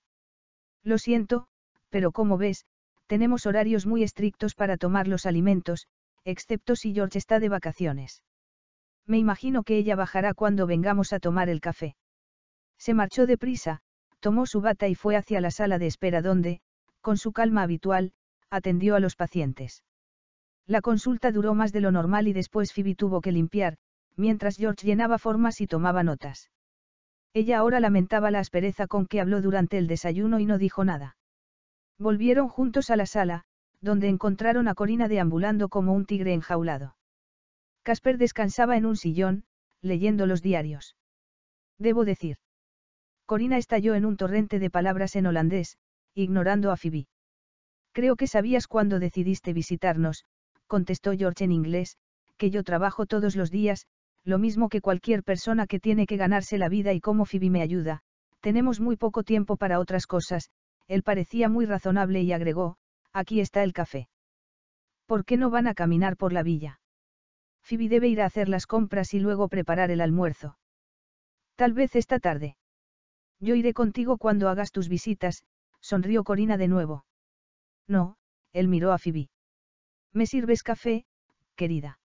Lo siento, pero como ves, tenemos horarios muy estrictos para tomar los alimentos, excepto si George está de vacaciones. Me imagino que ella bajará cuando vengamos a tomar el café. Se marchó deprisa, Tomó su bata y fue hacia la sala de espera donde, con su calma habitual, atendió a los pacientes. La consulta duró más de lo normal y después Phoebe tuvo que limpiar, mientras George llenaba formas y tomaba notas. Ella ahora lamentaba la aspereza con que habló durante el desayuno y no dijo nada. Volvieron juntos a la sala, donde encontraron a Corina deambulando como un tigre enjaulado. Casper descansaba en un sillón, leyendo los diarios. Debo decir. Corina estalló en un torrente de palabras en holandés, ignorando a Phoebe. Creo que sabías cuando decidiste visitarnos, contestó George en inglés, que yo trabajo todos los días, lo mismo que cualquier persona que tiene que ganarse la vida y cómo Phoebe me ayuda, tenemos muy poco tiempo para otras cosas, él parecía muy razonable y agregó, aquí está el café. ¿Por qué no van a caminar por la villa? Phoebe debe ir a hacer las compras y luego preparar el almuerzo. Tal vez esta tarde. Yo iré contigo cuando hagas tus visitas, sonrió Corina de nuevo. No, él miró a Phoebe. ¿Me sirves café, querida?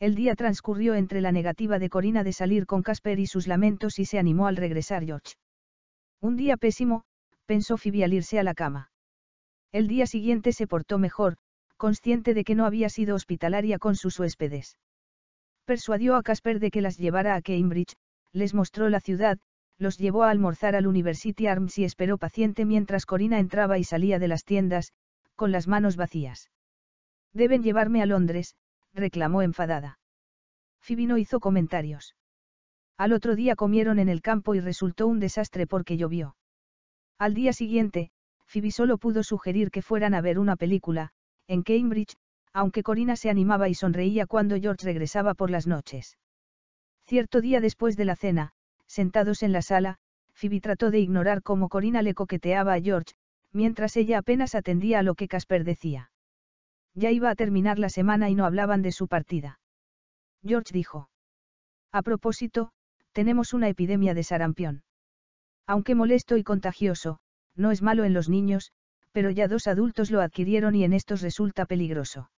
El día transcurrió entre la negativa de Corina de salir con Casper y sus lamentos y se animó al regresar George. Un día pésimo, pensó Phoebe al irse a la cama. El día siguiente se portó mejor, consciente de que no había sido hospitalaria con sus huéspedes. Persuadió a Casper de que las llevara a Cambridge, les mostró la ciudad, los llevó a almorzar al University Arms y esperó paciente mientras Corina entraba y salía de las tiendas, con las manos vacías. Deben llevarme a Londres, reclamó enfadada. Phoebe no hizo comentarios. Al otro día comieron en el campo y resultó un desastre porque llovió. Al día siguiente, Phoebe solo pudo sugerir que fueran a ver una película, en Cambridge, aunque Corina se animaba y sonreía cuando George regresaba por las noches. Cierto día después de la cena, Sentados en la sala, Phoebe trató de ignorar cómo Corina le coqueteaba a George, mientras ella apenas atendía a lo que Casper decía. Ya iba a terminar la semana y no hablaban de su partida. George dijo. A propósito, tenemos una epidemia de sarampión. Aunque molesto y contagioso, no es malo en los niños, pero ya dos adultos lo adquirieron y en estos resulta peligroso.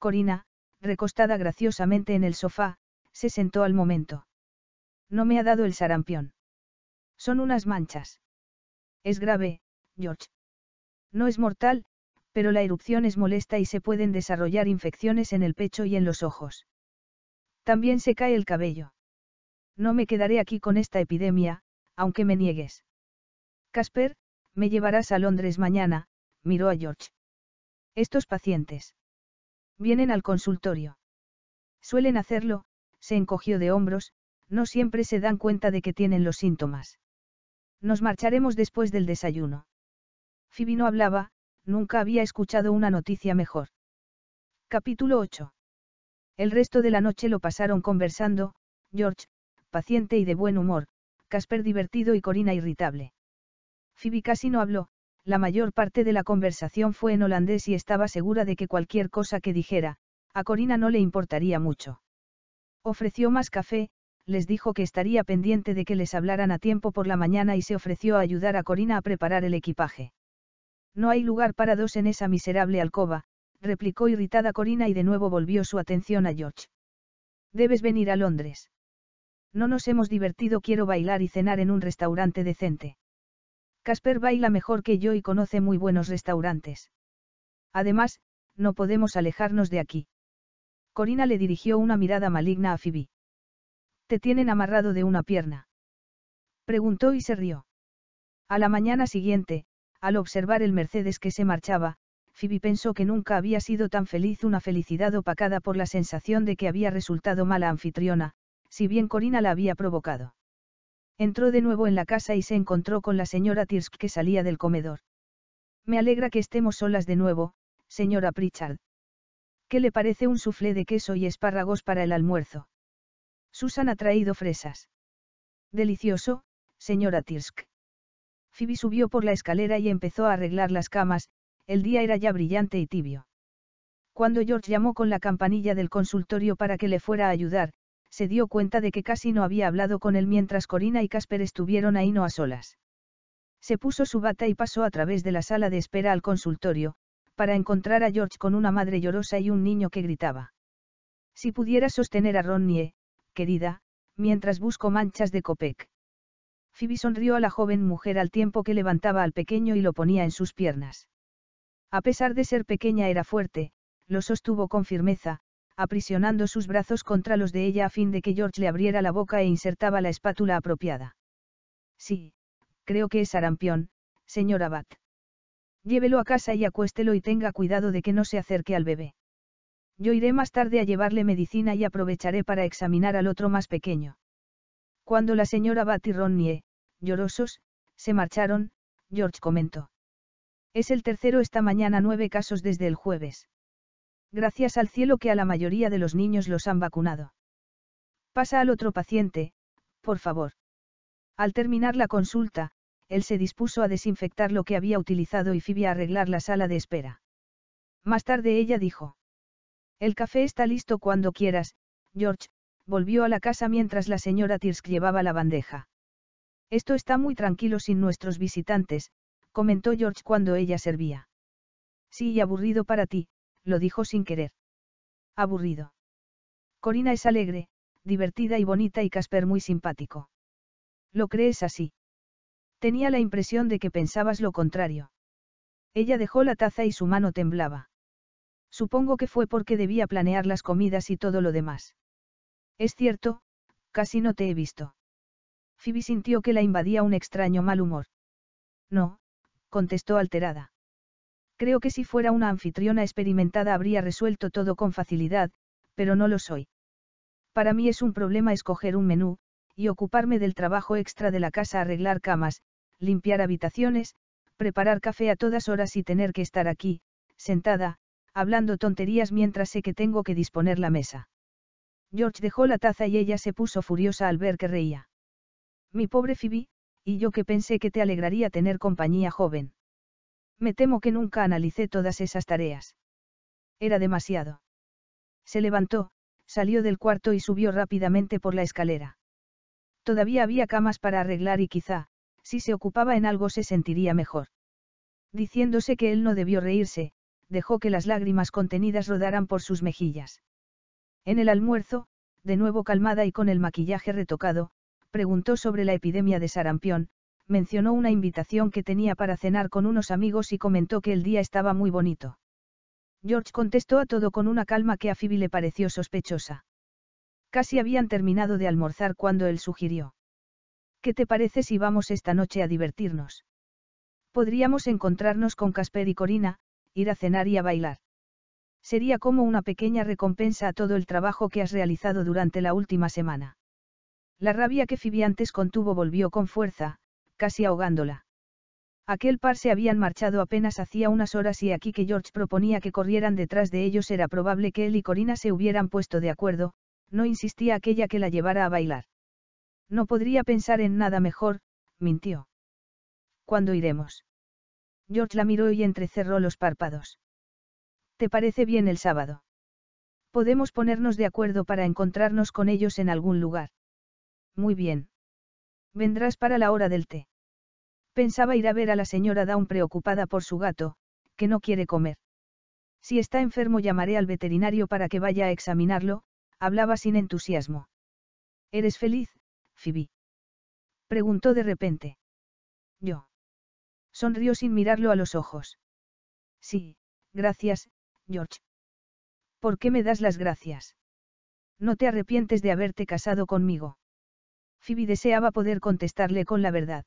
Corina, recostada graciosamente en el sofá, se sentó al momento. No me ha dado el sarampión. Son unas manchas. Es grave, George. No es mortal, pero la erupción es molesta y se pueden desarrollar infecciones en el pecho y en los ojos. También se cae el cabello. No me quedaré aquí con esta epidemia, aunque me niegues. Casper, me llevarás a Londres mañana, miró a George. Estos pacientes. Vienen al consultorio. Suelen hacerlo, se encogió de hombros, no siempre se dan cuenta de que tienen los síntomas. Nos marcharemos después del desayuno. Phoebe no hablaba, nunca había escuchado una noticia mejor. Capítulo 8. El resto de la noche lo pasaron conversando, George, paciente y de buen humor, Casper divertido y Corina irritable. Phoebe casi no habló, la mayor parte de la conversación fue en holandés y estaba segura de que cualquier cosa que dijera, a Corina no le importaría mucho. Ofreció más café, les dijo que estaría pendiente de que les hablaran a tiempo por la mañana y se ofreció a ayudar a Corina a preparar el equipaje. No hay lugar para dos en esa miserable alcoba, replicó irritada Corina y de nuevo volvió su atención a George. Debes venir a Londres. No nos hemos divertido, quiero bailar y cenar en un restaurante decente. Casper baila mejor que yo y conoce muy buenos restaurantes. Además, no podemos alejarnos de aquí. Corina le dirigió una mirada maligna a Phoebe. ¿Te tienen amarrado de una pierna? Preguntó y se rió. A la mañana siguiente, al observar el Mercedes que se marchaba, Phoebe pensó que nunca había sido tan feliz una felicidad opacada por la sensación de que había resultado mala anfitriona, si bien Corina la había provocado. Entró de nuevo en la casa y se encontró con la señora Tirsk que salía del comedor. Me alegra que estemos solas de nuevo, señora Pritchard. ¿Qué le parece un suflé de queso y espárragos para el almuerzo? Susan ha traído fresas. Delicioso, señora Tirsk. Phoebe subió por la escalera y empezó a arreglar las camas, el día era ya brillante y tibio. Cuando George llamó con la campanilla del consultorio para que le fuera a ayudar, se dio cuenta de que casi no había hablado con él mientras Corina y Casper estuvieron ahí no a solas. Se puso su bata y pasó a través de la sala de espera al consultorio, para encontrar a George con una madre llorosa y un niño que gritaba. Si pudiera sostener a Ronnie, querida, mientras busco manchas de Copec. Phoebe sonrió a la joven mujer al tiempo que levantaba al pequeño y lo ponía en sus piernas. A pesar de ser pequeña era fuerte, lo sostuvo con firmeza, aprisionando sus brazos contra los de ella a fin de que George le abriera la boca e insertaba la espátula apropiada. Sí, creo que es arampión, señor Abad. Llévelo a casa y acuéstelo y tenga cuidado de que no se acerque al bebé. Yo iré más tarde a llevarle medicina y aprovecharé para examinar al otro más pequeño. Cuando la señora Bat y Ronnie, llorosos, se marcharon, George comentó. Es el tercero esta mañana nueve casos desde el jueves. Gracias al cielo que a la mayoría de los niños los han vacunado. Pasa al otro paciente, por favor. Al terminar la consulta, él se dispuso a desinfectar lo que había utilizado y Fibia a arreglar la sala de espera. Más tarde ella dijo. El café está listo cuando quieras, George, volvió a la casa mientras la señora Tirsk llevaba la bandeja. Esto está muy tranquilo sin nuestros visitantes, comentó George cuando ella servía. Sí, y aburrido para ti, lo dijo sin querer. Aburrido. Corina es alegre, divertida y bonita y Casper muy simpático. ¿Lo crees así? Tenía la impresión de que pensabas lo contrario. Ella dejó la taza y su mano temblaba. Supongo que fue porque debía planear las comidas y todo lo demás. Es cierto, casi no te he visto. Phoebe sintió que la invadía un extraño mal humor. No, contestó alterada. Creo que si fuera una anfitriona experimentada habría resuelto todo con facilidad, pero no lo soy. Para mí es un problema escoger un menú, y ocuparme del trabajo extra de la casa, arreglar camas, limpiar habitaciones, preparar café a todas horas y tener que estar aquí, sentada, hablando tonterías mientras sé que tengo que disponer la mesa. George dejó la taza y ella se puso furiosa al ver que reía. Mi pobre Phoebe, y yo que pensé que te alegraría tener compañía joven. Me temo que nunca analicé todas esas tareas. Era demasiado. Se levantó, salió del cuarto y subió rápidamente por la escalera. Todavía había camas para arreglar y quizá, si se ocupaba en algo se sentiría mejor. Diciéndose que él no debió reírse, dejó que las lágrimas contenidas rodaran por sus mejillas. En el almuerzo, de nuevo calmada y con el maquillaje retocado, preguntó sobre la epidemia de sarampión, mencionó una invitación que tenía para cenar con unos amigos y comentó que el día estaba muy bonito. George contestó a todo con una calma que a Phoebe le pareció sospechosa. Casi habían terminado de almorzar cuando él sugirió. ¿Qué te parece si vamos esta noche a divertirnos? Podríamos encontrarnos con Casper y Corina, ir a cenar y a bailar. Sería como una pequeña recompensa a todo el trabajo que has realizado durante la última semana. La rabia que antes contuvo volvió con fuerza, casi ahogándola. Aquel par se habían marchado apenas hacía unas horas y aquí que George proponía que corrieran detrás de ellos era probable que él y Corina se hubieran puesto de acuerdo, no insistía aquella que la llevara a bailar. No podría pensar en nada mejor, mintió. ¿Cuándo iremos? George la miró y entrecerró los párpados. ¿Te parece bien el sábado? Podemos ponernos de acuerdo para encontrarnos con ellos en algún lugar. Muy bien. Vendrás para la hora del té. Pensaba ir a ver a la señora Dawn preocupada por su gato, que no quiere comer. Si está enfermo llamaré al veterinario para que vaya a examinarlo, hablaba sin entusiasmo. ¿Eres feliz, Phoebe? Preguntó de repente. Yo. Sonrió sin mirarlo a los ojos. Sí, gracias, George. ¿Por qué me das las gracias? No te arrepientes de haberte casado conmigo. Phoebe deseaba poder contestarle con la verdad.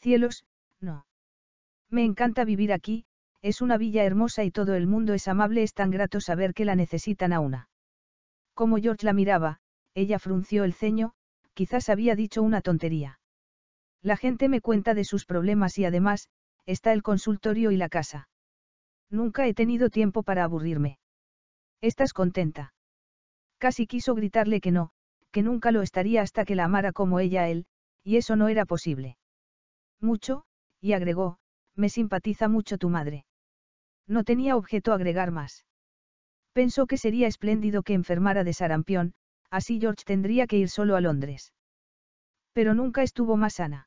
Cielos, no. Me encanta vivir aquí, es una villa hermosa y todo el mundo es amable, es tan grato saber que la necesitan a una. Como George la miraba, ella frunció el ceño, quizás había dicho una tontería. La gente me cuenta de sus problemas y además, está el consultorio y la casa. Nunca he tenido tiempo para aburrirme. ¿Estás contenta? Casi quiso gritarle que no, que nunca lo estaría hasta que la amara como ella a él, y eso no era posible. Mucho, y agregó, me simpatiza mucho tu madre. No tenía objeto agregar más. Pensó que sería espléndido que enfermara de sarampión, así George tendría que ir solo a Londres. Pero nunca estuvo más sana.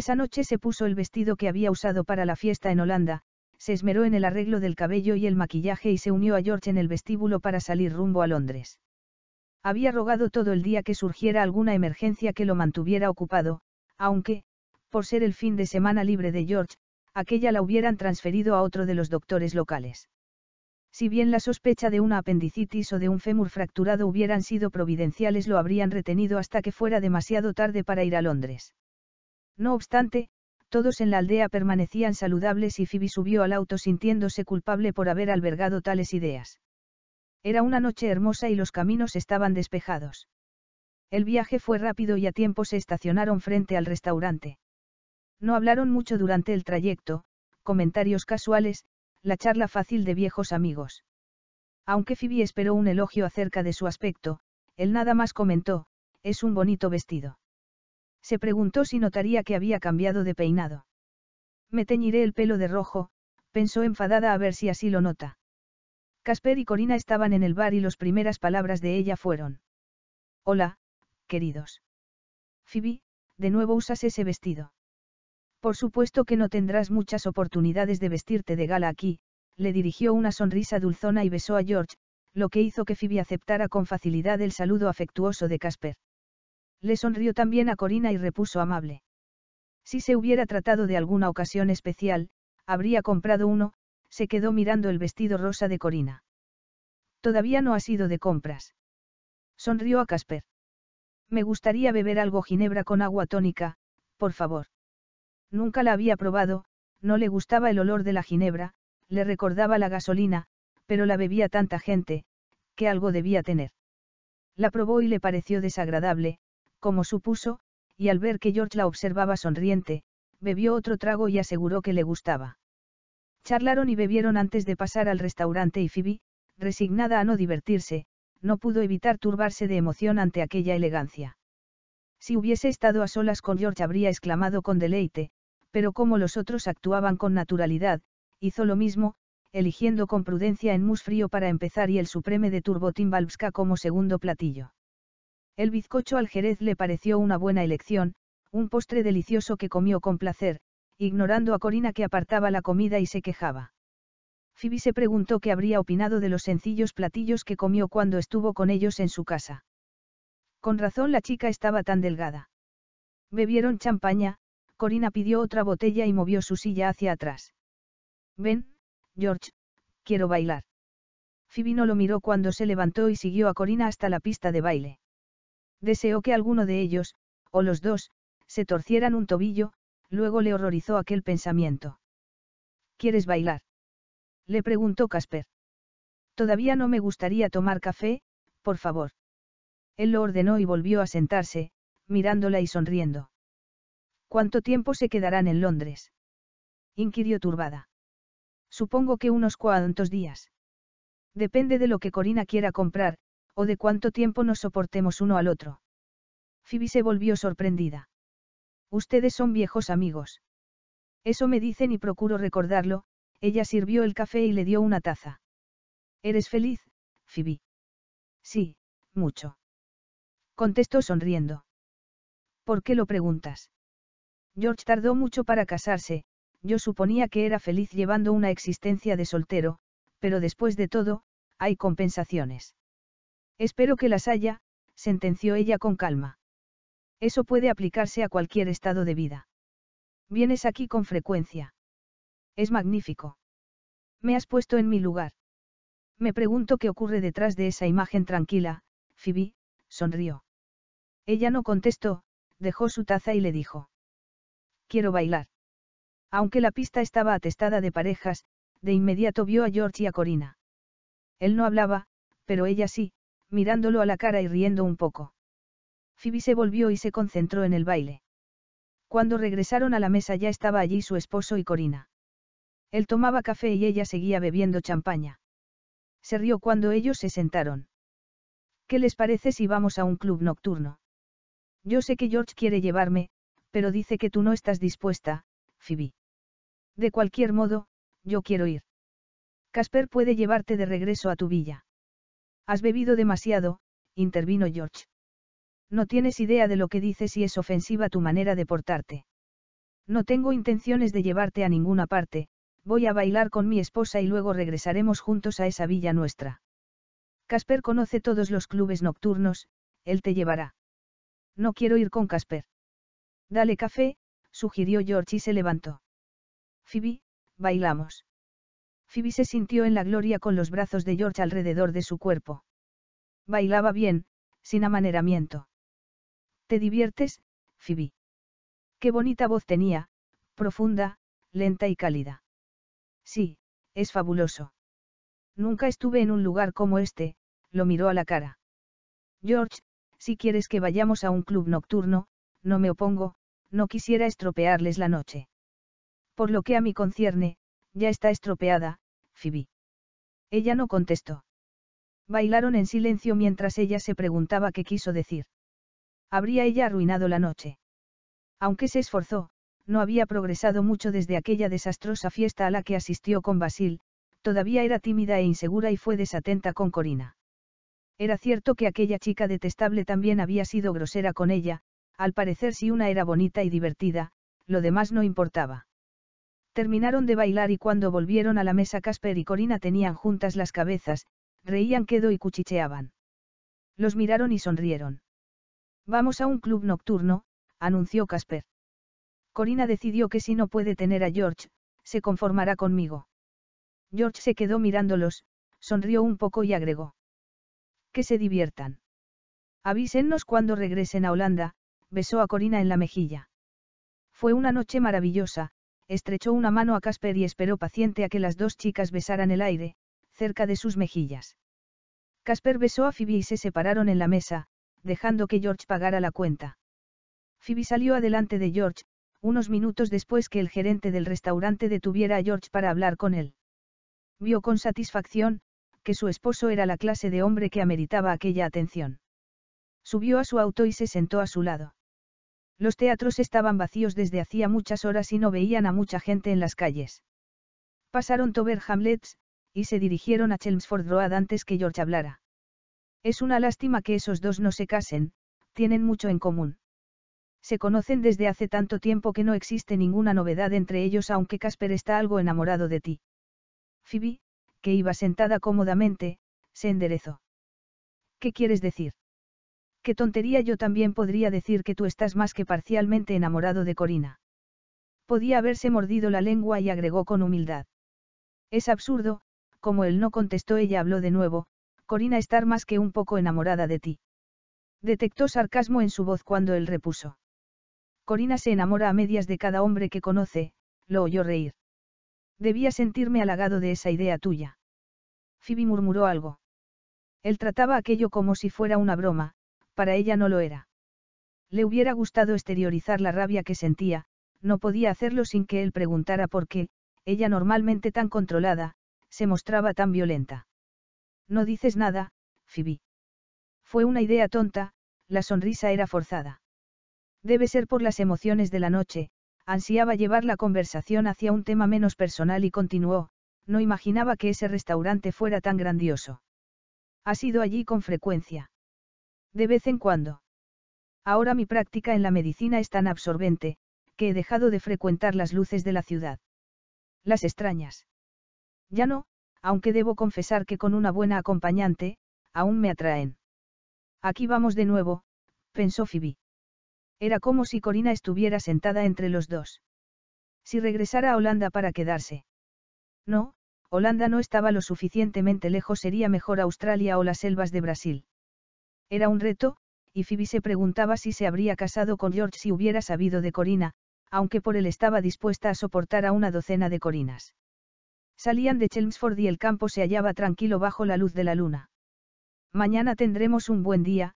Esa noche se puso el vestido que había usado para la fiesta en Holanda, se esmeró en el arreglo del cabello y el maquillaje y se unió a George en el vestíbulo para salir rumbo a Londres. Había rogado todo el día que surgiera alguna emergencia que lo mantuviera ocupado, aunque, por ser el fin de semana libre de George, aquella la hubieran transferido a otro de los doctores locales. Si bien la sospecha de una apendicitis o de un fémur fracturado hubieran sido providenciales, lo habrían retenido hasta que fuera demasiado tarde para ir a Londres. No obstante, todos en la aldea permanecían saludables y Phoebe subió al auto sintiéndose culpable por haber albergado tales ideas. Era una noche hermosa y los caminos estaban despejados. El viaje fue rápido y a tiempo se estacionaron frente al restaurante. No hablaron mucho durante el trayecto, comentarios casuales, la charla fácil de viejos amigos. Aunque Phoebe esperó un elogio acerca de su aspecto, él nada más comentó, es un bonito vestido. Se preguntó si notaría que había cambiado de peinado. Me teñiré el pelo de rojo, pensó enfadada a ver si así lo nota. Casper y Corina estaban en el bar y las primeras palabras de ella fueron. Hola, queridos. Phoebe, de nuevo usas ese vestido. Por supuesto que no tendrás muchas oportunidades de vestirte de gala aquí, le dirigió una sonrisa dulzona y besó a George, lo que hizo que Phoebe aceptara con facilidad el saludo afectuoso de Casper. Le sonrió también a Corina y repuso amable. Si se hubiera tratado de alguna ocasión especial, habría comprado uno, se quedó mirando el vestido rosa de Corina. Todavía no ha sido de compras. Sonrió a Casper. Me gustaría beber algo ginebra con agua tónica, por favor. Nunca la había probado, no le gustaba el olor de la ginebra, le recordaba la gasolina, pero la bebía tanta gente, que algo debía tener. La probó y le pareció desagradable, como supuso, y al ver que George la observaba sonriente, bebió otro trago y aseguró que le gustaba. Charlaron y bebieron antes de pasar al restaurante y Phoebe, resignada a no divertirse, no pudo evitar turbarse de emoción ante aquella elegancia. Si hubiese estado a solas con George habría exclamado con deleite, pero como los otros actuaban con naturalidad, hizo lo mismo, eligiendo con prudencia en mus frío para empezar y el supreme de Turbo Balbska como segundo platillo. El bizcocho al jerez le pareció una buena elección, un postre delicioso que comió con placer, ignorando a Corina que apartaba la comida y se quejaba. Phoebe se preguntó qué habría opinado de los sencillos platillos que comió cuando estuvo con ellos en su casa. Con razón la chica estaba tan delgada. Bebieron champaña, Corina pidió otra botella y movió su silla hacia atrás. Ven, George, quiero bailar. Phoebe no lo miró cuando se levantó y siguió a Corina hasta la pista de baile. Deseó que alguno de ellos, o los dos, se torcieran un tobillo, luego le horrorizó aquel pensamiento. ¿Quieres bailar? Le preguntó Casper. Todavía no me gustaría tomar café, por favor. Él lo ordenó y volvió a sentarse, mirándola y sonriendo. ¿Cuánto tiempo se quedarán en Londres? inquirió turbada. Supongo que unos cuantos días. Depende de lo que Corina quiera comprar, o de cuánto tiempo nos soportemos uno al otro. Phoebe se volvió sorprendida. Ustedes son viejos amigos. Eso me dicen y procuro recordarlo, ella sirvió el café y le dio una taza. ¿Eres feliz, Phoebe? Sí, mucho. Contestó sonriendo. ¿Por qué lo preguntas? George tardó mucho para casarse, yo suponía que era feliz llevando una existencia de soltero, pero después de todo, hay compensaciones. Espero que las haya, sentenció ella con calma. Eso puede aplicarse a cualquier estado de vida. Vienes aquí con frecuencia. Es magnífico. Me has puesto en mi lugar. Me pregunto qué ocurre detrás de esa imagen tranquila, Phoebe, sonrió. Ella no contestó, dejó su taza y le dijo. Quiero bailar. Aunque la pista estaba atestada de parejas, de inmediato vio a George y a Corina. Él no hablaba, pero ella sí, mirándolo a la cara y riendo un poco. Phoebe se volvió y se concentró en el baile. Cuando regresaron a la mesa ya estaba allí su esposo y Corina. Él tomaba café y ella seguía bebiendo champaña. Se rió cuando ellos se sentaron. ¿Qué les parece si vamos a un club nocturno? Yo sé que George quiere llevarme, pero dice que tú no estás dispuesta, Phoebe. De cualquier modo, yo quiero ir. Casper puede llevarte de regreso a tu villa. Has bebido demasiado, intervino George. No tienes idea de lo que dices y es ofensiva tu manera de portarte. No tengo intenciones de llevarte a ninguna parte, voy a bailar con mi esposa y luego regresaremos juntos a esa villa nuestra. Casper conoce todos los clubes nocturnos, él te llevará. No quiero ir con Casper. Dale café, sugirió George y se levantó. Phoebe, bailamos. Phoebe se sintió en la gloria con los brazos de George alrededor de su cuerpo. Bailaba bien, sin amaneramiento. ¿Te diviertes, Phoebe? Qué bonita voz tenía, profunda, lenta y cálida. Sí, es fabuloso. Nunca estuve en un lugar como este, lo miró a la cara. George, si quieres que vayamos a un club nocturno, no me opongo, no quisiera estropearles la noche. Por lo que a mí concierne, ya está estropeada, Phoebe. Ella no contestó. Bailaron en silencio mientras ella se preguntaba qué quiso decir. Habría ella arruinado la noche. Aunque se esforzó, no había progresado mucho desde aquella desastrosa fiesta a la que asistió con Basil, todavía era tímida e insegura y fue desatenta con Corina. Era cierto que aquella chica detestable también había sido grosera con ella, al parecer si una era bonita y divertida, lo demás no importaba. Terminaron de bailar y cuando volvieron a la mesa Casper y Corina tenían juntas las cabezas, reían quedo y cuchicheaban. Los miraron y sonrieron. Vamos a un club nocturno, anunció Casper. Corina decidió que si no puede tener a George, se conformará conmigo. George se quedó mirándolos, sonrió un poco y agregó. Que se diviertan. Avísennos cuando regresen a Holanda, besó a Corina en la mejilla. Fue una noche maravillosa, estrechó una mano a Casper y esperó paciente a que las dos chicas besaran el aire, cerca de sus mejillas. Casper besó a Phoebe y se separaron en la mesa, dejando que George pagara la cuenta. Phoebe salió adelante de George, unos minutos después que el gerente del restaurante detuviera a George para hablar con él. Vio con satisfacción, que su esposo era la clase de hombre que ameritaba aquella atención. Subió a su auto y se sentó a su lado. Los teatros estaban vacíos desde hacía muchas horas y no veían a mucha gente en las calles. Pasaron Tober Hamlets, y se dirigieron a Chelmsford Road antes que George hablara. Es una lástima que esos dos no se casen, tienen mucho en común. Se conocen desde hace tanto tiempo que no existe ninguna novedad entre ellos aunque Casper está algo enamorado de ti. Phoebe, que iba sentada cómodamente, se enderezó. ¿Qué quieres decir? Qué tontería yo también podría decir que tú estás más que parcialmente enamorado de Corina. Podía haberse mordido la lengua y agregó con humildad. Es absurdo, como él no contestó ella habló de nuevo, Corina estar más que un poco enamorada de ti. Detectó sarcasmo en su voz cuando él repuso. Corina se enamora a medias de cada hombre que conoce, lo oyó reír. Debía sentirme halagado de esa idea tuya. Phoebe murmuró algo. Él trataba aquello como si fuera una broma, para ella no lo era. Le hubiera gustado exteriorizar la rabia que sentía, no podía hacerlo sin que él preguntara por qué, ella normalmente tan controlada, se mostraba tan violenta. No dices nada, Phoebe. Fue una idea tonta, la sonrisa era forzada. Debe ser por las emociones de la noche, ansiaba llevar la conversación hacia un tema menos personal y continuó, no imaginaba que ese restaurante fuera tan grandioso. Ha sido allí con frecuencia. De vez en cuando. Ahora mi práctica en la medicina es tan absorbente, que he dejado de frecuentar las luces de la ciudad. Las extrañas. Ya no, aunque debo confesar que con una buena acompañante, aún me atraen. Aquí vamos de nuevo, pensó Phoebe. Era como si Corina estuviera sentada entre los dos. Si regresara a Holanda para quedarse. No, Holanda no estaba lo suficientemente lejos, sería mejor Australia o las selvas de Brasil. Era un reto, y Phoebe se preguntaba si se habría casado con George si hubiera sabido de Corina, aunque por él estaba dispuesta a soportar a una docena de Corinas. Salían de Chelmsford y el campo se hallaba tranquilo bajo la luz de la luna. Mañana tendremos un buen día,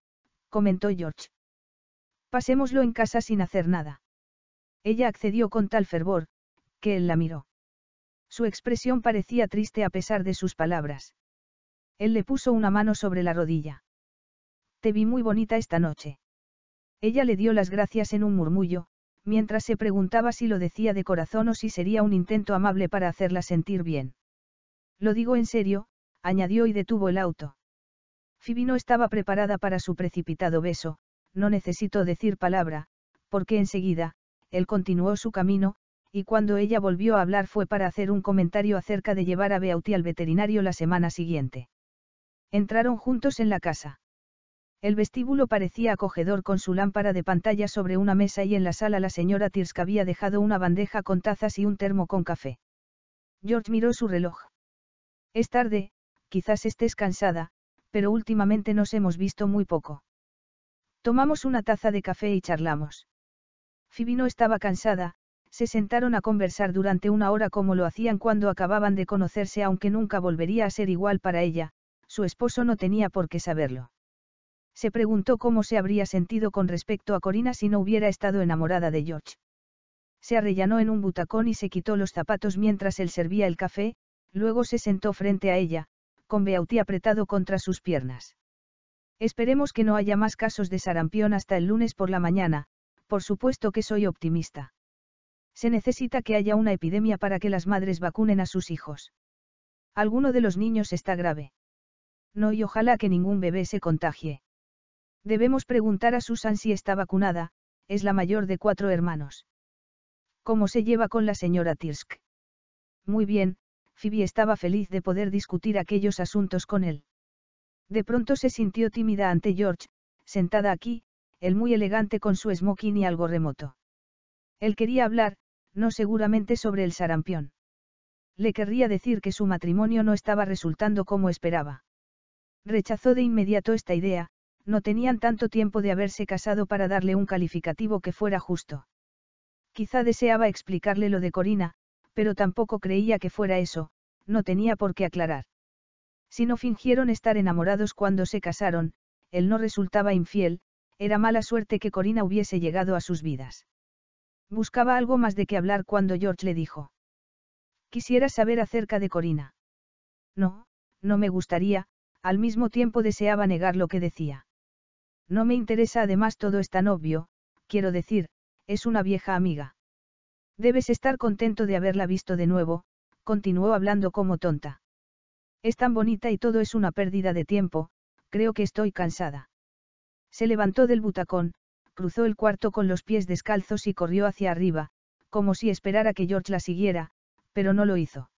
comentó George. Pasémoslo en casa sin hacer nada. Ella accedió con tal fervor, que él la miró. Su expresión parecía triste a pesar de sus palabras. Él le puso una mano sobre la rodilla. Te vi muy bonita esta noche. Ella le dio las gracias en un murmullo, mientras se preguntaba si lo decía de corazón o si sería un intento amable para hacerla sentir bien. Lo digo en serio, añadió y detuvo el auto. Fibino no estaba preparada para su precipitado beso, no necesitó decir palabra, porque enseguida, él continuó su camino, y cuando ella volvió a hablar fue para hacer un comentario acerca de llevar a Beauty al veterinario la semana siguiente. Entraron juntos en la casa. El vestíbulo parecía acogedor con su lámpara de pantalla sobre una mesa y en la sala la señora Tirska había dejado una bandeja con tazas y un termo con café. George miró su reloj. Es tarde, quizás estés cansada, pero últimamente nos hemos visto muy poco. Tomamos una taza de café y charlamos. Phoebe no estaba cansada, se sentaron a conversar durante una hora como lo hacían cuando acababan de conocerse aunque nunca volvería a ser igual para ella, su esposo no tenía por qué saberlo se preguntó cómo se habría sentido con respecto a Corina si no hubiera estado enamorada de George. Se arrellanó en un butacón y se quitó los zapatos mientras él servía el café, luego se sentó frente a ella, con Beauty apretado contra sus piernas. Esperemos que no haya más casos de sarampión hasta el lunes por la mañana, por supuesto que soy optimista. Se necesita que haya una epidemia para que las madres vacunen a sus hijos. Alguno de los niños está grave. No y ojalá que ningún bebé se contagie. Debemos preguntar a Susan si está vacunada, es la mayor de cuatro hermanos. ¿Cómo se lleva con la señora Tirsk? Muy bien, Phoebe estaba feliz de poder discutir aquellos asuntos con él. De pronto se sintió tímida ante George, sentada aquí, el muy elegante con su smoking y algo remoto. Él quería hablar, no seguramente sobre el sarampión. Le querría decir que su matrimonio no estaba resultando como esperaba. Rechazó de inmediato esta idea, no tenían tanto tiempo de haberse casado para darle un calificativo que fuera justo. Quizá deseaba explicarle lo de Corina, pero tampoco creía que fuera eso, no tenía por qué aclarar. Si no fingieron estar enamorados cuando se casaron, él no resultaba infiel, era mala suerte que Corina hubiese llegado a sus vidas. Buscaba algo más de qué hablar cuando George le dijo. Quisiera saber acerca de Corina. No, no me gustaría, al mismo tiempo deseaba negar lo que decía. No me interesa además todo es tan obvio, quiero decir, es una vieja amiga. Debes estar contento de haberla visto de nuevo, continuó hablando como tonta. Es tan bonita y todo es una pérdida de tiempo, creo que estoy cansada. Se levantó del butacón, cruzó el cuarto con los pies descalzos y corrió hacia arriba, como si esperara que George la siguiera, pero no lo hizo.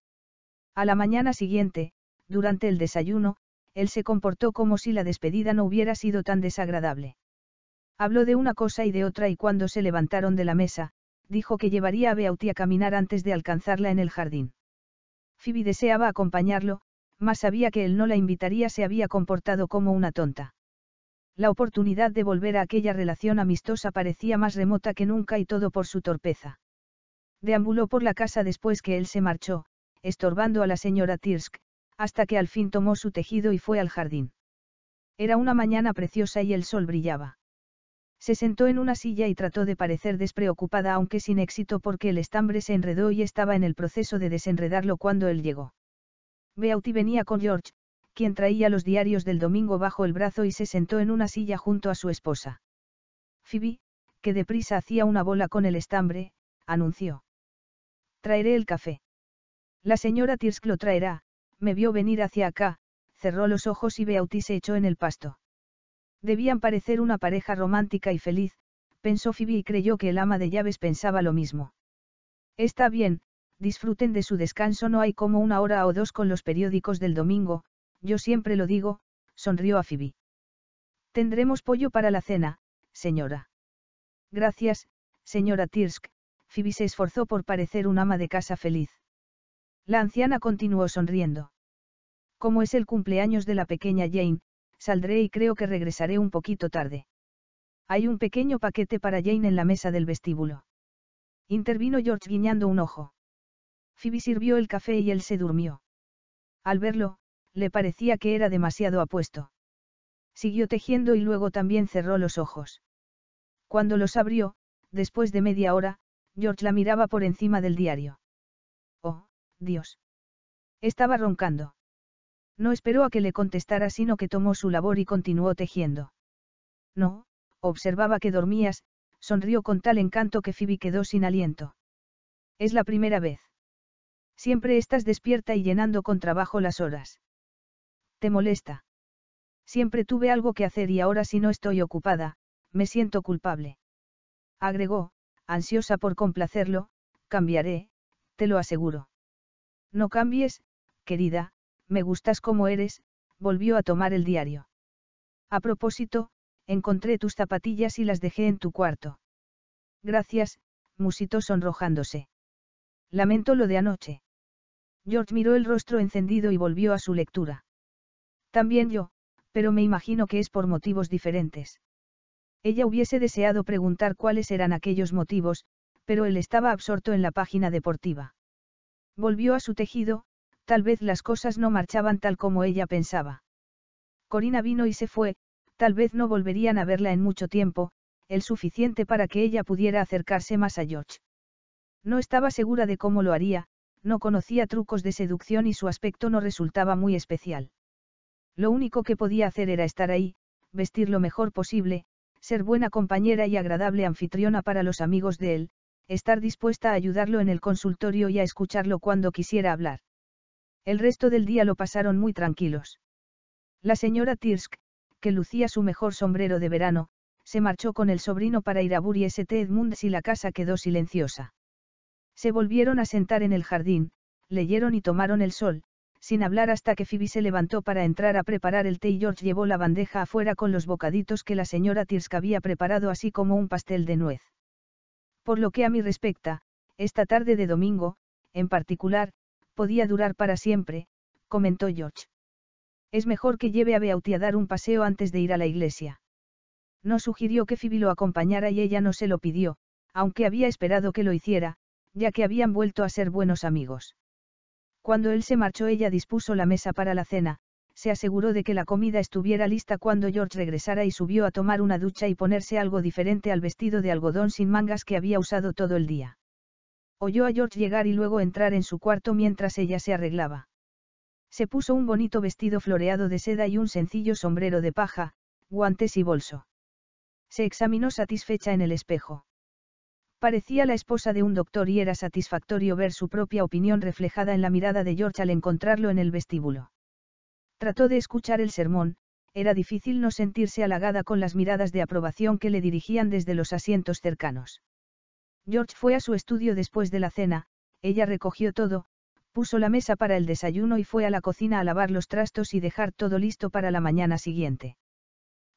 A la mañana siguiente, durante el desayuno, él se comportó como si la despedida no hubiera sido tan desagradable. Habló de una cosa y de otra y cuando se levantaron de la mesa, dijo que llevaría a Beauty a caminar antes de alcanzarla en el jardín. Phoebe deseaba acompañarlo, mas sabía que él no la invitaría se había comportado como una tonta. La oportunidad de volver a aquella relación amistosa parecía más remota que nunca y todo por su torpeza. Deambuló por la casa después que él se marchó, estorbando a la señora Tirsk, hasta que al fin tomó su tejido y fue al jardín. Era una mañana preciosa y el sol brillaba. Se sentó en una silla y trató de parecer despreocupada aunque sin éxito porque el estambre se enredó y estaba en el proceso de desenredarlo cuando él llegó. Beauty venía con George, quien traía los diarios del domingo bajo el brazo y se sentó en una silla junto a su esposa. Phoebe, que deprisa hacía una bola con el estambre, anunció. Traeré el café. La señora Tirsk lo traerá, me vio venir hacia acá, cerró los ojos y Beauty se echó en el pasto. Debían parecer una pareja romántica y feliz, pensó Phoebe y creyó que el ama de llaves pensaba lo mismo. Está bien, disfruten de su descanso, no hay como una hora o dos con los periódicos del domingo, yo siempre lo digo, sonrió a Phoebe. Tendremos pollo para la cena, señora. Gracias, señora Tirsk, Phoebe se esforzó por parecer un ama de casa feliz. La anciana continuó sonriendo. Como es el cumpleaños de la pequeña Jane, saldré y creo que regresaré un poquito tarde. Hay un pequeño paquete para Jane en la mesa del vestíbulo. Intervino George guiñando un ojo. Phoebe sirvió el café y él se durmió. Al verlo, le parecía que era demasiado apuesto. Siguió tejiendo y luego también cerró los ojos. Cuando los abrió, después de media hora, George la miraba por encima del diario. Dios. Estaba roncando. No esperó a que le contestara, sino que tomó su labor y continuó tejiendo. No, observaba que dormías, sonrió con tal encanto que Phoebe quedó sin aliento. Es la primera vez. Siempre estás despierta y llenando con trabajo las horas. ¿Te molesta? Siempre tuve algo que hacer y ahora si no estoy ocupada, me siento culpable. Agregó, ansiosa por complacerlo, cambiaré, te lo aseguro. No cambies, querida, me gustas como eres, volvió a tomar el diario. A propósito, encontré tus zapatillas y las dejé en tu cuarto. Gracias, musitó sonrojándose. Lamento lo de anoche. George miró el rostro encendido y volvió a su lectura. También yo, pero me imagino que es por motivos diferentes. Ella hubiese deseado preguntar cuáles eran aquellos motivos, pero él estaba absorto en la página deportiva. Volvió a su tejido, tal vez las cosas no marchaban tal como ella pensaba. Corina vino y se fue, tal vez no volverían a verla en mucho tiempo, el suficiente para que ella pudiera acercarse más a George. No estaba segura de cómo lo haría, no conocía trucos de seducción y su aspecto no resultaba muy especial. Lo único que podía hacer era estar ahí, vestir lo mejor posible, ser buena compañera y agradable anfitriona para los amigos de él, estar dispuesta a ayudarlo en el consultorio y a escucharlo cuando quisiera hablar. El resto del día lo pasaron muy tranquilos. La señora Tirsk, que lucía su mejor sombrero de verano, se marchó con el sobrino para ir a Bury St. Edmunds y la casa quedó silenciosa. Se volvieron a sentar en el jardín, leyeron y tomaron el sol, sin hablar hasta que Phoebe se levantó para entrar a preparar el té y George llevó la bandeja afuera con los bocaditos que la señora Tirsk había preparado así como un pastel de nuez. Por lo que a mí respecta, esta tarde de domingo, en particular, podía durar para siempre, comentó George. Es mejor que lleve a Beauty a dar un paseo antes de ir a la iglesia. No sugirió que Phoebe lo acompañara y ella no se lo pidió, aunque había esperado que lo hiciera, ya que habían vuelto a ser buenos amigos. Cuando él se marchó ella dispuso la mesa para la cena, se aseguró de que la comida estuviera lista cuando George regresara y subió a tomar una ducha y ponerse algo diferente al vestido de algodón sin mangas que había usado todo el día. Oyó a George llegar y luego entrar en su cuarto mientras ella se arreglaba. Se puso un bonito vestido floreado de seda y un sencillo sombrero de paja, guantes y bolso. Se examinó satisfecha en el espejo. Parecía la esposa de un doctor y era satisfactorio ver su propia opinión reflejada en la mirada de George al encontrarlo en el vestíbulo. Trató de escuchar el sermón, era difícil no sentirse halagada con las miradas de aprobación que le dirigían desde los asientos cercanos. George fue a su estudio después de la cena, ella recogió todo, puso la mesa para el desayuno y fue a la cocina a lavar los trastos y dejar todo listo para la mañana siguiente.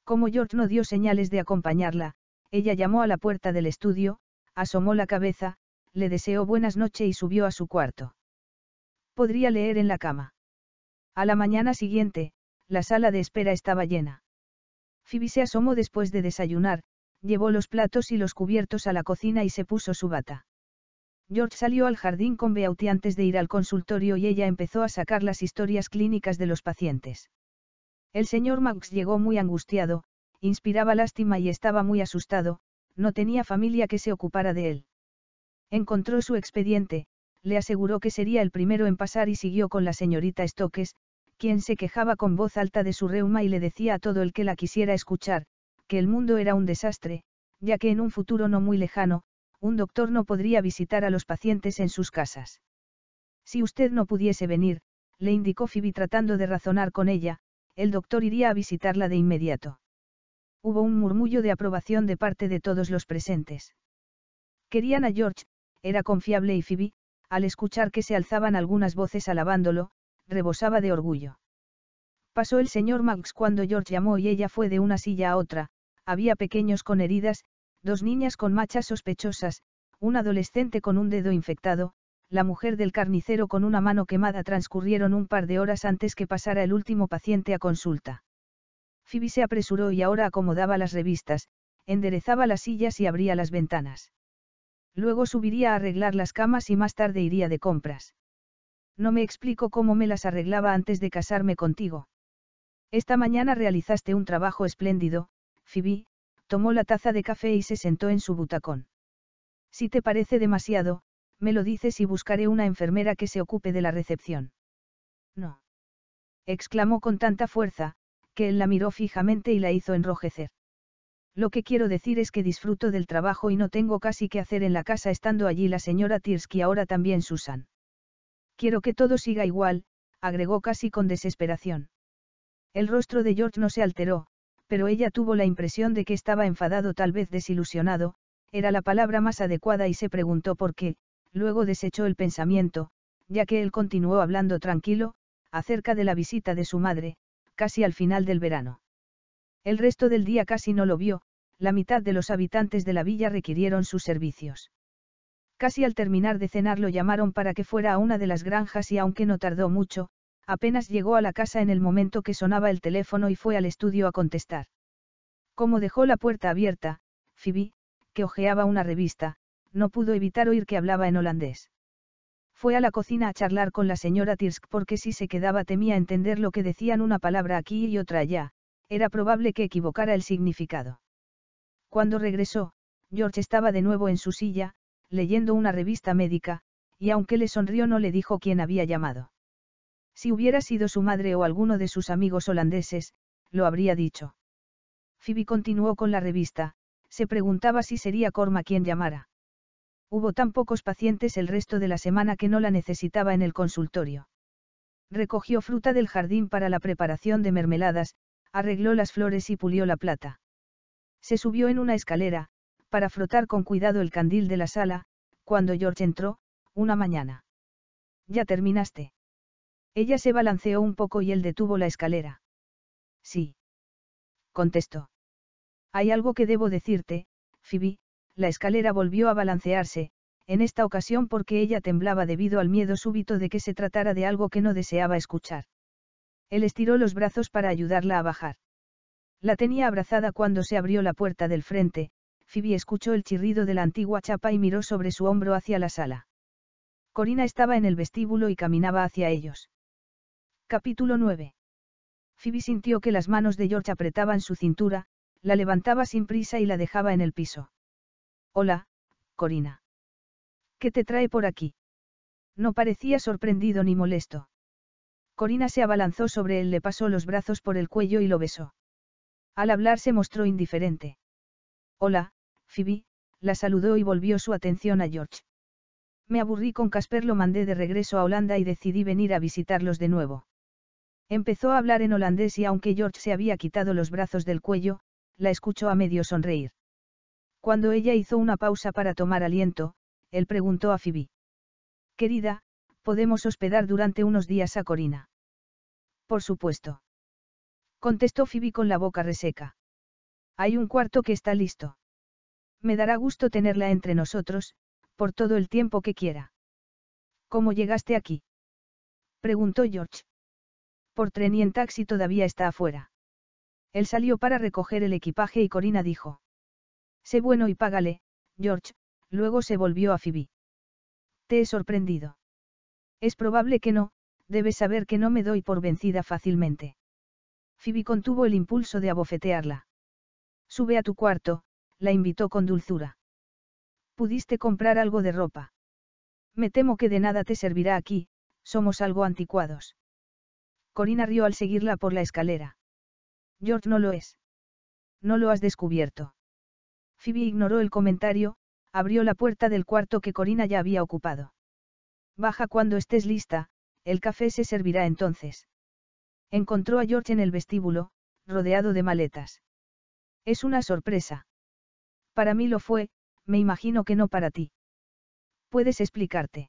Como George no dio señales de acompañarla, ella llamó a la puerta del estudio, asomó la cabeza, le deseó buenas noches y subió a su cuarto. Podría leer en la cama. A la mañana siguiente, la sala de espera estaba llena. Phoebe se asomó después de desayunar, llevó los platos y los cubiertos a la cocina y se puso su bata. George salió al jardín con Beauty antes de ir al consultorio y ella empezó a sacar las historias clínicas de los pacientes. El señor Max llegó muy angustiado, inspiraba lástima y estaba muy asustado, no tenía familia que se ocupara de él. Encontró su expediente, le aseguró que sería el primero en pasar y siguió con la señorita Stokes, quien se quejaba con voz alta de su reuma y le decía a todo el que la quisiera escuchar, que el mundo era un desastre, ya que en un futuro no muy lejano, un doctor no podría visitar a los pacientes en sus casas. Si usted no pudiese venir, le indicó Phoebe tratando de razonar con ella, el doctor iría a visitarla de inmediato. Hubo un murmullo de aprobación de parte de todos los presentes. Querían a George, era confiable y Phoebe, al escuchar que se alzaban algunas voces alabándolo, rebosaba de orgullo. Pasó el señor Max cuando George llamó y ella fue de una silla a otra, había pequeños con heridas, dos niñas con machas sospechosas, un adolescente con un dedo infectado, la mujer del carnicero con una mano quemada transcurrieron un par de horas antes que pasara el último paciente a consulta. Phoebe se apresuró y ahora acomodaba las revistas, enderezaba las sillas y abría las ventanas. Luego subiría a arreglar las camas y más tarde iría de compras. No me explico cómo me las arreglaba antes de casarme contigo. Esta mañana realizaste un trabajo espléndido, Phoebe, tomó la taza de café y se sentó en su butacón. Si te parece demasiado, me lo dices y buscaré una enfermera que se ocupe de la recepción. No. exclamó con tanta fuerza, que él la miró fijamente y la hizo enrojecer. Lo que quiero decir es que disfruto del trabajo y no tengo casi que hacer en la casa estando allí la señora Tirsky ahora también Susan. Quiero que todo siga igual, agregó casi con desesperación. El rostro de George no se alteró, pero ella tuvo la impresión de que estaba enfadado, tal vez desilusionado, era la palabra más adecuada y se preguntó por qué, luego desechó el pensamiento, ya que él continuó hablando tranquilo, acerca de la visita de su madre, casi al final del verano. El resto del día casi no lo vio, la mitad de los habitantes de la villa requirieron sus servicios. Casi al terminar de cenar lo llamaron para que fuera a una de las granjas y aunque no tardó mucho, apenas llegó a la casa en el momento que sonaba el teléfono y fue al estudio a contestar. Como dejó la puerta abierta, Phoebe, que hojeaba una revista, no pudo evitar oír que hablaba en holandés. Fue a la cocina a charlar con la señora Tirsk porque si se quedaba temía entender lo que decían una palabra aquí y otra allá, era probable que equivocara el significado. Cuando regresó, George estaba de nuevo en su silla, leyendo una revista médica, y aunque le sonrió no le dijo quién había llamado. Si hubiera sido su madre o alguno de sus amigos holandeses, lo habría dicho. Phoebe continuó con la revista, se preguntaba si sería Corma quien llamara. Hubo tan pocos pacientes el resto de la semana que no la necesitaba en el consultorio. Recogió fruta del jardín para la preparación de mermeladas, arregló las flores y pulió la plata. Se subió en una escalera, para frotar con cuidado el candil de la sala, cuando George entró, una mañana. Ya terminaste. Ella se balanceó un poco y él detuvo la escalera. Sí. Contestó. Hay algo que debo decirte, Phoebe, la escalera volvió a balancearse, en esta ocasión porque ella temblaba debido al miedo súbito de que se tratara de algo que no deseaba escuchar. Él estiró los brazos para ayudarla a bajar. La tenía abrazada cuando se abrió la puerta del frente, Phoebe escuchó el chirrido de la antigua chapa y miró sobre su hombro hacia la sala. Corina estaba en el vestíbulo y caminaba hacia ellos. Capítulo 9. Phoebe sintió que las manos de George apretaban su cintura, la levantaba sin prisa y la dejaba en el piso. Hola, Corina. ¿Qué te trae por aquí? No parecía sorprendido ni molesto. Corina se abalanzó sobre él, le pasó los brazos por el cuello y lo besó. Al hablar se mostró indiferente. Hola, Phoebe, la saludó y volvió su atención a George. Me aburrí con Casper, lo mandé de regreso a Holanda y decidí venir a visitarlos de nuevo. Empezó a hablar en holandés y aunque George se había quitado los brazos del cuello, la escuchó a medio sonreír. Cuando ella hizo una pausa para tomar aliento, él preguntó a Phoebe. Querida, podemos hospedar durante unos días a Corina. Por supuesto. Contestó Phoebe con la boca reseca. Hay un cuarto que está listo. Me dará gusto tenerla entre nosotros, por todo el tiempo que quiera. ¿Cómo llegaste aquí? preguntó George. Por tren y en taxi todavía está afuera. Él salió para recoger el equipaje y Corina dijo. Sé bueno y págale, George, luego se volvió a Phoebe. Te he sorprendido. Es probable que no, debes saber que no me doy por vencida fácilmente. Phoebe contuvo el impulso de abofetearla. Sube a tu cuarto, la invitó con dulzura. ¿Pudiste comprar algo de ropa? Me temo que de nada te servirá aquí, somos algo anticuados. Corina rió al seguirla por la escalera. George no lo es. No lo has descubierto. Phoebe ignoró el comentario, abrió la puerta del cuarto que Corina ya había ocupado. Baja cuando estés lista, el café se servirá entonces. Encontró a George en el vestíbulo, rodeado de maletas. Es una sorpresa. Para mí lo fue, me imagino que no para ti. ¿Puedes explicarte?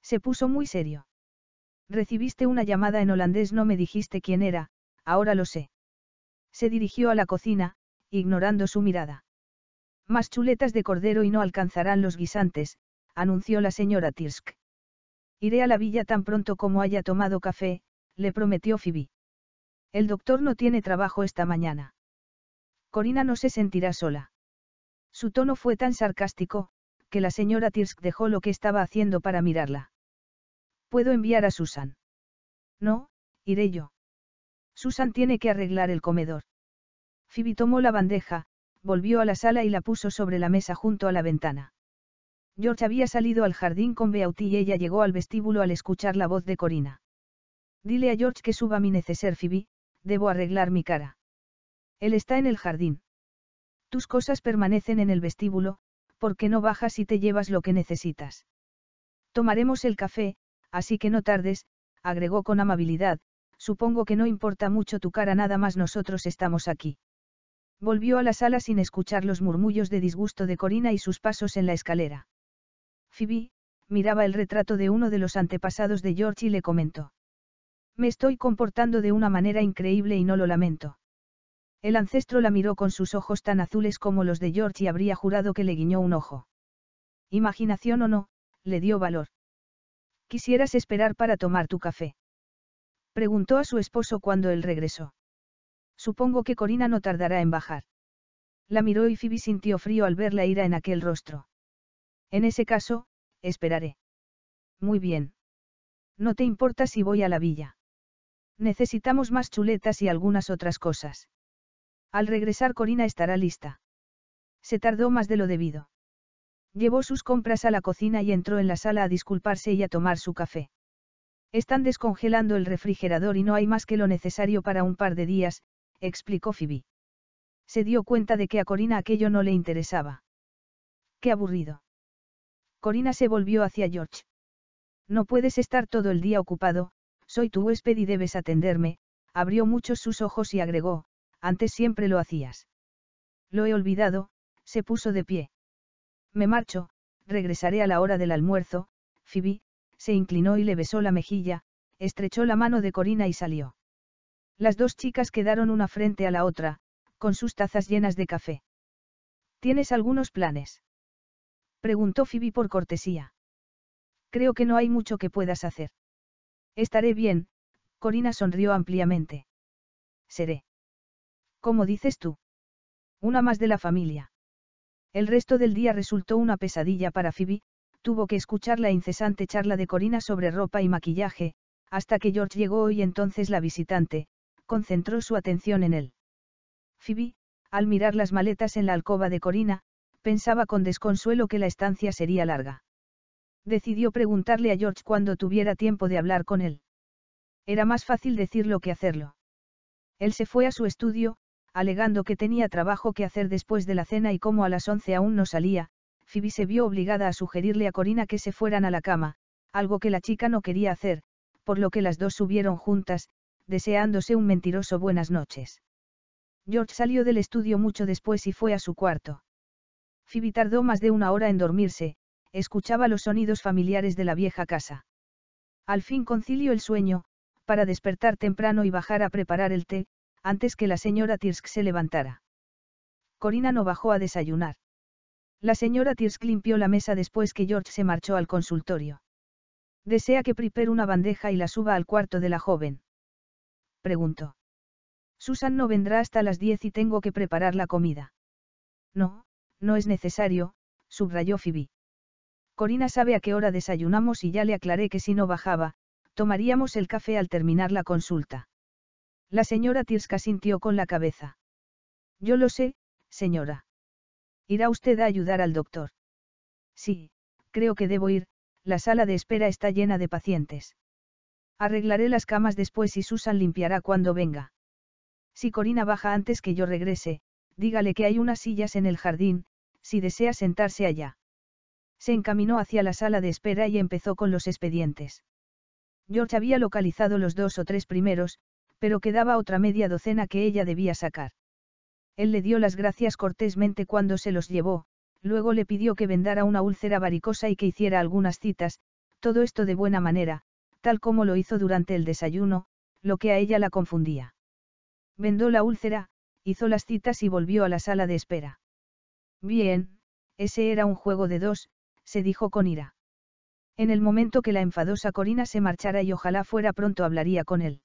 Se puso muy serio. Recibiste una llamada en holandés, no me dijiste quién era, ahora lo sé. Se dirigió a la cocina, ignorando su mirada. Más chuletas de cordero y no alcanzarán los guisantes, anunció la señora Tirsk. Iré a la villa tan pronto como haya tomado café, le prometió Phoebe. El doctor no tiene trabajo esta mañana. Corina no se sentirá sola. Su tono fue tan sarcástico, que la señora Tirsk dejó lo que estaba haciendo para mirarla. ¿Puedo enviar a Susan? No, iré yo. Susan tiene que arreglar el comedor. Phoebe tomó la bandeja, volvió a la sala y la puso sobre la mesa junto a la ventana. George había salido al jardín con Beauty y ella llegó al vestíbulo al escuchar la voz de Corina. Dile a George que suba mi neceser, Phoebe, debo arreglar mi cara. Él está en el jardín. Tus cosas permanecen en el vestíbulo, porque no bajas y te llevas lo que necesitas? Tomaremos el café, así que no tardes, agregó con amabilidad, supongo que no importa mucho tu cara nada más nosotros estamos aquí. Volvió a la sala sin escuchar los murmullos de disgusto de Corina y sus pasos en la escalera. Phoebe, miraba el retrato de uno de los antepasados de George y le comentó. Me estoy comportando de una manera increíble y no lo lamento. El ancestro la miró con sus ojos tan azules como los de George y habría jurado que le guiñó un ojo. Imaginación o no, le dio valor. ¿Quisieras esperar para tomar tu café? Preguntó a su esposo cuando él regresó. Supongo que Corina no tardará en bajar. La miró y Phoebe sintió frío al ver la ira en aquel rostro. En ese caso, esperaré. Muy bien. No te importa si voy a la villa. Necesitamos más chuletas y algunas otras cosas. Al regresar Corina estará lista. Se tardó más de lo debido. Llevó sus compras a la cocina y entró en la sala a disculparse y a tomar su café. Están descongelando el refrigerador y no hay más que lo necesario para un par de días, explicó Phoebe. Se dio cuenta de que a Corina aquello no le interesaba. Qué aburrido. Corina se volvió hacia George. No puedes estar todo el día ocupado, soy tu huésped y debes atenderme, abrió muchos sus ojos y agregó, antes siempre lo hacías. Lo he olvidado, se puso de pie. Me marcho, regresaré a la hora del almuerzo, Phoebe, se inclinó y le besó la mejilla, estrechó la mano de Corina y salió. Las dos chicas quedaron una frente a la otra, con sus tazas llenas de café. ¿Tienes algunos planes? Preguntó Phoebe por cortesía. Creo que no hay mucho que puedas hacer. Estaré bien, Corina sonrió ampliamente. Seré. ¿Cómo dices tú? Una más de la familia. El resto del día resultó una pesadilla para Phoebe, tuvo que escuchar la incesante charla de Corina sobre ropa y maquillaje, hasta que George llegó y entonces la visitante, concentró su atención en él. Phoebe, al mirar las maletas en la alcoba de Corina, pensaba con desconsuelo que la estancia sería larga. Decidió preguntarle a George cuando tuviera tiempo de hablar con él. Era más fácil decirlo que hacerlo. Él se fue a su estudio, alegando que tenía trabajo que hacer después de la cena y como a las once aún no salía, Phoebe se vio obligada a sugerirle a Corina que se fueran a la cama, algo que la chica no quería hacer, por lo que las dos subieron juntas, deseándose un mentiroso buenas noches. George salió del estudio mucho después y fue a su cuarto. Phoebe tardó más de una hora en dormirse, escuchaba los sonidos familiares de la vieja casa. Al fin concilió el sueño, para despertar temprano y bajar a preparar el té, antes que la señora Tirsk se levantara. Corina no bajó a desayunar. La señora Tirsk limpió la mesa después que George se marchó al consultorio. ¿Desea que prepare una bandeja y la suba al cuarto de la joven? Preguntó. Susan no vendrá hasta las diez y tengo que preparar la comida. No, no es necesario, subrayó Phoebe. Corina sabe a qué hora desayunamos y ya le aclaré que si no bajaba, tomaríamos el café al terminar la consulta. La señora Tirska sintió con la cabeza. Yo lo sé, señora. ¿Irá usted a ayudar al doctor? Sí, creo que debo ir, la sala de espera está llena de pacientes. Arreglaré las camas después y Susan limpiará cuando venga. Si Corina baja antes que yo regrese, dígale que hay unas sillas en el jardín, si desea sentarse allá. Se encaminó hacia la sala de espera y empezó con los expedientes. George había localizado los dos o tres primeros, pero quedaba otra media docena que ella debía sacar. Él le dio las gracias cortésmente cuando se los llevó, luego le pidió que vendara una úlcera varicosa y que hiciera algunas citas, todo esto de buena manera, tal como lo hizo durante el desayuno, lo que a ella la confundía. Vendó la úlcera, hizo las citas y volvió a la sala de espera. Bien, ese era un juego de dos, se dijo con ira. En el momento que la enfadosa Corina se marchara y ojalá fuera pronto hablaría con él.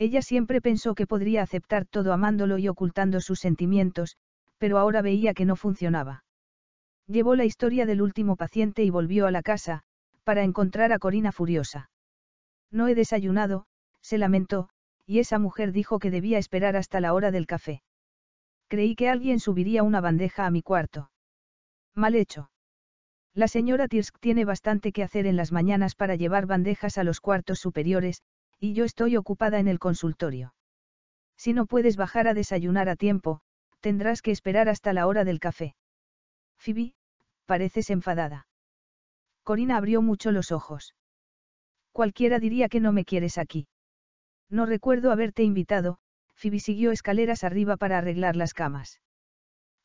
Ella siempre pensó que podría aceptar todo amándolo y ocultando sus sentimientos, pero ahora veía que no funcionaba. Llevó la historia del último paciente y volvió a la casa, para encontrar a Corina furiosa. No he desayunado, se lamentó, y esa mujer dijo que debía esperar hasta la hora del café. Creí que alguien subiría una bandeja a mi cuarto. Mal hecho. La señora Tirsk tiene bastante que hacer en las mañanas para llevar bandejas a los cuartos superiores, y yo estoy ocupada en el consultorio. Si no puedes bajar a desayunar a tiempo, tendrás que esperar hasta la hora del café. Phoebe, pareces enfadada. Corina abrió mucho los ojos. Cualquiera diría que no me quieres aquí. No recuerdo haberte invitado, Phoebe siguió escaleras arriba para arreglar las camas.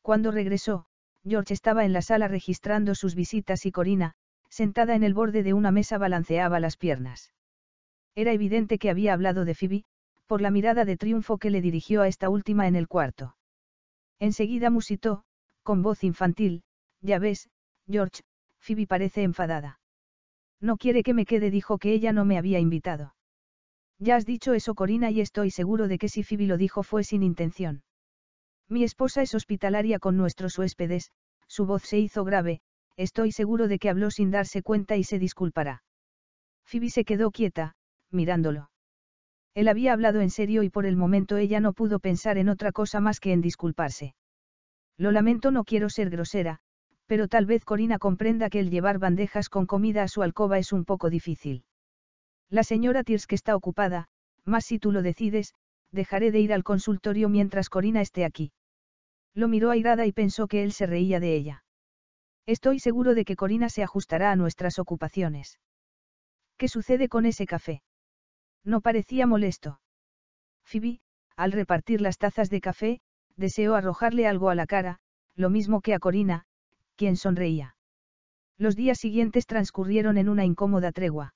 Cuando regresó, George estaba en la sala registrando sus visitas y Corina, sentada en el borde de una mesa, balanceaba las piernas. Era evidente que había hablado de Phoebe, por la mirada de triunfo que le dirigió a esta última en el cuarto. Enseguida musitó, con voz infantil, ya ves, George, Phoebe parece enfadada. No quiere que me quede, dijo que ella no me había invitado. Ya has dicho eso, Corina, y estoy seguro de que si Phoebe lo dijo fue sin intención. Mi esposa es hospitalaria con nuestros huéspedes, su voz se hizo grave, estoy seguro de que habló sin darse cuenta y se disculpará. Phoebe se quedó quieta, mirándolo. Él había hablado en serio y por el momento ella no pudo pensar en otra cosa más que en disculparse. Lo lamento, no quiero ser grosera, pero tal vez Corina comprenda que el llevar bandejas con comida a su alcoba es un poco difícil. La señora Tirsk está ocupada, más si tú lo decides, dejaré de ir al consultorio mientras Corina esté aquí. Lo miró airada y pensó que él se reía de ella. Estoy seguro de que Corina se ajustará a nuestras ocupaciones. ¿Qué sucede con ese café? No parecía molesto. Phoebe, al repartir las tazas de café, deseó arrojarle algo a la cara, lo mismo que a Corina, quien sonreía. Los días siguientes transcurrieron en una incómoda tregua.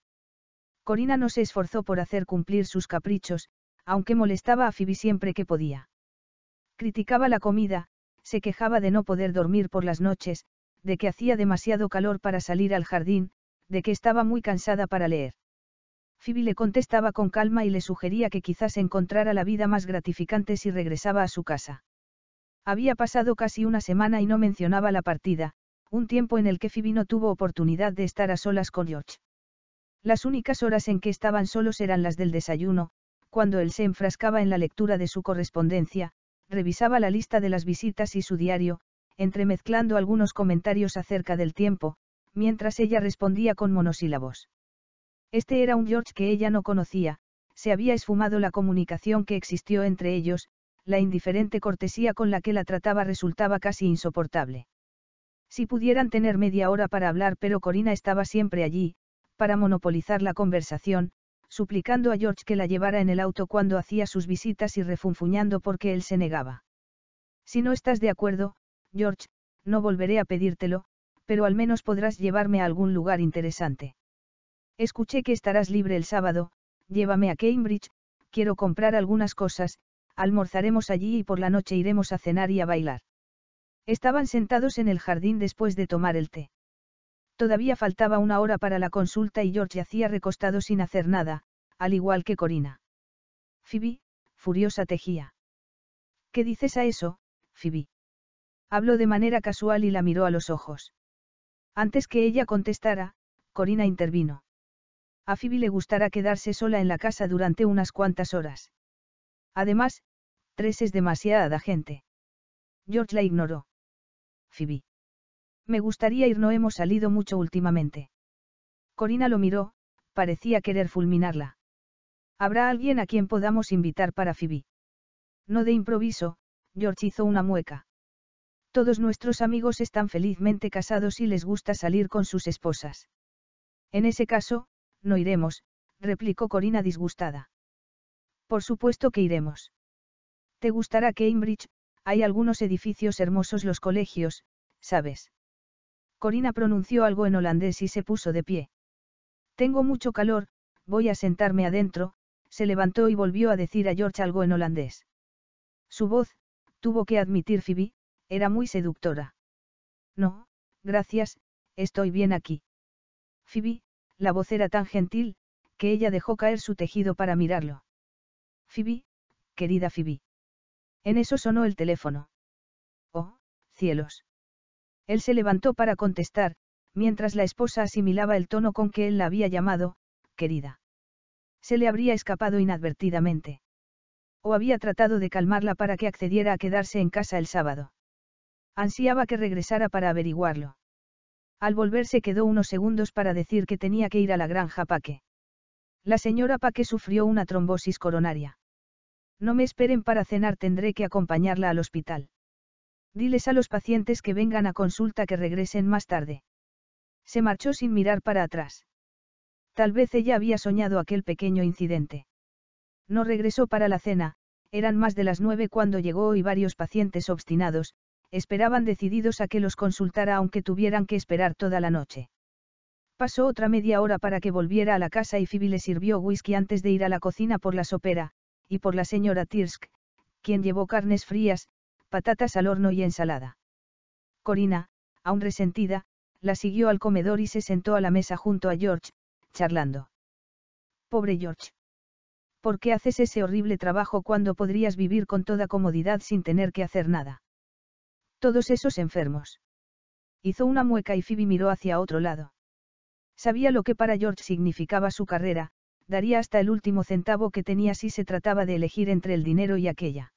Corina no se esforzó por hacer cumplir sus caprichos, aunque molestaba a Phoebe siempre que podía. Criticaba la comida, se quejaba de no poder dormir por las noches, de que hacía demasiado calor para salir al jardín, de que estaba muy cansada para leer. Phoebe le contestaba con calma y le sugería que quizás encontrara la vida más gratificante si regresaba a su casa. Había pasado casi una semana y no mencionaba la partida, un tiempo en el que Phoebe no tuvo oportunidad de estar a solas con George. Las únicas horas en que estaban solos eran las del desayuno, cuando él se enfrascaba en la lectura de su correspondencia, revisaba la lista de las visitas y su diario, entremezclando algunos comentarios acerca del tiempo, mientras ella respondía con monosílabos. Este era un George que ella no conocía, se había esfumado la comunicación que existió entre ellos, la indiferente cortesía con la que la trataba resultaba casi insoportable. Si pudieran tener media hora para hablar, pero Corina estaba siempre allí, para monopolizar la conversación, suplicando a George que la llevara en el auto cuando hacía sus visitas y refunfuñando porque él se negaba. Si no estás de acuerdo, George, no volveré a pedírtelo, pero al menos podrás llevarme a algún lugar interesante. Escuché que estarás libre el sábado, llévame a Cambridge, quiero comprar algunas cosas, almorzaremos allí y por la noche iremos a cenar y a bailar. Estaban sentados en el jardín después de tomar el té. Todavía faltaba una hora para la consulta y George hacía recostado sin hacer nada, al igual que Corina. Phoebe, furiosa tejía. ¿Qué dices a eso, Phoebe? Habló de manera casual y la miró a los ojos. Antes que ella contestara, Corina intervino a Phoebe le gustará quedarse sola en la casa durante unas cuantas horas. Además, tres es demasiada gente. George la ignoró. Phoebe. Me gustaría ir, no hemos salido mucho últimamente. Corina lo miró, parecía querer fulminarla. Habrá alguien a quien podamos invitar para Phoebe. No de improviso, George hizo una mueca. Todos nuestros amigos están felizmente casados y les gusta salir con sus esposas. En ese caso, no iremos, replicó Corina disgustada. Por supuesto que iremos. Te gustará Cambridge, hay algunos edificios hermosos los colegios, ¿sabes? Corina pronunció algo en holandés y se puso de pie. Tengo mucho calor, voy a sentarme adentro, se levantó y volvió a decir a George algo en holandés. Su voz, tuvo que admitir Phoebe, era muy seductora. No, gracias, estoy bien aquí. Phoebe, la voz era tan gentil, que ella dejó caer su tejido para mirarlo. Phoebe, querida Phoebe. En eso sonó el teléfono. Oh, cielos. Él se levantó para contestar, mientras la esposa asimilaba el tono con que él la había llamado, querida. Se le habría escapado inadvertidamente. O había tratado de calmarla para que accediera a quedarse en casa el sábado. Ansiaba que regresara para averiguarlo. Al volver se quedó unos segundos para decir que tenía que ir a la granja Paque. La señora Paque sufrió una trombosis coronaria. No me esperen para cenar, tendré que acompañarla al hospital. Diles a los pacientes que vengan a consulta que regresen más tarde. Se marchó sin mirar para atrás. Tal vez ella había soñado aquel pequeño incidente. No regresó para la cena, eran más de las nueve cuando llegó y varios pacientes obstinados, esperaban decididos a que los consultara aunque tuvieran que esperar toda la noche. Pasó otra media hora para que volviera a la casa y Phoebe le sirvió whisky antes de ir a la cocina por la sopera, y por la señora Tirsk, quien llevó carnes frías, patatas al horno y ensalada. Corina, aún resentida, la siguió al comedor y se sentó a la mesa junto a George, charlando. Pobre George. ¿Por qué haces ese horrible trabajo cuando podrías vivir con toda comodidad sin tener que hacer nada? Todos esos enfermos. Hizo una mueca y Phoebe miró hacia otro lado. Sabía lo que para George significaba su carrera, daría hasta el último centavo que tenía si se trataba de elegir entre el dinero y aquella.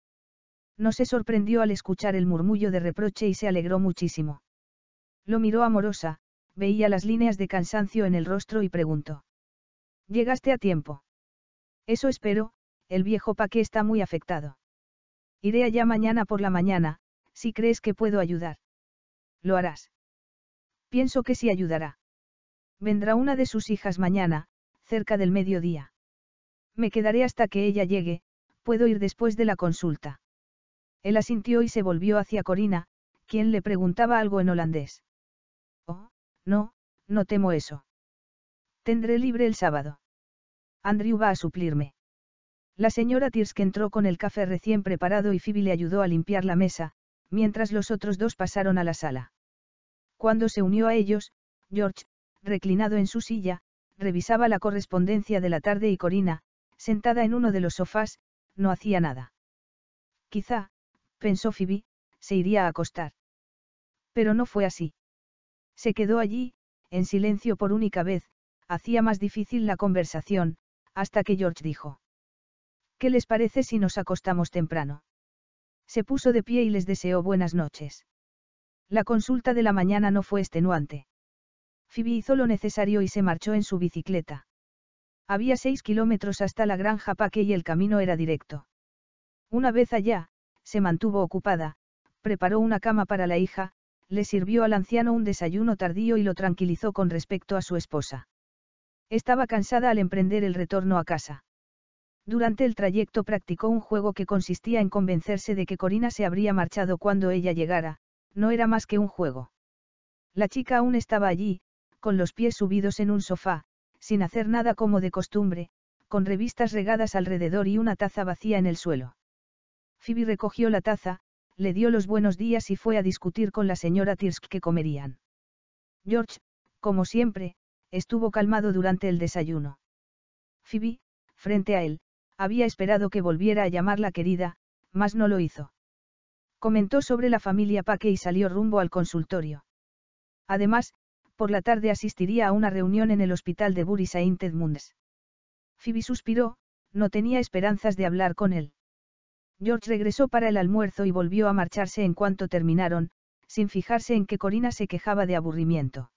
No se sorprendió al escuchar el murmullo de reproche y se alegró muchísimo. Lo miró amorosa, veía las líneas de cansancio en el rostro y preguntó. Llegaste a tiempo. Eso espero, el viejo Paque está muy afectado. Iré allá mañana por la mañana, si crees que puedo ayudar. Lo harás. Pienso que sí ayudará. Vendrá una de sus hijas mañana, cerca del mediodía. Me quedaré hasta que ella llegue, puedo ir después de la consulta. Él asintió y se volvió hacia Corina, quien le preguntaba algo en holandés. Oh, no, no temo eso. Tendré libre el sábado. Andrew va a suplirme. La señora Tirsk entró con el café recién preparado y Phoebe le ayudó a limpiar la mesa, mientras los otros dos pasaron a la sala. Cuando se unió a ellos, George, reclinado en su silla, revisaba la correspondencia de la tarde y Corina, sentada en uno de los sofás, no hacía nada. Quizá, pensó Phoebe, se iría a acostar. Pero no fue así. Se quedó allí, en silencio por única vez, hacía más difícil la conversación, hasta que George dijo. ¿Qué les parece si nos acostamos temprano? Se puso de pie y les deseó buenas noches. La consulta de la mañana no fue extenuante. Phoebe hizo lo necesario y se marchó en su bicicleta. Había seis kilómetros hasta la granja Paque y el camino era directo. Una vez allá, se mantuvo ocupada, preparó una cama para la hija, le sirvió al anciano un desayuno tardío y lo tranquilizó con respecto a su esposa. Estaba cansada al emprender el retorno a casa. Durante el trayecto practicó un juego que consistía en convencerse de que Corina se habría marchado cuando ella llegara, no era más que un juego. La chica aún estaba allí, con los pies subidos en un sofá, sin hacer nada como de costumbre, con revistas regadas alrededor y una taza vacía en el suelo. Phoebe recogió la taza, le dio los buenos días y fue a discutir con la señora Tirsk que comerían. George, como siempre, estuvo calmado durante el desayuno. Phoebe, frente a él, había esperado que volviera a llamar la querida, mas no lo hizo. Comentó sobre la familia Paque y salió rumbo al consultorio. Además, por la tarde asistiría a una reunión en el hospital de Bury Saint Edmunds. Phoebe suspiró, no tenía esperanzas de hablar con él. George regresó para el almuerzo y volvió a marcharse en cuanto terminaron, sin fijarse en que Corina se quejaba de aburrimiento.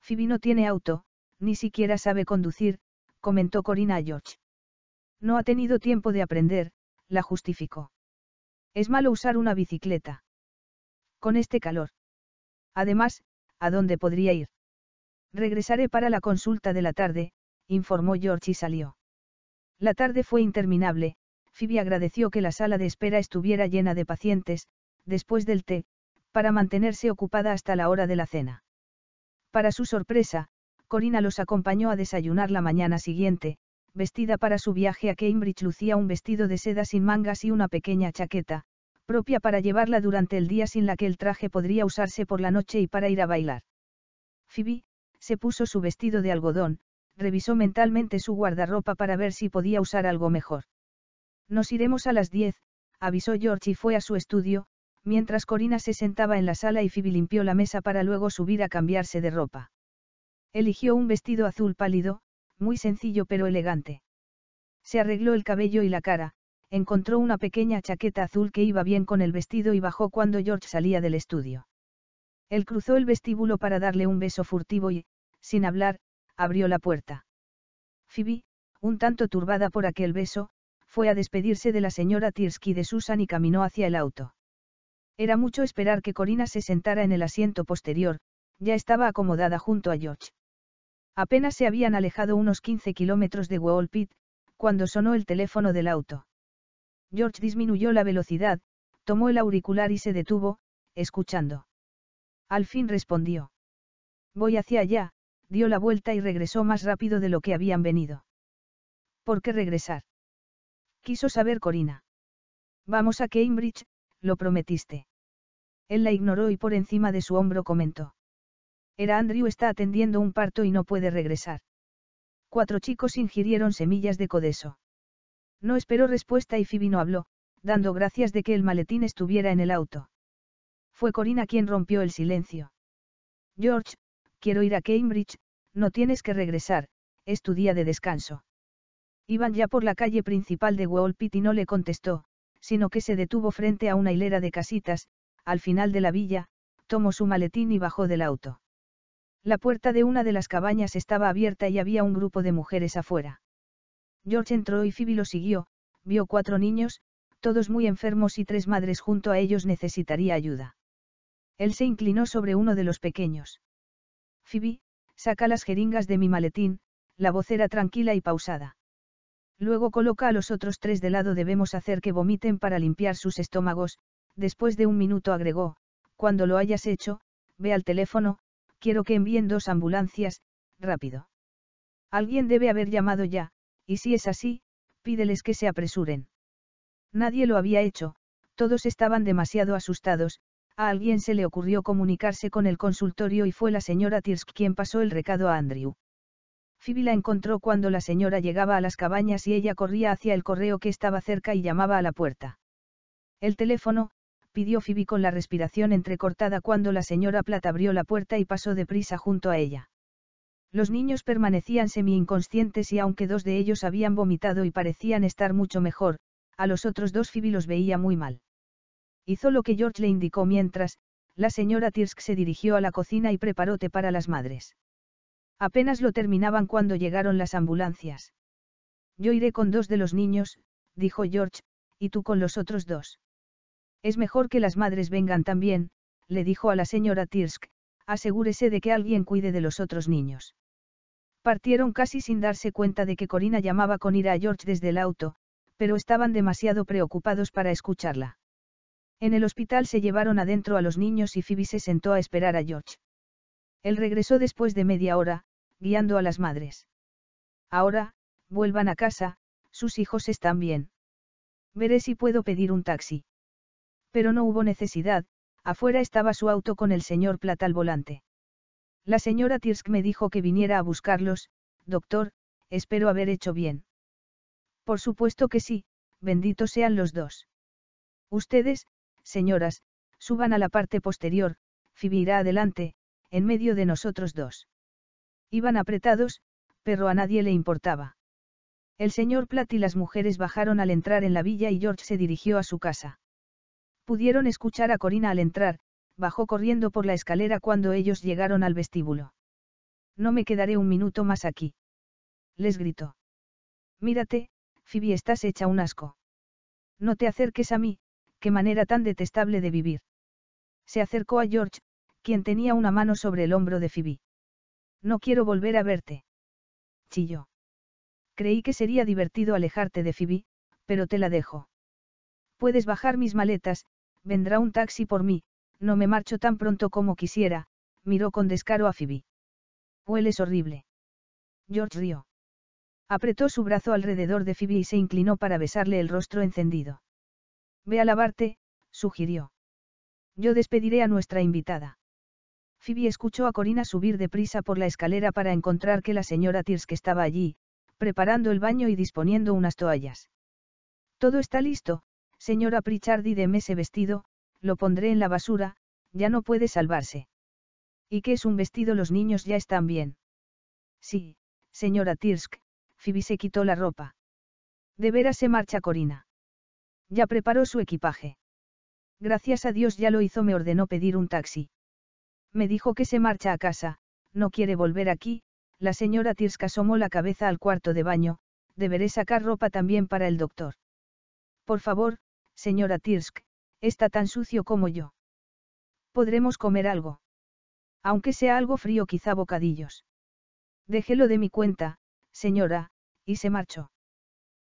Phoebe no tiene auto, ni siquiera sabe conducir, comentó Corina a George. No ha tenido tiempo de aprender, la justificó. Es malo usar una bicicleta. Con este calor. Además, ¿a dónde podría ir? Regresaré para la consulta de la tarde, informó George y salió. La tarde fue interminable, Phoebe agradeció que la sala de espera estuviera llena de pacientes, después del té, para mantenerse ocupada hasta la hora de la cena. Para su sorpresa, Corina los acompañó a desayunar la mañana siguiente, vestida para su viaje a Cambridge, lucía un vestido de seda sin mangas y una pequeña chaqueta, propia para llevarla durante el día sin la que el traje podría usarse por la noche y para ir a bailar. Phoebe, se puso su vestido de algodón, revisó mentalmente su guardarropa para ver si podía usar algo mejor. Nos iremos a las 10, avisó George y fue a su estudio, mientras Corina se sentaba en la sala y Phoebe limpió la mesa para luego subir a cambiarse de ropa. Eligió un vestido azul pálido, muy sencillo pero elegante. Se arregló el cabello y la cara, encontró una pequeña chaqueta azul que iba bien con el vestido y bajó cuando George salía del estudio. Él cruzó el vestíbulo para darle un beso furtivo y, sin hablar, abrió la puerta. Phoebe, un tanto turbada por aquel beso, fue a despedirse de la señora Tirsky de Susan y caminó hacia el auto. Era mucho esperar que Corina se sentara en el asiento posterior, ya estaba acomodada junto a George. Apenas se habían alejado unos 15 kilómetros de Wallpit, cuando sonó el teléfono del auto. George disminuyó la velocidad, tomó el auricular y se detuvo, escuchando. Al fin respondió. Voy hacia allá, dio la vuelta y regresó más rápido de lo que habían venido. ¿Por qué regresar? Quiso saber Corina. Vamos a Cambridge, lo prometiste. Él la ignoró y por encima de su hombro comentó. Era Andrew está atendiendo un parto y no puede regresar. Cuatro chicos ingirieron semillas de codeso. No esperó respuesta y Phoebe no habló, dando gracias de que el maletín estuviera en el auto. Fue Corina quien rompió el silencio. George, quiero ir a Cambridge, no tienes que regresar, es tu día de descanso. Iban ya por la calle principal de Walpit y no le contestó, sino que se detuvo frente a una hilera de casitas, al final de la villa, tomó su maletín y bajó del auto. La puerta de una de las cabañas estaba abierta y había un grupo de mujeres afuera. George entró y Phoebe lo siguió, vio cuatro niños, todos muy enfermos y tres madres junto a ellos necesitaría ayuda. Él se inclinó sobre uno de los pequeños. Phoebe, saca las jeringas de mi maletín, la voz era tranquila y pausada. Luego coloca a los otros tres de lado debemos hacer que vomiten para limpiar sus estómagos, después de un minuto agregó, cuando lo hayas hecho, ve al teléfono, quiero que envíen dos ambulancias, rápido. Alguien debe haber llamado ya, y si es así, pídeles que se apresuren. Nadie lo había hecho, todos estaban demasiado asustados, a alguien se le ocurrió comunicarse con el consultorio y fue la señora Tirsk quien pasó el recado a Andrew. Phoebe la encontró cuando la señora llegaba a las cabañas y ella corría hacia el correo que estaba cerca y llamaba a la puerta. El teléfono, pidió Phoebe con la respiración entrecortada cuando la señora Platt abrió la puerta y pasó deprisa junto a ella. Los niños permanecían semi-inconscientes y aunque dos de ellos habían vomitado y parecían estar mucho mejor, a los otros dos Phoebe los veía muy mal. Hizo lo que George le indicó mientras, la señora Tirsk se dirigió a la cocina y preparó té para las madres. Apenas lo terminaban cuando llegaron las ambulancias. Yo iré con dos de los niños, dijo George, y tú con los otros dos. Es mejor que las madres vengan también, le dijo a la señora Tirsk, asegúrese de que alguien cuide de los otros niños. Partieron casi sin darse cuenta de que Corina llamaba con ira a George desde el auto, pero estaban demasiado preocupados para escucharla. En el hospital se llevaron adentro a los niños y Phoebe se sentó a esperar a George. Él regresó después de media hora, guiando a las madres. Ahora, vuelvan a casa, sus hijos están bien. Veré si puedo pedir un taxi. Pero no hubo necesidad, afuera estaba su auto con el señor Plata al volante. La señora Tirsk me dijo que viniera a buscarlos, doctor, espero haber hecho bien. Por supuesto que sí, benditos sean los dos. Ustedes, señoras, suban a la parte posterior, Phoebe irá adelante, en medio de nosotros dos. Iban apretados, pero a nadie le importaba. El señor Platt y las mujeres bajaron al entrar en la villa y George se dirigió a su casa. Pudieron escuchar a Corina al entrar, bajó corriendo por la escalera cuando ellos llegaron al vestíbulo. No me quedaré un minuto más aquí. Les gritó. Mírate, Phoebe, estás hecha un asco. No te acerques a mí, qué manera tan detestable de vivir. Se acercó a George, quien tenía una mano sobre el hombro de Phoebe. No quiero volver a verte. Chilló. Creí que sería divertido alejarte de Phoebe, pero te la dejo. Puedes bajar mis maletas, vendrá un taxi por mí, no me marcho tan pronto como quisiera, miró con descaro a Phoebe. Hueles horrible. George rió. Apretó su brazo alrededor de Phoebe y se inclinó para besarle el rostro encendido. Ve a lavarte, sugirió. Yo despediré a nuestra invitada. Phoebe escuchó a Corina subir deprisa por la escalera para encontrar que la señora Tirsk estaba allí, preparando el baño y disponiendo unas toallas. Todo está listo, Señora y deme ese vestido, lo pondré en la basura, ya no puede salvarse. ¿Y qué es un vestido? Los niños ya están bien. Sí, señora Tirsk, Phoebe se quitó la ropa. De veras se marcha Corina. Ya preparó su equipaje. Gracias a Dios ya lo hizo, me ordenó pedir un taxi. Me dijo que se marcha a casa, no quiere volver aquí, la señora Tirsk asomó la cabeza al cuarto de baño, deberé sacar ropa también para el doctor. Por favor, señora Tirsk, está tan sucio como yo. Podremos comer algo. Aunque sea algo frío, quizá bocadillos. Déjelo de mi cuenta, señora, y se marchó.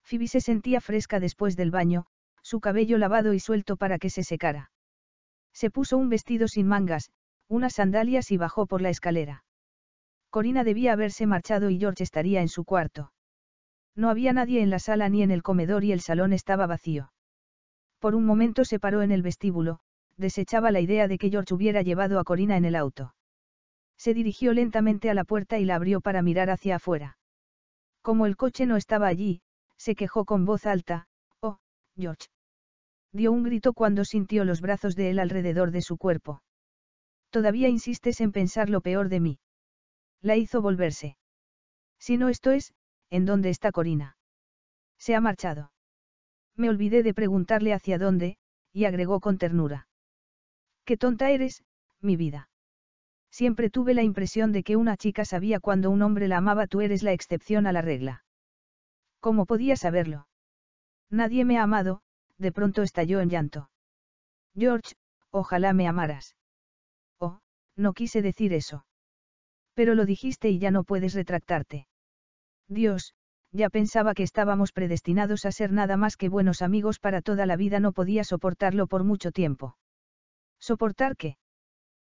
Phoebe se sentía fresca después del baño, su cabello lavado y suelto para que se secara. Se puso un vestido sin mangas, unas sandalias y bajó por la escalera. Corina debía haberse marchado y George estaría en su cuarto. No había nadie en la sala ni en el comedor y el salón estaba vacío. Por un momento se paró en el vestíbulo, desechaba la idea de que George hubiera llevado a Corina en el auto. Se dirigió lentamente a la puerta y la abrió para mirar hacia afuera. Como el coche no estaba allí, se quejó con voz alta, Oh, George. Dio un grito cuando sintió los brazos de él alrededor de su cuerpo. Todavía insistes en pensar lo peor de mí. La hizo volverse. Si no esto es, ¿en dónde está Corina? Se ha marchado. Me olvidé de preguntarle hacia dónde, y agregó con ternura. Qué tonta eres, mi vida. Siempre tuve la impresión de que una chica sabía cuando un hombre la amaba, tú eres la excepción a la regla. ¿Cómo podía saberlo? Nadie me ha amado, de pronto estalló en llanto. George, ojalá me amaras. Oh, no quise decir eso. Pero lo dijiste y ya no puedes retractarte. Dios, ya pensaba que estábamos predestinados a ser nada más que buenos amigos para toda la vida, no podía soportarlo por mucho tiempo. ¿Soportar qué?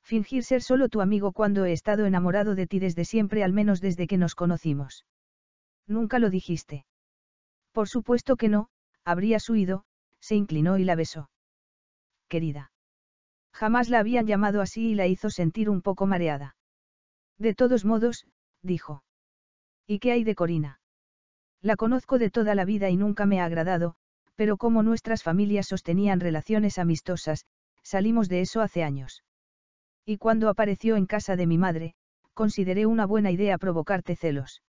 Fingir ser solo tu amigo cuando he estado enamorado de ti desde siempre, al menos desde que nos conocimos. Nunca lo dijiste. Por supuesto que no, habrías huido, se inclinó y la besó. Querida. Jamás la habían llamado así y la hizo sentir un poco mareada. De todos modos, dijo. ¿Y qué hay de Corina? La conozco de toda la vida y nunca me ha agradado, pero como nuestras familias sostenían relaciones amistosas, salimos de eso hace años. Y cuando apareció en casa de mi madre, consideré una buena idea provocarte celos.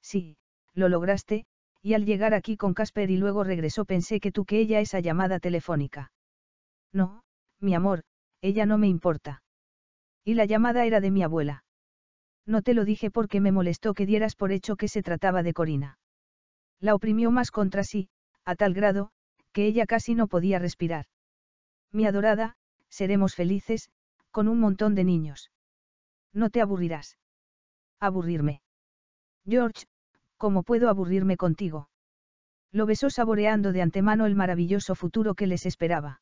Sí, lo lograste, y al llegar aquí con Casper y luego regresó pensé que tú que ella esa llamada telefónica. No, mi amor, ella no me importa. Y la llamada era de mi abuela. No te lo dije porque me molestó que dieras por hecho que se trataba de Corina. La oprimió más contra sí, a tal grado, que ella casi no podía respirar. Mi adorada, seremos felices, con un montón de niños. No te aburrirás. Aburrirme. George, ¿cómo puedo aburrirme contigo? Lo besó saboreando de antemano el maravilloso futuro que les esperaba.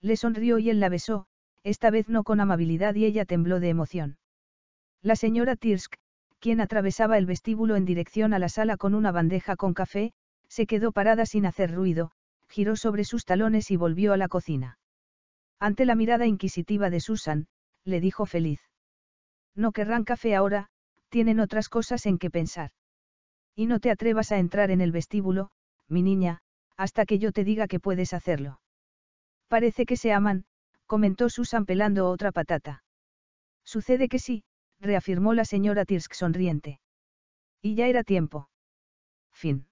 Le sonrió y él la besó, esta vez no con amabilidad y ella tembló de emoción. La señora Tirsk, quien atravesaba el vestíbulo en dirección a la sala con una bandeja con café, se quedó parada sin hacer ruido, giró sobre sus talones y volvió a la cocina. Ante la mirada inquisitiva de Susan, le dijo feliz. No querrán café ahora, tienen otras cosas en que pensar. Y no te atrevas a entrar en el vestíbulo, mi niña, hasta que yo te diga que puedes hacerlo. Parece que se aman, comentó Susan pelando otra patata. Sucede que sí, reafirmó la señora Tirsk sonriente. Y ya era tiempo. Fin.